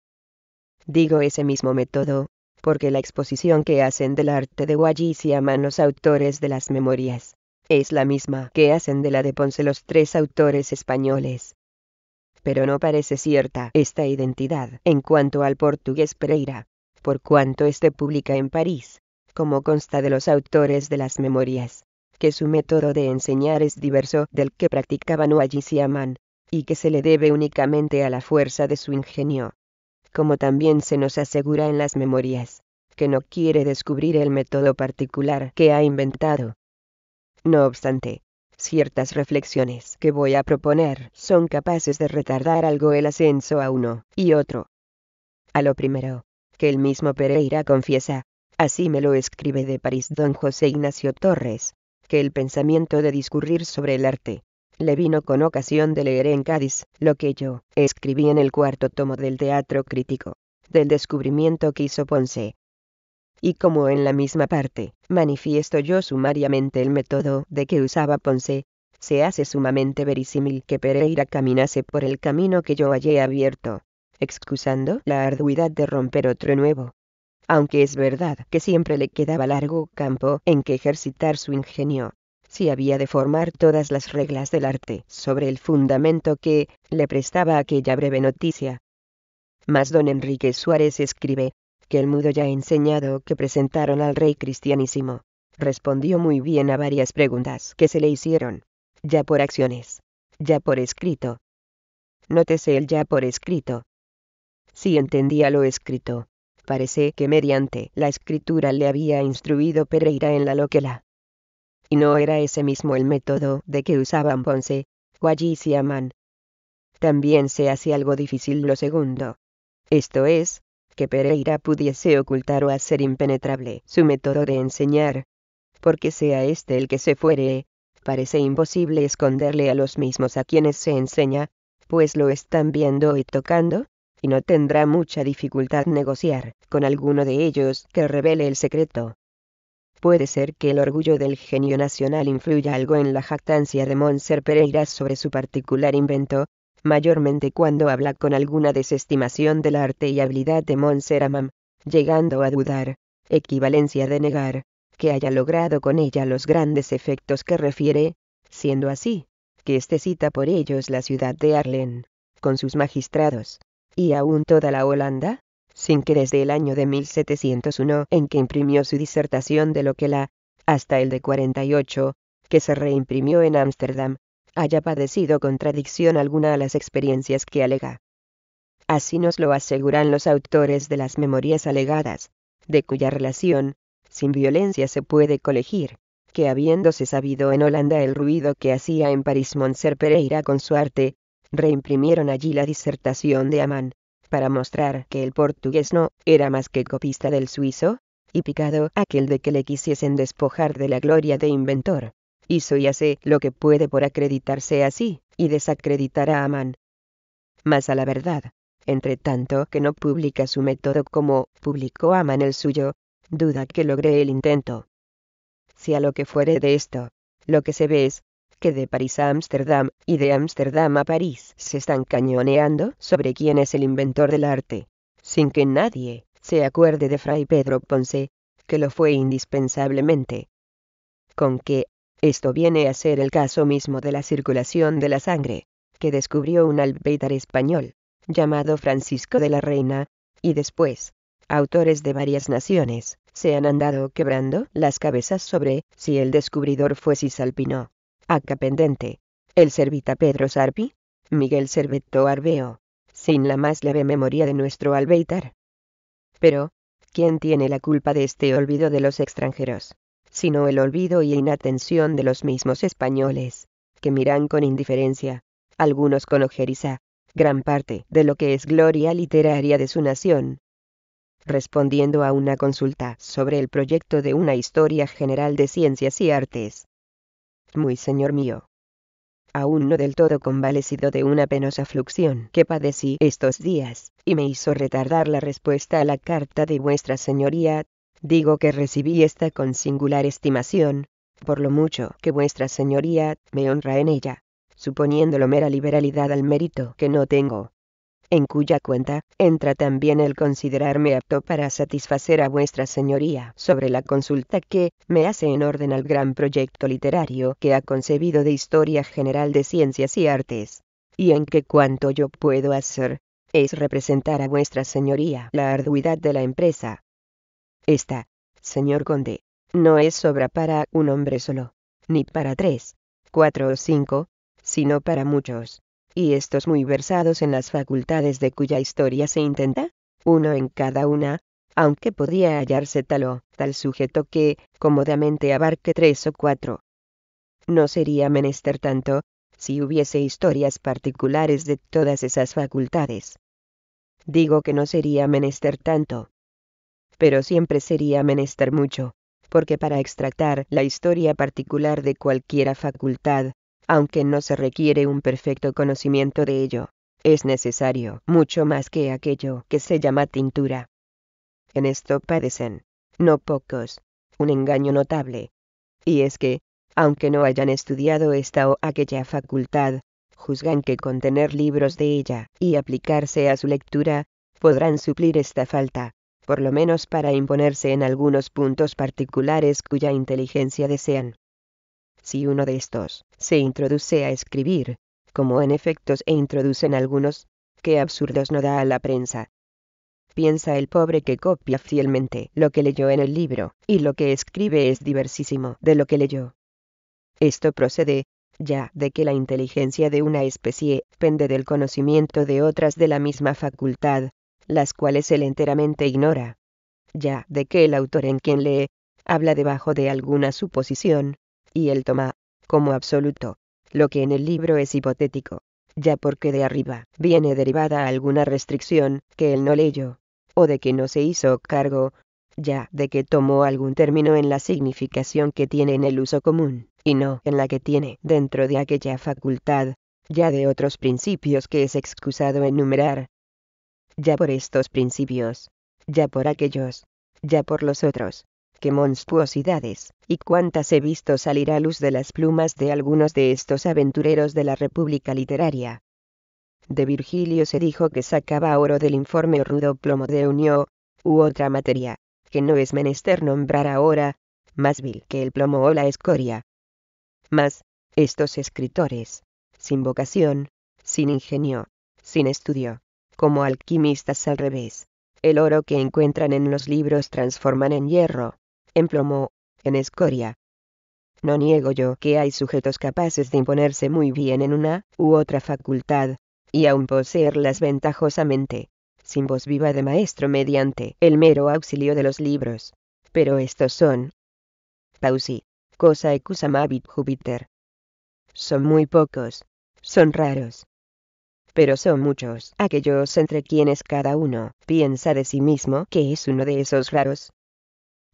Digo ese mismo método, porque la exposición que hacen del arte de y Aman los autores de las memorias, es la misma que hacen de la de Ponce los tres autores españoles. Pero no parece cierta esta identidad en cuanto al portugués Pereira, por cuanto este publica en París, como consta de los autores de las memorias, que su método de enseñar es diverso del que practicaban Wallis y Amán, y que se le debe únicamente a la fuerza de su ingenio como también se nos asegura en las memorias, que no quiere descubrir el método particular que ha inventado. No obstante, ciertas reflexiones que voy a proponer son capaces de retardar algo el ascenso a uno y otro. A lo primero, que el mismo Pereira confiesa, así me lo escribe de París don José Ignacio Torres, que el pensamiento de discurrir sobre el arte, le vino con ocasión de leer en Cádiz lo que yo escribí en el cuarto tomo del Teatro Crítico, del descubrimiento que hizo Ponce. Y como en la misma parte, manifiesto yo sumariamente el método de que usaba Ponce, se hace sumamente verisímil que Pereira caminase por el camino que yo hallé abierto, excusando la arduidad de romper otro nuevo. Aunque es verdad que siempre le quedaba largo campo en que ejercitar su ingenio, si había de formar todas las reglas del arte sobre el fundamento que le prestaba aquella breve noticia. Mas don Enrique Suárez escribe, que el mudo ya enseñado que presentaron al rey cristianísimo, respondió muy bien a varias preguntas que se le hicieron, ya por acciones, ya por escrito. Nótese el ya por escrito. Si entendía lo escrito, parece que mediante la escritura le había instruido Pereira en la loquela, y no era ese mismo el método de que usaban Ponce, Guayis y Amán. También se hacía algo difícil lo segundo. Esto es, que Pereira pudiese ocultar o hacer impenetrable su método de enseñar. Porque sea este el que se fuere, parece imposible esconderle a los mismos a quienes se enseña, pues lo están viendo y tocando, y no tendrá mucha dificultad negociar con alguno de ellos que revele el secreto. Puede ser que el orgullo del genio nacional influya algo en la jactancia de Monser Pereira sobre su particular invento, mayormente cuando habla con alguna desestimación del arte y habilidad de Monser Amam, llegando a dudar, equivalencia de negar, que haya logrado con ella los grandes efectos que refiere, siendo así, que este cita por ellos la ciudad de Arlen, con sus magistrados, y aún toda la Holanda, sin que desde el año de 1701 en que imprimió su disertación de lo que la, hasta el de 48, que se reimprimió en Ámsterdam, haya padecido contradicción alguna a las experiencias que alega. Así nos lo aseguran los autores de las memorias alegadas, de cuya relación, sin violencia se puede colegir, que habiéndose sabido en Holanda el ruido que hacía en París Monser Pereira con su arte, reimprimieron allí la disertación de Amán, para mostrar que el portugués no era más que copista del suizo, y picado aquel de que le quisiesen despojar de la gloria de inventor. Hizo y hace lo que puede por acreditarse así, y desacreditar a Amán. Mas a la verdad, entre tanto que no publica su método como publicó Amán el suyo, duda que logré el intento. Si a lo que fuere de esto, lo que se ve es que de París a Ámsterdam y de Ámsterdam a París se están cañoneando sobre quién es el inventor del arte, sin que nadie se acuerde de Fray Pedro Ponce, que lo fue indispensablemente. Con que, esto viene a ser el caso mismo de la circulación de la sangre, que descubrió un albeitar español, llamado Francisco de la Reina, y después, autores de varias naciones, se han andado quebrando las cabezas sobre si el descubridor fuese Cisalpino Acá pendente. El servita Pedro Sarpi, Miguel Serveto Arbeo, sin la más leve memoria de nuestro albeitar. Pero, ¿quién tiene la culpa de este olvido de los extranjeros? Sino el olvido y inatención de los mismos españoles, que miran con indiferencia, algunos con ojeriza, gran parte de lo que es gloria literaria de su nación. Respondiendo a una consulta sobre el proyecto de una historia general de ciencias y artes, muy señor mío. Aún no del todo convalecido de una penosa fluxión que padecí estos días, y me hizo retardar la respuesta a la carta de vuestra señoría, digo que recibí esta con singular estimación, por lo mucho que vuestra señoría me honra en ella, suponiéndolo mera liberalidad al mérito que no tengo, en cuya cuenta entra también el considerarme apto para satisfacer a vuestra señoría sobre la consulta que me hace en orden al gran proyecto literario que ha concebido de historia general de ciencias y artes, y en que cuanto yo puedo hacer, es representar a vuestra señoría la arduidad de la empresa. Esta, señor conde, no es obra para un hombre solo, ni para tres, cuatro o cinco, sino para muchos y estos muy versados en las facultades de cuya historia se intenta, uno en cada una, aunque podía hallarse tal o tal sujeto que, cómodamente abarque tres o cuatro. No sería menester tanto, si hubiese historias particulares de todas esas facultades. Digo que no sería menester tanto. Pero siempre sería menester mucho, porque para extractar la historia particular de cualquiera facultad, aunque no se requiere un perfecto conocimiento de ello. Es necesario, mucho más que aquello que se llama tintura. En esto padecen, no pocos, un engaño notable. Y es que, aunque no hayan estudiado esta o aquella facultad, juzgan que con tener libros de ella y aplicarse a su lectura, podrán suplir esta falta, por lo menos para imponerse en algunos puntos particulares cuya inteligencia desean si uno de estos se introduce a escribir, como en efectos e introducen algunos, qué absurdos no da a la prensa. Piensa el pobre que copia fielmente lo que leyó en el libro, y lo que escribe es diversísimo de lo que leyó. Esto procede, ya de que la inteligencia de una especie pende del conocimiento de otras de la misma facultad, las cuales él enteramente ignora. Ya de que el autor en quien lee, habla debajo de alguna suposición, y él toma, como absoluto, lo que en el libro es hipotético, ya porque de arriba viene derivada alguna restricción que él no leyó, o de que no se hizo cargo, ya de que tomó algún término en la significación que tiene en el uso común, y no en la que tiene dentro de aquella facultad, ya de otros principios que es excusado enumerar. Ya por estos principios, ya por aquellos, ya por los otros, qué monstruosidades, y cuántas he visto salir a luz de las plumas de algunos de estos aventureros de la República Literaria. De Virgilio se dijo que sacaba oro del informe rudo plomo de Unió, u otra materia, que no es menester nombrar ahora, más vil que el plomo o la escoria. Mas, estos escritores, sin vocación, sin ingenio, sin estudio, como alquimistas al revés, el oro que encuentran en los libros transforman en hierro, en plomo, en escoria. No niego yo que hay sujetos capaces de imponerse muy bien en una u otra facultad, y aun poseerlas ventajosamente, sin voz viva de maestro mediante el mero auxilio de los libros. Pero estos son pausi, cosa ecusamabit Júpiter. Son muy pocos, son raros. Pero son muchos aquellos entre quienes cada uno piensa de sí mismo que es uno de esos raros,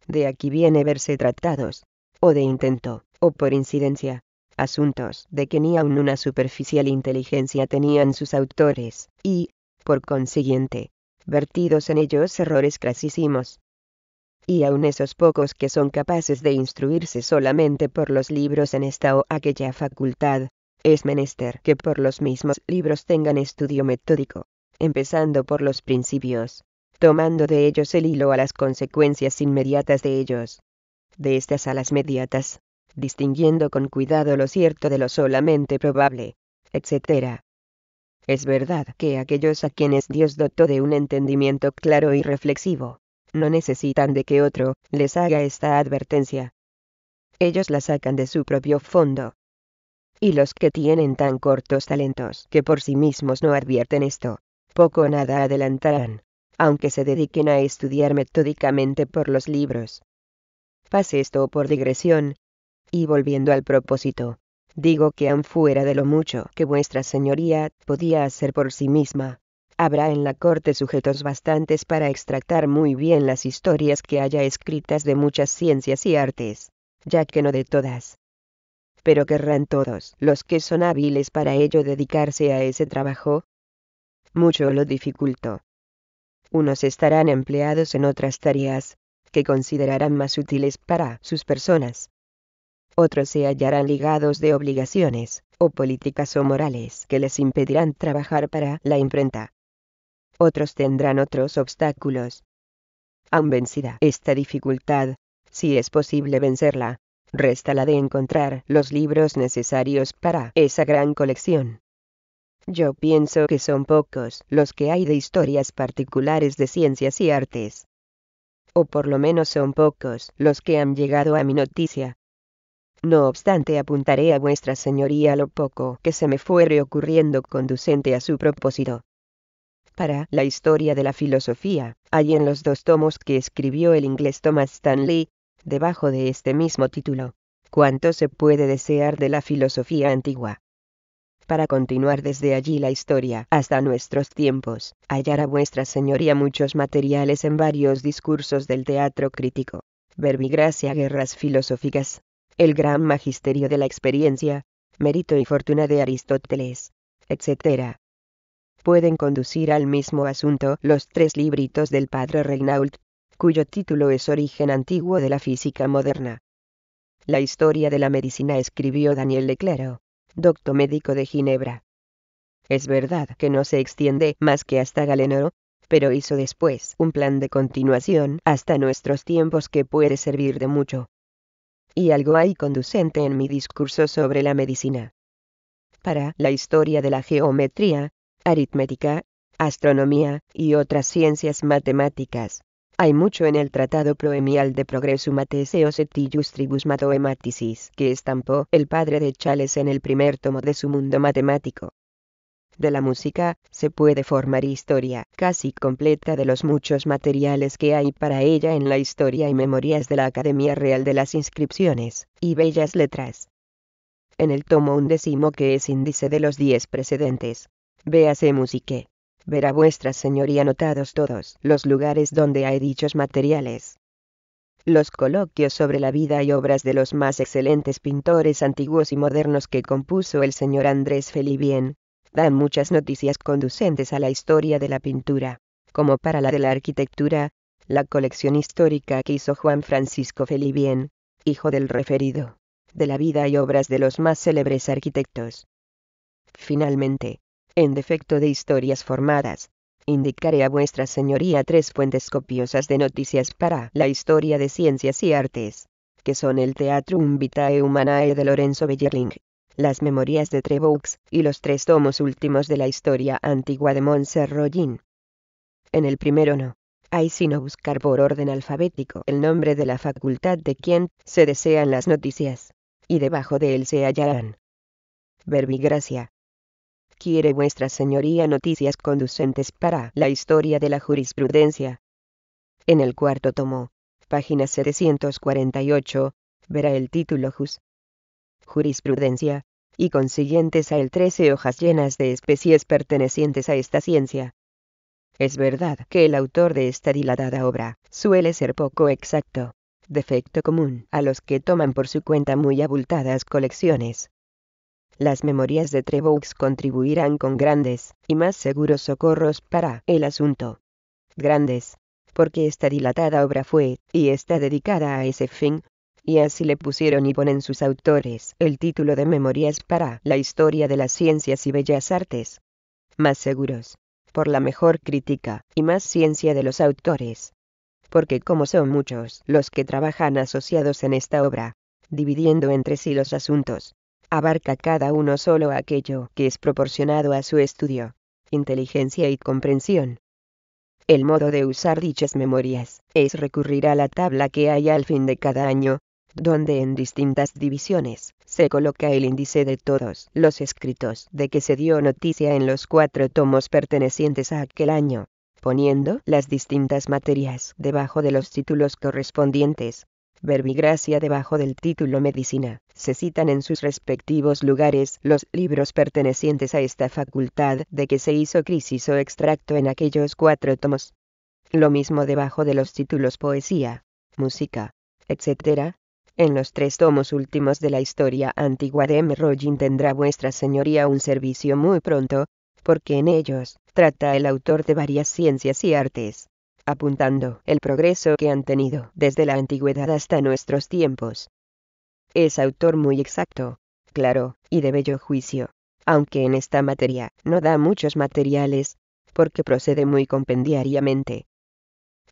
de aquí viene verse tratados, o de intento, o por incidencia, asuntos de que ni aun una superficial inteligencia tenían sus autores, y, por consiguiente, vertidos en ellos errores crasísimos. Y aun esos pocos que son capaces de instruirse solamente por los libros en esta o aquella facultad, es menester que por los mismos libros tengan estudio metódico, empezando por los principios, tomando de ellos el hilo a las consecuencias inmediatas de ellos. De estas a las mediatas, distinguiendo con cuidado lo cierto de lo solamente probable, etc. Es verdad que aquellos a quienes Dios dotó de un entendimiento claro y reflexivo, no necesitan de que otro les haga esta advertencia. Ellos la sacan de su propio fondo. Y los que tienen tan cortos talentos que por sí mismos no advierten esto, poco nada adelantarán aunque se dediquen a estudiar metódicamente por los libros. Pase esto por digresión. Y volviendo al propósito, digo que aun fuera de lo mucho que vuestra señoría podía hacer por sí misma, habrá en la corte sujetos bastantes para extractar muy bien las historias que haya escritas de muchas ciencias y artes, ya que no de todas. Pero querrán todos los que son hábiles para ello dedicarse a ese trabajo. Mucho lo dificultó, unos estarán empleados en otras tareas que considerarán más útiles para sus personas. Otros se hallarán ligados de obligaciones, o políticas o morales que les impedirán trabajar para la imprenta. Otros tendrán otros obstáculos. Aun vencida esta dificultad, si es posible vencerla, resta la de encontrar los libros necesarios para esa gran colección. Yo pienso que son pocos los que hay de historias particulares de ciencias y artes. O por lo menos son pocos los que han llegado a mi noticia. No obstante, apuntaré a vuestra señoría lo poco que se me fue reocurriendo conducente a su propósito. Para la historia de la filosofía, hay en los dos tomos que escribió el inglés Thomas Stanley, debajo de este mismo título, cuánto se puede desear de la filosofía antigua para continuar desde allí la historia hasta nuestros tiempos, hallará vuestra señoría muchos materiales en varios discursos del teatro crítico. Verbigracia Guerras Filosóficas. El gran magisterio de la experiencia, mérito y fortuna de Aristóteles, etc. Pueden conducir al mismo asunto los tres libritos del padre Reinault, cuyo título es Origen antiguo de la física moderna. La historia de la medicina escribió Daniel Leclero docto médico de Ginebra. Es verdad que no se extiende más que hasta Galenoro, pero hizo después un plan de continuación hasta nuestros tiempos que puede servir de mucho. Y algo hay conducente en mi discurso sobre la medicina. Para la historia de la geometría, aritmética, astronomía y otras ciencias matemáticas, hay mucho en el Tratado Proemial de Progresum Ateseos et Tribus Mathematicis que estampó el padre de Chales en el primer tomo de su mundo matemático. De la música, se puede formar historia casi completa de los muchos materiales que hay para ella en la historia y memorias de la Academia Real de las Inscripciones, y Bellas Letras. En el tomo undécimo que es índice de los diez precedentes. Véase Musique verá vuestra señoría anotados todos los lugares donde hay dichos materiales. Los coloquios sobre la vida y obras de los más excelentes pintores antiguos y modernos que compuso el señor Andrés Felibien, dan muchas noticias conducentes a la historia de la pintura, como para la de la arquitectura, la colección histórica que hizo Juan Francisco Felibien, hijo del referido, de la vida y obras de los más célebres arquitectos. Finalmente, en defecto de historias formadas, indicaré a vuestra señoría tres fuentes copiosas de noticias para la historia de ciencias y artes, que son el Teatrum Vitae Humanae de Lorenzo Bellerling, las Memorias de Trevox y los tres tomos últimos de la historia antigua de Rollin. En el primero no. Hay sino buscar por orden alfabético el nombre de la facultad de quien se desean las noticias, y debajo de él se hallarán. Verbigracia, quiere vuestra señoría noticias conducentes para la historia de la jurisprudencia. En el cuarto tomo, página 748, verá el título Jus. Jurisprudencia, y consiguientes a el 13 hojas llenas de especies pertenecientes a esta ciencia. Es verdad que el autor de esta dilatada obra suele ser poco exacto, defecto común a los que toman por su cuenta muy abultadas colecciones las memorias de Trevoux contribuirán con grandes y más seguros socorros para el asunto. Grandes, porque esta dilatada obra fue y está dedicada a ese fin, y así le pusieron y ponen sus autores el título de Memorias para la historia de las ciencias y bellas artes. Más seguros, por la mejor crítica y más ciencia de los autores. Porque como son muchos los que trabajan asociados en esta obra, dividiendo entre sí los asuntos, abarca cada uno solo aquello que es proporcionado a su estudio, inteligencia y comprensión. El modo de usar dichas memorias es recurrir a la tabla que hay al fin de cada año, donde en distintas divisiones se coloca el índice de todos los escritos de que se dio noticia en los cuatro tomos pertenecientes a aquel año, poniendo las distintas materias debajo de los títulos correspondientes verbigracia debajo del título medicina. Se citan en sus respectivos lugares los libros pertenecientes a esta facultad de que se hizo crisis o extracto en aquellos cuatro tomos. Lo mismo debajo de los títulos poesía, música, etc. En los tres tomos últimos de la historia antigua de M. Rogin tendrá vuestra señoría un servicio muy pronto, porque en ellos, trata el autor de varias ciencias y artes, apuntando el progreso que han tenido desde la antigüedad hasta nuestros tiempos. Es autor muy exacto, claro, y de bello juicio, aunque en esta materia no da muchos materiales, porque procede muy compendiariamente.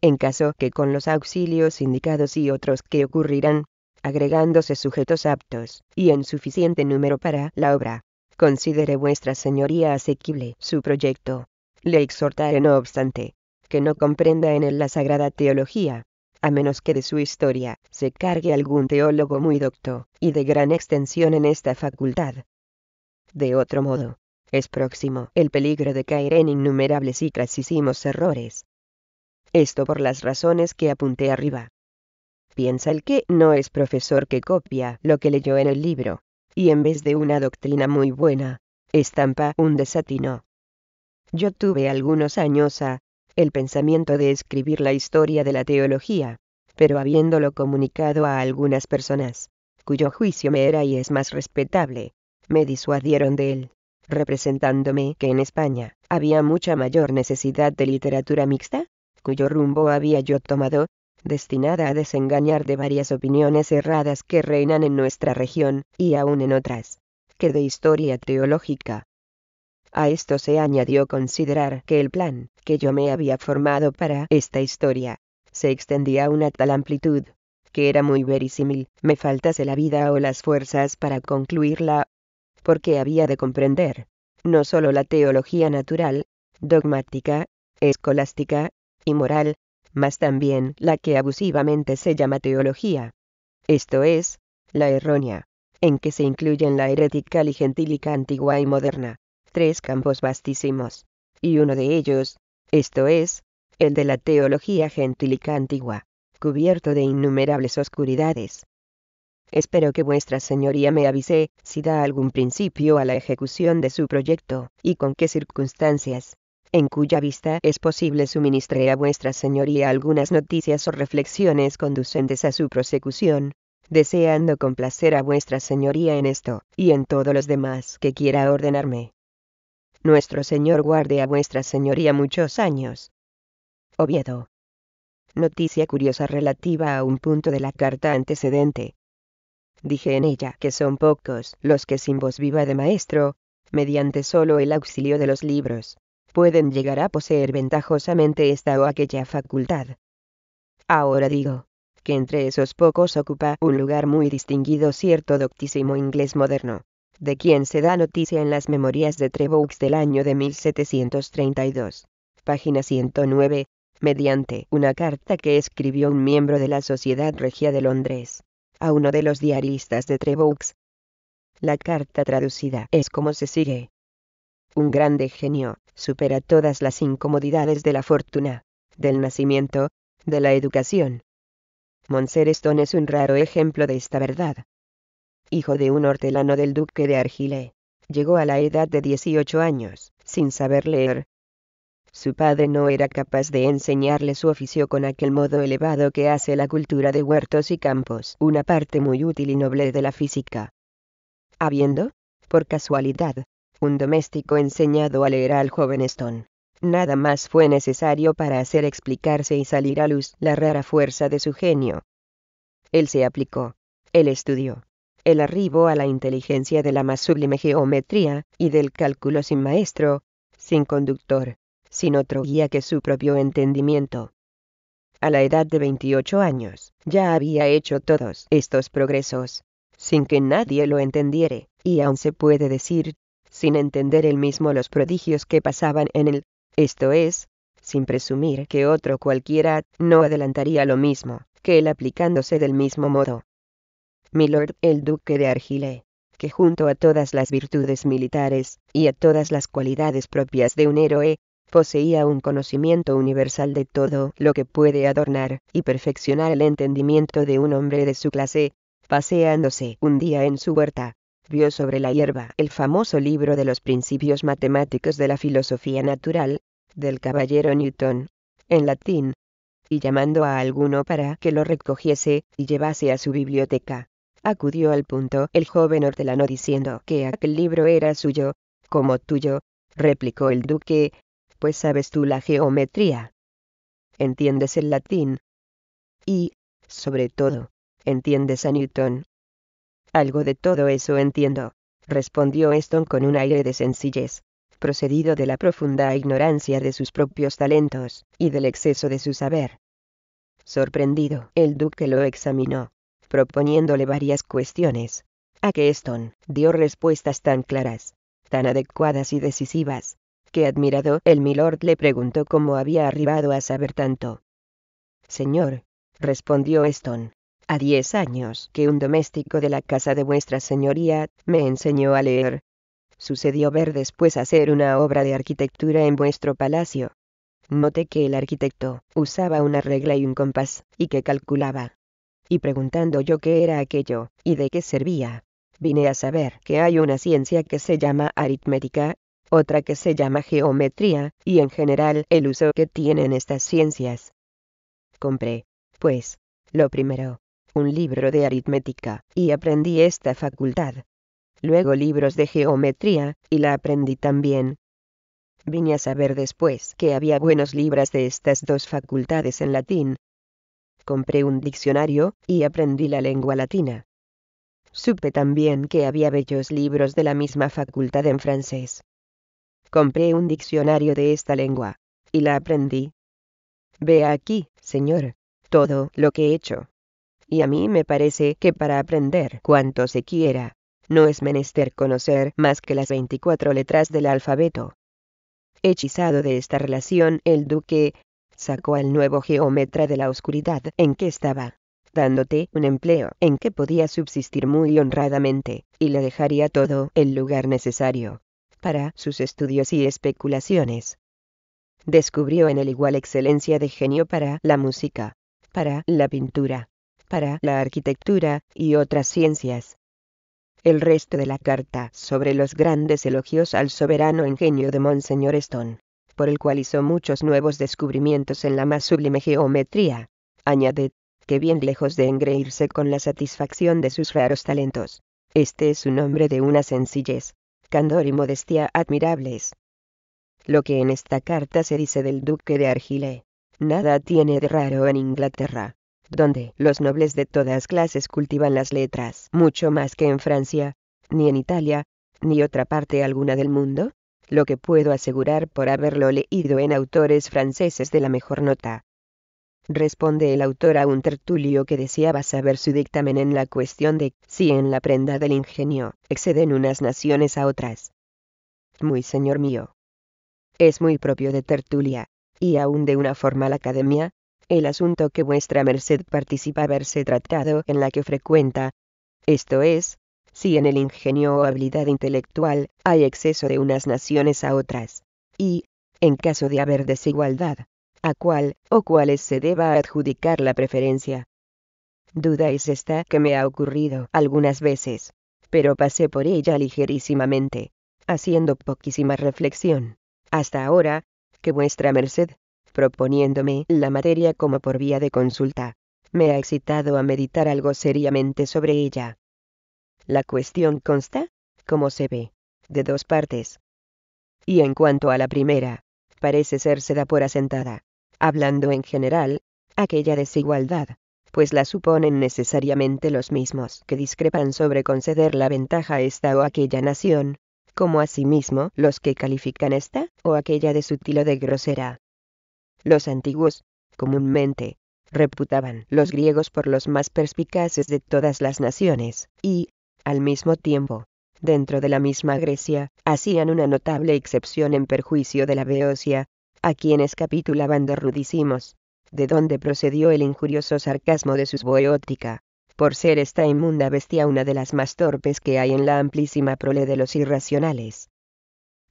En caso que con los auxilios indicados y otros que ocurrirán, agregándose sujetos aptos, y en suficiente número para la obra, considere vuestra señoría asequible su proyecto. Le exhortaré no obstante, que no comprenda en él la sagrada teología, a menos que de su historia se cargue algún teólogo muy docto, y de gran extensión en esta facultad. De otro modo, es próximo el peligro de caer en innumerables y crasísimos errores. Esto por las razones que apunté arriba. Piensa el que no es profesor que copia lo que leyó en el libro, y en vez de una doctrina muy buena, estampa un desatino. Yo tuve algunos años a el pensamiento de escribir la historia de la teología, pero habiéndolo comunicado a algunas personas, cuyo juicio me era y es más respetable, me disuadieron de él, representándome que en España había mucha mayor necesidad de literatura mixta, cuyo rumbo había yo tomado, destinada a desengañar de varias opiniones erradas que reinan en nuestra región, y aún en otras, que de historia teológica, a esto se añadió considerar que el plan que yo me había formado para esta historia se extendía a una tal amplitud que era muy verisímil, me faltase la vida o las fuerzas para concluirla, porque había de comprender no sólo la teología natural, dogmática, escolástica y moral, mas también la que abusivamente se llama teología. Esto es, la errónea, en que se incluyen la herética y gentílica antigua y moderna, tres campos vastísimos, y uno de ellos, esto es, el de la teología gentílica antigua, cubierto de innumerables oscuridades. Espero que vuestra señoría me avise si da algún principio a la ejecución de su proyecto, y con qué circunstancias, en cuya vista es posible suministrar a vuestra señoría algunas noticias o reflexiones conducentes a su prosecución, deseando complacer a vuestra señoría en esto, y en todos los demás que quiera ordenarme. Nuestro Señor guarde a vuestra señoría muchos años. Oviedo. Noticia curiosa relativa a un punto de la carta antecedente. Dije en ella que son pocos los que sin voz viva de maestro, mediante solo el auxilio de los libros, pueden llegar a poseer ventajosamente esta o aquella facultad. Ahora digo, que entre esos pocos ocupa un lugar muy distinguido cierto doctísimo inglés moderno, de quien se da noticia en las Memorias de Trevoux del año de 1732. Página 109, mediante una carta que escribió un miembro de la Sociedad Regia de Londres, a uno de los diaristas de Trevoux. La carta traducida es como se sigue. Un grande genio, supera todas las incomodidades de la fortuna, del nacimiento, de la educación. Monser es un raro ejemplo de esta verdad hijo de un hortelano del duque de Argile. Llegó a la edad de 18 años, sin saber leer. Su padre no era capaz de enseñarle su oficio con aquel modo elevado que hace la cultura de huertos y campos una parte muy útil y noble de la física. Habiendo, por casualidad, un doméstico enseñado a leer al joven Stone, Nada más fue necesario para hacer explicarse y salir a luz la rara fuerza de su genio. Él se aplicó, él estudió, el arribo a la inteligencia de la más sublime geometría y del cálculo sin maestro, sin conductor, sin otro guía que su propio entendimiento. A la edad de 28 años, ya había hecho todos estos progresos, sin que nadie lo entendiere, y aún se puede decir, sin entender él mismo los prodigios que pasaban en él, esto es, sin presumir que otro cualquiera no adelantaría lo mismo, que él aplicándose del mismo modo milord el duque de Argile, que junto a todas las virtudes militares, y a todas las cualidades propias de un héroe, poseía un conocimiento universal de todo lo que puede adornar y perfeccionar el entendimiento de un hombre de su clase, paseándose un día en su huerta, vio sobre la hierba el famoso libro de los principios matemáticos de la filosofía natural, del caballero Newton, en latín, y llamando a alguno para que lo recogiese y llevase a su biblioteca, acudió al punto el joven hortelano diciendo que aquel libro era suyo, como tuyo, replicó el duque, pues sabes tú la geometría. Entiendes el latín. Y, sobre todo, entiendes a Newton. Algo de todo eso entiendo, respondió Eston con un aire de sencillez, procedido de la profunda ignorancia de sus propios talentos, y del exceso de su saber. Sorprendido, el duque lo examinó proponiéndole varias cuestiones, a que Eston dio respuestas tan claras, tan adecuadas y decisivas, que admirado el milord le preguntó cómo había arribado a saber tanto. Señor, respondió Eston, a diez años que un doméstico de la casa de vuestra señoría me enseñó a leer. Sucedió ver después hacer una obra de arquitectura en vuestro palacio. Noté que el arquitecto usaba una regla y un compás, y que calculaba y preguntando yo qué era aquello, y de qué servía. Vine a saber que hay una ciencia que se llama aritmética, otra que se llama geometría, y en general el uso que tienen estas ciencias. Compré, pues, lo primero, un libro de aritmética, y aprendí esta facultad. Luego libros de geometría, y la aprendí también. Vine a saber después que había buenos libros de estas dos facultades en latín, compré un diccionario y aprendí la lengua latina. Supe también que había bellos libros de la misma facultad en francés. Compré un diccionario de esta lengua, y la aprendí. Vea aquí, señor, todo lo que he hecho. Y a mí me parece que para aprender cuanto se quiera, no es menester conocer más que las 24 letras del alfabeto. Hechizado de esta relación, el duque sacó al nuevo geómetra de la oscuridad en que estaba, dándote un empleo en que podía subsistir muy honradamente, y le dejaría todo el lugar necesario para sus estudios y especulaciones. Descubrió en él igual excelencia de genio para la música, para la pintura, para la arquitectura y otras ciencias. El resto de la carta sobre los grandes elogios al soberano ingenio de Monseñor Stone por el cual hizo muchos nuevos descubrimientos en la más sublime geometría, añade, que bien lejos de engreírse con la satisfacción de sus raros talentos. Este es un hombre de una sencillez, candor y modestia admirables. Lo que en esta carta se dice del duque de Argile, nada tiene de raro en Inglaterra, donde los nobles de todas clases cultivan las letras mucho más que en Francia, ni en Italia, ni otra parte alguna del mundo lo que puedo asegurar por haberlo leído en autores franceses de la mejor nota. Responde el autor a un tertulio que deseaba saber su dictamen en la cuestión de si en la prenda del ingenio exceden unas naciones a otras. Muy señor mío. Es muy propio de tertulia, y aún de una formal academia, el asunto que vuestra merced participa haberse tratado en la que frecuenta, esto es, si en el ingenio o habilidad intelectual hay exceso de unas naciones a otras. Y, en caso de haber desigualdad, a cuál o cuáles se deba adjudicar la preferencia. Duda es esta que me ha ocurrido algunas veces, pero pasé por ella ligerísimamente, haciendo poquísima reflexión. Hasta ahora, que vuestra merced, proponiéndome la materia como por vía de consulta, me ha excitado a meditar algo seriamente sobre ella. La cuestión consta, como se ve, de dos partes. Y en cuanto a la primera, parece da por asentada, hablando en general, aquella desigualdad, pues la suponen necesariamente los mismos que discrepan sobre conceder la ventaja a esta o aquella nación, como asimismo los que califican esta o aquella de sutil o de grosera. Los antiguos, comúnmente, reputaban los griegos por los más perspicaces de todas las naciones, y, al mismo tiempo, dentro de la misma Grecia, hacían una notable excepción en perjuicio de la Beocia, a quienes capitulaban de rudísimos, de donde procedió el injurioso sarcasmo de sus boeótica, por ser esta inmunda bestia una de las más torpes que hay en la amplísima prole de los irracionales.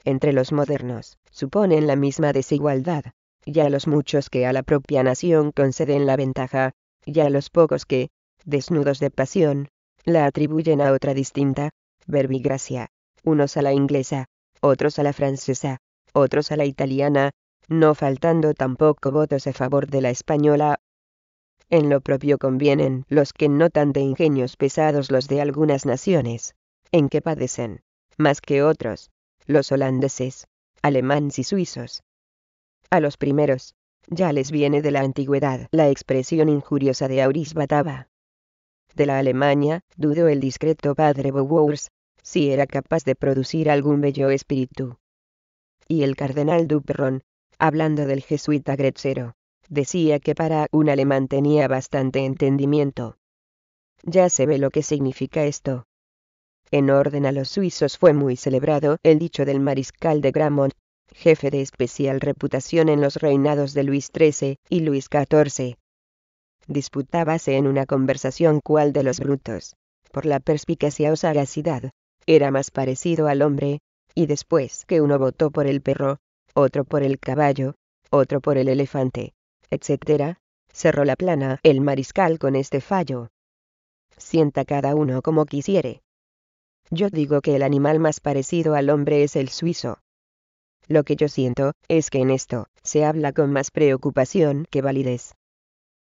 Entre los modernos, suponen la misma desigualdad, ya los muchos que a la propia nación conceden la ventaja, ya los pocos que, desnudos de pasión, la atribuyen a otra distinta, verbigracia, unos a la inglesa, otros a la francesa, otros a la italiana, no faltando tampoco votos a favor de la española. En lo propio convienen los que notan de ingenios pesados los de algunas naciones, en que padecen, más que otros, los holandeses, alemanes y suizos. A los primeros, ya les viene de la antigüedad la expresión injuriosa de auris bataba, de la Alemania, dudó el discreto padre Bowers, si era capaz de producir algún bello espíritu. Y el cardenal Duperron, hablando del jesuita Gretzero, decía que para un alemán tenía bastante entendimiento. Ya se ve lo que significa esto. En orden a los suizos fue muy celebrado el dicho del mariscal de Gramont, jefe de especial reputación en los reinados de Luis XIII y Luis XIV, disputábase en una conversación cual de los brutos, por la perspicacia o sagacidad, era más parecido al hombre, y después que uno votó por el perro, otro por el caballo, otro por el elefante, etc., cerró la plana el mariscal con este fallo. Sienta cada uno como quisiere. Yo digo que el animal más parecido al hombre es el suizo. Lo que yo siento, es que en esto, se habla con más preocupación que validez,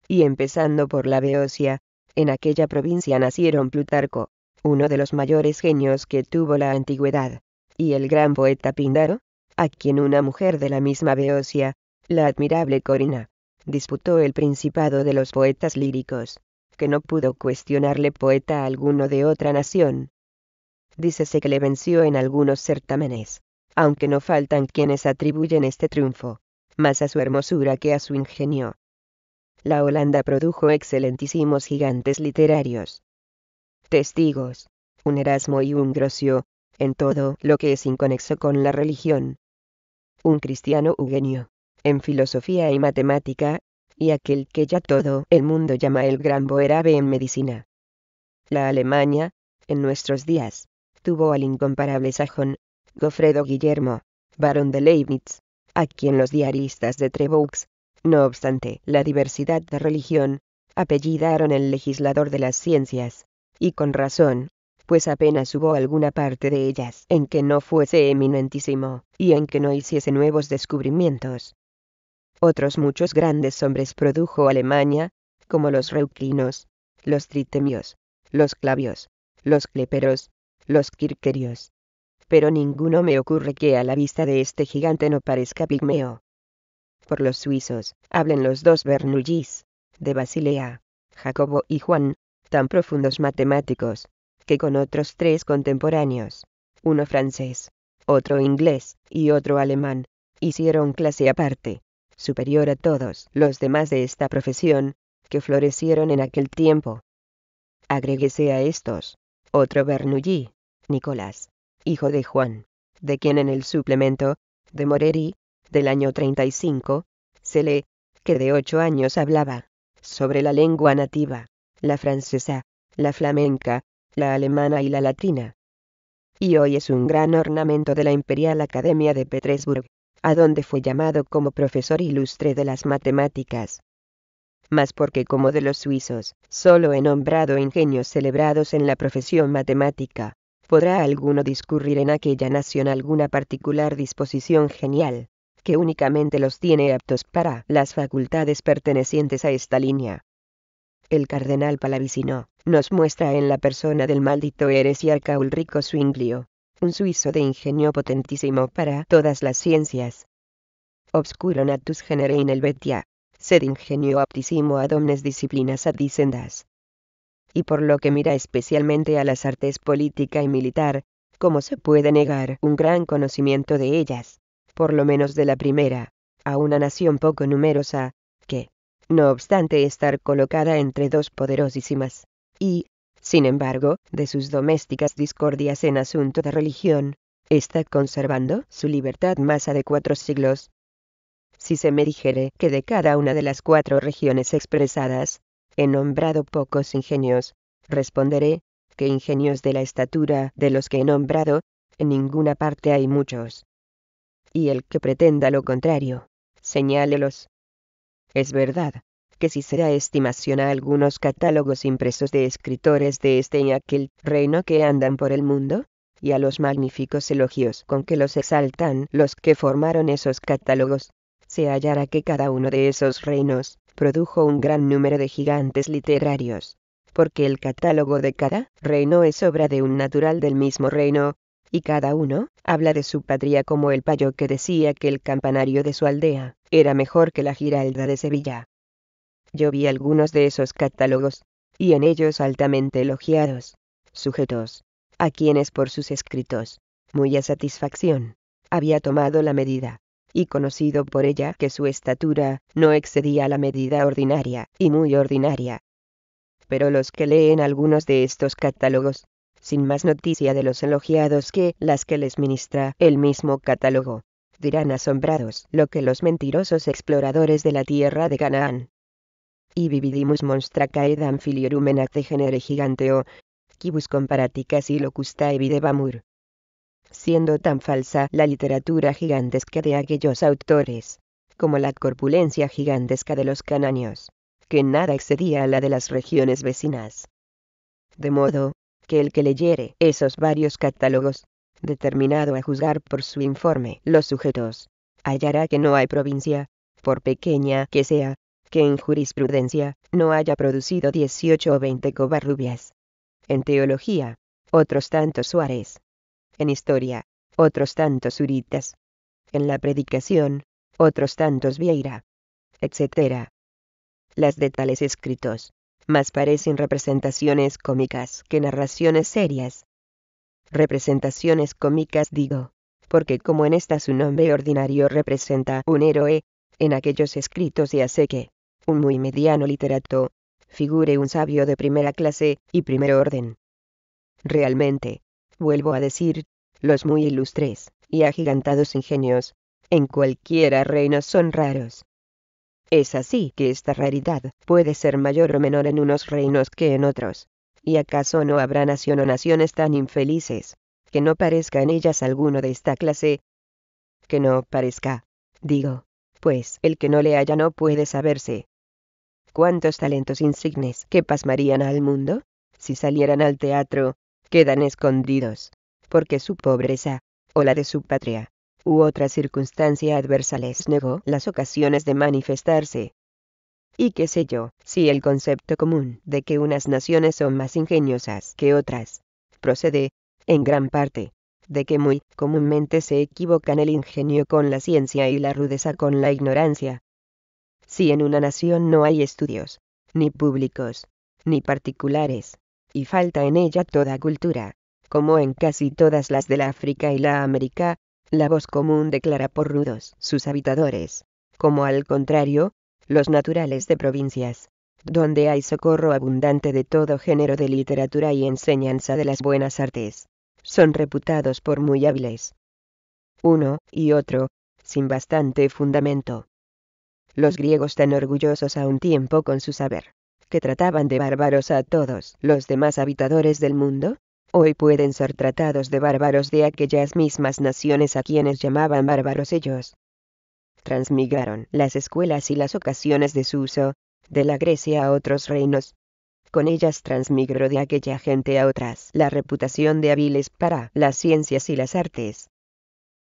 y empezando por la Beocia, en aquella provincia nacieron Plutarco, uno de los mayores genios que tuvo la antigüedad, y el gran poeta Píndaro, a quien una mujer de la misma Beocia, la admirable Corina, disputó el principado de los poetas líricos, que no pudo cuestionarle poeta alguno de otra nación. Dícese que le venció en algunos certámenes, aunque no faltan quienes atribuyen este triunfo, más a su hermosura que a su ingenio, la Holanda produjo excelentísimos gigantes literarios. Testigos, un Erasmo y un Grocio, en todo lo que es inconexo con la religión. Un cristiano Eugenio, en filosofía y matemática, y aquel que ya todo el mundo llama el gran Boerabe en medicina. La Alemania, en nuestros días, tuvo al incomparable sajón, Gofredo Guillermo, barón de Leibniz, a quien los diaristas de Treboux. No obstante, la diversidad de religión, apellidaron el legislador de las ciencias, y con razón, pues apenas hubo alguna parte de ellas en que no fuese eminentísimo, y en que no hiciese nuevos descubrimientos. Otros muchos grandes hombres produjo Alemania, como los reuclinos, los tritemios, los clavios, los cleperos, los quirquerios. Pero ninguno me ocurre que a la vista de este gigante no parezca pigmeo por los suizos, hablen los dos Bernoullis, de Basilea, Jacobo y Juan, tan profundos matemáticos, que con otros tres contemporáneos, uno francés, otro inglés y otro alemán, hicieron clase aparte, superior a todos los demás de esta profesión, que florecieron en aquel tiempo. Agréguese a estos, otro Bernoulli, Nicolás, hijo de Juan, de quien en el suplemento, de Moreri, del año 35, se lee, que de ocho años hablaba, sobre la lengua nativa, la francesa, la flamenca, la alemana y la latina. Y hoy es un gran ornamento de la Imperial Academia de Petersburg, a donde fue llamado como profesor ilustre de las matemáticas. Mas porque como de los suizos, solo he nombrado ingenios celebrados en la profesión matemática, podrá alguno discurrir en aquella nación alguna particular disposición genial, que únicamente los tiene aptos para las facultades pertenecientes a esta línea. El cardenal Palavicino nos muestra en la persona del maldito heresiarca Ulrico suinglio, un suizo de ingenio potentísimo para todas las ciencias. Obscuro natus genere in Helvetia, sed ingenio aptísimo ad omnes disciplinas dicendas. Y por lo que mira especialmente a las artes política y militar, ¿cómo se puede negar un gran conocimiento de ellas? por lo menos de la primera, a una nación poco numerosa, que, no obstante estar colocada entre dos poderosísimas, y, sin embargo, de sus domésticas discordias en asunto de religión, está conservando su libertad más de cuatro siglos. Si se me dijere que de cada una de las cuatro regiones expresadas, he nombrado pocos ingenios, responderé, que ingenios de la estatura de los que he nombrado, en ninguna parte hay muchos y el que pretenda lo contrario, señálelos. Es verdad, que si se da estimación a algunos catálogos impresos de escritores de este y aquel reino que andan por el mundo, y a los magníficos elogios con que los exaltan los que formaron esos catálogos, se hallará que cada uno de esos reinos produjo un gran número de gigantes literarios, porque el catálogo de cada reino es obra de un natural del mismo reino, y cada uno habla de su patria como el payo que decía que el campanario de su aldea era mejor que la giralda de Sevilla. Yo vi algunos de esos catálogos, y en ellos altamente elogiados, sujetos, a quienes por sus escritos, muy a satisfacción, había tomado la medida, y conocido por ella que su estatura no excedía la medida ordinaria, y muy ordinaria. Pero los que leen algunos de estos catálogos, sin más noticia de los elogiados que las que les ministra el mismo catálogo. Dirán asombrados lo que los mentirosos exploradores de la tierra de Canaán. Y vividimus monstra caedam filiorum en genere giganteo, quibus comparaticas y locusta e videvamur. Siendo tan falsa la literatura gigantesca de aquellos autores, como la corpulencia gigantesca de los cananios, que nada excedía a la de las regiones vecinas. De modo que el que leyere esos varios catálogos, determinado a juzgar por su informe los sujetos, hallará que no hay provincia, por pequeña que sea, que en jurisprudencia no haya producido 18 o veinte covarrubias. En teología, otros tantos Suárez. En historia, otros tantos Uritas. En la predicación, otros tantos Vieira. Etc. Las de tales escritos, más parecen representaciones cómicas que narraciones serias. Representaciones cómicas digo, porque como en esta su nombre ordinario representa un héroe, en aquellos escritos ya hace que, un muy mediano literato, figure un sabio de primera clase y primer orden. Realmente, vuelvo a decir, los muy ilustres y agigantados ingenios, en cualquiera reino son raros. Es así que esta raridad puede ser mayor o menor en unos reinos que en otros. ¿Y acaso no habrá nación o naciones tan infelices, que no parezca en ellas alguno de esta clase? Que no parezca, digo, pues el que no le haya no puede saberse. ¿Cuántos talentos insignes que pasmarían al mundo, si salieran al teatro, quedan escondidos, porque su pobreza, o la de su patria, u otra circunstancia adversa les negó las ocasiones de manifestarse. Y qué sé yo, si el concepto común de que unas naciones son más ingeniosas que otras, procede, en gran parte, de que muy comúnmente se equivocan el ingenio con la ciencia y la rudeza con la ignorancia. Si en una nación no hay estudios, ni públicos, ni particulares, y falta en ella toda cultura, como en casi todas las del África y la América, la voz común declara por rudos sus habitadores, como al contrario, los naturales de provincias, donde hay socorro abundante de todo género de literatura y enseñanza de las buenas artes, son reputados por muy hábiles. Uno y otro, sin bastante fundamento. Los griegos tan orgullosos a un tiempo con su saber, que trataban de bárbaros a todos los demás habitadores del mundo, hoy pueden ser tratados de bárbaros de aquellas mismas naciones a quienes llamaban bárbaros ellos. Transmigraron las escuelas y las ocasiones de su uso, de la Grecia a otros reinos. Con ellas transmigró de aquella gente a otras la reputación de hábiles para las ciencias y las artes.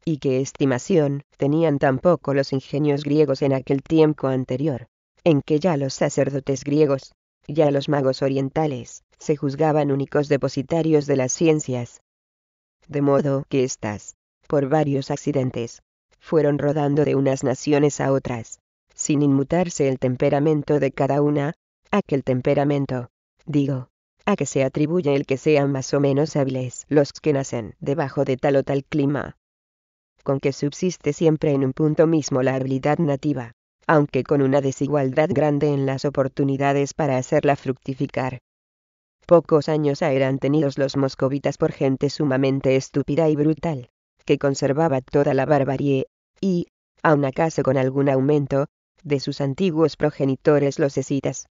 Y qué estimación tenían tampoco los ingenios griegos en aquel tiempo anterior, en que ya los sacerdotes griegos, ya los magos orientales, se juzgaban únicos depositarios de las ciencias. De modo que éstas, por varios accidentes, fueron rodando de unas naciones a otras, sin inmutarse el temperamento de cada una, aquel temperamento, digo, a que se atribuye el que sean más o menos hábiles los que nacen debajo de tal o tal clima. Con que subsiste siempre en un punto mismo la habilidad nativa, aunque con una desigualdad grande en las oportunidades para hacerla fructificar. Pocos años eran tenidos los moscovitas por gente sumamente estúpida y brutal, que conservaba toda la barbarie, y, aun acaso con algún aumento, de sus antiguos progenitores los escitas.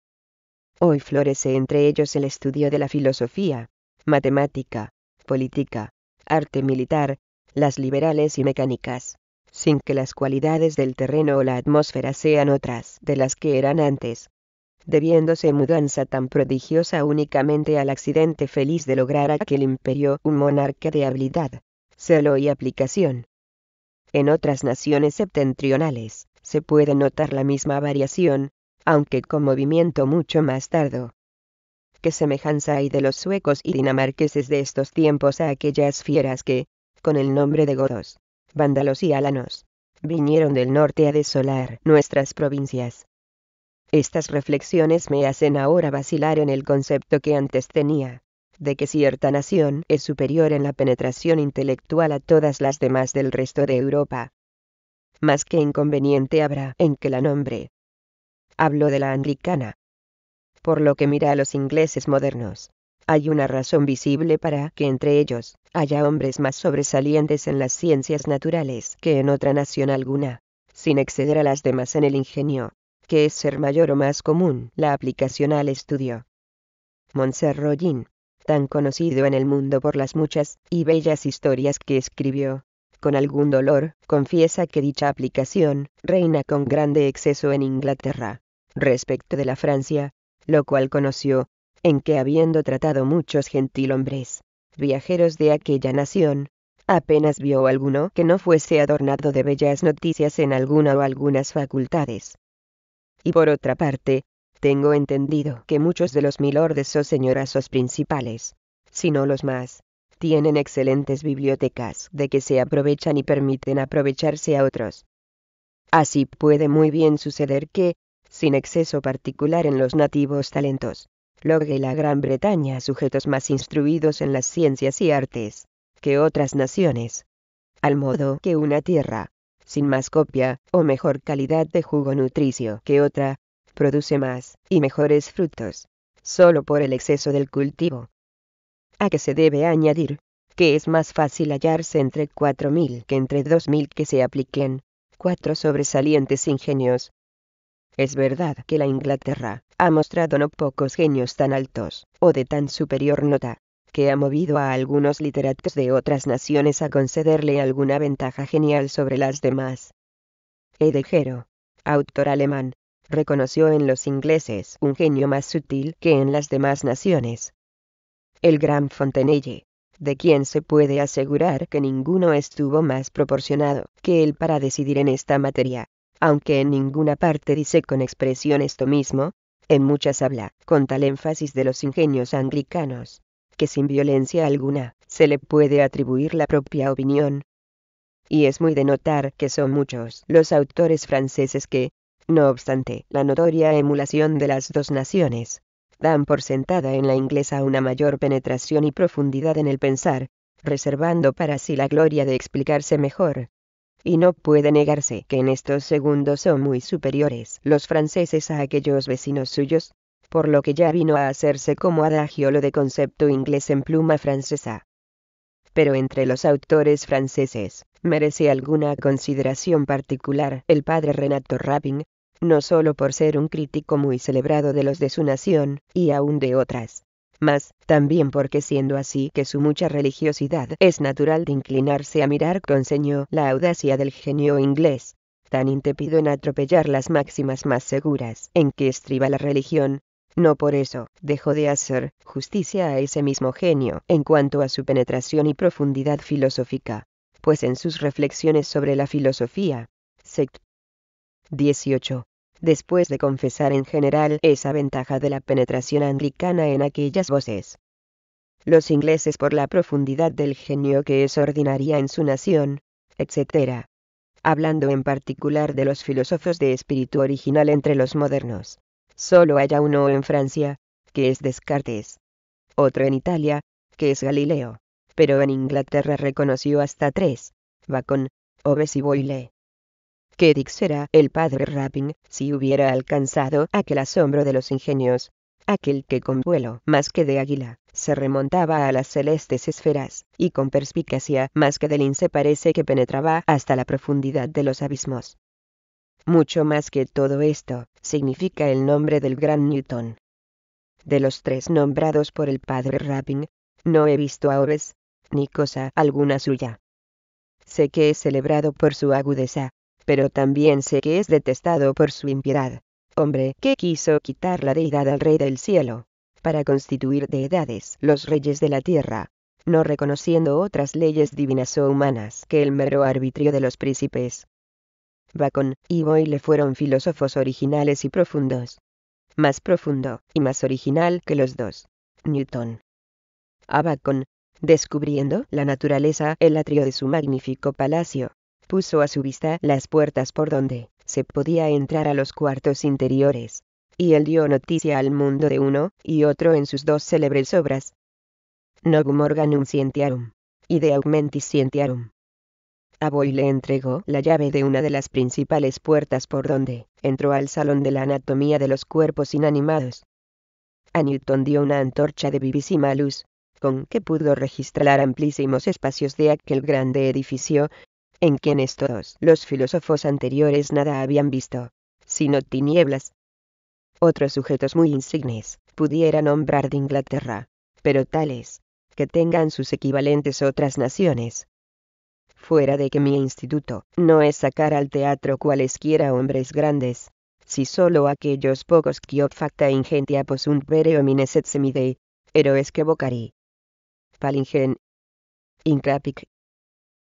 Hoy florece entre ellos el estudio de la filosofía, matemática, política, arte militar, las liberales y mecánicas, sin que las cualidades del terreno o la atmósfera sean otras de las que eran antes debiéndose mudanza tan prodigiosa únicamente al accidente feliz de lograr aquel imperio un monarca de habilidad, celo y aplicación. En otras naciones septentrionales, se puede notar la misma variación, aunque con movimiento mucho más tardo. ¿Qué semejanza hay de los suecos y dinamarqueses de estos tiempos a aquellas fieras que, con el nombre de godos, vándalos y álanos, vinieron del norte a desolar nuestras provincias? Estas reflexiones me hacen ahora vacilar en el concepto que antes tenía, de que cierta nación es superior en la penetración intelectual a todas las demás del resto de Europa. Más que inconveniente habrá en que la nombre. Hablo de la anglicana. Por lo que mira a los ingleses modernos, hay una razón visible para que entre ellos haya hombres más sobresalientes en las ciencias naturales que en otra nación alguna, sin exceder a las demás en el ingenio, que es ser mayor o más común, la aplicación al estudio. Montserrat tan conocido en el mundo por las muchas y bellas historias que escribió, con algún dolor, confiesa que dicha aplicación reina con grande exceso en Inglaterra, respecto de la Francia, lo cual conoció, en que habiendo tratado muchos gentilhombres, viajeros de aquella nación, apenas vio alguno que no fuese adornado de bellas noticias en alguna o algunas facultades, y por otra parte, tengo entendido que muchos de los milordes o señorazos principales, si no los más, tienen excelentes bibliotecas de que se aprovechan y permiten aprovecharse a otros. Así puede muy bien suceder que, sin exceso particular en los nativos talentos, logre la Gran Bretaña sujetos más instruidos en las ciencias y artes que otras naciones. Al modo que una tierra, sin más copia o mejor calidad de jugo nutricio que otra, produce más y mejores frutos, solo por el exceso del cultivo. A que se debe añadir que es más fácil hallarse entre 4.000 que entre 2.000 que se apliquen cuatro sobresalientes ingenios. Es verdad que la Inglaterra ha mostrado no pocos genios tan altos, o de tan superior nota, que ha movido a algunos literatos de otras naciones a concederle alguna ventaja genial sobre las demás. Edegero, autor alemán, reconoció en los ingleses un genio más sutil que en las demás naciones. El gran Fontenelle, de quien se puede asegurar que ninguno estuvo más proporcionado que él para decidir en esta materia, aunque en ninguna parte dice con expresión esto mismo, en muchas habla con tal énfasis de los ingenios anglicanos que sin violencia alguna, se le puede atribuir la propia opinión. Y es muy de notar que son muchos los autores franceses que, no obstante la notoria emulación de las dos naciones, dan por sentada en la inglesa una mayor penetración y profundidad en el pensar, reservando para sí la gloria de explicarse mejor. Y no puede negarse que en estos segundos son muy superiores los franceses a aquellos vecinos suyos, por lo que ya vino a hacerse como lo de concepto inglés en pluma francesa. Pero entre los autores franceses, merece alguna consideración particular el padre Renato Rabin, no solo por ser un crítico muy celebrado de los de su nación, y aún de otras, mas también porque siendo así que su mucha religiosidad es natural de inclinarse a mirar con ceño la audacia del genio inglés, tan intépido en atropellar las máximas más seguras en que estriba la religión, no por eso, dejó de hacer justicia a ese mismo genio en cuanto a su penetración y profundidad filosófica, pues en sus reflexiones sobre la filosofía, sect. 18. Después de confesar en general esa ventaja de la penetración anglicana en aquellas voces, los ingleses por la profundidad del genio que es ordinaria en su nación, etc. Hablando en particular de los filósofos de espíritu original entre los modernos, Solo haya uno en Francia, que es Descartes. Otro en Italia, que es Galileo. Pero en Inglaterra reconoció hasta tres, Bacon, Oves y Boyle. ¿Qué dixera el padre Rapping si hubiera alcanzado aquel asombro de los ingenios? Aquel que con vuelo más que de águila se remontaba a las celestes esferas, y con perspicacia más que de lince parece que penetraba hasta la profundidad de los abismos. Mucho más que todo esto, significa el nombre del gran Newton. De los tres nombrados por el padre Rapping, no he visto a Oves, ni cosa alguna suya. Sé que es celebrado por su agudeza, pero también sé que es detestado por su impiedad, hombre que quiso quitar la deidad al rey del cielo, para constituir deidades los reyes de la tierra, no reconociendo otras leyes divinas o humanas que el mero arbitrio de los príncipes, Bacon y Boyle fueron filósofos originales y profundos. Más profundo y más original que los dos. Newton. Ah, a Bacon, descubriendo la naturaleza, el atrio de su magnífico palacio, puso a su vista las puertas por donde se podía entrar a los cuartos interiores, y él dio noticia al mundo de uno y otro en sus dos célebres obras. Novum Organum Scientiarum y De Augmentis Scientiarum. A Boy le entregó la llave de una de las principales puertas por donde entró al salón de la anatomía de los cuerpos inanimados. A Newton dio una antorcha de vivísima luz, con que pudo registrar amplísimos espacios de aquel grande edificio, en quienes todos los filósofos anteriores nada habían visto, sino tinieblas. Otros sujetos muy insignes pudiera nombrar de Inglaterra, pero tales que tengan sus equivalentes otras naciones, fuera de que mi instituto no es sacar al teatro cualesquiera hombres grandes, si solo aquellos pocos que facta ingentia posunt vere homines semidei, héroes que vocari. Palingen. Incrapic.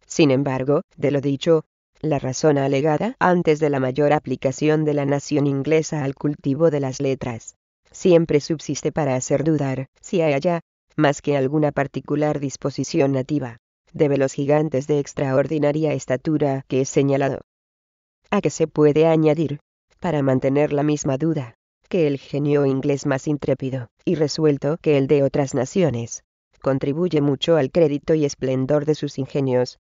Sin embargo, de lo dicho, la razón alegada antes de la mayor aplicación de la nación inglesa al cultivo de las letras, siempre subsiste para hacer dudar si hay allá, más que alguna particular disposición nativa debe los gigantes de extraordinaria estatura que he señalado. A que se puede añadir, para mantener la misma duda, que el genio inglés más intrépido y resuelto que el de otras naciones, contribuye mucho al crédito y esplendor de sus ingenios.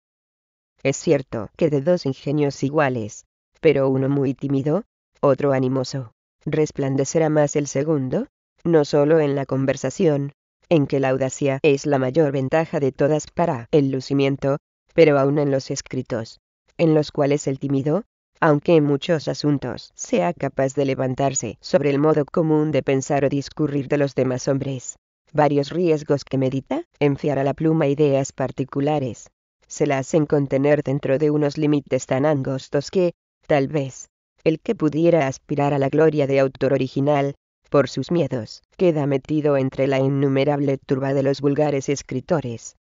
Es cierto que de dos ingenios iguales, pero uno muy tímido, otro animoso, resplandecerá más el segundo, no solo en la conversación, en que la audacia es la mayor ventaja de todas para el lucimiento, pero aún en los escritos, en los cuales el tímido, aunque en muchos asuntos sea capaz de levantarse sobre el modo común de pensar o discurrir de los demás hombres, varios riesgos que medita, enfiar a la pluma ideas particulares, se la hacen contener dentro de unos límites tan angostos que, tal vez, el que pudiera aspirar a la gloria de autor original, por sus miedos, queda metido entre la innumerable turba de los vulgares escritores.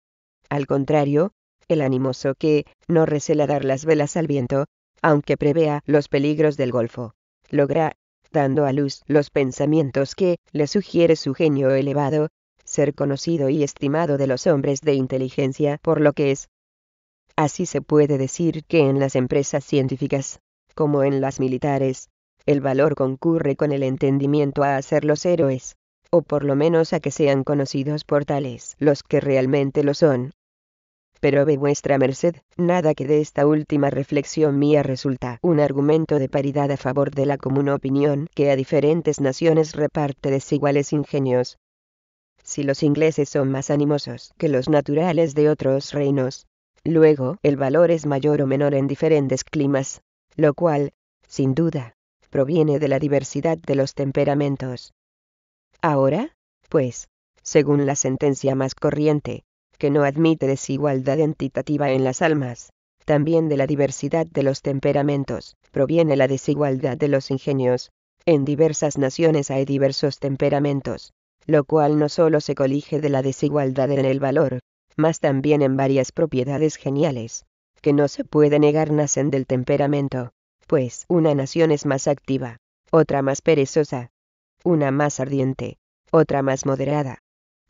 Al contrario, el animoso que no recela dar las velas al viento, aunque prevea los peligros del Golfo, logra, dando a luz los pensamientos que le sugiere su genio elevado, ser conocido y estimado de los hombres de inteligencia por lo que es. Así se puede decir que en las empresas científicas, como en las militares, el valor concurre con el entendimiento a hacerlos héroes, o por lo menos a que sean conocidos por tales los que realmente lo son. Pero ve vuestra merced, nada que de esta última reflexión mía resulta un argumento de paridad a favor de la común opinión que a diferentes naciones reparte desiguales ingenios. Si los ingleses son más animosos que los naturales de otros reinos, luego el valor es mayor o menor en diferentes climas, lo cual, sin duda, proviene de la diversidad de los temperamentos. Ahora, pues, según la sentencia más corriente, que no admite desigualdad entitativa en las almas, también de la diversidad de los temperamentos, proviene la desigualdad de los ingenios. En diversas naciones hay diversos temperamentos, lo cual no solo se colige de la desigualdad en el valor, mas también en varias propiedades geniales, que no se puede negar nacen del temperamento pues una nación es más activa, otra más perezosa, una más ardiente, otra más moderada,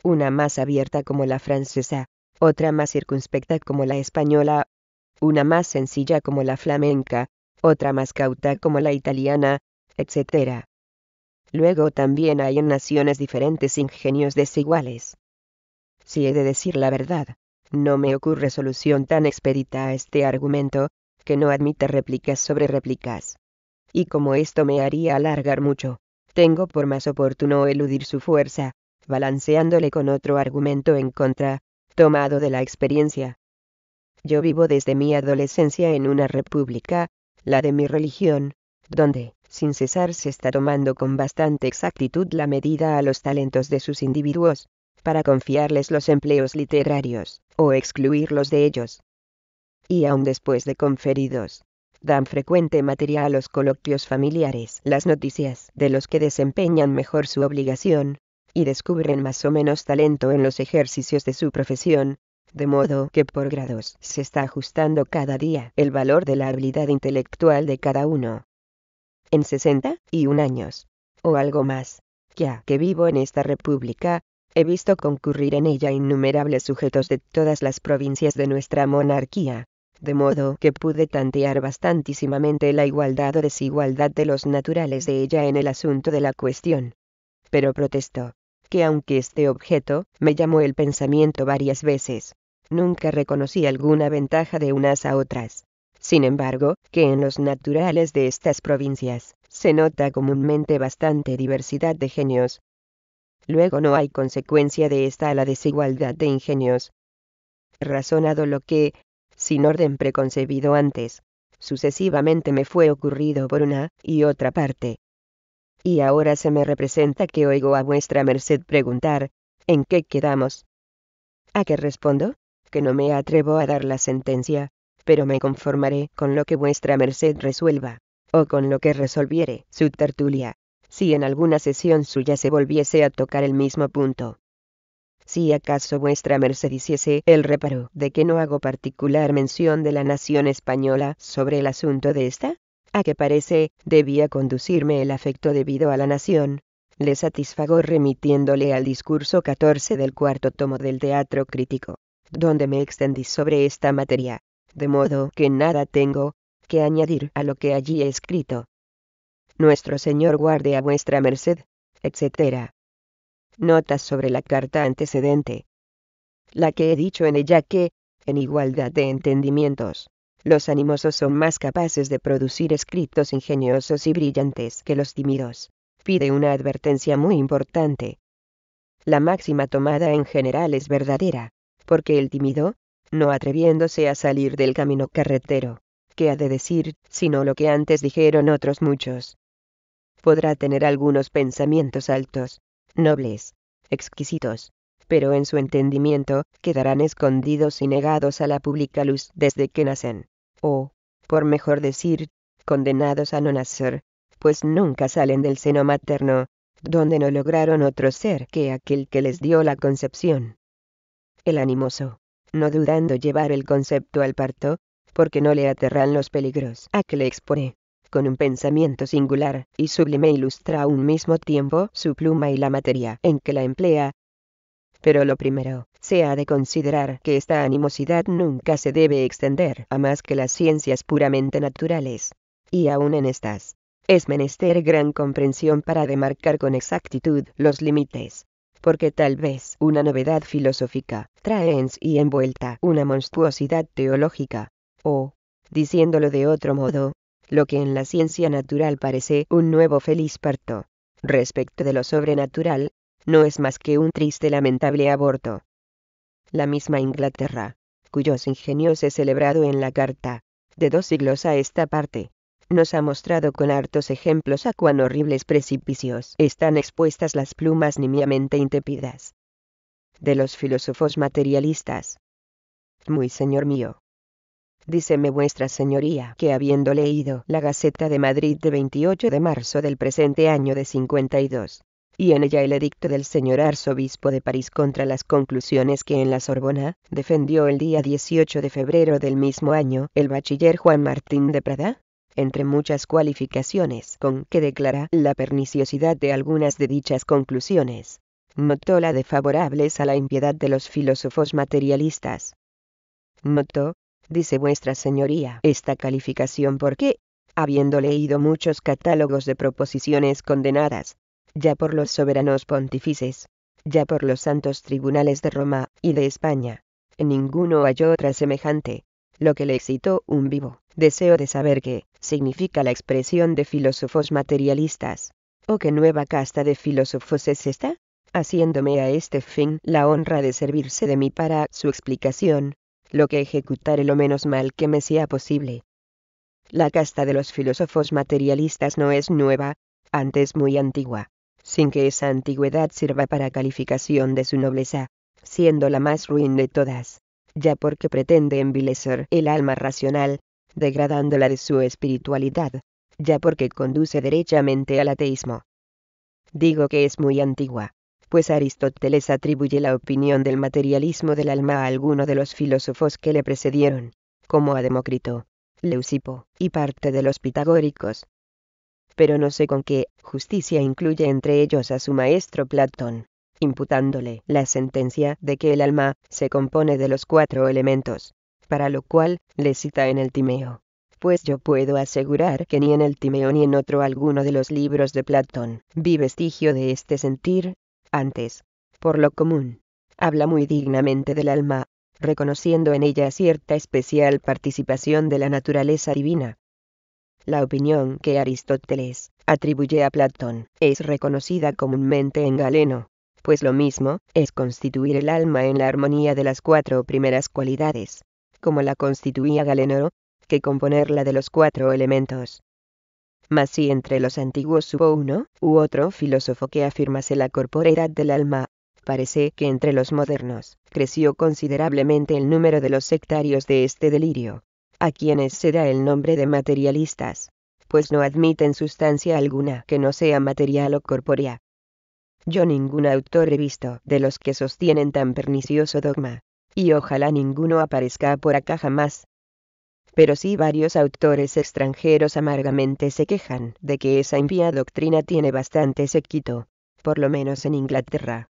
una más abierta como la francesa, otra más circunspecta como la española, una más sencilla como la flamenca, otra más cauta como la italiana, etc. Luego también hay en naciones diferentes ingenios desiguales. Si he de decir la verdad, no me ocurre solución tan expedita a este argumento, que no admite réplicas sobre réplicas. Y como esto me haría alargar mucho, tengo por más oportuno eludir su fuerza, balanceándole con otro argumento en contra, tomado de la experiencia. Yo vivo desde mi adolescencia en una república, la de mi religión, donde, sin cesar, se está tomando con bastante exactitud la medida a los talentos de sus individuos, para confiarles los empleos literarios, o excluirlos de ellos y aún después de conferidos, dan frecuente material a los coloquios familiares, las noticias de los que desempeñan mejor su obligación, y descubren más o menos talento en los ejercicios de su profesión, de modo que por grados se está ajustando cada día el valor de la habilidad intelectual de cada uno. En 61 años, o algo más, ya que vivo en esta república, he visto concurrir en ella innumerables sujetos de todas las provincias de nuestra monarquía, de modo que pude tantear bastantísimamente la igualdad o desigualdad de los naturales de ella en el asunto de la cuestión. Pero protestó, que aunque este objeto, me llamó el pensamiento varias veces, nunca reconocí alguna ventaja de unas a otras. Sin embargo, que en los naturales de estas provincias, se nota comúnmente bastante diversidad de genios. Luego no hay consecuencia de esta a la desigualdad de ingenios. Razonado lo que, sin orden preconcebido antes. Sucesivamente me fue ocurrido por una y otra parte. Y ahora se me representa que oigo a vuestra merced preguntar, ¿en qué quedamos? ¿A qué respondo? Que no me atrevo a dar la sentencia, pero me conformaré con lo que vuestra merced resuelva, o con lo que resolviere su tertulia, si en alguna sesión suya se volviese a tocar el mismo punto si acaso vuestra merced hiciese el reparo de que no hago particular mención de la nación española sobre el asunto de esta, a que parece debía conducirme el afecto debido a la nación, le satisfago remitiéndole al discurso 14 del cuarto tomo del Teatro Crítico, donde me extendí sobre esta materia, de modo que nada tengo que añadir a lo que allí he escrito. Nuestro Señor guarde a vuestra merced, etc. Notas sobre la carta antecedente. La que he dicho en ella que, en igualdad de entendimientos, los animosos son más capaces de producir escritos ingeniosos y brillantes que los tímidos. Pide una advertencia muy importante. La máxima tomada en general es verdadera, porque el tímido, no atreviéndose a salir del camino carretero, que ha de decir, sino lo que antes dijeron otros muchos. Podrá tener algunos pensamientos altos, nobles, exquisitos, pero en su entendimiento quedarán escondidos y negados a la pública luz desde que nacen, o, por mejor decir, condenados a no nacer, pues nunca salen del seno materno, donde no lograron otro ser que aquel que les dio la concepción. El animoso, no dudando llevar el concepto al parto, porque no le aterran los peligros a que le expone, con un pensamiento singular y sublime ilustra a un mismo tiempo su pluma y la materia en que la emplea. Pero lo primero, se ha de considerar que esta animosidad nunca se debe extender a más que las ciencias puramente naturales. Y aún en estas, es menester gran comprensión para demarcar con exactitud los límites porque tal vez una novedad filosófica trae en sí envuelta una monstruosidad teológica, o, diciéndolo de otro modo, lo que en la ciencia natural parece un nuevo feliz parto. Respecto de lo sobrenatural, no es más que un triste lamentable aborto. La misma Inglaterra, cuyos ingenios he celebrado en la carta, de dos siglos a esta parte, nos ha mostrado con hartos ejemplos a cuán horribles precipicios están expuestas las plumas nimiamente intépidas. De los filósofos materialistas. Muy señor mío, Díceme vuestra señoría que habiendo leído la Gaceta de Madrid de 28 de marzo del presente año de 52, y en ella el edicto del señor arzobispo de París contra las conclusiones que en la Sorbona defendió el día 18 de febrero del mismo año el bachiller Juan Martín de Prada, entre muchas cualificaciones con que declara la perniciosidad de algunas de dichas conclusiones, notó la de favorables a la impiedad de los filósofos materialistas. Notó dice vuestra señoría esta calificación porque, habiendo leído muchos catálogos de proposiciones condenadas, ya por los soberanos pontífices, ya por los santos tribunales de Roma y de España, en ninguno halló otra semejante, lo que le excitó un vivo deseo de saber qué significa la expresión de filósofos materialistas, o qué nueva casta de filósofos es esta, haciéndome a este fin la honra de servirse de mí para su explicación, lo que ejecutaré lo menos mal que me sea posible. La casta de los filósofos materialistas no es nueva, antes muy antigua, sin que esa antigüedad sirva para calificación de su nobleza, siendo la más ruin de todas, ya porque pretende envilecer el alma racional, degradándola de su espiritualidad, ya porque conduce derechamente al ateísmo. Digo que es muy antigua, pues Aristóteles atribuye la opinión del materialismo del alma a alguno de los filósofos que le precedieron, como a Demócrito, Leucipo, y parte de los pitagóricos. Pero no sé con qué justicia incluye entre ellos a su maestro Platón, imputándole la sentencia de que el alma se compone de los cuatro elementos, para lo cual le cita en el Timeo. Pues yo puedo asegurar que ni en el Timeo ni en otro alguno de los libros de Platón vi vestigio de este sentir, antes, por lo común, habla muy dignamente del alma, reconociendo en ella cierta especial participación de la naturaleza divina. La opinión que Aristóteles atribuye a Platón es reconocida comúnmente en Galeno, pues lo mismo es constituir el alma en la armonía de las cuatro primeras cualidades, como la constituía Galeno, que componerla de los cuatro elementos. Mas si entre los antiguos hubo uno u otro filósofo que afirmase la corporeidad del alma, parece que entre los modernos creció considerablemente el número de los sectarios de este delirio, a quienes se da el nombre de materialistas, pues no admiten sustancia alguna que no sea material o corpórea. Yo ningún autor he visto de los que sostienen tan pernicioso dogma, y ojalá ninguno aparezca por acá jamás, pero sí varios autores extranjeros amargamente se quejan de que esa impía doctrina tiene bastante sequito, por lo menos en Inglaterra.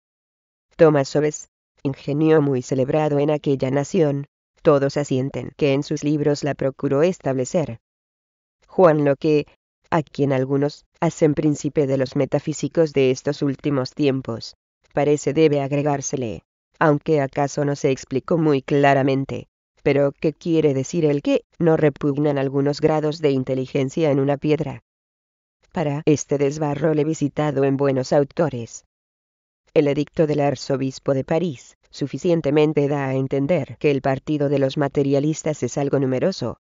Thomas Hobbes, ingenio muy celebrado en aquella nación, todos asienten que en sus libros la procuró establecer. Juan Loque, a quien algunos hacen príncipe de los metafísicos de estos últimos tiempos, parece debe agregársele, aunque acaso no se explicó muy claramente, pero, ¿qué quiere decir el que no repugnan algunos grados de inteligencia en una piedra? Para este desbarro le he visitado en buenos autores. El edicto del arzobispo de París suficientemente da a entender que el partido de los materialistas es algo numeroso.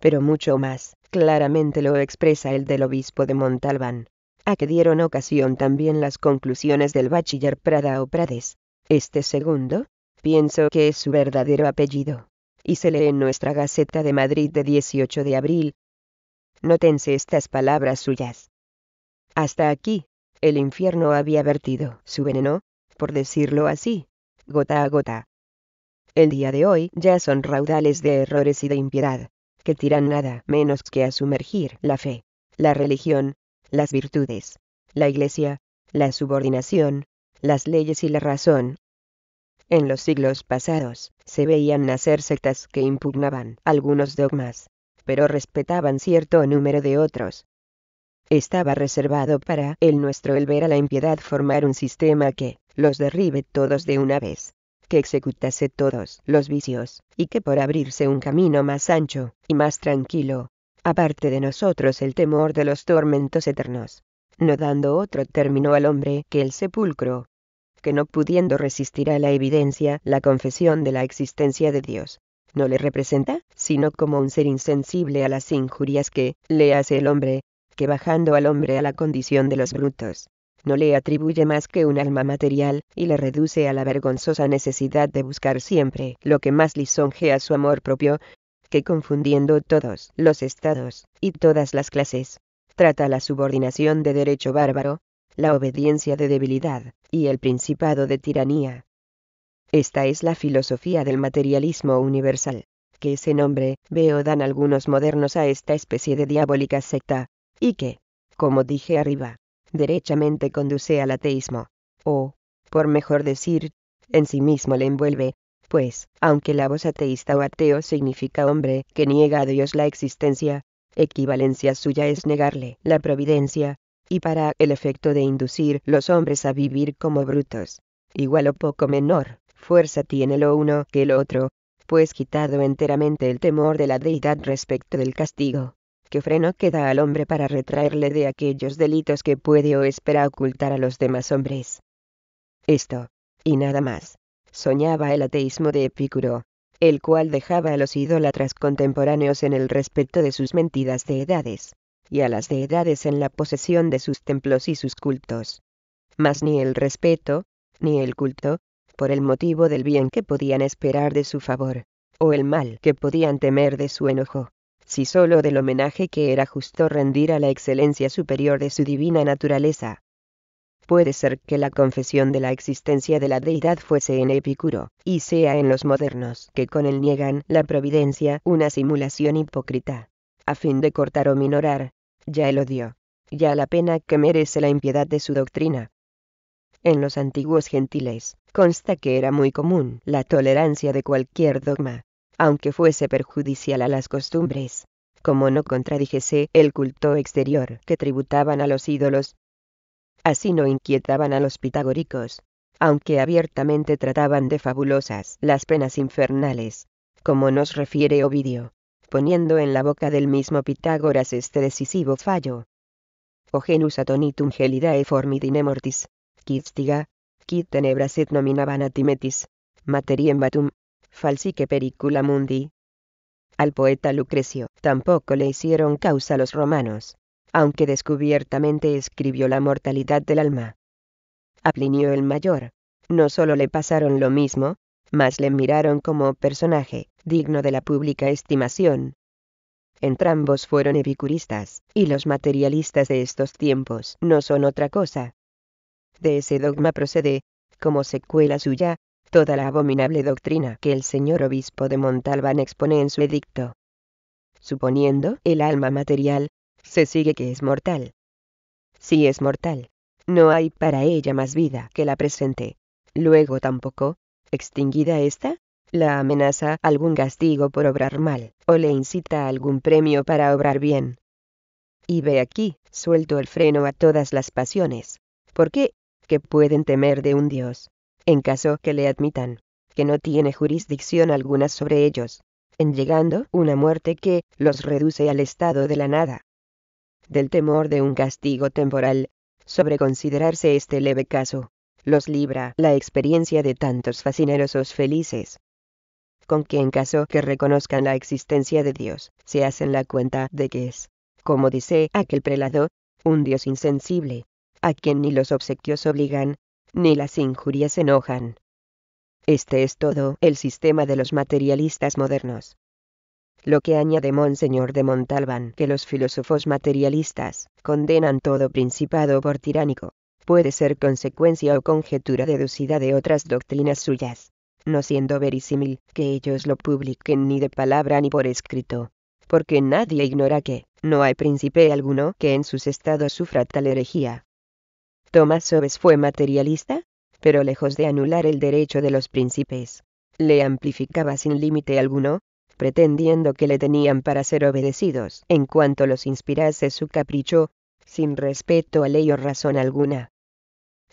Pero mucho más, claramente lo expresa el del obispo de Montalbán, a que dieron ocasión también las conclusiones del bachiller Prada o Prades. Este segundo, pienso que es su verdadero apellido, y se lee en nuestra Gaceta de Madrid de 18 de abril. Nótense estas palabras suyas. Hasta aquí, el infierno había vertido su veneno, por decirlo así, gota a gota. El día de hoy ya son raudales de errores y de impiedad, que tiran nada menos que a sumergir la fe, la religión, las virtudes, la iglesia, la subordinación, las leyes y la razón en los siglos pasados, se veían nacer sectas que impugnaban algunos dogmas, pero respetaban cierto número de otros. Estaba reservado para el nuestro el ver a la impiedad formar un sistema que los derribe todos de una vez, que ejecutase todos los vicios, y que por abrirse un camino más ancho y más tranquilo, aparte de nosotros el temor de los tormentos eternos, no dando otro término al hombre que el sepulcro, que no pudiendo resistir a la evidencia la confesión de la existencia de Dios, no le representa, sino como un ser insensible a las injurias que le hace el hombre, que bajando al hombre a la condición de los brutos, no le atribuye más que un alma material, y le reduce a la vergonzosa necesidad de buscar siempre lo que más lisonjea su amor propio, que confundiendo todos los estados, y todas las clases, trata la subordinación de derecho bárbaro, la obediencia de debilidad, y el principado de tiranía. Esta es la filosofía del materialismo universal, que ese nombre veo dan algunos modernos a esta especie de diabólica secta, y que, como dije arriba, derechamente conduce al ateísmo, o, por mejor decir, en sí mismo le envuelve, pues, aunque la voz ateísta o ateo significa hombre que niega a Dios la existencia, equivalencia suya es negarle la providencia, y para el efecto de inducir los hombres a vivir como brutos. Igual o poco menor, fuerza tiene lo uno que lo otro, pues quitado enteramente el temor de la deidad respecto del castigo, que freno queda al hombre para retraerle de aquellos delitos que puede o espera ocultar a los demás hombres. Esto, y nada más, soñaba el ateísmo de Epicuro, el cual dejaba a los idólatras contemporáneos en el respeto de sus mentidas de edades y a las deidades en la posesión de sus templos y sus cultos. Mas ni el respeto, ni el culto, por el motivo del bien que podían esperar de su favor, o el mal que podían temer de su enojo, si sólo del homenaje que era justo rendir a la excelencia superior de su divina naturaleza. Puede ser que la confesión de la existencia de la deidad fuese en Epicuro, y sea en los modernos que con él niegan la providencia una simulación hipócrita, a fin de cortar o minorar, ya el odio, ya la pena que merece la impiedad de su doctrina. En los antiguos gentiles, consta que era muy común la tolerancia de cualquier dogma, aunque fuese perjudicial a las costumbres, como no contradijese el culto exterior que tributaban a los ídolos. Así no inquietaban a los pitagóricos, aunque abiertamente trataban de fabulosas las penas infernales, como nos refiere Ovidio poniendo en la boca del mismo Pitágoras este decisivo fallo. O genus atonitum gelidae formidine mortis, quid stiga, quid tenebras et timetis, materiem batum, falsique pericula mundi. Al poeta Lucrecio tampoco le hicieron causa los romanos, aunque descubiertamente escribió la mortalidad del alma. A Plinio el Mayor, no solo le pasaron lo mismo, mas le miraron como personaje, digno de la pública estimación. Entrambos fueron epicuristas, y los materialistas de estos tiempos no son otra cosa. De ese dogma procede, como secuela suya, toda la abominable doctrina que el señor obispo de Montalbán expone en su edicto. Suponiendo el alma material, se sigue que es mortal. Si es mortal, no hay para ella más vida que la presente. Luego tampoco, Extinguida esta, la amenaza algún castigo por obrar mal, o le incita algún premio para obrar bien. Y ve aquí, suelto el freno a todas las pasiones. ¿Por qué? Que pueden temer de un Dios, en caso que le admitan, que no tiene jurisdicción alguna sobre ellos, en llegando una muerte que los reduce al estado de la nada. Del temor de un castigo temporal, sobre considerarse este leve caso, los libra la experiencia de tantos fascinerosos felices. Con que en caso que reconozcan la existencia de Dios, se hacen la cuenta de que es, como dice aquel prelado, un Dios insensible, a quien ni los obsequios obligan, ni las injurias enojan. Este es todo el sistema de los materialistas modernos lo que añade Monseñor de Montalbán, que los filósofos materialistas condenan todo principado por tiránico, puede ser consecuencia o conjetura deducida de otras doctrinas suyas, no siendo verisímil que ellos lo publiquen ni de palabra ni por escrito. Porque nadie ignora que, no hay príncipe alguno que en sus estados sufra tal herejía. Tomás Sobes fue materialista, pero lejos de anular el derecho de los príncipes, le amplificaba sin límite alguno, pretendiendo que le tenían para ser obedecidos en cuanto los inspirase su capricho, sin respeto a ley o razón alguna.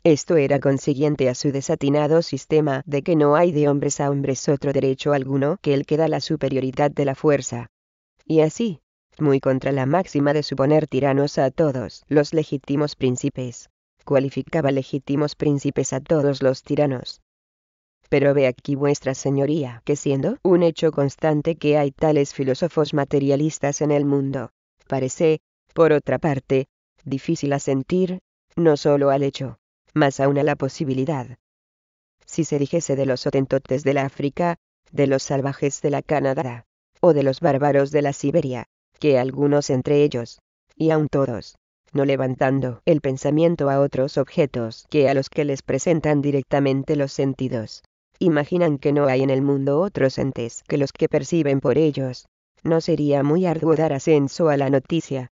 Esto era consiguiente a su desatinado sistema de que no hay de hombres a hombres otro derecho alguno que el que da la superioridad de la fuerza. Y así, muy contra la máxima de suponer tiranos a todos los legítimos príncipes, cualificaba legítimos príncipes a todos los tiranos. Pero ve aquí vuestra señoría que siendo un hecho constante que hay tales filósofos materialistas en el mundo, parece, por otra parte, difícil sentir, no solo al hecho, más aún a la posibilidad. Si se dijese de los otentotes la África, de los salvajes de la Canadá, o de los bárbaros de la Siberia, que algunos entre ellos, y aun todos, no levantando el pensamiento a otros objetos que a los que les presentan directamente los sentidos, imaginan que no hay en el mundo otros entes que los que perciben por ellos, no sería muy arduo dar ascenso a la noticia.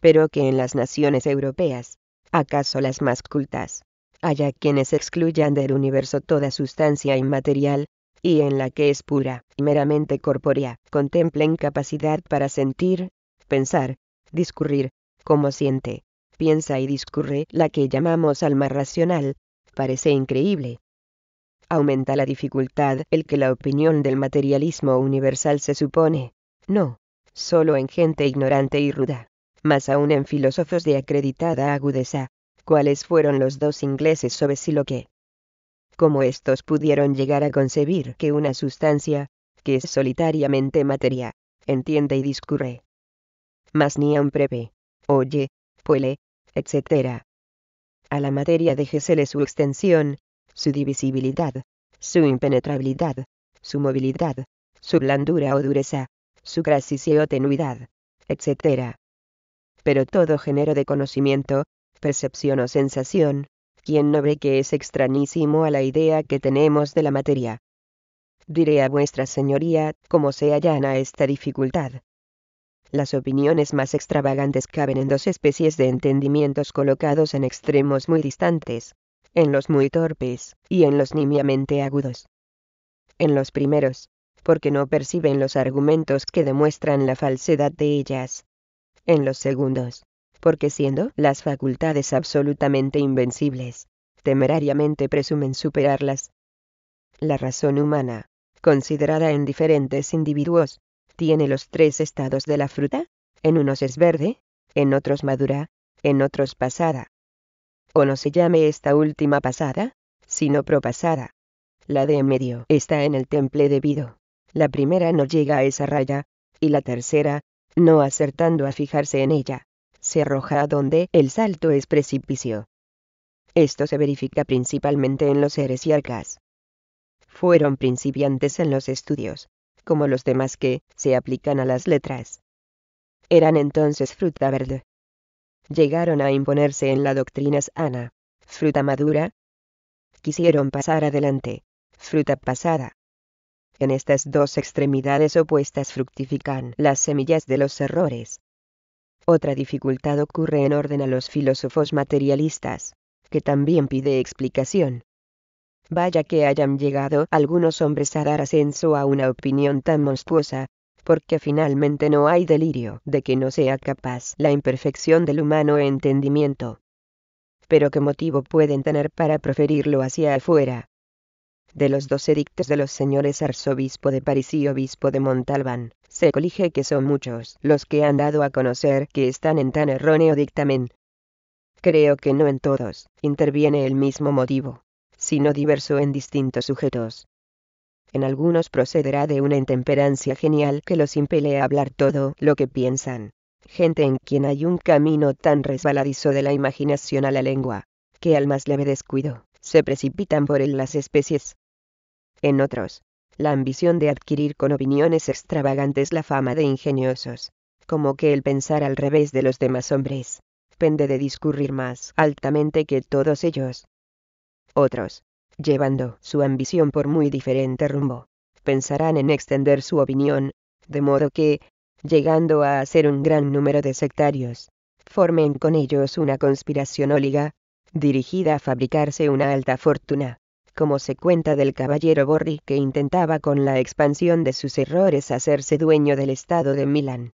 Pero que en las naciones europeas, acaso las más cultas. Haya quienes excluyan del universo toda sustancia inmaterial, y en la que es pura, y meramente corpórea, contemplen capacidad para sentir, pensar, discurrir, como siente, piensa y discurre la que llamamos alma racional, parece increíble. Aumenta la dificultad el que la opinión del materialismo universal se supone, no, solo en gente ignorante y ruda, más aún en filósofos de acreditada agudeza, cuáles fueron los dos ingleses sobre sí lo que. Cómo estos pudieron llegar a concebir que una sustancia, que es solitariamente materia, entiende y discurre. Mas ni un prevé, oye, puele, etc. A la materia déjesele su extensión, su divisibilidad, su impenetrabilidad, su movilidad, su blandura o dureza, su grasicia o tenuidad, etc pero todo género de conocimiento, percepción o sensación, quien no ve que es extrañísimo a la idea que tenemos de la materia. Diré a vuestra señoría cómo se allana esta dificultad. Las opiniones más extravagantes caben en dos especies de entendimientos colocados en extremos muy distantes, en los muy torpes y en los nimiamente agudos. En los primeros, porque no perciben los argumentos que demuestran la falsedad de ellas, en los segundos, porque siendo las facultades absolutamente invencibles, temerariamente presumen superarlas. La razón humana, considerada en diferentes individuos, tiene los tres estados de la fruta, en unos es verde, en otros madura, en otros pasada. O no se llame esta última pasada, sino propasada. La de en medio está en el temple debido. La primera no llega a esa raya, y la tercera, no acertando a fijarse en ella. Se arroja a donde el salto es precipicio. Esto se verifica principalmente en los seres y Fueron principiantes en los estudios, como los demás que se aplican a las letras. Eran entonces fruta verde. Llegaron a imponerse en la doctrina sana, fruta madura. Quisieron pasar adelante, fruta pasada. En estas dos extremidades opuestas fructifican las semillas de los errores. Otra dificultad ocurre en orden a los filósofos materialistas, que también pide explicación. Vaya que hayan llegado algunos hombres a dar ascenso a una opinión tan monstruosa, porque finalmente no hay delirio de que no sea capaz la imperfección del humano entendimiento. Pero qué motivo pueden tener para proferirlo hacia afuera, de los dos edictos de los señores arzobispo de París y obispo de Montalban, se colige que son muchos los que han dado a conocer que están en tan erróneo dictamen. Creo que no en todos, interviene el mismo motivo, sino diverso en distintos sujetos. En algunos procederá de una intemperancia genial que los impele a hablar todo lo que piensan, gente en quien hay un camino tan resbaladizo de la imaginación a la lengua, que al más leve descuido, se precipitan por él las especies en otros, la ambición de adquirir con opiniones extravagantes la fama de ingeniosos, como que el pensar al revés de los demás hombres, pende de discurrir más altamente que todos ellos. Otros, llevando su ambición por muy diferente rumbo, pensarán en extender su opinión, de modo que, llegando a hacer un gran número de sectarios, formen con ellos una conspiración óliga, dirigida a fabricarse una alta fortuna, como se cuenta del caballero Borri que intentaba con la expansión de sus errores hacerse dueño del Estado de Milán.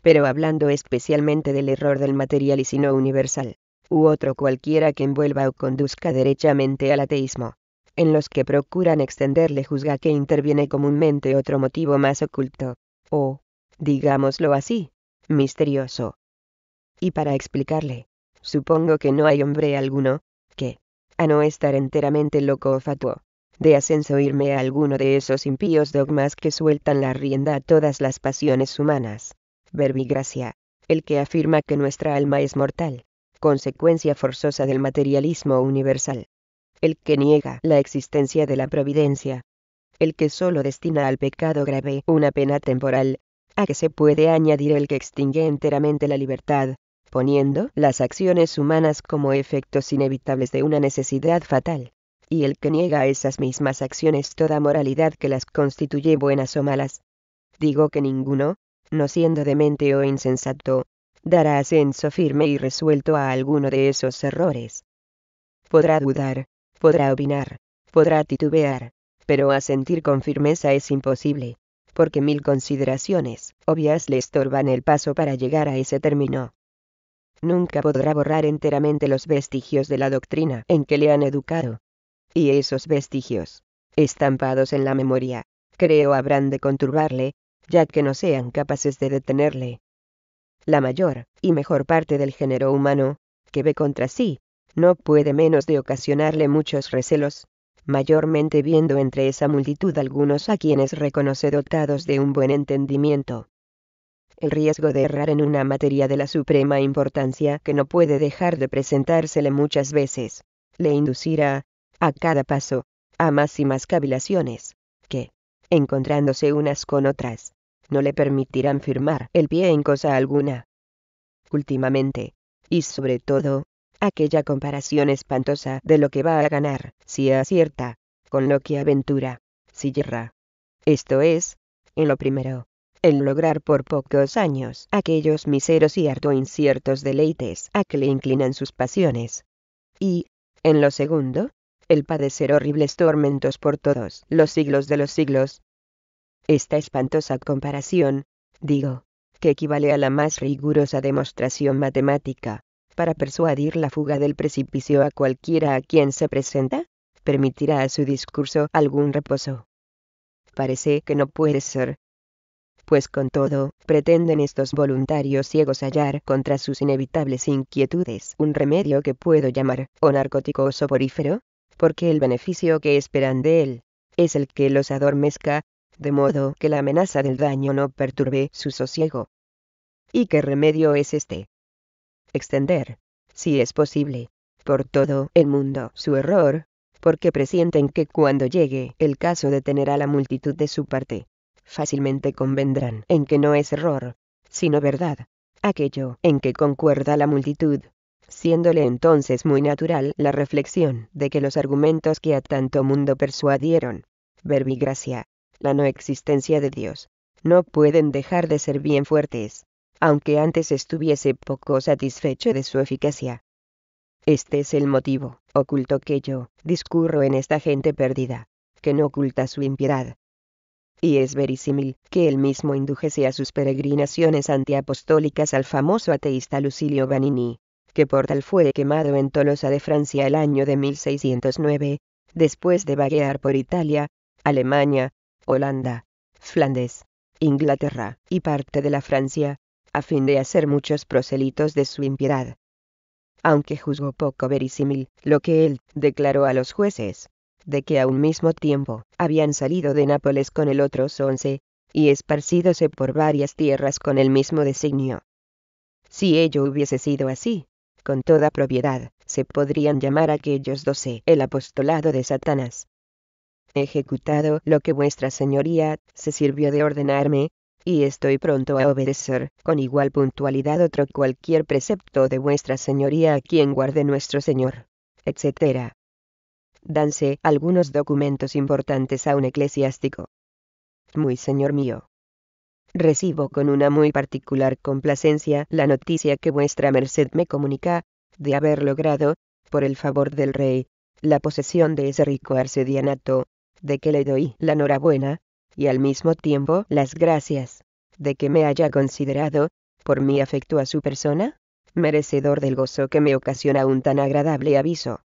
Pero hablando especialmente del error del material y sino universal, u otro cualquiera que envuelva o conduzca derechamente al ateísmo, en los que procuran extenderle juzga que interviene comúnmente otro motivo más oculto, o, digámoslo así, misterioso. Y para explicarle, supongo que no hay hombre alguno, que, a no estar enteramente loco o fatuo, de ascenso irme a alguno de esos impíos dogmas que sueltan la rienda a todas las pasiones humanas. Verbigracia, el que afirma que nuestra alma es mortal, consecuencia forzosa del materialismo universal. El que niega la existencia de la providencia. El que solo destina al pecado grave una pena temporal, a que se puede añadir el que extingue enteramente la libertad, poniendo las acciones humanas como efectos inevitables de una necesidad fatal. Y el que niega a esas mismas acciones toda moralidad que las constituye buenas o malas. Digo que ninguno, no siendo demente o insensato, dará ascenso firme y resuelto a alguno de esos errores. Podrá dudar, podrá opinar, podrá titubear, pero asentir con firmeza es imposible, porque mil consideraciones obvias le estorban el paso para llegar a ese término nunca podrá borrar enteramente los vestigios de la doctrina en que le han educado. Y esos vestigios, estampados en la memoria, creo habrán de conturbarle, ya que no sean capaces de detenerle. La mayor y mejor parte del género humano, que ve contra sí, no puede menos de ocasionarle muchos recelos, mayormente viendo entre esa multitud algunos a quienes reconoce dotados de un buen entendimiento, el riesgo de errar en una materia de la suprema importancia que no puede dejar de presentársele muchas veces, le inducirá, a cada paso, a más y más cavilaciones, que, encontrándose unas con otras, no le permitirán firmar el pie en cosa alguna. Últimamente, y sobre todo, aquella comparación espantosa de lo que va a ganar, si acierta, con lo que aventura, si yerra. Esto es, en lo primero, el lograr por pocos años aquellos miseros y harto inciertos deleites a que le inclinan sus pasiones. Y, en lo segundo, el padecer horribles tormentos por todos los siglos de los siglos. Esta espantosa comparación, digo, que equivale a la más rigurosa demostración matemática, para persuadir la fuga del precipicio a cualquiera a quien se presenta, permitirá a su discurso algún reposo. Parece que no puede ser, pues con todo, pretenden estos voluntarios ciegos hallar contra sus inevitables inquietudes un remedio que puedo llamar, o narcótico o soporífero, porque el beneficio que esperan de él, es el que los adormezca, de modo que la amenaza del daño no perturbe su sosiego. ¿Y qué remedio es este? Extender, si es posible, por todo el mundo su error, porque presienten que cuando llegue el caso detenerá la multitud de su parte fácilmente convendrán en que no es error, sino verdad, aquello en que concuerda la multitud, siéndole entonces muy natural la reflexión de que los argumentos que a tanto mundo persuadieron, verbigracia, la no existencia de Dios, no pueden dejar de ser bien fuertes, aunque antes estuviese poco satisfecho de su eficacia. Este es el motivo, oculto que yo discurro en esta gente perdida, que no oculta su impiedad, y es verisímil que él mismo indujese a sus peregrinaciones antiapostólicas al famoso ateísta Lucilio Vanini, que por tal fue quemado en Tolosa de Francia el año de 1609, después de vaguear por Italia, Alemania, Holanda, Flandes, Inglaterra y parte de la Francia, a fin de hacer muchos proselitos de su impiedad. Aunque juzgó poco verisímil lo que él declaró a los jueces, de que a un mismo tiempo, habían salido de Nápoles con el otros once, y esparcídose por varias tierras con el mismo designio. Si ello hubiese sido así, con toda propiedad, se podrían llamar aquellos doce el apostolado de Satanás. Ejecutado lo que vuestra señoría se sirvió de ordenarme, y estoy pronto a obedecer con igual puntualidad otro cualquier precepto de vuestra señoría a quien guarde nuestro Señor, etc danse algunos documentos importantes a un eclesiástico. Muy señor mío. Recibo con una muy particular complacencia la noticia que vuestra merced me comunica, de haber logrado, por el favor del rey, la posesión de ese rico arcedianato, de que le doy la enhorabuena, y al mismo tiempo las gracias, de que me haya considerado, por mi afecto a su persona, merecedor del gozo que me ocasiona un tan agradable aviso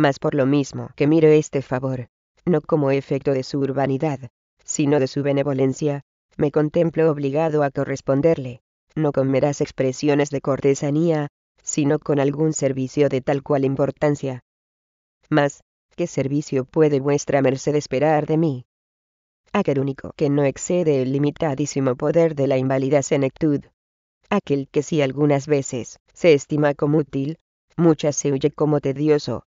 mas por lo mismo que miro este favor, no como efecto de su urbanidad, sino de su benevolencia, me contemplo obligado a corresponderle, no con meras expresiones de cortesanía, sino con algún servicio de tal cual importancia. Mas, ¿qué servicio puede vuestra merced esperar de mí? Aquel único que no excede el limitadísimo poder de la inválida senectud. Aquel que si algunas veces se estima como útil, muchas se huye como tedioso,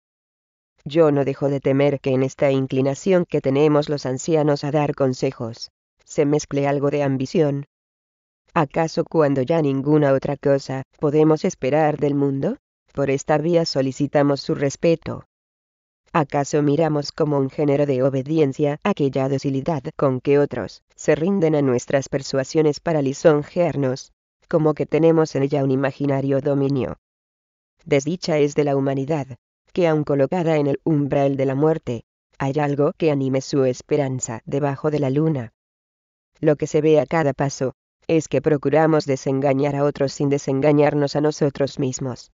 yo no dejo de temer que en esta inclinación que tenemos los ancianos a dar consejos, se mezcle algo de ambición. ¿Acaso cuando ya ninguna otra cosa podemos esperar del mundo? Por esta vía solicitamos su respeto. ¿Acaso miramos como un género de obediencia aquella docilidad con que otros se rinden a nuestras persuasiones para lisonjearnos, como que tenemos en ella un imaginario dominio? Desdicha es de la humanidad, que aun colocada en el umbral de la muerte, hay algo que anime su esperanza debajo de la luna. Lo que se ve a cada paso, es que procuramos desengañar a otros sin desengañarnos a nosotros mismos.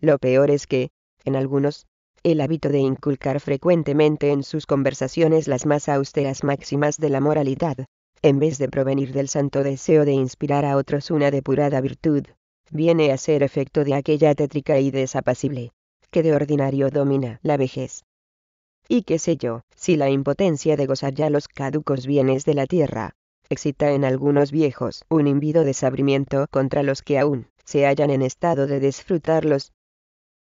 Lo peor es que, en algunos, el hábito de inculcar frecuentemente en sus conversaciones las más austeras máximas de la moralidad, en vez de provenir del santo deseo de inspirar a otros una depurada virtud, viene a ser efecto de aquella tétrica y desapacible que de ordinario domina la vejez. Y qué sé yo, si la impotencia de gozar ya los caducos bienes de la tierra, excita en algunos viejos un invido de contra los que aún se hallan en estado de disfrutarlos.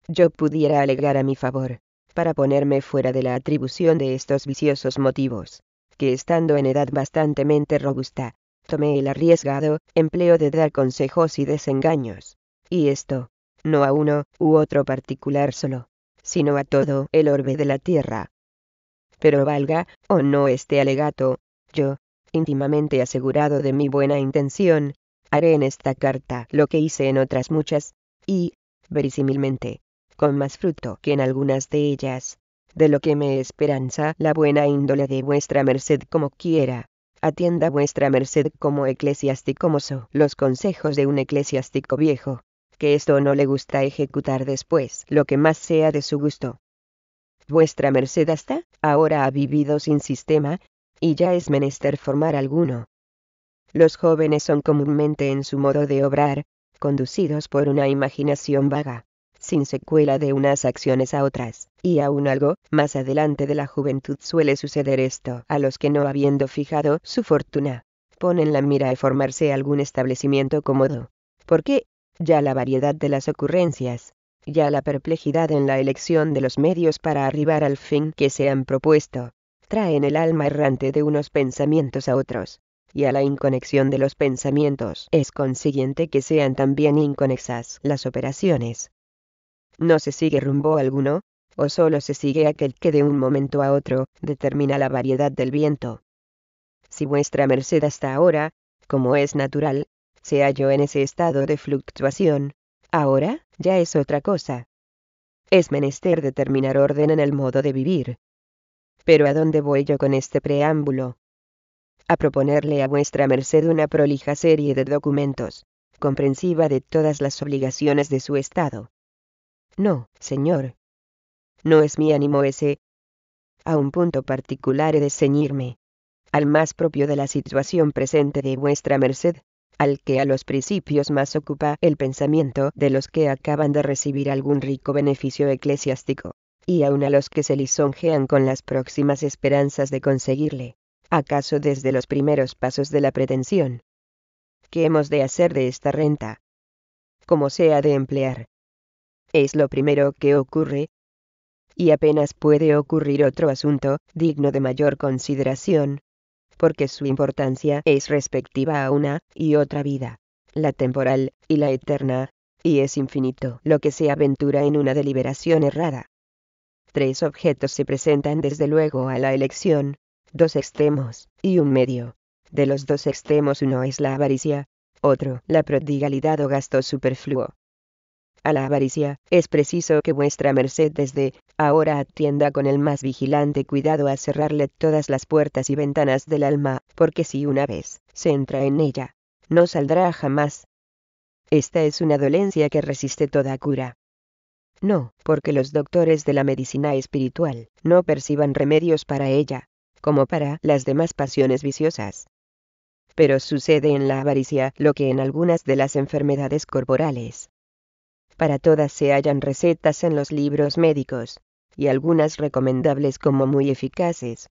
Yo pudiera alegar a mi favor, para ponerme fuera de la atribución de estos viciosos motivos, que estando en edad bastantemente robusta, tomé el arriesgado empleo de dar consejos y desengaños. Y esto, no a uno u otro particular solo, sino a todo el orbe de la Tierra. Pero valga o no este alegato, yo, íntimamente asegurado de mi buena intención, haré en esta carta lo que hice en otras muchas, y, verisimilmente, con más fruto que en algunas de ellas, de lo que me esperanza la buena índole de vuestra merced como quiera. Atienda vuestra merced como eclesiástico mozo los consejos de un eclesiástico viejo, que esto no le gusta ejecutar después, lo que más sea de su gusto. Vuestra merced hasta ahora ha vivido sin sistema, y ya es menester formar alguno. Los jóvenes son comúnmente en su modo de obrar, conducidos por una imaginación vaga, sin secuela de unas acciones a otras, y aún algo más adelante de la juventud suele suceder esto a los que no habiendo fijado su fortuna, ponen la mira a formarse algún establecimiento cómodo, ¿Por qué? ya la variedad de las ocurrencias, ya la perplejidad en la elección de los medios para arribar al fin que se han propuesto, traen el alma errante de unos pensamientos a otros, y a la inconexión de los pensamientos es consiguiente que sean también inconexas las operaciones. No se sigue rumbo alguno, o solo se sigue aquel que de un momento a otro determina la variedad del viento. Si vuestra merced hasta ahora, como es natural, se halló en ese estado de fluctuación, ahora ya es otra cosa. Es menester determinar orden en el modo de vivir. Pero ¿a dónde voy yo con este preámbulo? A proponerle a vuestra merced una prolija serie de documentos, comprensiva de todas las obligaciones de su Estado. No, señor. No es mi ánimo ese. A un punto particular he de ceñirme. Al más propio de la situación presente de vuestra merced, al que a los principios más ocupa el pensamiento de los que acaban de recibir algún rico beneficio eclesiástico, y aun a los que se lisonjean con las próximas esperanzas de conseguirle, acaso desde los primeros pasos de la pretensión. ¿Qué hemos de hacer de esta renta? ¿Cómo se ha de emplear? Es lo primero que ocurre, y apenas puede ocurrir otro asunto digno de mayor consideración, porque su importancia es respectiva a una y otra vida, la temporal y la eterna, y es infinito lo que se aventura en una deliberación errada. Tres objetos se presentan desde luego a la elección, dos extremos, y un medio. De los dos extremos uno es la avaricia, otro la prodigalidad o gasto superfluo a la avaricia, es preciso que vuestra merced desde ahora atienda con el más vigilante cuidado a cerrarle todas las puertas y ventanas del alma, porque si una vez se entra en ella, no saldrá jamás. Esta es una dolencia que resiste toda cura. No, porque los doctores de la medicina espiritual no perciban remedios para ella, como para las demás pasiones viciosas. Pero sucede en la avaricia lo que en algunas de las enfermedades corporales para todas se hallan recetas en los libros médicos, y algunas recomendables como muy eficaces.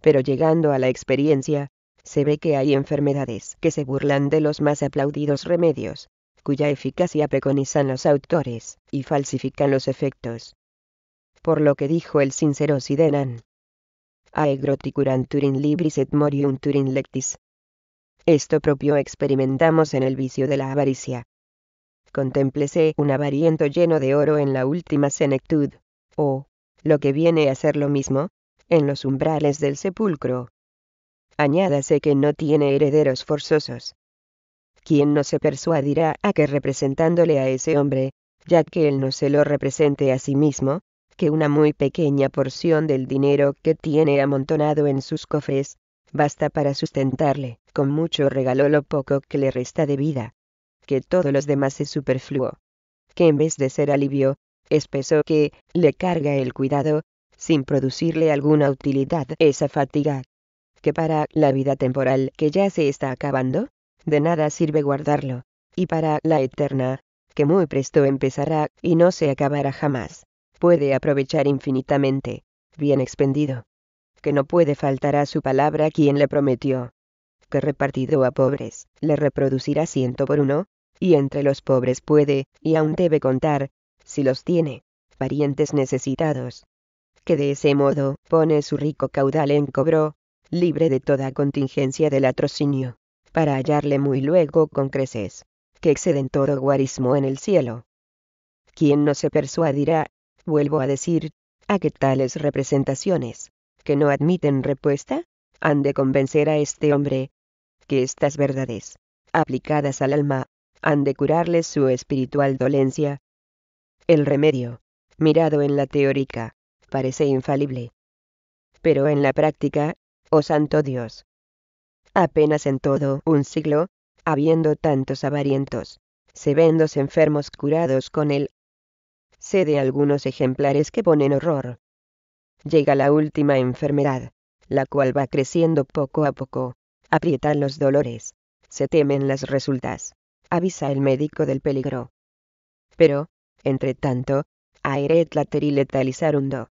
Pero llegando a la experiencia, se ve que hay enfermedades que se burlan de los más aplaudidos remedios, cuya eficacia preconizan los autores y falsifican los efectos. Por lo que dijo el sincero Sidenan. turin libris et turin lectis. Esto propio experimentamos en el vicio de la avaricia, contémplese un avariento lleno de oro en la última senectud, o, lo que viene a ser lo mismo, en los umbrales del sepulcro. Añádase que no tiene herederos forzosos. ¿Quién no se persuadirá a que representándole a ese hombre, ya que él no se lo represente a sí mismo, que una muy pequeña porción del dinero que tiene amontonado en sus cofres, basta para sustentarle, con mucho regalo lo poco que le resta de vida? que todo los demás es superfluo. Que en vez de ser alivio, es peso que, le carga el cuidado, sin producirle alguna utilidad esa fatiga. Que para la vida temporal que ya se está acabando, de nada sirve guardarlo, y para la eterna, que muy presto empezará y no se acabará jamás, puede aprovechar infinitamente, bien expendido. Que no puede faltar a su palabra quien le prometió. Que repartido a pobres, le reproducirá ciento por uno, y entre los pobres puede, y aún debe contar, si los tiene, parientes necesitados. Que de ese modo pone su rico caudal en cobro, libre de toda contingencia del atrocinio, para hallarle muy luego con creces, que exceden todo guarismo en el cielo. ¿Quién no se persuadirá, vuelvo a decir, a que tales representaciones, que no admiten respuesta, han de convencer a este hombre, que estas verdades, aplicadas al alma, han de curarles su espiritual dolencia. El remedio, mirado en la teórica, parece infalible. Pero en la práctica, oh santo Dios. Apenas en todo un siglo, habiendo tantos avarientos, se ven dos enfermos curados con él. Sé de algunos ejemplares que ponen horror. Llega la última enfermedad, la cual va creciendo poco a poco, aprietan los dolores, se temen las resultas avisa el médico del peligro. Pero, entre tanto, aeret un talisarundo.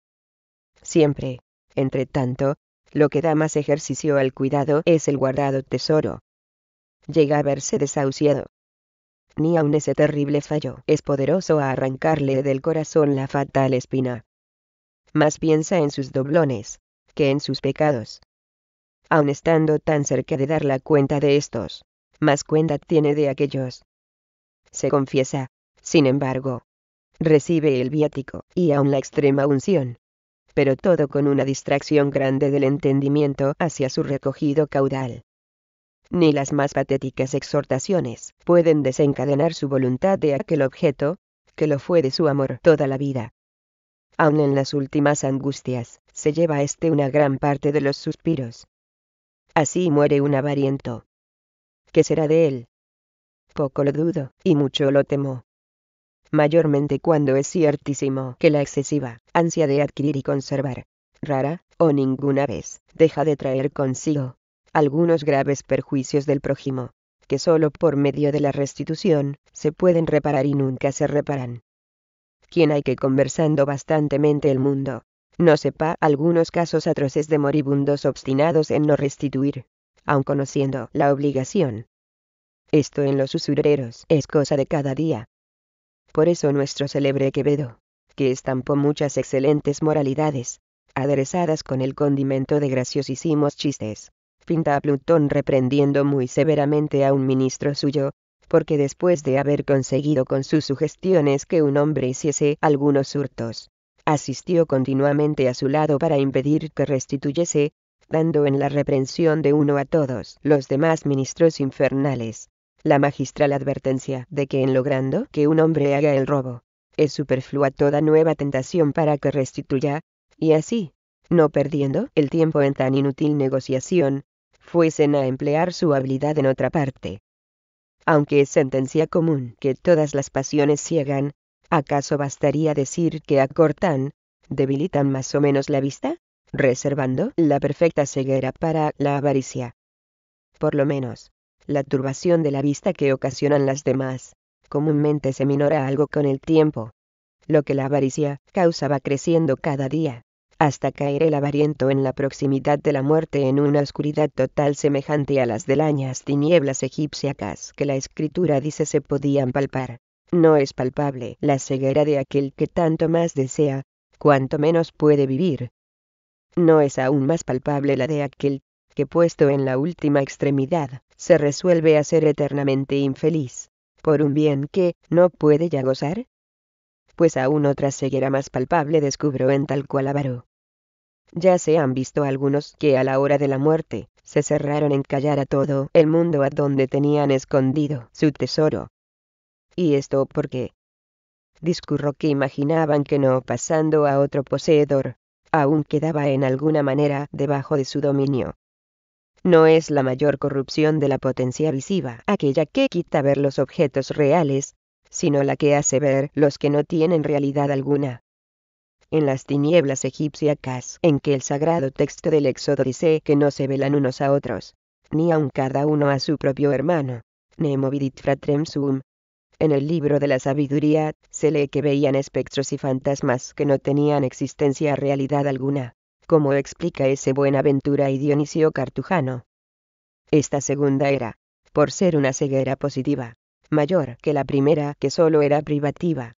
Siempre, entre tanto, lo que da más ejercicio al cuidado es el guardado tesoro. Llega a verse desahuciado. Ni aun ese terrible fallo es poderoso a arrancarle del corazón la fatal espina. Más piensa en sus doblones, que en sus pecados. Aun estando tan cerca de dar la cuenta de estos, más cuenta tiene de aquellos. Se confiesa, sin embargo. Recibe el viático, y aun la extrema unción. Pero todo con una distracción grande del entendimiento hacia su recogido caudal. Ni las más patéticas exhortaciones pueden desencadenar su voluntad de aquel objeto, que lo fue de su amor toda la vida. Aun en las últimas angustias, se lleva éste este una gran parte de los suspiros. Así muere un avariento, ¿qué será de él? Poco lo dudo, y mucho lo temo. Mayormente cuando es ciertísimo que la excesiva ansia de adquirir y conservar, rara, o ninguna vez, deja de traer consigo algunos graves perjuicios del prójimo, que sólo por medio de la restitución se pueden reparar y nunca se reparan. Quien hay que conversando bastantemente el mundo, no sepa algunos casos atroces de moribundos obstinados en no restituir aun conociendo la obligación. Esto en los usureros es cosa de cada día. Por eso nuestro célebre Quevedo, que estampó muchas excelentes moralidades, aderezadas con el condimento de graciosísimos chistes, pinta a Plutón reprendiendo muy severamente a un ministro suyo, porque después de haber conseguido con sus sugestiones que un hombre hiciese algunos hurtos, asistió continuamente a su lado para impedir que restituyese, dando en la reprensión de uno a todos los demás ministros infernales, la magistral advertencia de que en logrando que un hombre haga el robo, es superflua toda nueva tentación para que restituya, y así, no perdiendo el tiempo en tan inútil negociación, fuesen a emplear su habilidad en otra parte. Aunque es sentencia común que todas las pasiones ciegan, ¿acaso bastaría decir que acortan, debilitan más o menos la vista? reservando la perfecta ceguera para la avaricia. Por lo menos, la turbación de la vista que ocasionan las demás, comúnmente se minora algo con el tiempo. Lo que la avaricia causa va creciendo cada día, hasta caer el avariento en la proximidad de la muerte en una oscuridad total semejante a las delañas tinieblas egipciacas que la escritura dice se podían palpar. No es palpable la ceguera de aquel que tanto más desea, cuanto menos puede vivir, no es aún más palpable la de aquel, que puesto en la última extremidad, se resuelve a ser eternamente infeliz, por un bien que no puede ya gozar? Pues aún otra ceguera más palpable descubro en tal cual avaro. Ya se han visto algunos que a la hora de la muerte, se cerraron en callar a todo el mundo a donde tenían escondido su tesoro. ¿Y esto por qué? Discurro que imaginaban que no pasando a otro poseedor, aún quedaba en alguna manera debajo de su dominio. No es la mayor corrupción de la potencia visiva aquella que quita ver los objetos reales, sino la que hace ver los que no tienen realidad alguna. En las tinieblas egipciacas en que el sagrado texto del Éxodo dice que no se velan unos a otros, ni aun cada uno a su propio hermano, nemo fratrem sum, en el libro de la sabiduría, se lee que veían espectros y fantasmas que no tenían existencia realidad alguna, como explica ese Buenaventura y Dionisio Cartujano. Esta segunda era, por ser una ceguera positiva, mayor que la primera que solo era privativa.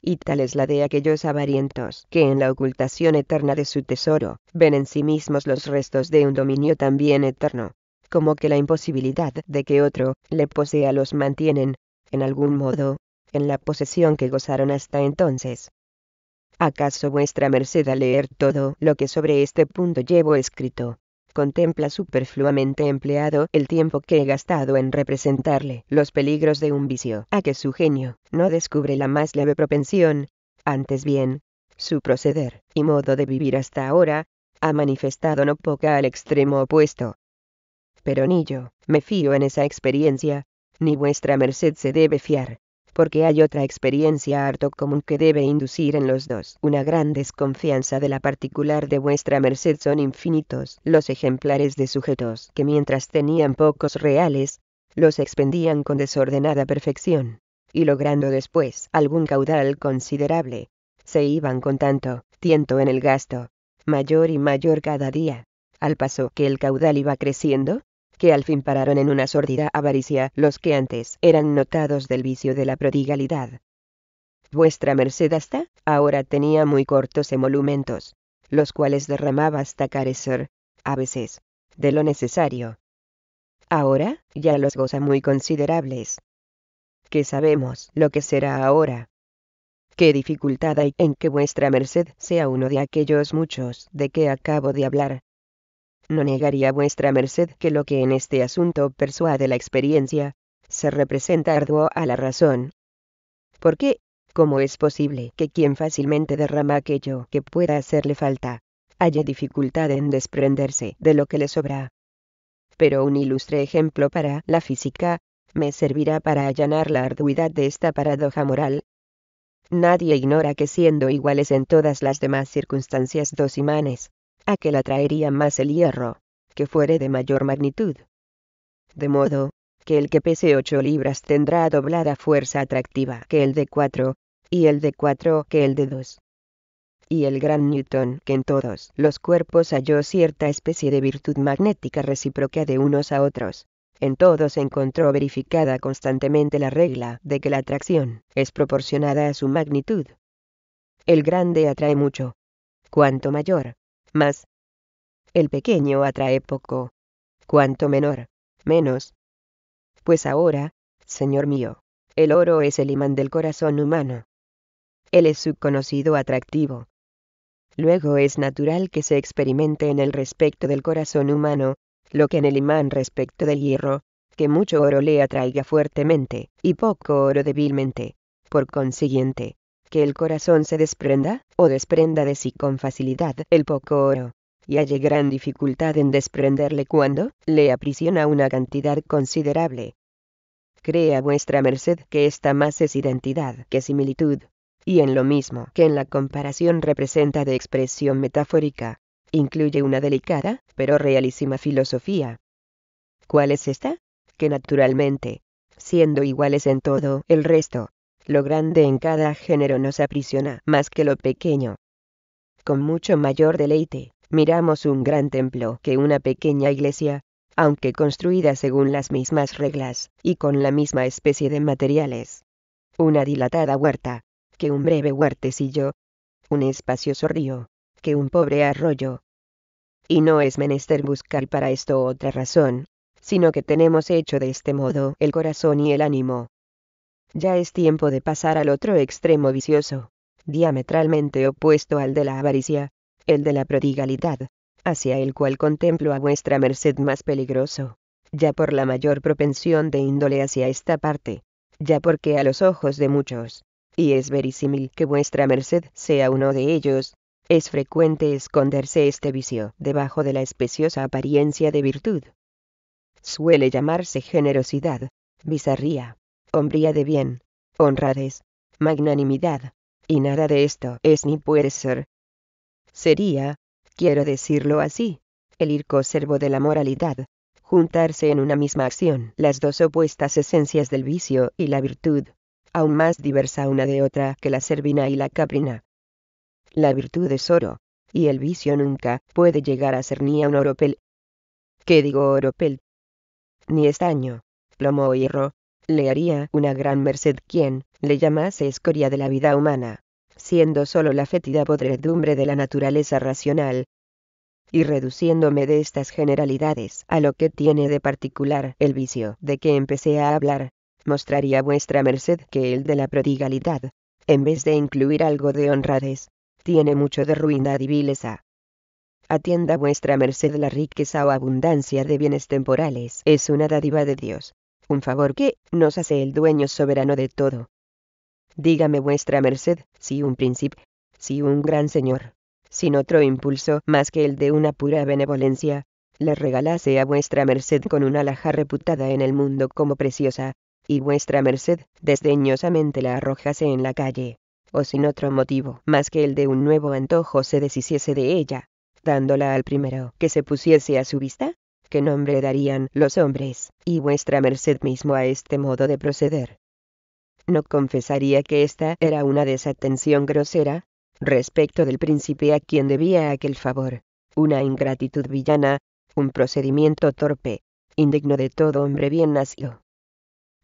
Y tal es la de aquellos avarientos que en la ocultación eterna de su tesoro, ven en sí mismos los restos de un dominio también eterno, como que la imposibilidad de que otro le posea los mantienen, en algún modo, en la posesión que gozaron hasta entonces. ¿Acaso vuestra merced al leer todo lo que sobre este punto llevo escrito? contempla superfluamente empleado el tiempo que he gastado en representarle los peligros de un vicio a que su genio no descubre la más leve propensión, antes bien, su proceder y modo de vivir hasta ahora, ha manifestado no poca al extremo opuesto. Pero ni yo me fío en esa experiencia, ni vuestra merced se debe fiar, porque hay otra experiencia harto común que debe inducir en los dos una gran desconfianza de la particular de vuestra merced. Son infinitos los ejemplares de sujetos que mientras tenían pocos reales, los expendían con desordenada perfección, y logrando después algún caudal considerable, se iban con tanto tiento en el gasto, mayor y mayor cada día, al paso que el caudal iba creciendo, que al fin pararon en una sórdida avaricia los que antes eran notados del vicio de la prodigalidad. Vuestra merced hasta ahora tenía muy cortos emolumentos, los cuales derramaba hasta carecer, a veces, de lo necesario. Ahora ya los goza muy considerables. ¿Qué sabemos lo que será ahora. Qué dificultad hay en que vuestra merced sea uno de aquellos muchos de que acabo de hablar, no negaría vuestra merced que lo que en este asunto persuade la experiencia, se representa arduo a la razón. ¿Por qué? ¿Cómo es posible que quien fácilmente derrama aquello que pueda hacerle falta, haya dificultad en desprenderse de lo que le sobra? Pero un ilustre ejemplo para la física, me servirá para allanar la arduidad de esta paradoja moral. Nadie ignora que siendo iguales en todas las demás circunstancias dos imanes, a que la traería más el hierro, que fuere de mayor magnitud. De modo, que el que pese ocho libras tendrá doblada fuerza atractiva que el de cuatro, y el de cuatro que el de dos. Y el gran Newton, que en todos los cuerpos halló cierta especie de virtud magnética recíproca de unos a otros, en todos encontró verificada constantemente la regla de que la atracción es proporcionada a su magnitud. El grande atrae mucho. Cuanto mayor más. El pequeño atrae poco. Cuanto menor, menos. Pues ahora, señor mío, el oro es el imán del corazón humano. Él es su conocido atractivo. Luego es natural que se experimente en el respecto del corazón humano, lo que en el imán respecto del hierro, que mucho oro le atraiga fuertemente, y poco oro débilmente. Por consiguiente, que el corazón se desprenda, o desprenda de sí con facilidad el poco oro. Y halle gran dificultad en desprenderle cuando le aprisiona una cantidad considerable. Crea vuestra merced que esta más es identidad que similitud, y en lo mismo que en la comparación representa de expresión metafórica, incluye una delicada, pero realísima filosofía. ¿Cuál es esta? Que naturalmente, siendo iguales en todo el resto, lo grande en cada género nos aprisiona más que lo pequeño. Con mucho mayor deleite, miramos un gran templo que una pequeña iglesia, aunque construida según las mismas reglas y con la misma especie de materiales. Una dilatada huerta, que un breve huertecillo. Un espacioso río, que un pobre arroyo. Y no es menester buscar para esto otra razón, sino que tenemos hecho de este modo el corazón y el ánimo, ya es tiempo de pasar al otro extremo vicioso, diametralmente opuesto al de la avaricia, el de la prodigalidad, hacia el cual contemplo a vuestra merced más peligroso, ya por la mayor propensión de índole hacia esta parte, ya porque a los ojos de muchos, y es verisímil que vuestra merced sea uno de ellos, es frecuente esconderse este vicio debajo de la especiosa apariencia de virtud. Suele llamarse generosidad, bizarría, hombría de bien, honrades, magnanimidad, y nada de esto es ni puede ser. Sería, quiero decirlo así, el ir conservo de la moralidad, juntarse en una misma acción las dos opuestas esencias del vicio y la virtud, aún más diversa una de otra que la servina y la caprina. La virtud es oro, y el vicio nunca puede llegar a ser ni a un oropel. ¿Qué digo oropel? Ni estaño, plomo o hierro, le haría una gran merced quien le llamase escoria de la vida humana, siendo sólo la fétida podredumbre de la naturaleza racional, y reduciéndome de estas generalidades a lo que tiene de particular el vicio de que empecé a hablar, mostraría vuestra merced que el de la prodigalidad, en vez de incluir algo de honradez, tiene mucho de ruindad y vileza. Atienda vuestra merced la riqueza o abundancia de bienes temporales, es una dádiva de Dios, un favor que nos hace el dueño soberano de todo. Dígame vuestra merced, si un príncipe, si un gran señor, sin otro impulso más que el de una pura benevolencia, le regalase a vuestra merced con una alhaja reputada en el mundo como preciosa, y vuestra merced desdeñosamente la arrojase en la calle, o sin otro motivo más que el de un nuevo antojo se deshiciese de ella, dándola al primero que se pusiese a su vista? qué nombre darían los hombres, y vuestra merced mismo a este modo de proceder. ¿No confesaría que esta era una desatención grosera? Respecto del príncipe a quien debía aquel favor, una ingratitud villana, un procedimiento torpe, indigno de todo hombre bien nacido.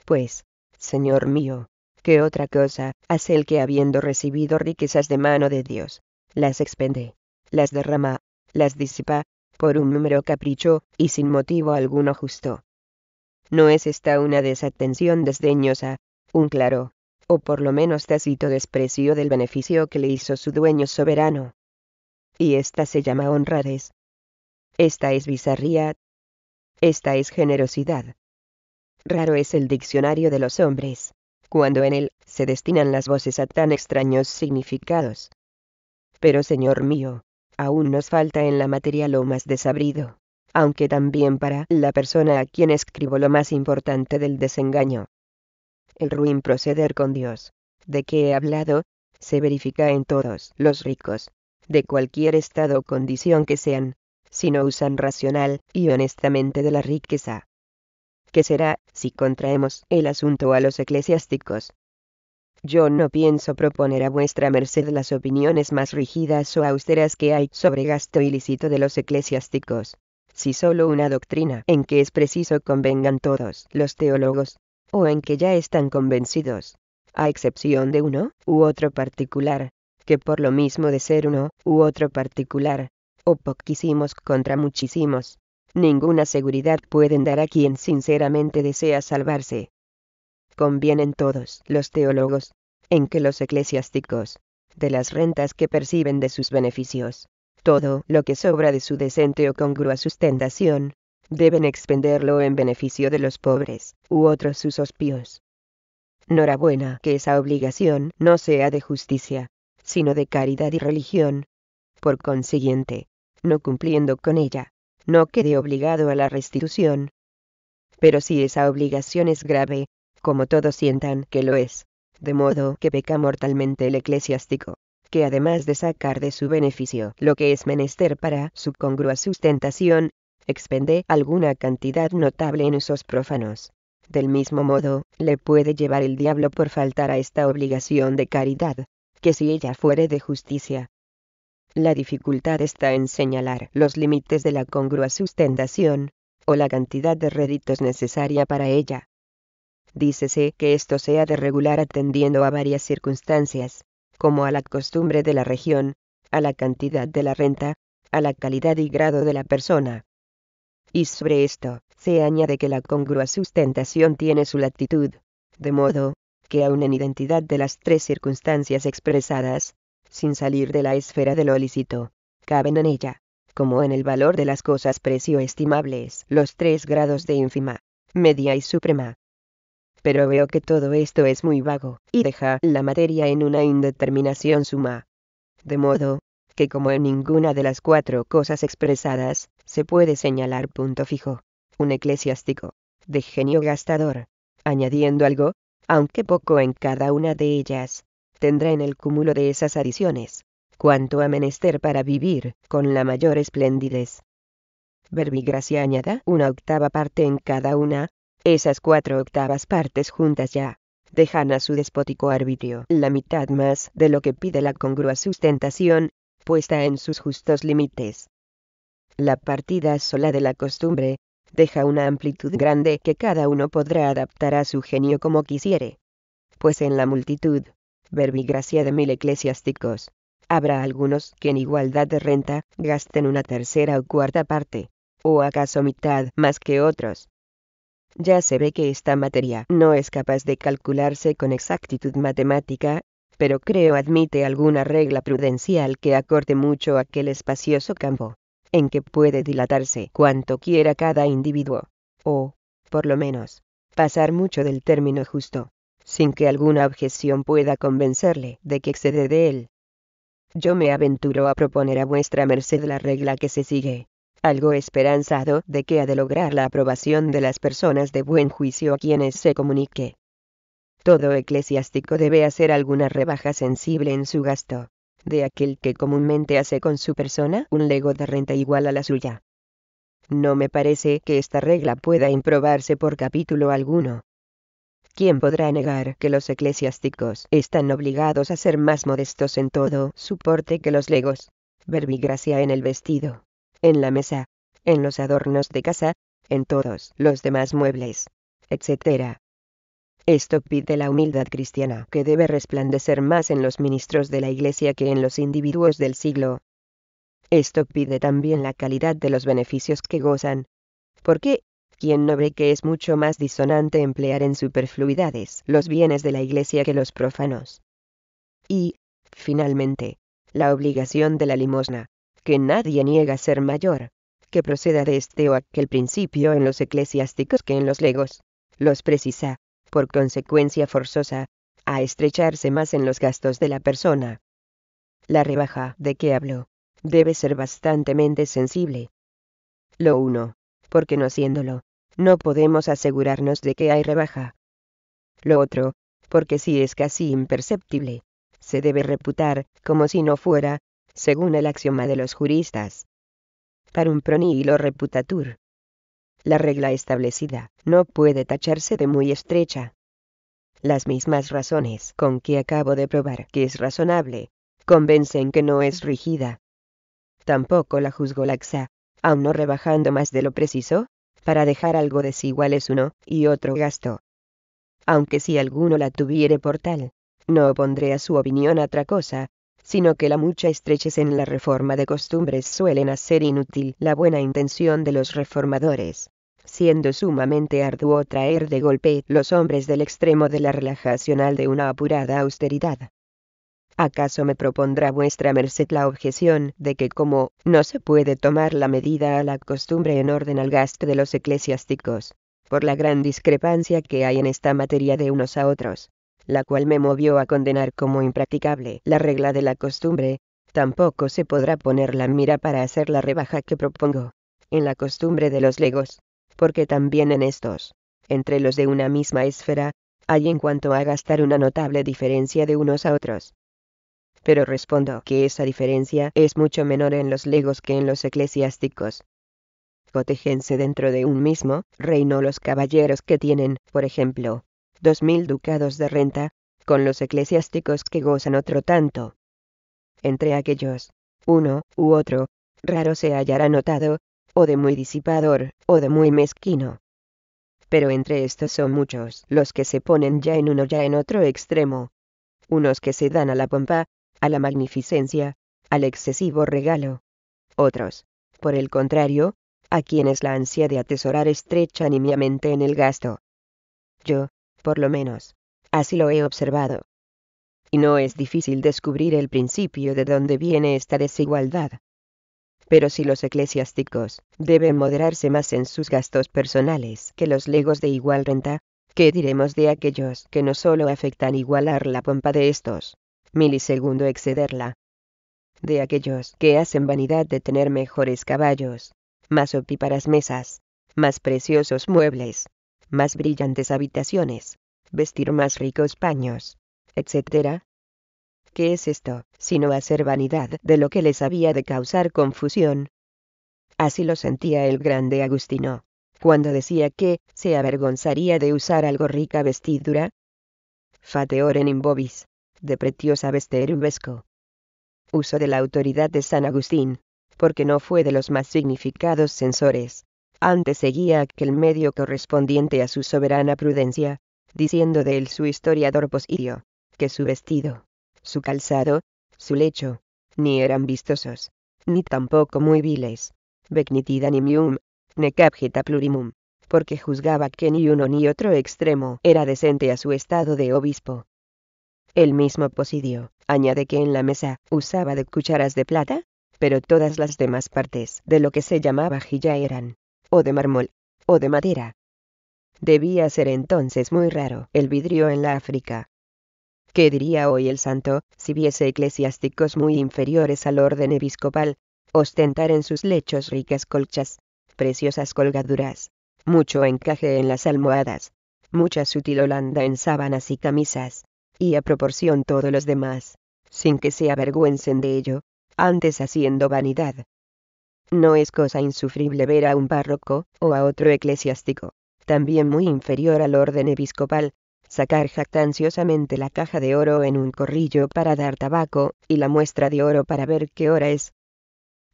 Pues, señor mío, ¿qué otra cosa hace el que habiendo recibido riquezas de mano de Dios, las expende, las derrama, las disipa, por un número capricho, y sin motivo alguno justo. No es esta una desatención desdeñosa, un claro, o por lo menos tácito desprecio del beneficio que le hizo su dueño soberano. Y esta se llama honrades. Esta es bizarría. Esta es generosidad. Raro es el diccionario de los hombres, cuando en él se destinan las voces a tan extraños significados. Pero señor mío, aún nos falta en la materia lo más desabrido, aunque también para la persona a quien escribo lo más importante del desengaño. El ruin proceder con Dios, de que he hablado, se verifica en todos los ricos, de cualquier estado o condición que sean, si no usan racional y honestamente de la riqueza. ¿Qué será si contraemos el asunto a los eclesiásticos? Yo no pienso proponer a vuestra merced las opiniones más rígidas o austeras que hay sobre gasto ilícito de los eclesiásticos, si solo una doctrina en que es preciso convengan todos los teólogos, o en que ya están convencidos, a excepción de uno u otro particular, que por lo mismo de ser uno u otro particular, o poquísimos contra muchísimos, ninguna seguridad pueden dar a quien sinceramente desea salvarse convienen todos los teólogos, en que los eclesiásticos, de las rentas que perciben de sus beneficios, todo lo que sobra de su decente o congrua sustentación, deben expenderlo en beneficio de los pobres, u otros sus píos. Norabuena que esa obligación no sea de justicia, sino de caridad y religión. Por consiguiente, no cumpliendo con ella, no quede obligado a la restitución. Pero si esa obligación es grave, como todos sientan que lo es, de modo que peca mortalmente el eclesiástico, que además de sacar de su beneficio lo que es menester para su congrua sustentación, expende alguna cantidad notable en usos profanos. Del mismo modo, le puede llevar el diablo por faltar a esta obligación de caridad, que si ella fuere de justicia. La dificultad está en señalar los límites de la congrua sustentación, o la cantidad de réditos necesaria para ella. Dícese que esto sea de regular atendiendo a varias circunstancias, como a la costumbre de la región, a la cantidad de la renta, a la calidad y grado de la persona. Y sobre esto, se añade que la congrua sustentación tiene su latitud, de modo, que aun en identidad de las tres circunstancias expresadas, sin salir de la esfera de lo lícito, caben en ella, como en el valor de las cosas precio estimables, los tres grados de ínfima, media y suprema pero veo que todo esto es muy vago, y deja la materia en una indeterminación suma. De modo, que como en ninguna de las cuatro cosas expresadas, se puede señalar punto fijo. Un eclesiástico, de genio gastador, añadiendo algo, aunque poco en cada una de ellas, tendrá en el cúmulo de esas adiciones, cuanto a menester para vivir, con la mayor esplendidez. Verbigracia añada una octava parte en cada una, esas cuatro octavas partes juntas ya dejan a su despótico arbitrio la mitad más de lo que pide la congrua sustentación, puesta en sus justos límites. La partida sola de la costumbre, deja una amplitud grande que cada uno podrá adaptar a su genio como quisiere. Pues en la multitud, verbigracia de mil eclesiásticos, habrá algunos que en igualdad de renta gasten una tercera o cuarta parte, o acaso mitad más que otros ya se ve que esta materia no es capaz de calcularse con exactitud matemática, pero creo admite alguna regla prudencial que acorte mucho aquel espacioso campo, en que puede dilatarse cuanto quiera cada individuo, o, por lo menos, pasar mucho del término justo, sin que alguna objeción pueda convencerle de que excede de él. Yo me aventuro a proponer a vuestra merced la regla que se sigue, algo esperanzado de que ha de lograr la aprobación de las personas de buen juicio a quienes se comunique. Todo eclesiástico debe hacer alguna rebaja sensible en su gasto, de aquel que comúnmente hace con su persona un lego de renta igual a la suya. No me parece que esta regla pueda improbarse por capítulo alguno. ¿Quién podrá negar que los eclesiásticos están obligados a ser más modestos en todo su porte que los legos? Verbigracia en el vestido, en la mesa, en los adornos de casa, en todos los demás muebles, etc. Esto pide la humildad cristiana que debe resplandecer más en los ministros de la Iglesia que en los individuos del siglo. Esto pide también la calidad de los beneficios que gozan. ¿Por qué? ¿Quién no ve que es mucho más disonante emplear en superfluidades los bienes de la Iglesia que los profanos? Y, finalmente, la obligación de la limosna, que nadie niega ser mayor, que proceda de este o aquel principio en los eclesiásticos que en los legos, los precisa, por consecuencia forzosa, a estrecharse más en los gastos de la persona. La rebaja de que hablo debe ser bastantemente sensible. Lo uno, porque no siéndolo, no podemos asegurarnos de que hay rebaja. Lo otro, porque si es casi imperceptible, se debe reputar como si no fuera, según el axioma de los juristas. Para un pronilo reputatur. La regla establecida no puede tacharse de muy estrecha. Las mismas razones con que acabo de probar que es razonable, convencen que no es rígida. Tampoco la juzgo laxa, aun no rebajando más de lo preciso, para dejar algo desigual es uno y otro gasto. Aunque si alguno la tuviere por tal, no opondré a su opinión otra cosa, sino que la mucha estrechez en la reforma de costumbres suelen hacer inútil la buena intención de los reformadores siendo sumamente arduo traer de golpe los hombres del extremo de la relajacional de una apurada austeridad. ¿Acaso me propondrá vuestra merced la objeción de que como no se puede tomar la medida a la costumbre en orden al gasto de los eclesiásticos, por la gran discrepancia que hay en esta materia de unos a otros, la cual me movió a condenar como impracticable la regla de la costumbre, tampoco se podrá poner la mira para hacer la rebaja que propongo, en la costumbre de los legos, porque también en estos, entre los de una misma esfera, hay en cuanto a gastar una notable diferencia de unos a otros. Pero respondo que esa diferencia es mucho menor en los legos que en los eclesiásticos. Cotéjense dentro de un mismo reino los caballeros que tienen, por ejemplo, dos mil ducados de renta, con los eclesiásticos que gozan otro tanto. Entre aquellos, uno u otro, raro se hallará notado, o de muy disipador, o de muy mezquino. Pero entre estos son muchos los que se ponen ya en uno ya en otro extremo. Unos que se dan a la pompa, a la magnificencia, al excesivo regalo. Otros, por el contrario, a quienes la ansia de atesorar estrecha nimiamente en el gasto. Yo, por lo menos. Así lo he observado. Y no es difícil descubrir el principio de dónde viene esta desigualdad. Pero si los eclesiásticos deben moderarse más en sus gastos personales que los legos de igual renta, ¿qué diremos de aquellos que no solo afectan igualar la pompa de estos, milisegundo excederla? De aquellos que hacen vanidad de tener mejores caballos, más opíparas mesas, más preciosos muebles, más brillantes habitaciones, vestir más ricos paños, etc. ¿Qué es esto, sino hacer vanidad de lo que les había de causar confusión? Así lo sentía el grande Agustino, cuando decía que se avergonzaría de usar algo rica vestidura. Fateoren in bobis de pretiosa vesco. Uso de la autoridad de San Agustín, porque no fue de los más significados censores, antes seguía aquel medio correspondiente a su soberana prudencia, diciendo de él su historiador Posidio, que su vestido, su calzado, su lecho, ni eran vistosos, ni tampoco muy viles, becnitida nimium, necapgita plurimum, porque juzgaba que ni uno ni otro extremo era decente a su estado de obispo. El mismo Posidio, añade que en la mesa usaba de cucharas de plata, pero todas las demás partes de lo que se llamaba vajilla eran, o de mármol, o de madera. Debía ser entonces muy raro el vidrio en la África. ¿Qué diría hoy el santo si viese eclesiásticos muy inferiores al orden episcopal ostentar en sus lechos ricas colchas, preciosas colgaduras, mucho encaje en las almohadas, mucha sutil holanda en sábanas y camisas, y a proporción todos los demás, sin que se avergüencen de ello, antes haciendo vanidad no es cosa insufrible ver a un párroco, o a otro eclesiástico, también muy inferior al orden episcopal, sacar jactanciosamente la caja de oro en un corrillo para dar tabaco, y la muestra de oro para ver qué hora es.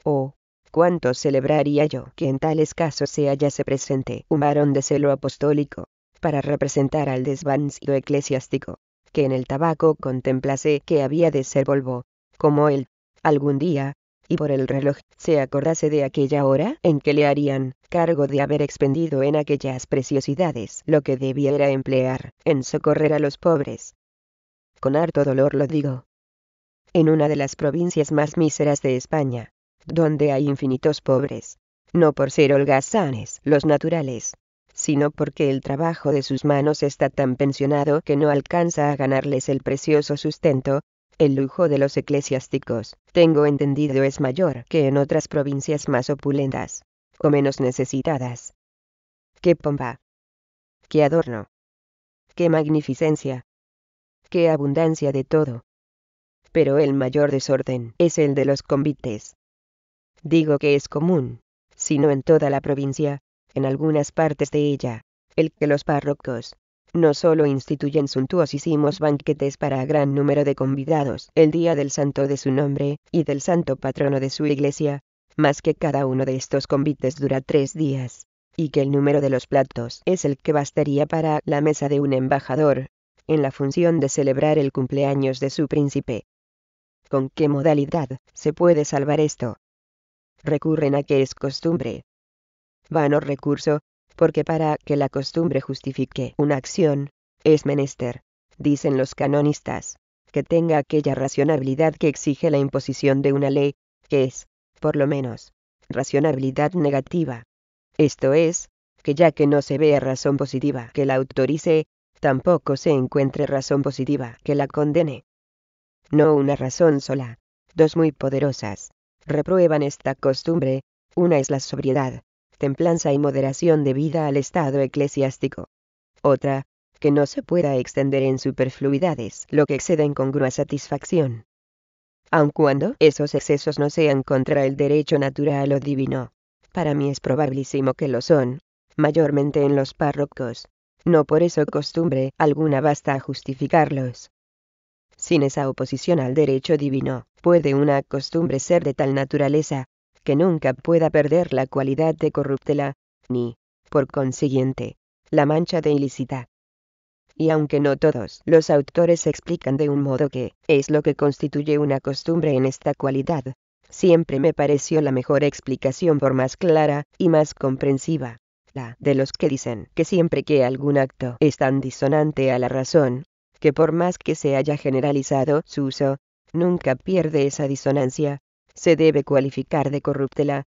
Oh, cuánto celebraría yo que en tales casos se hallase presente un varón de celo apostólico, para representar al desvancido eclesiástico, que en el tabaco contemplase que había de ser volvo, como él, algún día, y por el reloj, se acordase de aquella hora en que le harían cargo de haber expendido en aquellas preciosidades lo que debiera emplear en socorrer a los pobres. Con harto dolor lo digo. En una de las provincias más míseras de España, donde hay infinitos pobres, no por ser holgazanes los naturales, sino porque el trabajo de sus manos está tan pensionado que no alcanza a ganarles el precioso sustento el lujo de los eclesiásticos, tengo entendido, es mayor que en otras provincias más opulentas, o menos necesitadas. ¡Qué pompa! ¡Qué adorno! ¡Qué magnificencia! ¡Qué abundancia de todo! Pero el mayor desorden es el de los convites. Digo que es común, sino en toda la provincia, en algunas partes de ella, el que los párrocos, no solo instituyen suntuosísimos banquetes para gran número de convidados el día del santo de su nombre, y del santo patrono de su iglesia, más que cada uno de estos convites dura tres días, y que el número de los platos es el que bastaría para la mesa de un embajador, en la función de celebrar el cumpleaños de su príncipe. ¿Con qué modalidad se puede salvar esto? Recurren a que es costumbre. Vano recurso, porque para que la costumbre justifique una acción, es menester, dicen los canonistas, que tenga aquella racionabilidad que exige la imposición de una ley, que es, por lo menos, racionabilidad negativa. Esto es, que ya que no se vea razón positiva que la autorice, tampoco se encuentre razón positiva que la condene. No una razón sola, dos muy poderosas, reprueban esta costumbre, una es la sobriedad, templanza y moderación debida al estado eclesiástico. Otra, que no se pueda extender en superfluidades lo que exceda en congrua satisfacción. Aun cuando esos excesos no sean contra el derecho natural o divino, para mí es probabilísimo que lo son, mayormente en los párrocos. No por eso costumbre alguna basta a justificarlos. Sin esa oposición al derecho divino, puede una costumbre ser de tal naturaleza, que nunca pueda perder la cualidad de corruptela, ni, por consiguiente, la mancha de ilícita. Y aunque no todos los autores explican de un modo que es lo que constituye una costumbre en esta cualidad, siempre me pareció la mejor explicación por más clara y más comprensiva, la de los que dicen que siempre que algún acto es tan disonante a la razón, que por más que se haya generalizado su uso, nunca pierde esa disonancia, se debe cualificar de corruptela.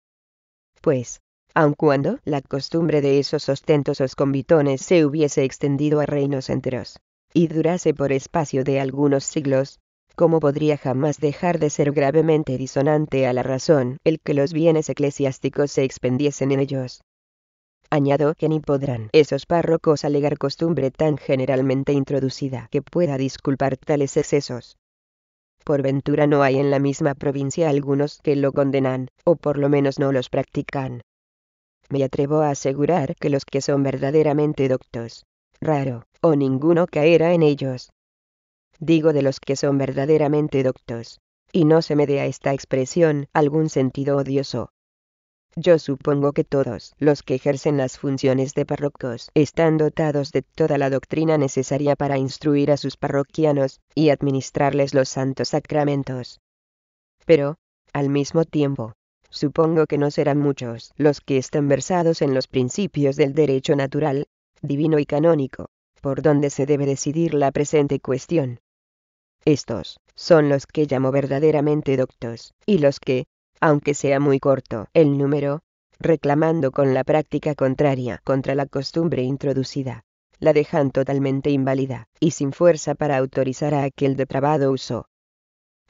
Pues, aun cuando la costumbre de esos ostentosos convitones se hubiese extendido a reinos enteros, y durase por espacio de algunos siglos, ¿cómo podría jamás dejar de ser gravemente disonante a la razón el que los bienes eclesiásticos se expendiesen en ellos? Añado que ni podrán esos párrocos alegar costumbre tan generalmente introducida que pueda disculpar tales excesos. Por ventura no hay en la misma provincia algunos que lo condenan, o por lo menos no los practican. Me atrevo a asegurar que los que son verdaderamente doctos, raro, o ninguno caerá en ellos. Digo de los que son verdaderamente doctos, y no se me dé a esta expresión algún sentido odioso, yo supongo que todos los que ejercen las funciones de párrocos están dotados de toda la doctrina necesaria para instruir a sus parroquianos y administrarles los santos sacramentos. Pero, al mismo tiempo, supongo que no serán muchos los que estén versados en los principios del derecho natural, divino y canónico, por donde se debe decidir la presente cuestión. Estos son los que llamo verdaderamente doctos, y los que, aunque sea muy corto, el número, reclamando con la práctica contraria contra la costumbre introducida. La dejan totalmente inválida, y sin fuerza para autorizar a aquel depravado uso.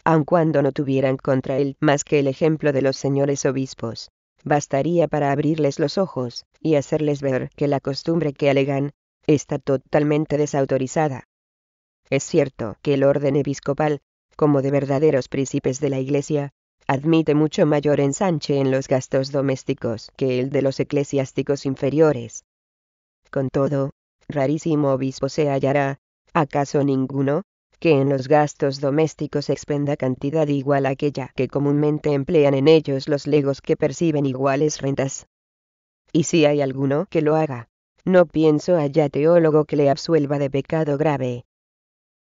Aun cuando no tuvieran contra él más que el ejemplo de los señores obispos, bastaría para abrirles los ojos, y hacerles ver que la costumbre que alegan, está totalmente desautorizada. Es cierto que el orden episcopal, como de verdaderos príncipes de la Iglesia, admite mucho mayor ensanche en los gastos domésticos que el de los eclesiásticos inferiores. Con todo, rarísimo obispo se hallará, acaso ninguno, que en los gastos domésticos expenda cantidad igual a aquella que comúnmente emplean en ellos los legos que perciben iguales rentas. Y si hay alguno que lo haga, no pienso haya teólogo que le absuelva de pecado grave.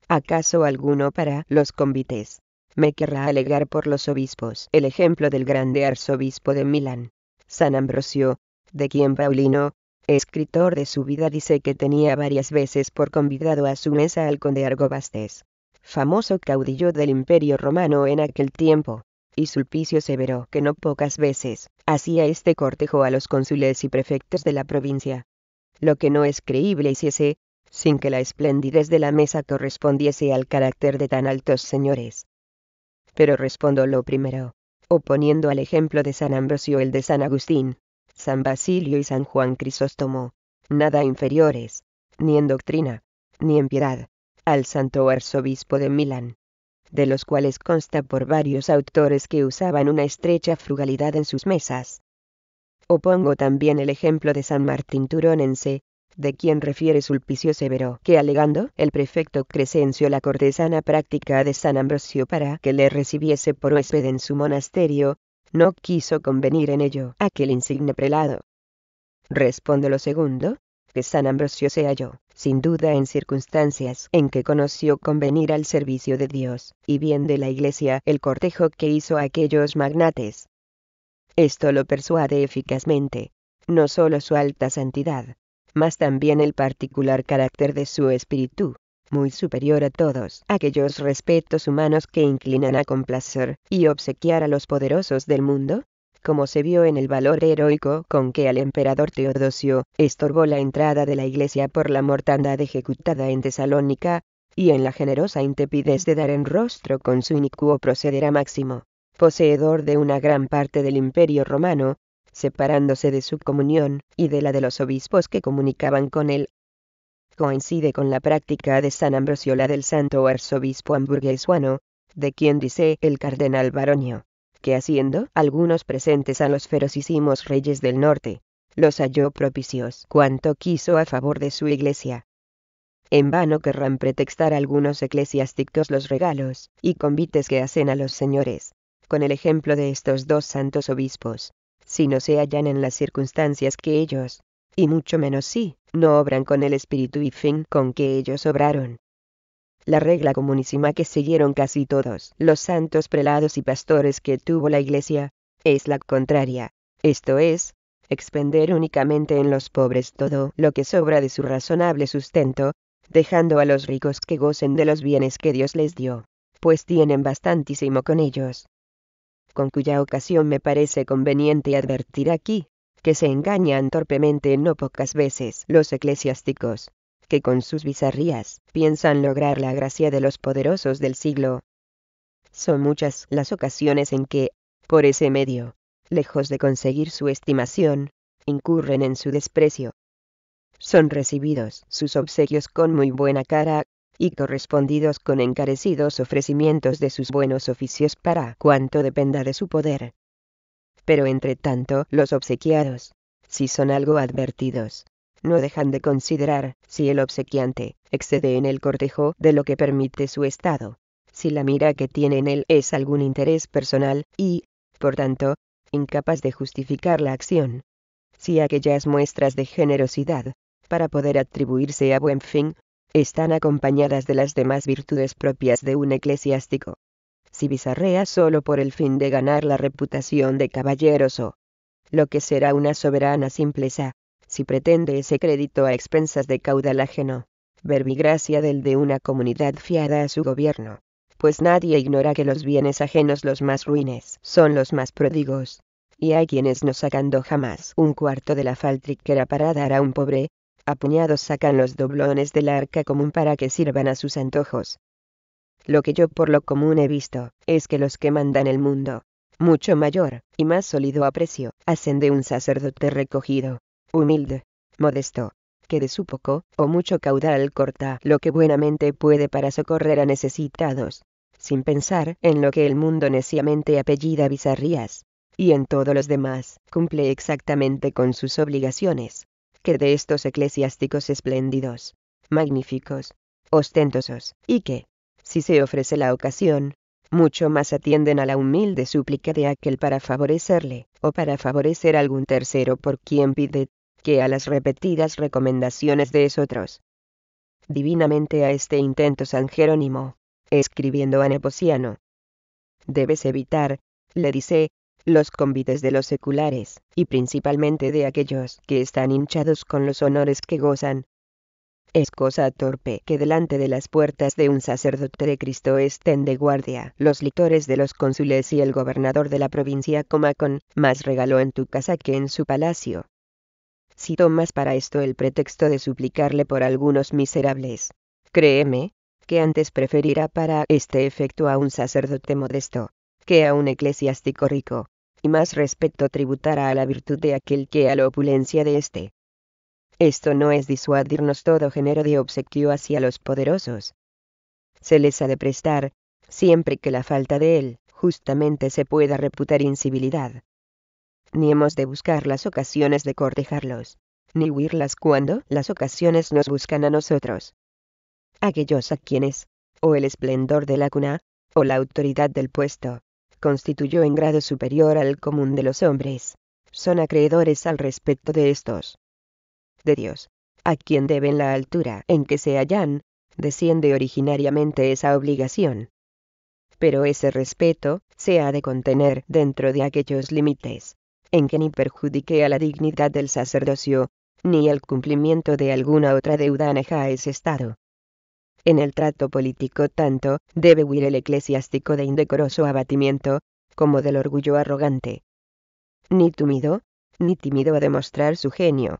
¿Acaso alguno para los convites me querrá alegar por los obispos el ejemplo del grande arzobispo de Milán, San Ambrosio, de quien Paulino, escritor de su vida dice que tenía varias veces por convidado a su mesa al conde Argobastes, famoso caudillo del imperio romano en aquel tiempo, y Sulpicio Severo que no pocas veces, hacía este cortejo a los cónsules y prefectos de la provincia. Lo que no es creíble hiciese, sin que la esplendidez de la mesa correspondiese al carácter de tan altos señores. Pero respondo lo primero, oponiendo al ejemplo de San Ambrosio el de San Agustín, San Basilio y San Juan Crisóstomo, nada inferiores, ni en doctrina, ni en piedad, al santo arzobispo de Milán, de los cuales consta por varios autores que usaban una estrecha frugalidad en sus mesas. Opongo también el ejemplo de San Martín Turonense, de quien refiere Sulpicio Severo, que alegando el prefecto Crescencio la cortesana práctica de San Ambrosio para que le recibiese por huésped en su monasterio, no quiso convenir en ello aquel insigne prelado. Responde lo segundo, que San Ambrosio se halló, sin duda en circunstancias en que conoció convenir al servicio de Dios, y bien de la Iglesia el cortejo que hizo aquellos magnates. Esto lo persuade eficazmente, no sólo su alta santidad, mas también el particular carácter de su espíritu, muy superior a todos aquellos respetos humanos que inclinan a complacer y obsequiar a los poderosos del mundo, como se vio en el valor heroico con que al emperador Teodosio estorbó la entrada de la iglesia por la mortandad ejecutada en Tesalónica, y en la generosa intepidez de dar en rostro con su inicuo proceder a Máximo, poseedor de una gran parte del imperio romano, separándose de su comunión y de la de los obispos que comunicaban con él. Coincide con la práctica de San Ambrosio la del santo arzobispo hamburguesuano, de quien dice el cardenal Baronio, que haciendo algunos presentes a los ferocísimos reyes del norte, los halló propicios cuanto quiso a favor de su iglesia. En vano querrán pretextar algunos eclesiásticos los regalos y convites que hacen a los señores, con el ejemplo de estos dos santos obispos, si no se hallan en las circunstancias que ellos, y mucho menos si no obran con el espíritu y fin con que ellos obraron. La regla comunísima que siguieron casi todos los santos prelados y pastores que tuvo la Iglesia, es la contraria, esto es, expender únicamente en los pobres todo lo que sobra de su razonable sustento, dejando a los ricos que gocen de los bienes que Dios les dio, pues tienen bastantísimo con ellos con cuya ocasión me parece conveniente advertir aquí, que se engañan torpemente no pocas veces los eclesiásticos, que con sus bizarrías piensan lograr la gracia de los poderosos del siglo. Son muchas las ocasiones en que, por ese medio, lejos de conseguir su estimación, incurren en su desprecio. Son recibidos sus obsequios con muy buena cara, y correspondidos con encarecidos ofrecimientos de sus buenos oficios para cuanto dependa de su poder. Pero entre tanto, los obsequiados, si son algo advertidos, no dejan de considerar si el obsequiante excede en el cortejo de lo que permite su estado, si la mira que tiene en él es algún interés personal, y, por tanto, incapaz de justificar la acción. Si aquellas muestras de generosidad, para poder atribuirse a buen fin, están acompañadas de las demás virtudes propias de un eclesiástico. Si bizarrea solo por el fin de ganar la reputación de caballeros o lo que será una soberana simpleza, si pretende ese crédito a expensas de caudal ajeno, verbigracia del de una comunidad fiada a su gobierno, pues nadie ignora que los bienes ajenos los más ruines son los más pródigos, y hay quienes no sacando jamás un cuarto de la faltriquera para dar a un pobre, a puñados sacan los doblones del arca común para que sirvan a sus antojos. Lo que yo por lo común he visto, es que los que mandan el mundo, mucho mayor, y más sólido aprecio, hacen de un sacerdote recogido, humilde, modesto, que de su poco, o mucho caudal corta lo que buenamente puede para socorrer a necesitados, sin pensar en lo que el mundo neciamente apellida bizarrías, y en todos los demás, cumple exactamente con sus obligaciones que de estos eclesiásticos espléndidos, magníficos, ostentosos, y que, si se ofrece la ocasión, mucho más atienden a la humilde súplica de aquel para favorecerle, o para favorecer a algún tercero por quien pide, que a las repetidas recomendaciones de esotros. Divinamente a este intento San Jerónimo, escribiendo a Neposiano. Debes evitar, le dice, los convites de los seculares, y principalmente de aquellos que están hinchados con los honores que gozan. Es cosa torpe que delante de las puertas de un sacerdote de Cristo estén de guardia los lictores de los cónsules y el gobernador de la provincia, Comacón, más regalo en tu casa que en su palacio. Si tomas para esto el pretexto de suplicarle por algunos miserables, créeme, que antes preferirá para este efecto a un sacerdote modesto, que a un eclesiástico rico, y más respeto tributará a la virtud de aquel que a la opulencia de éste. Esto no es disuadirnos todo género de obsequio hacia los poderosos. Se les ha de prestar, siempre que la falta de él, justamente se pueda reputar incivilidad. Ni hemos de buscar las ocasiones de cortejarlos, ni huirlas cuando las ocasiones nos buscan a nosotros. Aquellos a quienes, o el esplendor de la cuna, o la autoridad del puesto, constituyó en grado superior al común de los hombres, son acreedores al respecto de estos. De Dios, a quien deben la altura en que se hallan, desciende originariamente esa obligación. Pero ese respeto se ha de contener dentro de aquellos límites, en que ni perjudique a la dignidad del sacerdocio, ni al cumplimiento de alguna otra deuda aneja a ese estado. En el trato político tanto debe huir el eclesiástico de indecoroso abatimiento, como del orgullo arrogante. Ni tímido, ni tímido a demostrar su genio.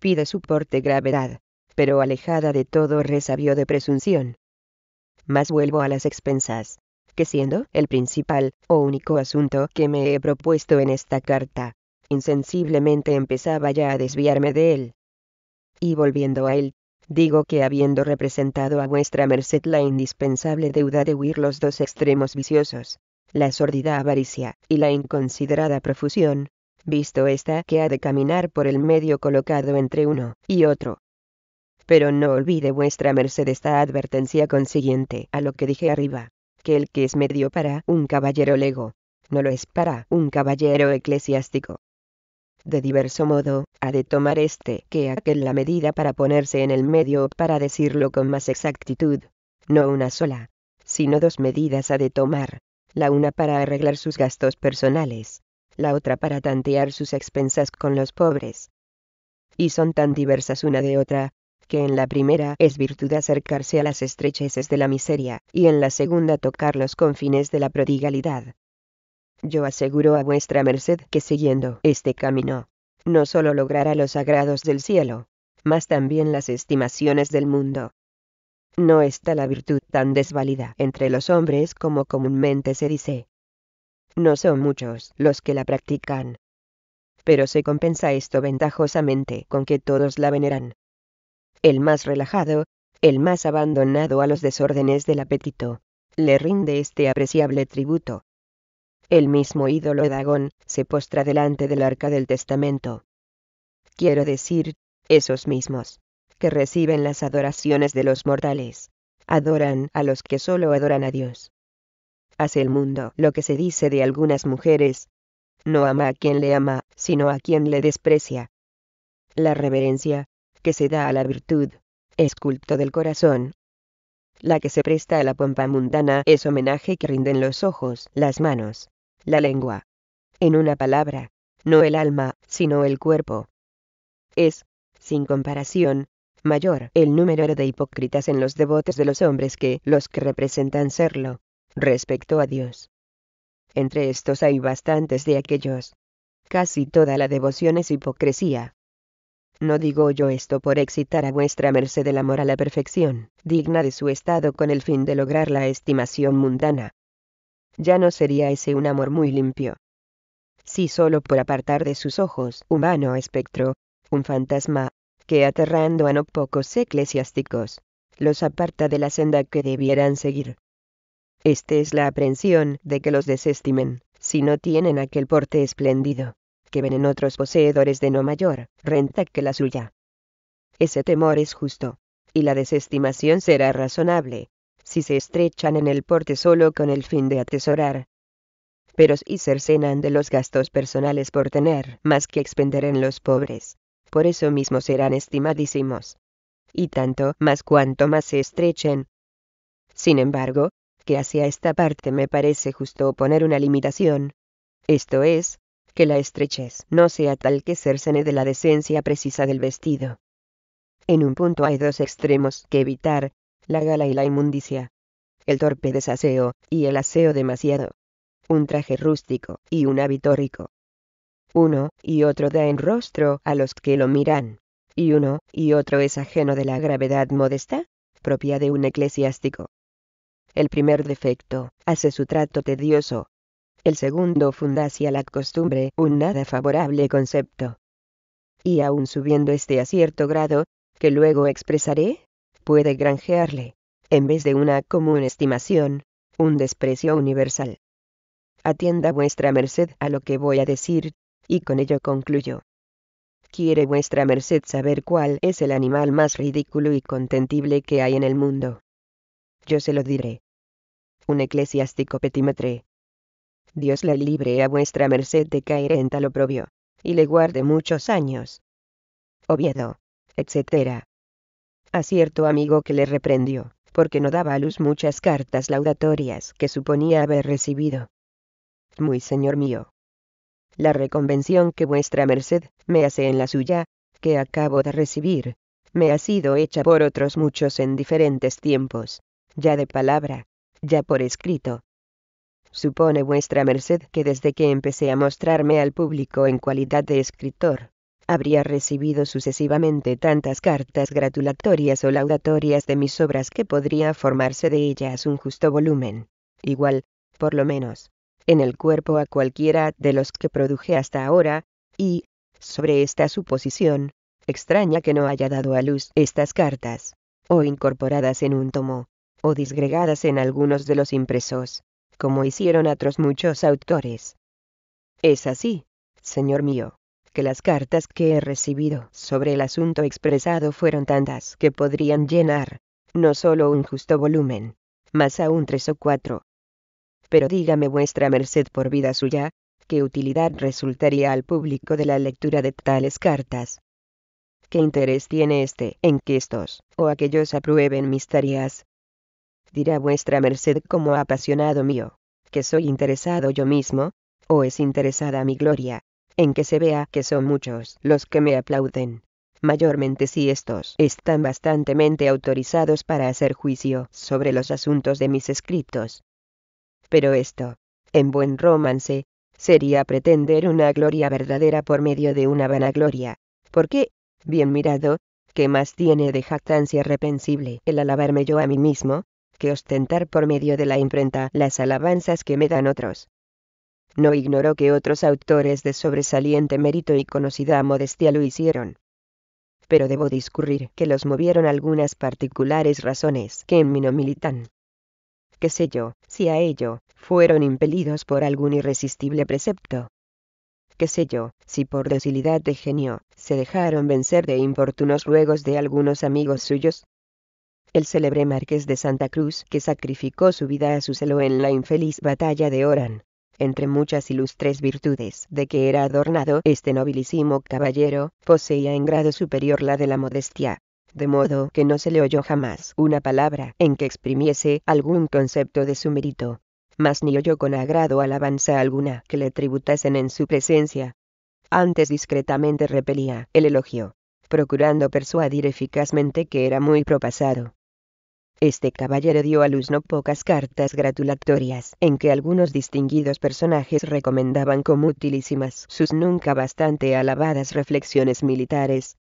Pide su porte gravedad, pero alejada de todo resabio de presunción. Mas vuelvo a las expensas, que siendo el principal o único asunto que me he propuesto en esta carta, insensiblemente empezaba ya a desviarme de él. Y volviendo a él, Digo que habiendo representado a vuestra merced la indispensable deuda de huir los dos extremos viciosos, la sordida avaricia y la inconsiderada profusión, visto esta que ha de caminar por el medio colocado entre uno y otro. Pero no olvide vuestra merced esta advertencia consiguiente a lo que dije arriba, que el que es medio para un caballero lego, no lo es para un caballero eclesiástico de diverso modo, ha de tomar este que aquel la medida para ponerse en el medio para decirlo con más exactitud. No una sola, sino dos medidas ha de tomar, la una para arreglar sus gastos personales, la otra para tantear sus expensas con los pobres. Y son tan diversas una de otra, que en la primera es virtud acercarse a las estrecheces de la miseria, y en la segunda tocar los confines de la prodigalidad. Yo aseguro a vuestra merced que siguiendo este camino, no solo logrará los agrados del cielo, mas también las estimaciones del mundo. No está la virtud tan desvalida entre los hombres como comúnmente se dice. No son muchos los que la practican. Pero se compensa esto ventajosamente con que todos la veneran. El más relajado, el más abandonado a los desórdenes del apetito, le rinde este apreciable tributo el mismo ídolo Dagón, se postra delante del arca del testamento. Quiero decir, esos mismos, que reciben las adoraciones de los mortales, adoran a los que solo adoran a Dios. Hace el mundo lo que se dice de algunas mujeres, no ama a quien le ama, sino a quien le desprecia. La reverencia, que se da a la virtud, es culto del corazón. La que se presta a la pompa mundana es homenaje que rinden los ojos, las manos, la lengua. En una palabra, no el alma, sino el cuerpo. Es, sin comparación, mayor el número de hipócritas en los devotos de los hombres que los que representan serlo, respecto a Dios. Entre estos hay bastantes de aquellos. Casi toda la devoción es hipocresía. No digo yo esto por excitar a vuestra merced el amor a la perfección, digna de su estado con el fin de lograr la estimación mundana, ya no sería ese un amor muy limpio. Si solo por apartar de sus ojos un vano espectro, un fantasma, que aterrando a no pocos eclesiásticos, los aparta de la senda que debieran seguir. Esta es la aprensión de que los desestimen, si no tienen aquel porte espléndido, que ven en otros poseedores de no mayor renta que la suya. Ese temor es justo, y la desestimación será razonable, si se estrechan en el porte solo con el fin de atesorar. Pero si cercenan de los gastos personales por tener más que expender en los pobres. Por eso mismo serán estimadísimos. Y tanto más cuanto más se estrechen. Sin embargo, que hacia esta parte me parece justo poner una limitación. Esto es, que la estrechez no sea tal que cercene de la decencia precisa del vestido. En un punto hay dos extremos que evitar, la gala y la inmundicia. El torpe desaseo, y el aseo demasiado. Un traje rústico, y un hábito rico. Uno, y otro da en rostro a los que lo miran. Y uno, y otro es ajeno de la gravedad modesta, propia de un eclesiástico. El primer defecto, hace su trato tedioso. El segundo funda hacia la costumbre un nada favorable concepto. Y aún subiendo este a cierto grado, que luego expresaré, puede granjearle, en vez de una común estimación, un desprecio universal. Atienda vuestra merced a lo que voy a decir, y con ello concluyo. ¿Quiere vuestra merced saber cuál es el animal más ridículo y contentible que hay en el mundo? Yo se lo diré. Un eclesiástico petimetre. Dios le libre a vuestra merced de caer en tal oprobio, y le guarde muchos años. Oviedo, etc a cierto amigo que le reprendió, porque no daba a luz muchas cartas laudatorias que suponía haber recibido. Muy señor mío. La reconvención que vuestra merced me hace en la suya, que acabo de recibir, me ha sido hecha por otros muchos en diferentes tiempos, ya de palabra, ya por escrito. Supone vuestra merced que desde que empecé a mostrarme al público en cualidad de escritor, habría recibido sucesivamente tantas cartas gratulatorias o laudatorias de mis obras que podría formarse de ellas un justo volumen, igual, por lo menos, en el cuerpo a cualquiera de los que produje hasta ahora, y, sobre esta suposición, extraña que no haya dado a luz estas cartas, o incorporadas en un tomo, o disgregadas en algunos de los impresos, como hicieron otros muchos autores. Es así, señor mío que las cartas que he recibido sobre el asunto expresado fueron tantas que podrían llenar, no solo un justo volumen, más aún tres o cuatro. Pero dígame vuestra merced por vida suya, qué utilidad resultaría al público de la lectura de tales cartas. ¿Qué interés tiene éste en que estos o aquellos aprueben mis tareas? Dirá vuestra merced como apasionado mío, que soy interesado yo mismo, o es interesada mi gloria, en que se vea que son muchos los que me aplauden mayormente si estos están bastantemente autorizados para hacer juicio sobre los asuntos de mis escritos. Pero esto, en buen romance, sería pretender una gloria verdadera por medio de una vanagloria, porque, bien mirado, ¿qué más tiene de jactancia repensible el alabarme yo a mí mismo, que ostentar por medio de la imprenta las alabanzas que me dan otros? no ignoró que otros autores de sobresaliente mérito y conocida modestia lo hicieron. Pero debo discurrir que los movieron algunas particulares razones que en mí no militan. Qué sé yo, si a ello, fueron impelidos por algún irresistible precepto. Qué sé yo, si por docilidad de genio, se dejaron vencer de importunos ruegos de algunos amigos suyos, el célebre marqués de Santa Cruz que sacrificó su vida a su celo en la infeliz batalla de Oran, entre muchas ilustres virtudes de que era adornado este nobilísimo caballero, poseía en grado superior la de la modestia, de modo que no se le oyó jamás una palabra en que exprimiese algún concepto de su mérito, mas ni oyó con agrado alabanza alguna que le tributasen en su presencia. Antes discretamente repelía el elogio, procurando persuadir eficazmente que era muy propasado, este caballero dio a luz no pocas cartas gratulatorias en que algunos distinguidos personajes recomendaban como utilísimas sus nunca bastante alabadas reflexiones militares.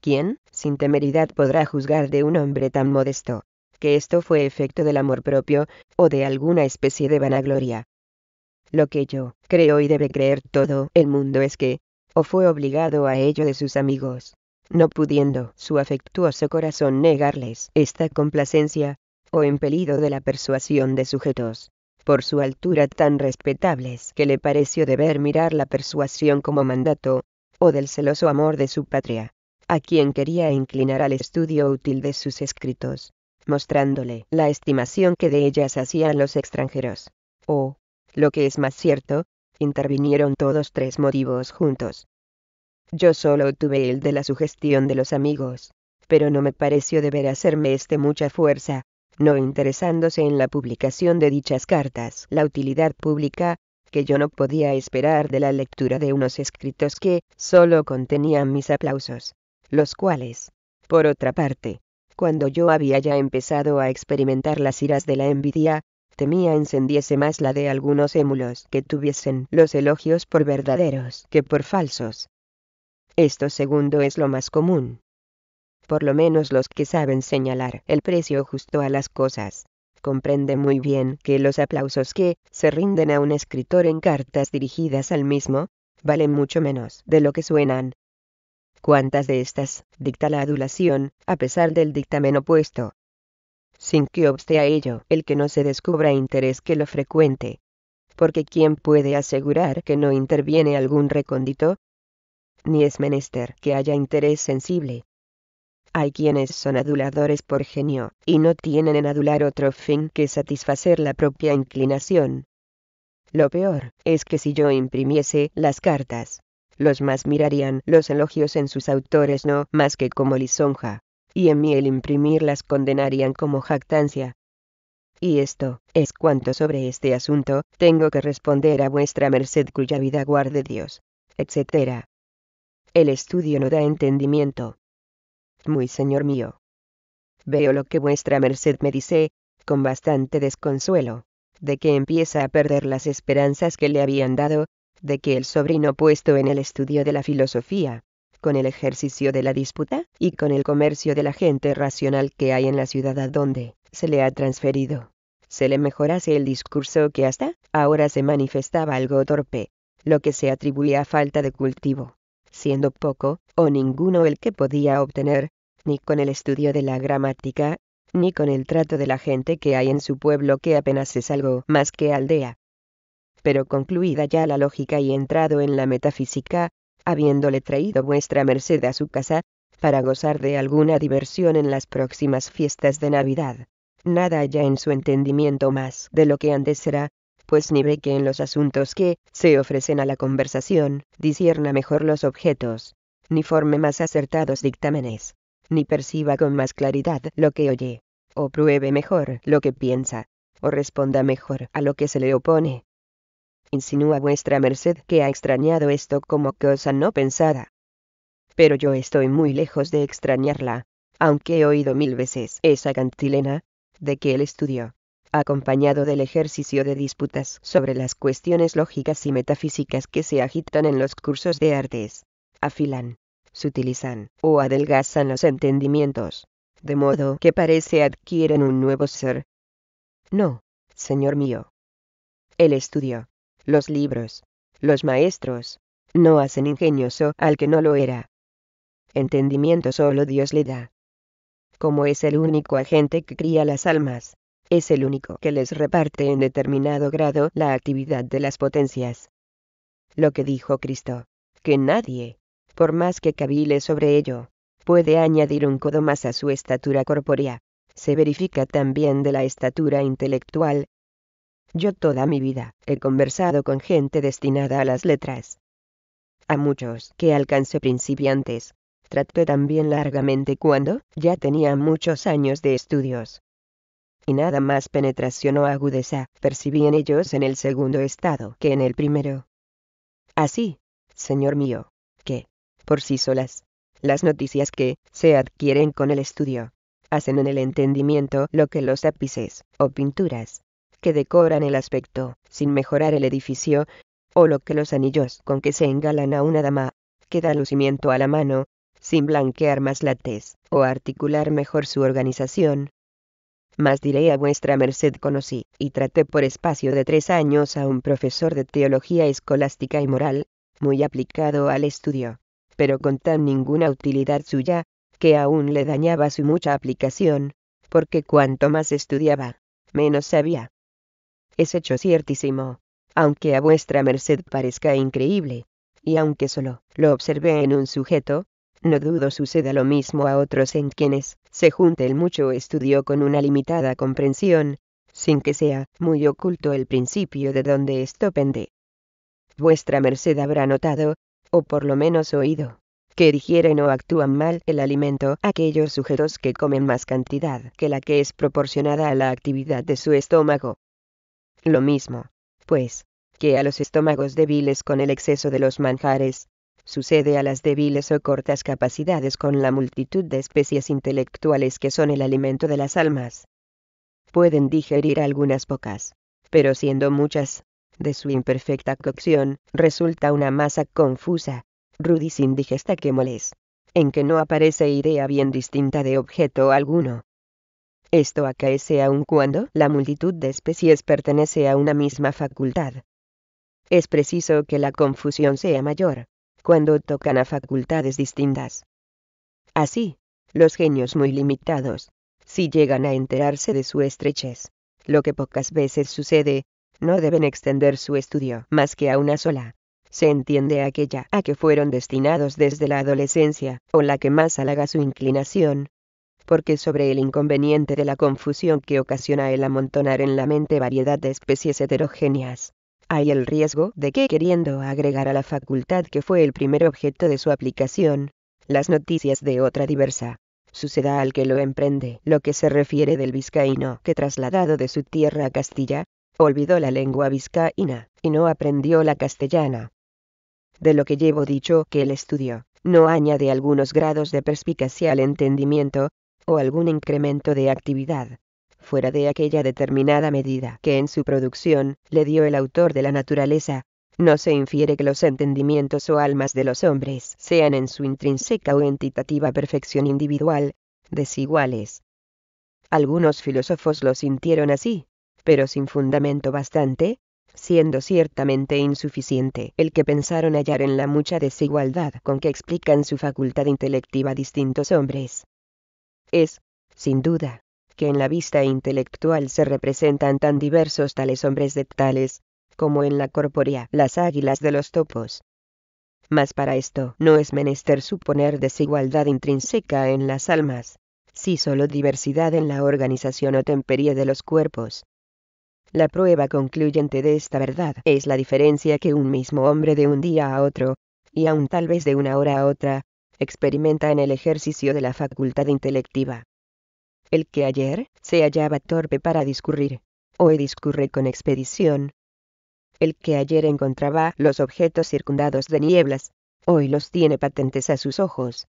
¿Quién, sin temeridad, podrá juzgar de un hombre tan modesto? que esto fue efecto del amor propio, o de alguna especie de vanagloria. Lo que yo creo y debe creer todo el mundo es que, o fue obligado a ello de sus amigos, no pudiendo su afectuoso corazón negarles esta complacencia, o impelido de la persuasión de sujetos, por su altura tan respetables que le pareció deber mirar la persuasión como mandato, o del celoso amor de su patria, a quien quería inclinar al estudio útil de sus escritos, mostrándole la estimación que de ellas hacían los extranjeros. O, oh, lo que es más cierto, intervinieron todos tres motivos juntos, yo solo tuve el de la sugestión de los amigos, pero no me pareció deber hacerme este mucha fuerza, no interesándose en la publicación de dichas cartas la utilidad pública, que yo no podía esperar de la lectura de unos escritos que solo contenían mis aplausos, los cuales, por otra parte, cuando yo había ya empezado a experimentar las iras de la envidia, temía encendiese más la de algunos émulos que tuviesen los elogios por verdaderos que por falsos. Esto segundo es lo más común. Por lo menos los que saben señalar el precio justo a las cosas. comprenden muy bien que los aplausos que se rinden a un escritor en cartas dirigidas al mismo, valen mucho menos de lo que suenan. ¿Cuántas de estas dicta la adulación, a pesar del dictamen opuesto? Sin que obste a ello el que no se descubra interés que lo frecuente. Porque ¿quién puede asegurar que no interviene algún recóndito ni es menester que haya interés sensible. Hay quienes son aduladores por genio, y no tienen en adular otro fin que satisfacer la propia inclinación. Lo peor es que si yo imprimiese las cartas, los más mirarían los elogios en sus autores no más que como lisonja, y en mí el imprimirlas condenarían como jactancia. Y esto es cuanto sobre este asunto tengo que responder a vuestra merced cuya vida guarde Dios, etc. El estudio no da entendimiento. Muy señor mío. Veo lo que vuestra merced me dice, con bastante desconsuelo, de que empieza a perder las esperanzas que le habían dado, de que el sobrino puesto en el estudio de la filosofía, con el ejercicio de la disputa y con el comercio de la gente racional que hay en la ciudad a donde se le ha transferido, se le mejorase el discurso que hasta ahora se manifestaba algo torpe, lo que se atribuía a falta de cultivo siendo poco o ninguno el que podía obtener, ni con el estudio de la gramática, ni con el trato de la gente que hay en su pueblo que apenas es algo más que aldea. Pero concluida ya la lógica y entrado en la metafísica, habiéndole traído vuestra merced a su casa, para gozar de alguna diversión en las próximas fiestas de Navidad. Nada haya en su entendimiento más de lo que antes será, pues ni ve que en los asuntos que se ofrecen a la conversación, disierna mejor los objetos, ni forme más acertados dictámenes, ni perciba con más claridad lo que oye, o pruebe mejor lo que piensa, o responda mejor a lo que se le opone. Insinúa vuestra merced que ha extrañado esto como cosa no pensada. Pero yo estoy muy lejos de extrañarla, aunque he oído mil veces esa cantilena, de que el estudió acompañado del ejercicio de disputas sobre las cuestiones lógicas y metafísicas que se agitan en los cursos de artes. Afilan, sutilizan o adelgazan los entendimientos, de modo que parece adquieren un nuevo ser. No, señor mío. El estudio, los libros, los maestros, no hacen ingenioso al que no lo era. Entendimiento solo Dios le da. Como es el único agente que cría las almas, es el único que les reparte en determinado grado la actividad de las potencias. Lo que dijo Cristo, que nadie, por más que cavile sobre ello, puede añadir un codo más a su estatura corpórea, se verifica también de la estatura intelectual. Yo toda mi vida he conversado con gente destinada a las letras. A muchos que alcancé principiantes, traté también largamente cuando ya tenía muchos años de estudios y nada más penetración o agudeza percibían ellos en el segundo estado que en el primero. Así, señor mío, que, por sí solas, las noticias que se adquieren con el estudio, hacen en el entendimiento lo que los ápices o pinturas, que decoran el aspecto, sin mejorar el edificio, o lo que los anillos con que se engalan a una dama, que da lucimiento a la mano, sin blanquear más la tez, o articular mejor su organización, mas diré a vuestra merced conocí, y traté por espacio de tres años a un profesor de teología escolástica y moral, muy aplicado al estudio, pero con tan ninguna utilidad suya, que aún le dañaba su mucha aplicación, porque cuanto más estudiaba, menos sabía. Es hecho ciertísimo, aunque a vuestra merced parezca increíble, y aunque solo lo observé en un sujeto, no dudo suceda lo mismo a otros en quienes se junte el mucho estudio con una limitada comprensión, sin que sea muy oculto el principio de donde esto pende. Vuestra merced habrá notado, o por lo menos oído, que digieren o actúan mal el alimento aquellos sujetos que comen más cantidad que la que es proporcionada a la actividad de su estómago. Lo mismo, pues, que a los estómagos débiles con el exceso de los manjares, sucede a las débiles o cortas capacidades con la multitud de especies intelectuales que son el alimento de las almas. Pueden digerir algunas pocas, pero siendo muchas, de su imperfecta cocción, resulta una masa confusa, rudis indigesta que moles, en que no aparece idea bien distinta de objeto alguno. Esto acaece aun cuando la multitud de especies pertenece a una misma facultad. Es preciso que la confusión sea mayor, cuando tocan a facultades distintas. Así, los genios muy limitados, si llegan a enterarse de su estrechez, lo que pocas veces sucede, no deben extender su estudio más que a una sola. Se entiende aquella a que fueron destinados desde la adolescencia, o la que más halaga su inclinación. Porque sobre el inconveniente de la confusión que ocasiona el amontonar en la mente variedad de especies heterogéneas, hay el riesgo de que queriendo agregar a la facultad que fue el primer objeto de su aplicación, las noticias de otra diversa, suceda al que lo emprende. Lo que se refiere del vizcaíno que trasladado de su tierra a Castilla, olvidó la lengua vizcaína, y no aprendió la castellana. De lo que llevo dicho que el estudio, no añade algunos grados de perspicacia al entendimiento, o algún incremento de actividad, fuera de aquella determinada medida que en su producción le dio el autor de la naturaleza, no se infiere que los entendimientos o almas de los hombres sean en su intrínseca o entitativa perfección individual, desiguales. Algunos filósofos lo sintieron así, pero sin fundamento bastante, siendo ciertamente insuficiente el que pensaron hallar en la mucha desigualdad con que explican su facultad intelectiva distintos hombres. Es, sin duda, que en la vista intelectual se representan tan diversos tales hombres de tales, como en la corpórea las águilas de los topos. Mas para esto no es menester suponer desigualdad intrínseca en las almas, si solo diversidad en la organización o temperie de los cuerpos. La prueba concluyente de esta verdad es la diferencia que un mismo hombre de un día a otro, y aun tal vez de una hora a otra, experimenta en el ejercicio de la facultad intelectiva el que ayer se hallaba torpe para discurrir, hoy discurre con expedición. El que ayer encontraba los objetos circundados de nieblas, hoy los tiene patentes a sus ojos.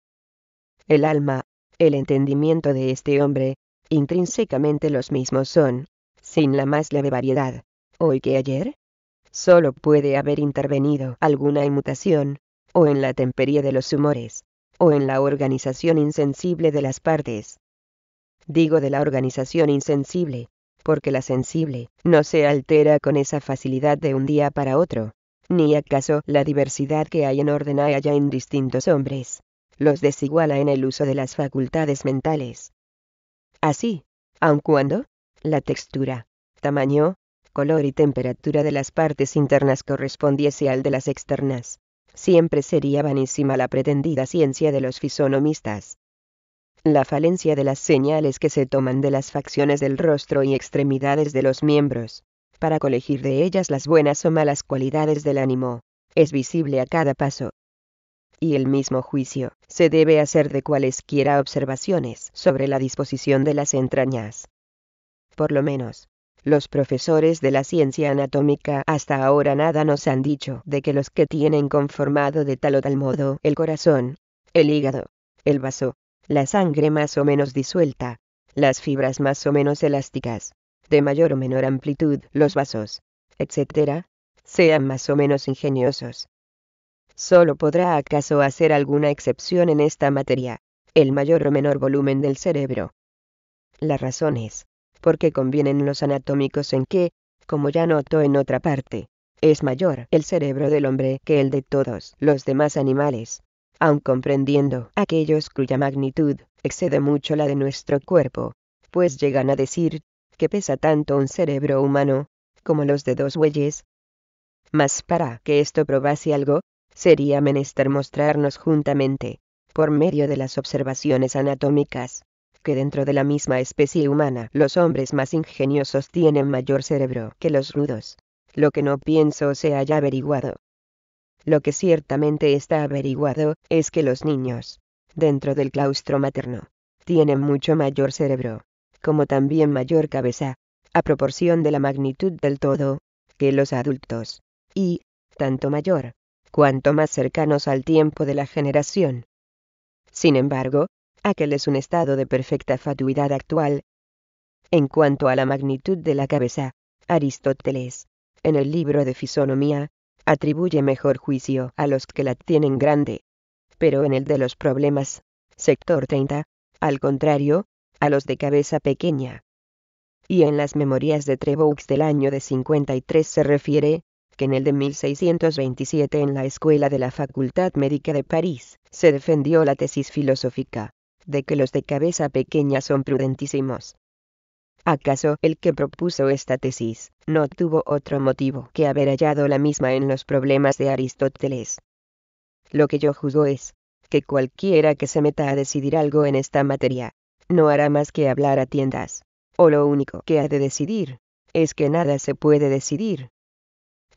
El alma, el entendimiento de este hombre, intrínsecamente los mismos son, sin la más leve variedad, hoy que ayer. Solo puede haber intervenido alguna inmutación, o en la tempería de los humores, o en la organización insensible de las partes, Digo de la organización insensible, porque la sensible no se altera con esa facilidad de un día para otro. Ni acaso la diversidad que hay en orden allá en distintos hombres. Los desiguala en el uso de las facultades mentales. Así, aun cuando, la textura, tamaño, color y temperatura de las partes internas correspondiese al de las externas. Siempre sería vanísima la pretendida ciencia de los fisonomistas la falencia de las señales que se toman de las facciones del rostro y extremidades de los miembros, para colegir de ellas las buenas o malas cualidades del ánimo, es visible a cada paso. Y el mismo juicio se debe hacer de cualesquiera observaciones sobre la disposición de las entrañas. Por lo menos, los profesores de la ciencia anatómica hasta ahora nada nos han dicho de que los que tienen conformado de tal o tal modo el corazón, el hígado, el vaso, la sangre más o menos disuelta, las fibras más o menos elásticas, de mayor o menor amplitud, los vasos, etc., sean más o menos ingeniosos. ¿Sólo podrá acaso hacer alguna excepción en esta materia, el mayor o menor volumen del cerebro. La razón es, porque convienen los anatómicos en que, como ya notó en otra parte, es mayor el cerebro del hombre que el de todos los demás animales aun comprendiendo aquellos cuya magnitud excede mucho la de nuestro cuerpo, pues llegan a decir que pesa tanto un cerebro humano como los de dos bueyes. Mas para que esto probase algo, sería menester mostrarnos juntamente, por medio de las observaciones anatómicas, que dentro de la misma especie humana los hombres más ingeniosos tienen mayor cerebro que los rudos, lo que no pienso se haya averiguado. Lo que ciertamente está averiguado es que los niños, dentro del claustro materno, tienen mucho mayor cerebro, como también mayor cabeza, a proporción de la magnitud del todo, que los adultos, y, tanto mayor, cuanto más cercanos al tiempo de la generación. Sin embargo, aquel es un estado de perfecta fatuidad actual. En cuanto a la magnitud de la cabeza, Aristóteles, en el libro de Fisonomía, atribuye mejor juicio a los que la tienen grande. Pero en el de los problemas, sector 30, al contrario, a los de cabeza pequeña. Y en las memorias de Trevoux del año de 53 se refiere, que en el de 1627 en la escuela de la Facultad Médica de París, se defendió la tesis filosófica, de que los de cabeza pequeña son prudentísimos, ¿Acaso el que propuso esta tesis no tuvo otro motivo que haber hallado la misma en los problemas de Aristóteles? Lo que yo juzgo es que cualquiera que se meta a decidir algo en esta materia, no hará más que hablar a tiendas, o lo único que ha de decidir, es que nada se puede decidir.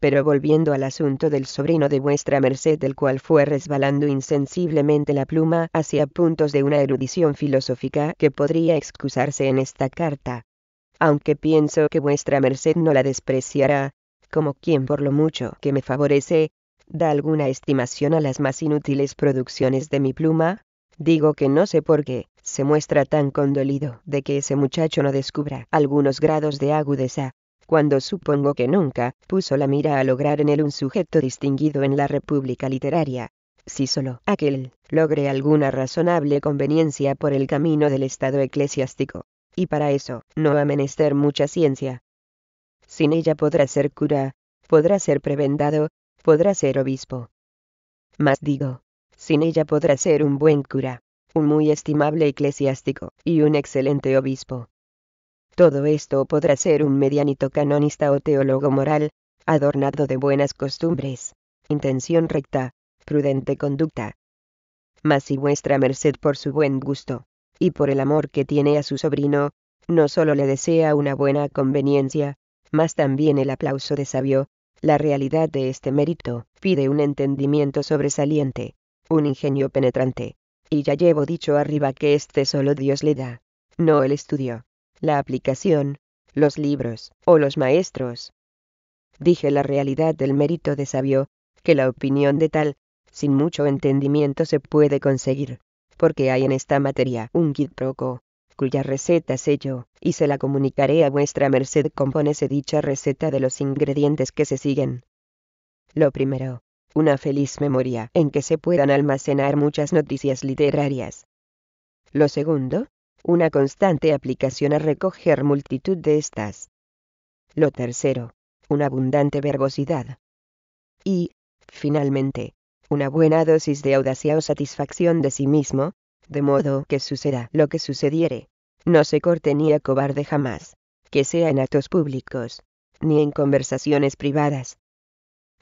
Pero volviendo al asunto del sobrino de vuestra merced, del cual fue resbalando insensiblemente la pluma hacia puntos de una erudición filosófica que podría excusarse en esta carta, aunque pienso que vuestra merced no la despreciará, como quien por lo mucho que me favorece, da alguna estimación a las más inútiles producciones de mi pluma, digo que no sé por qué, se muestra tan condolido de que ese muchacho no descubra algunos grados de agudeza, cuando supongo que nunca puso la mira a lograr en él un sujeto distinguido en la República Literaria, si solo aquel logre alguna razonable conveniencia por el camino del estado eclesiástico y para eso no ha menester mucha ciencia. Sin ella podrá ser cura, podrá ser prebendado, podrá ser obispo. Mas digo, sin ella podrá ser un buen cura, un muy estimable eclesiástico, y un excelente obispo. Todo esto podrá ser un medianito canonista o teólogo moral, adornado de buenas costumbres, intención recta, prudente conducta. Mas si vuestra merced por su buen gusto, y por el amor que tiene a su sobrino, no solo le desea una buena conveniencia, mas también el aplauso de sabio, la realidad de este mérito, pide un entendimiento sobresaliente, un ingenio penetrante. Y ya llevo dicho arriba que este solo Dios le da, no el estudio, la aplicación, los libros, o los maestros. Dije la realidad del mérito de sabio, que la opinión de tal, sin mucho entendimiento se puede conseguir, porque hay en esta materia un kit proco, cuya receta sé yo, y se la comunicaré a vuestra merced. Compónese dicha receta de los ingredientes que se siguen. Lo primero, una feliz memoria en que se puedan almacenar muchas noticias literarias. Lo segundo, una constante aplicación a recoger multitud de estas. Lo tercero, una abundante verbosidad. Y, finalmente, una buena dosis de audacia o satisfacción de sí mismo, de modo que suceda lo que sucediere. No se corte ni cobarde jamás, que sea en actos públicos, ni en conversaciones privadas.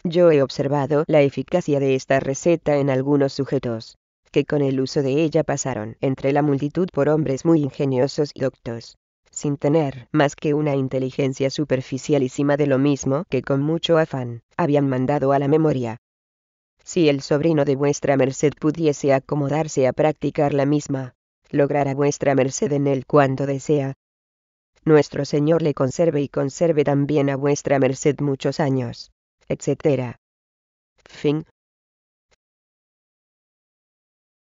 Yo he observado la eficacia de esta receta en algunos sujetos, que con el uso de ella pasaron entre la multitud por hombres muy ingeniosos y doctos, sin tener más que una inteligencia superficialísima de lo mismo que con mucho afán habían mandado a la memoria si el sobrino de vuestra merced pudiese acomodarse a practicar la misma, logrará vuestra merced en él cuando desea. Nuestro Señor le conserve y conserve también a vuestra merced muchos años, etc. Fin.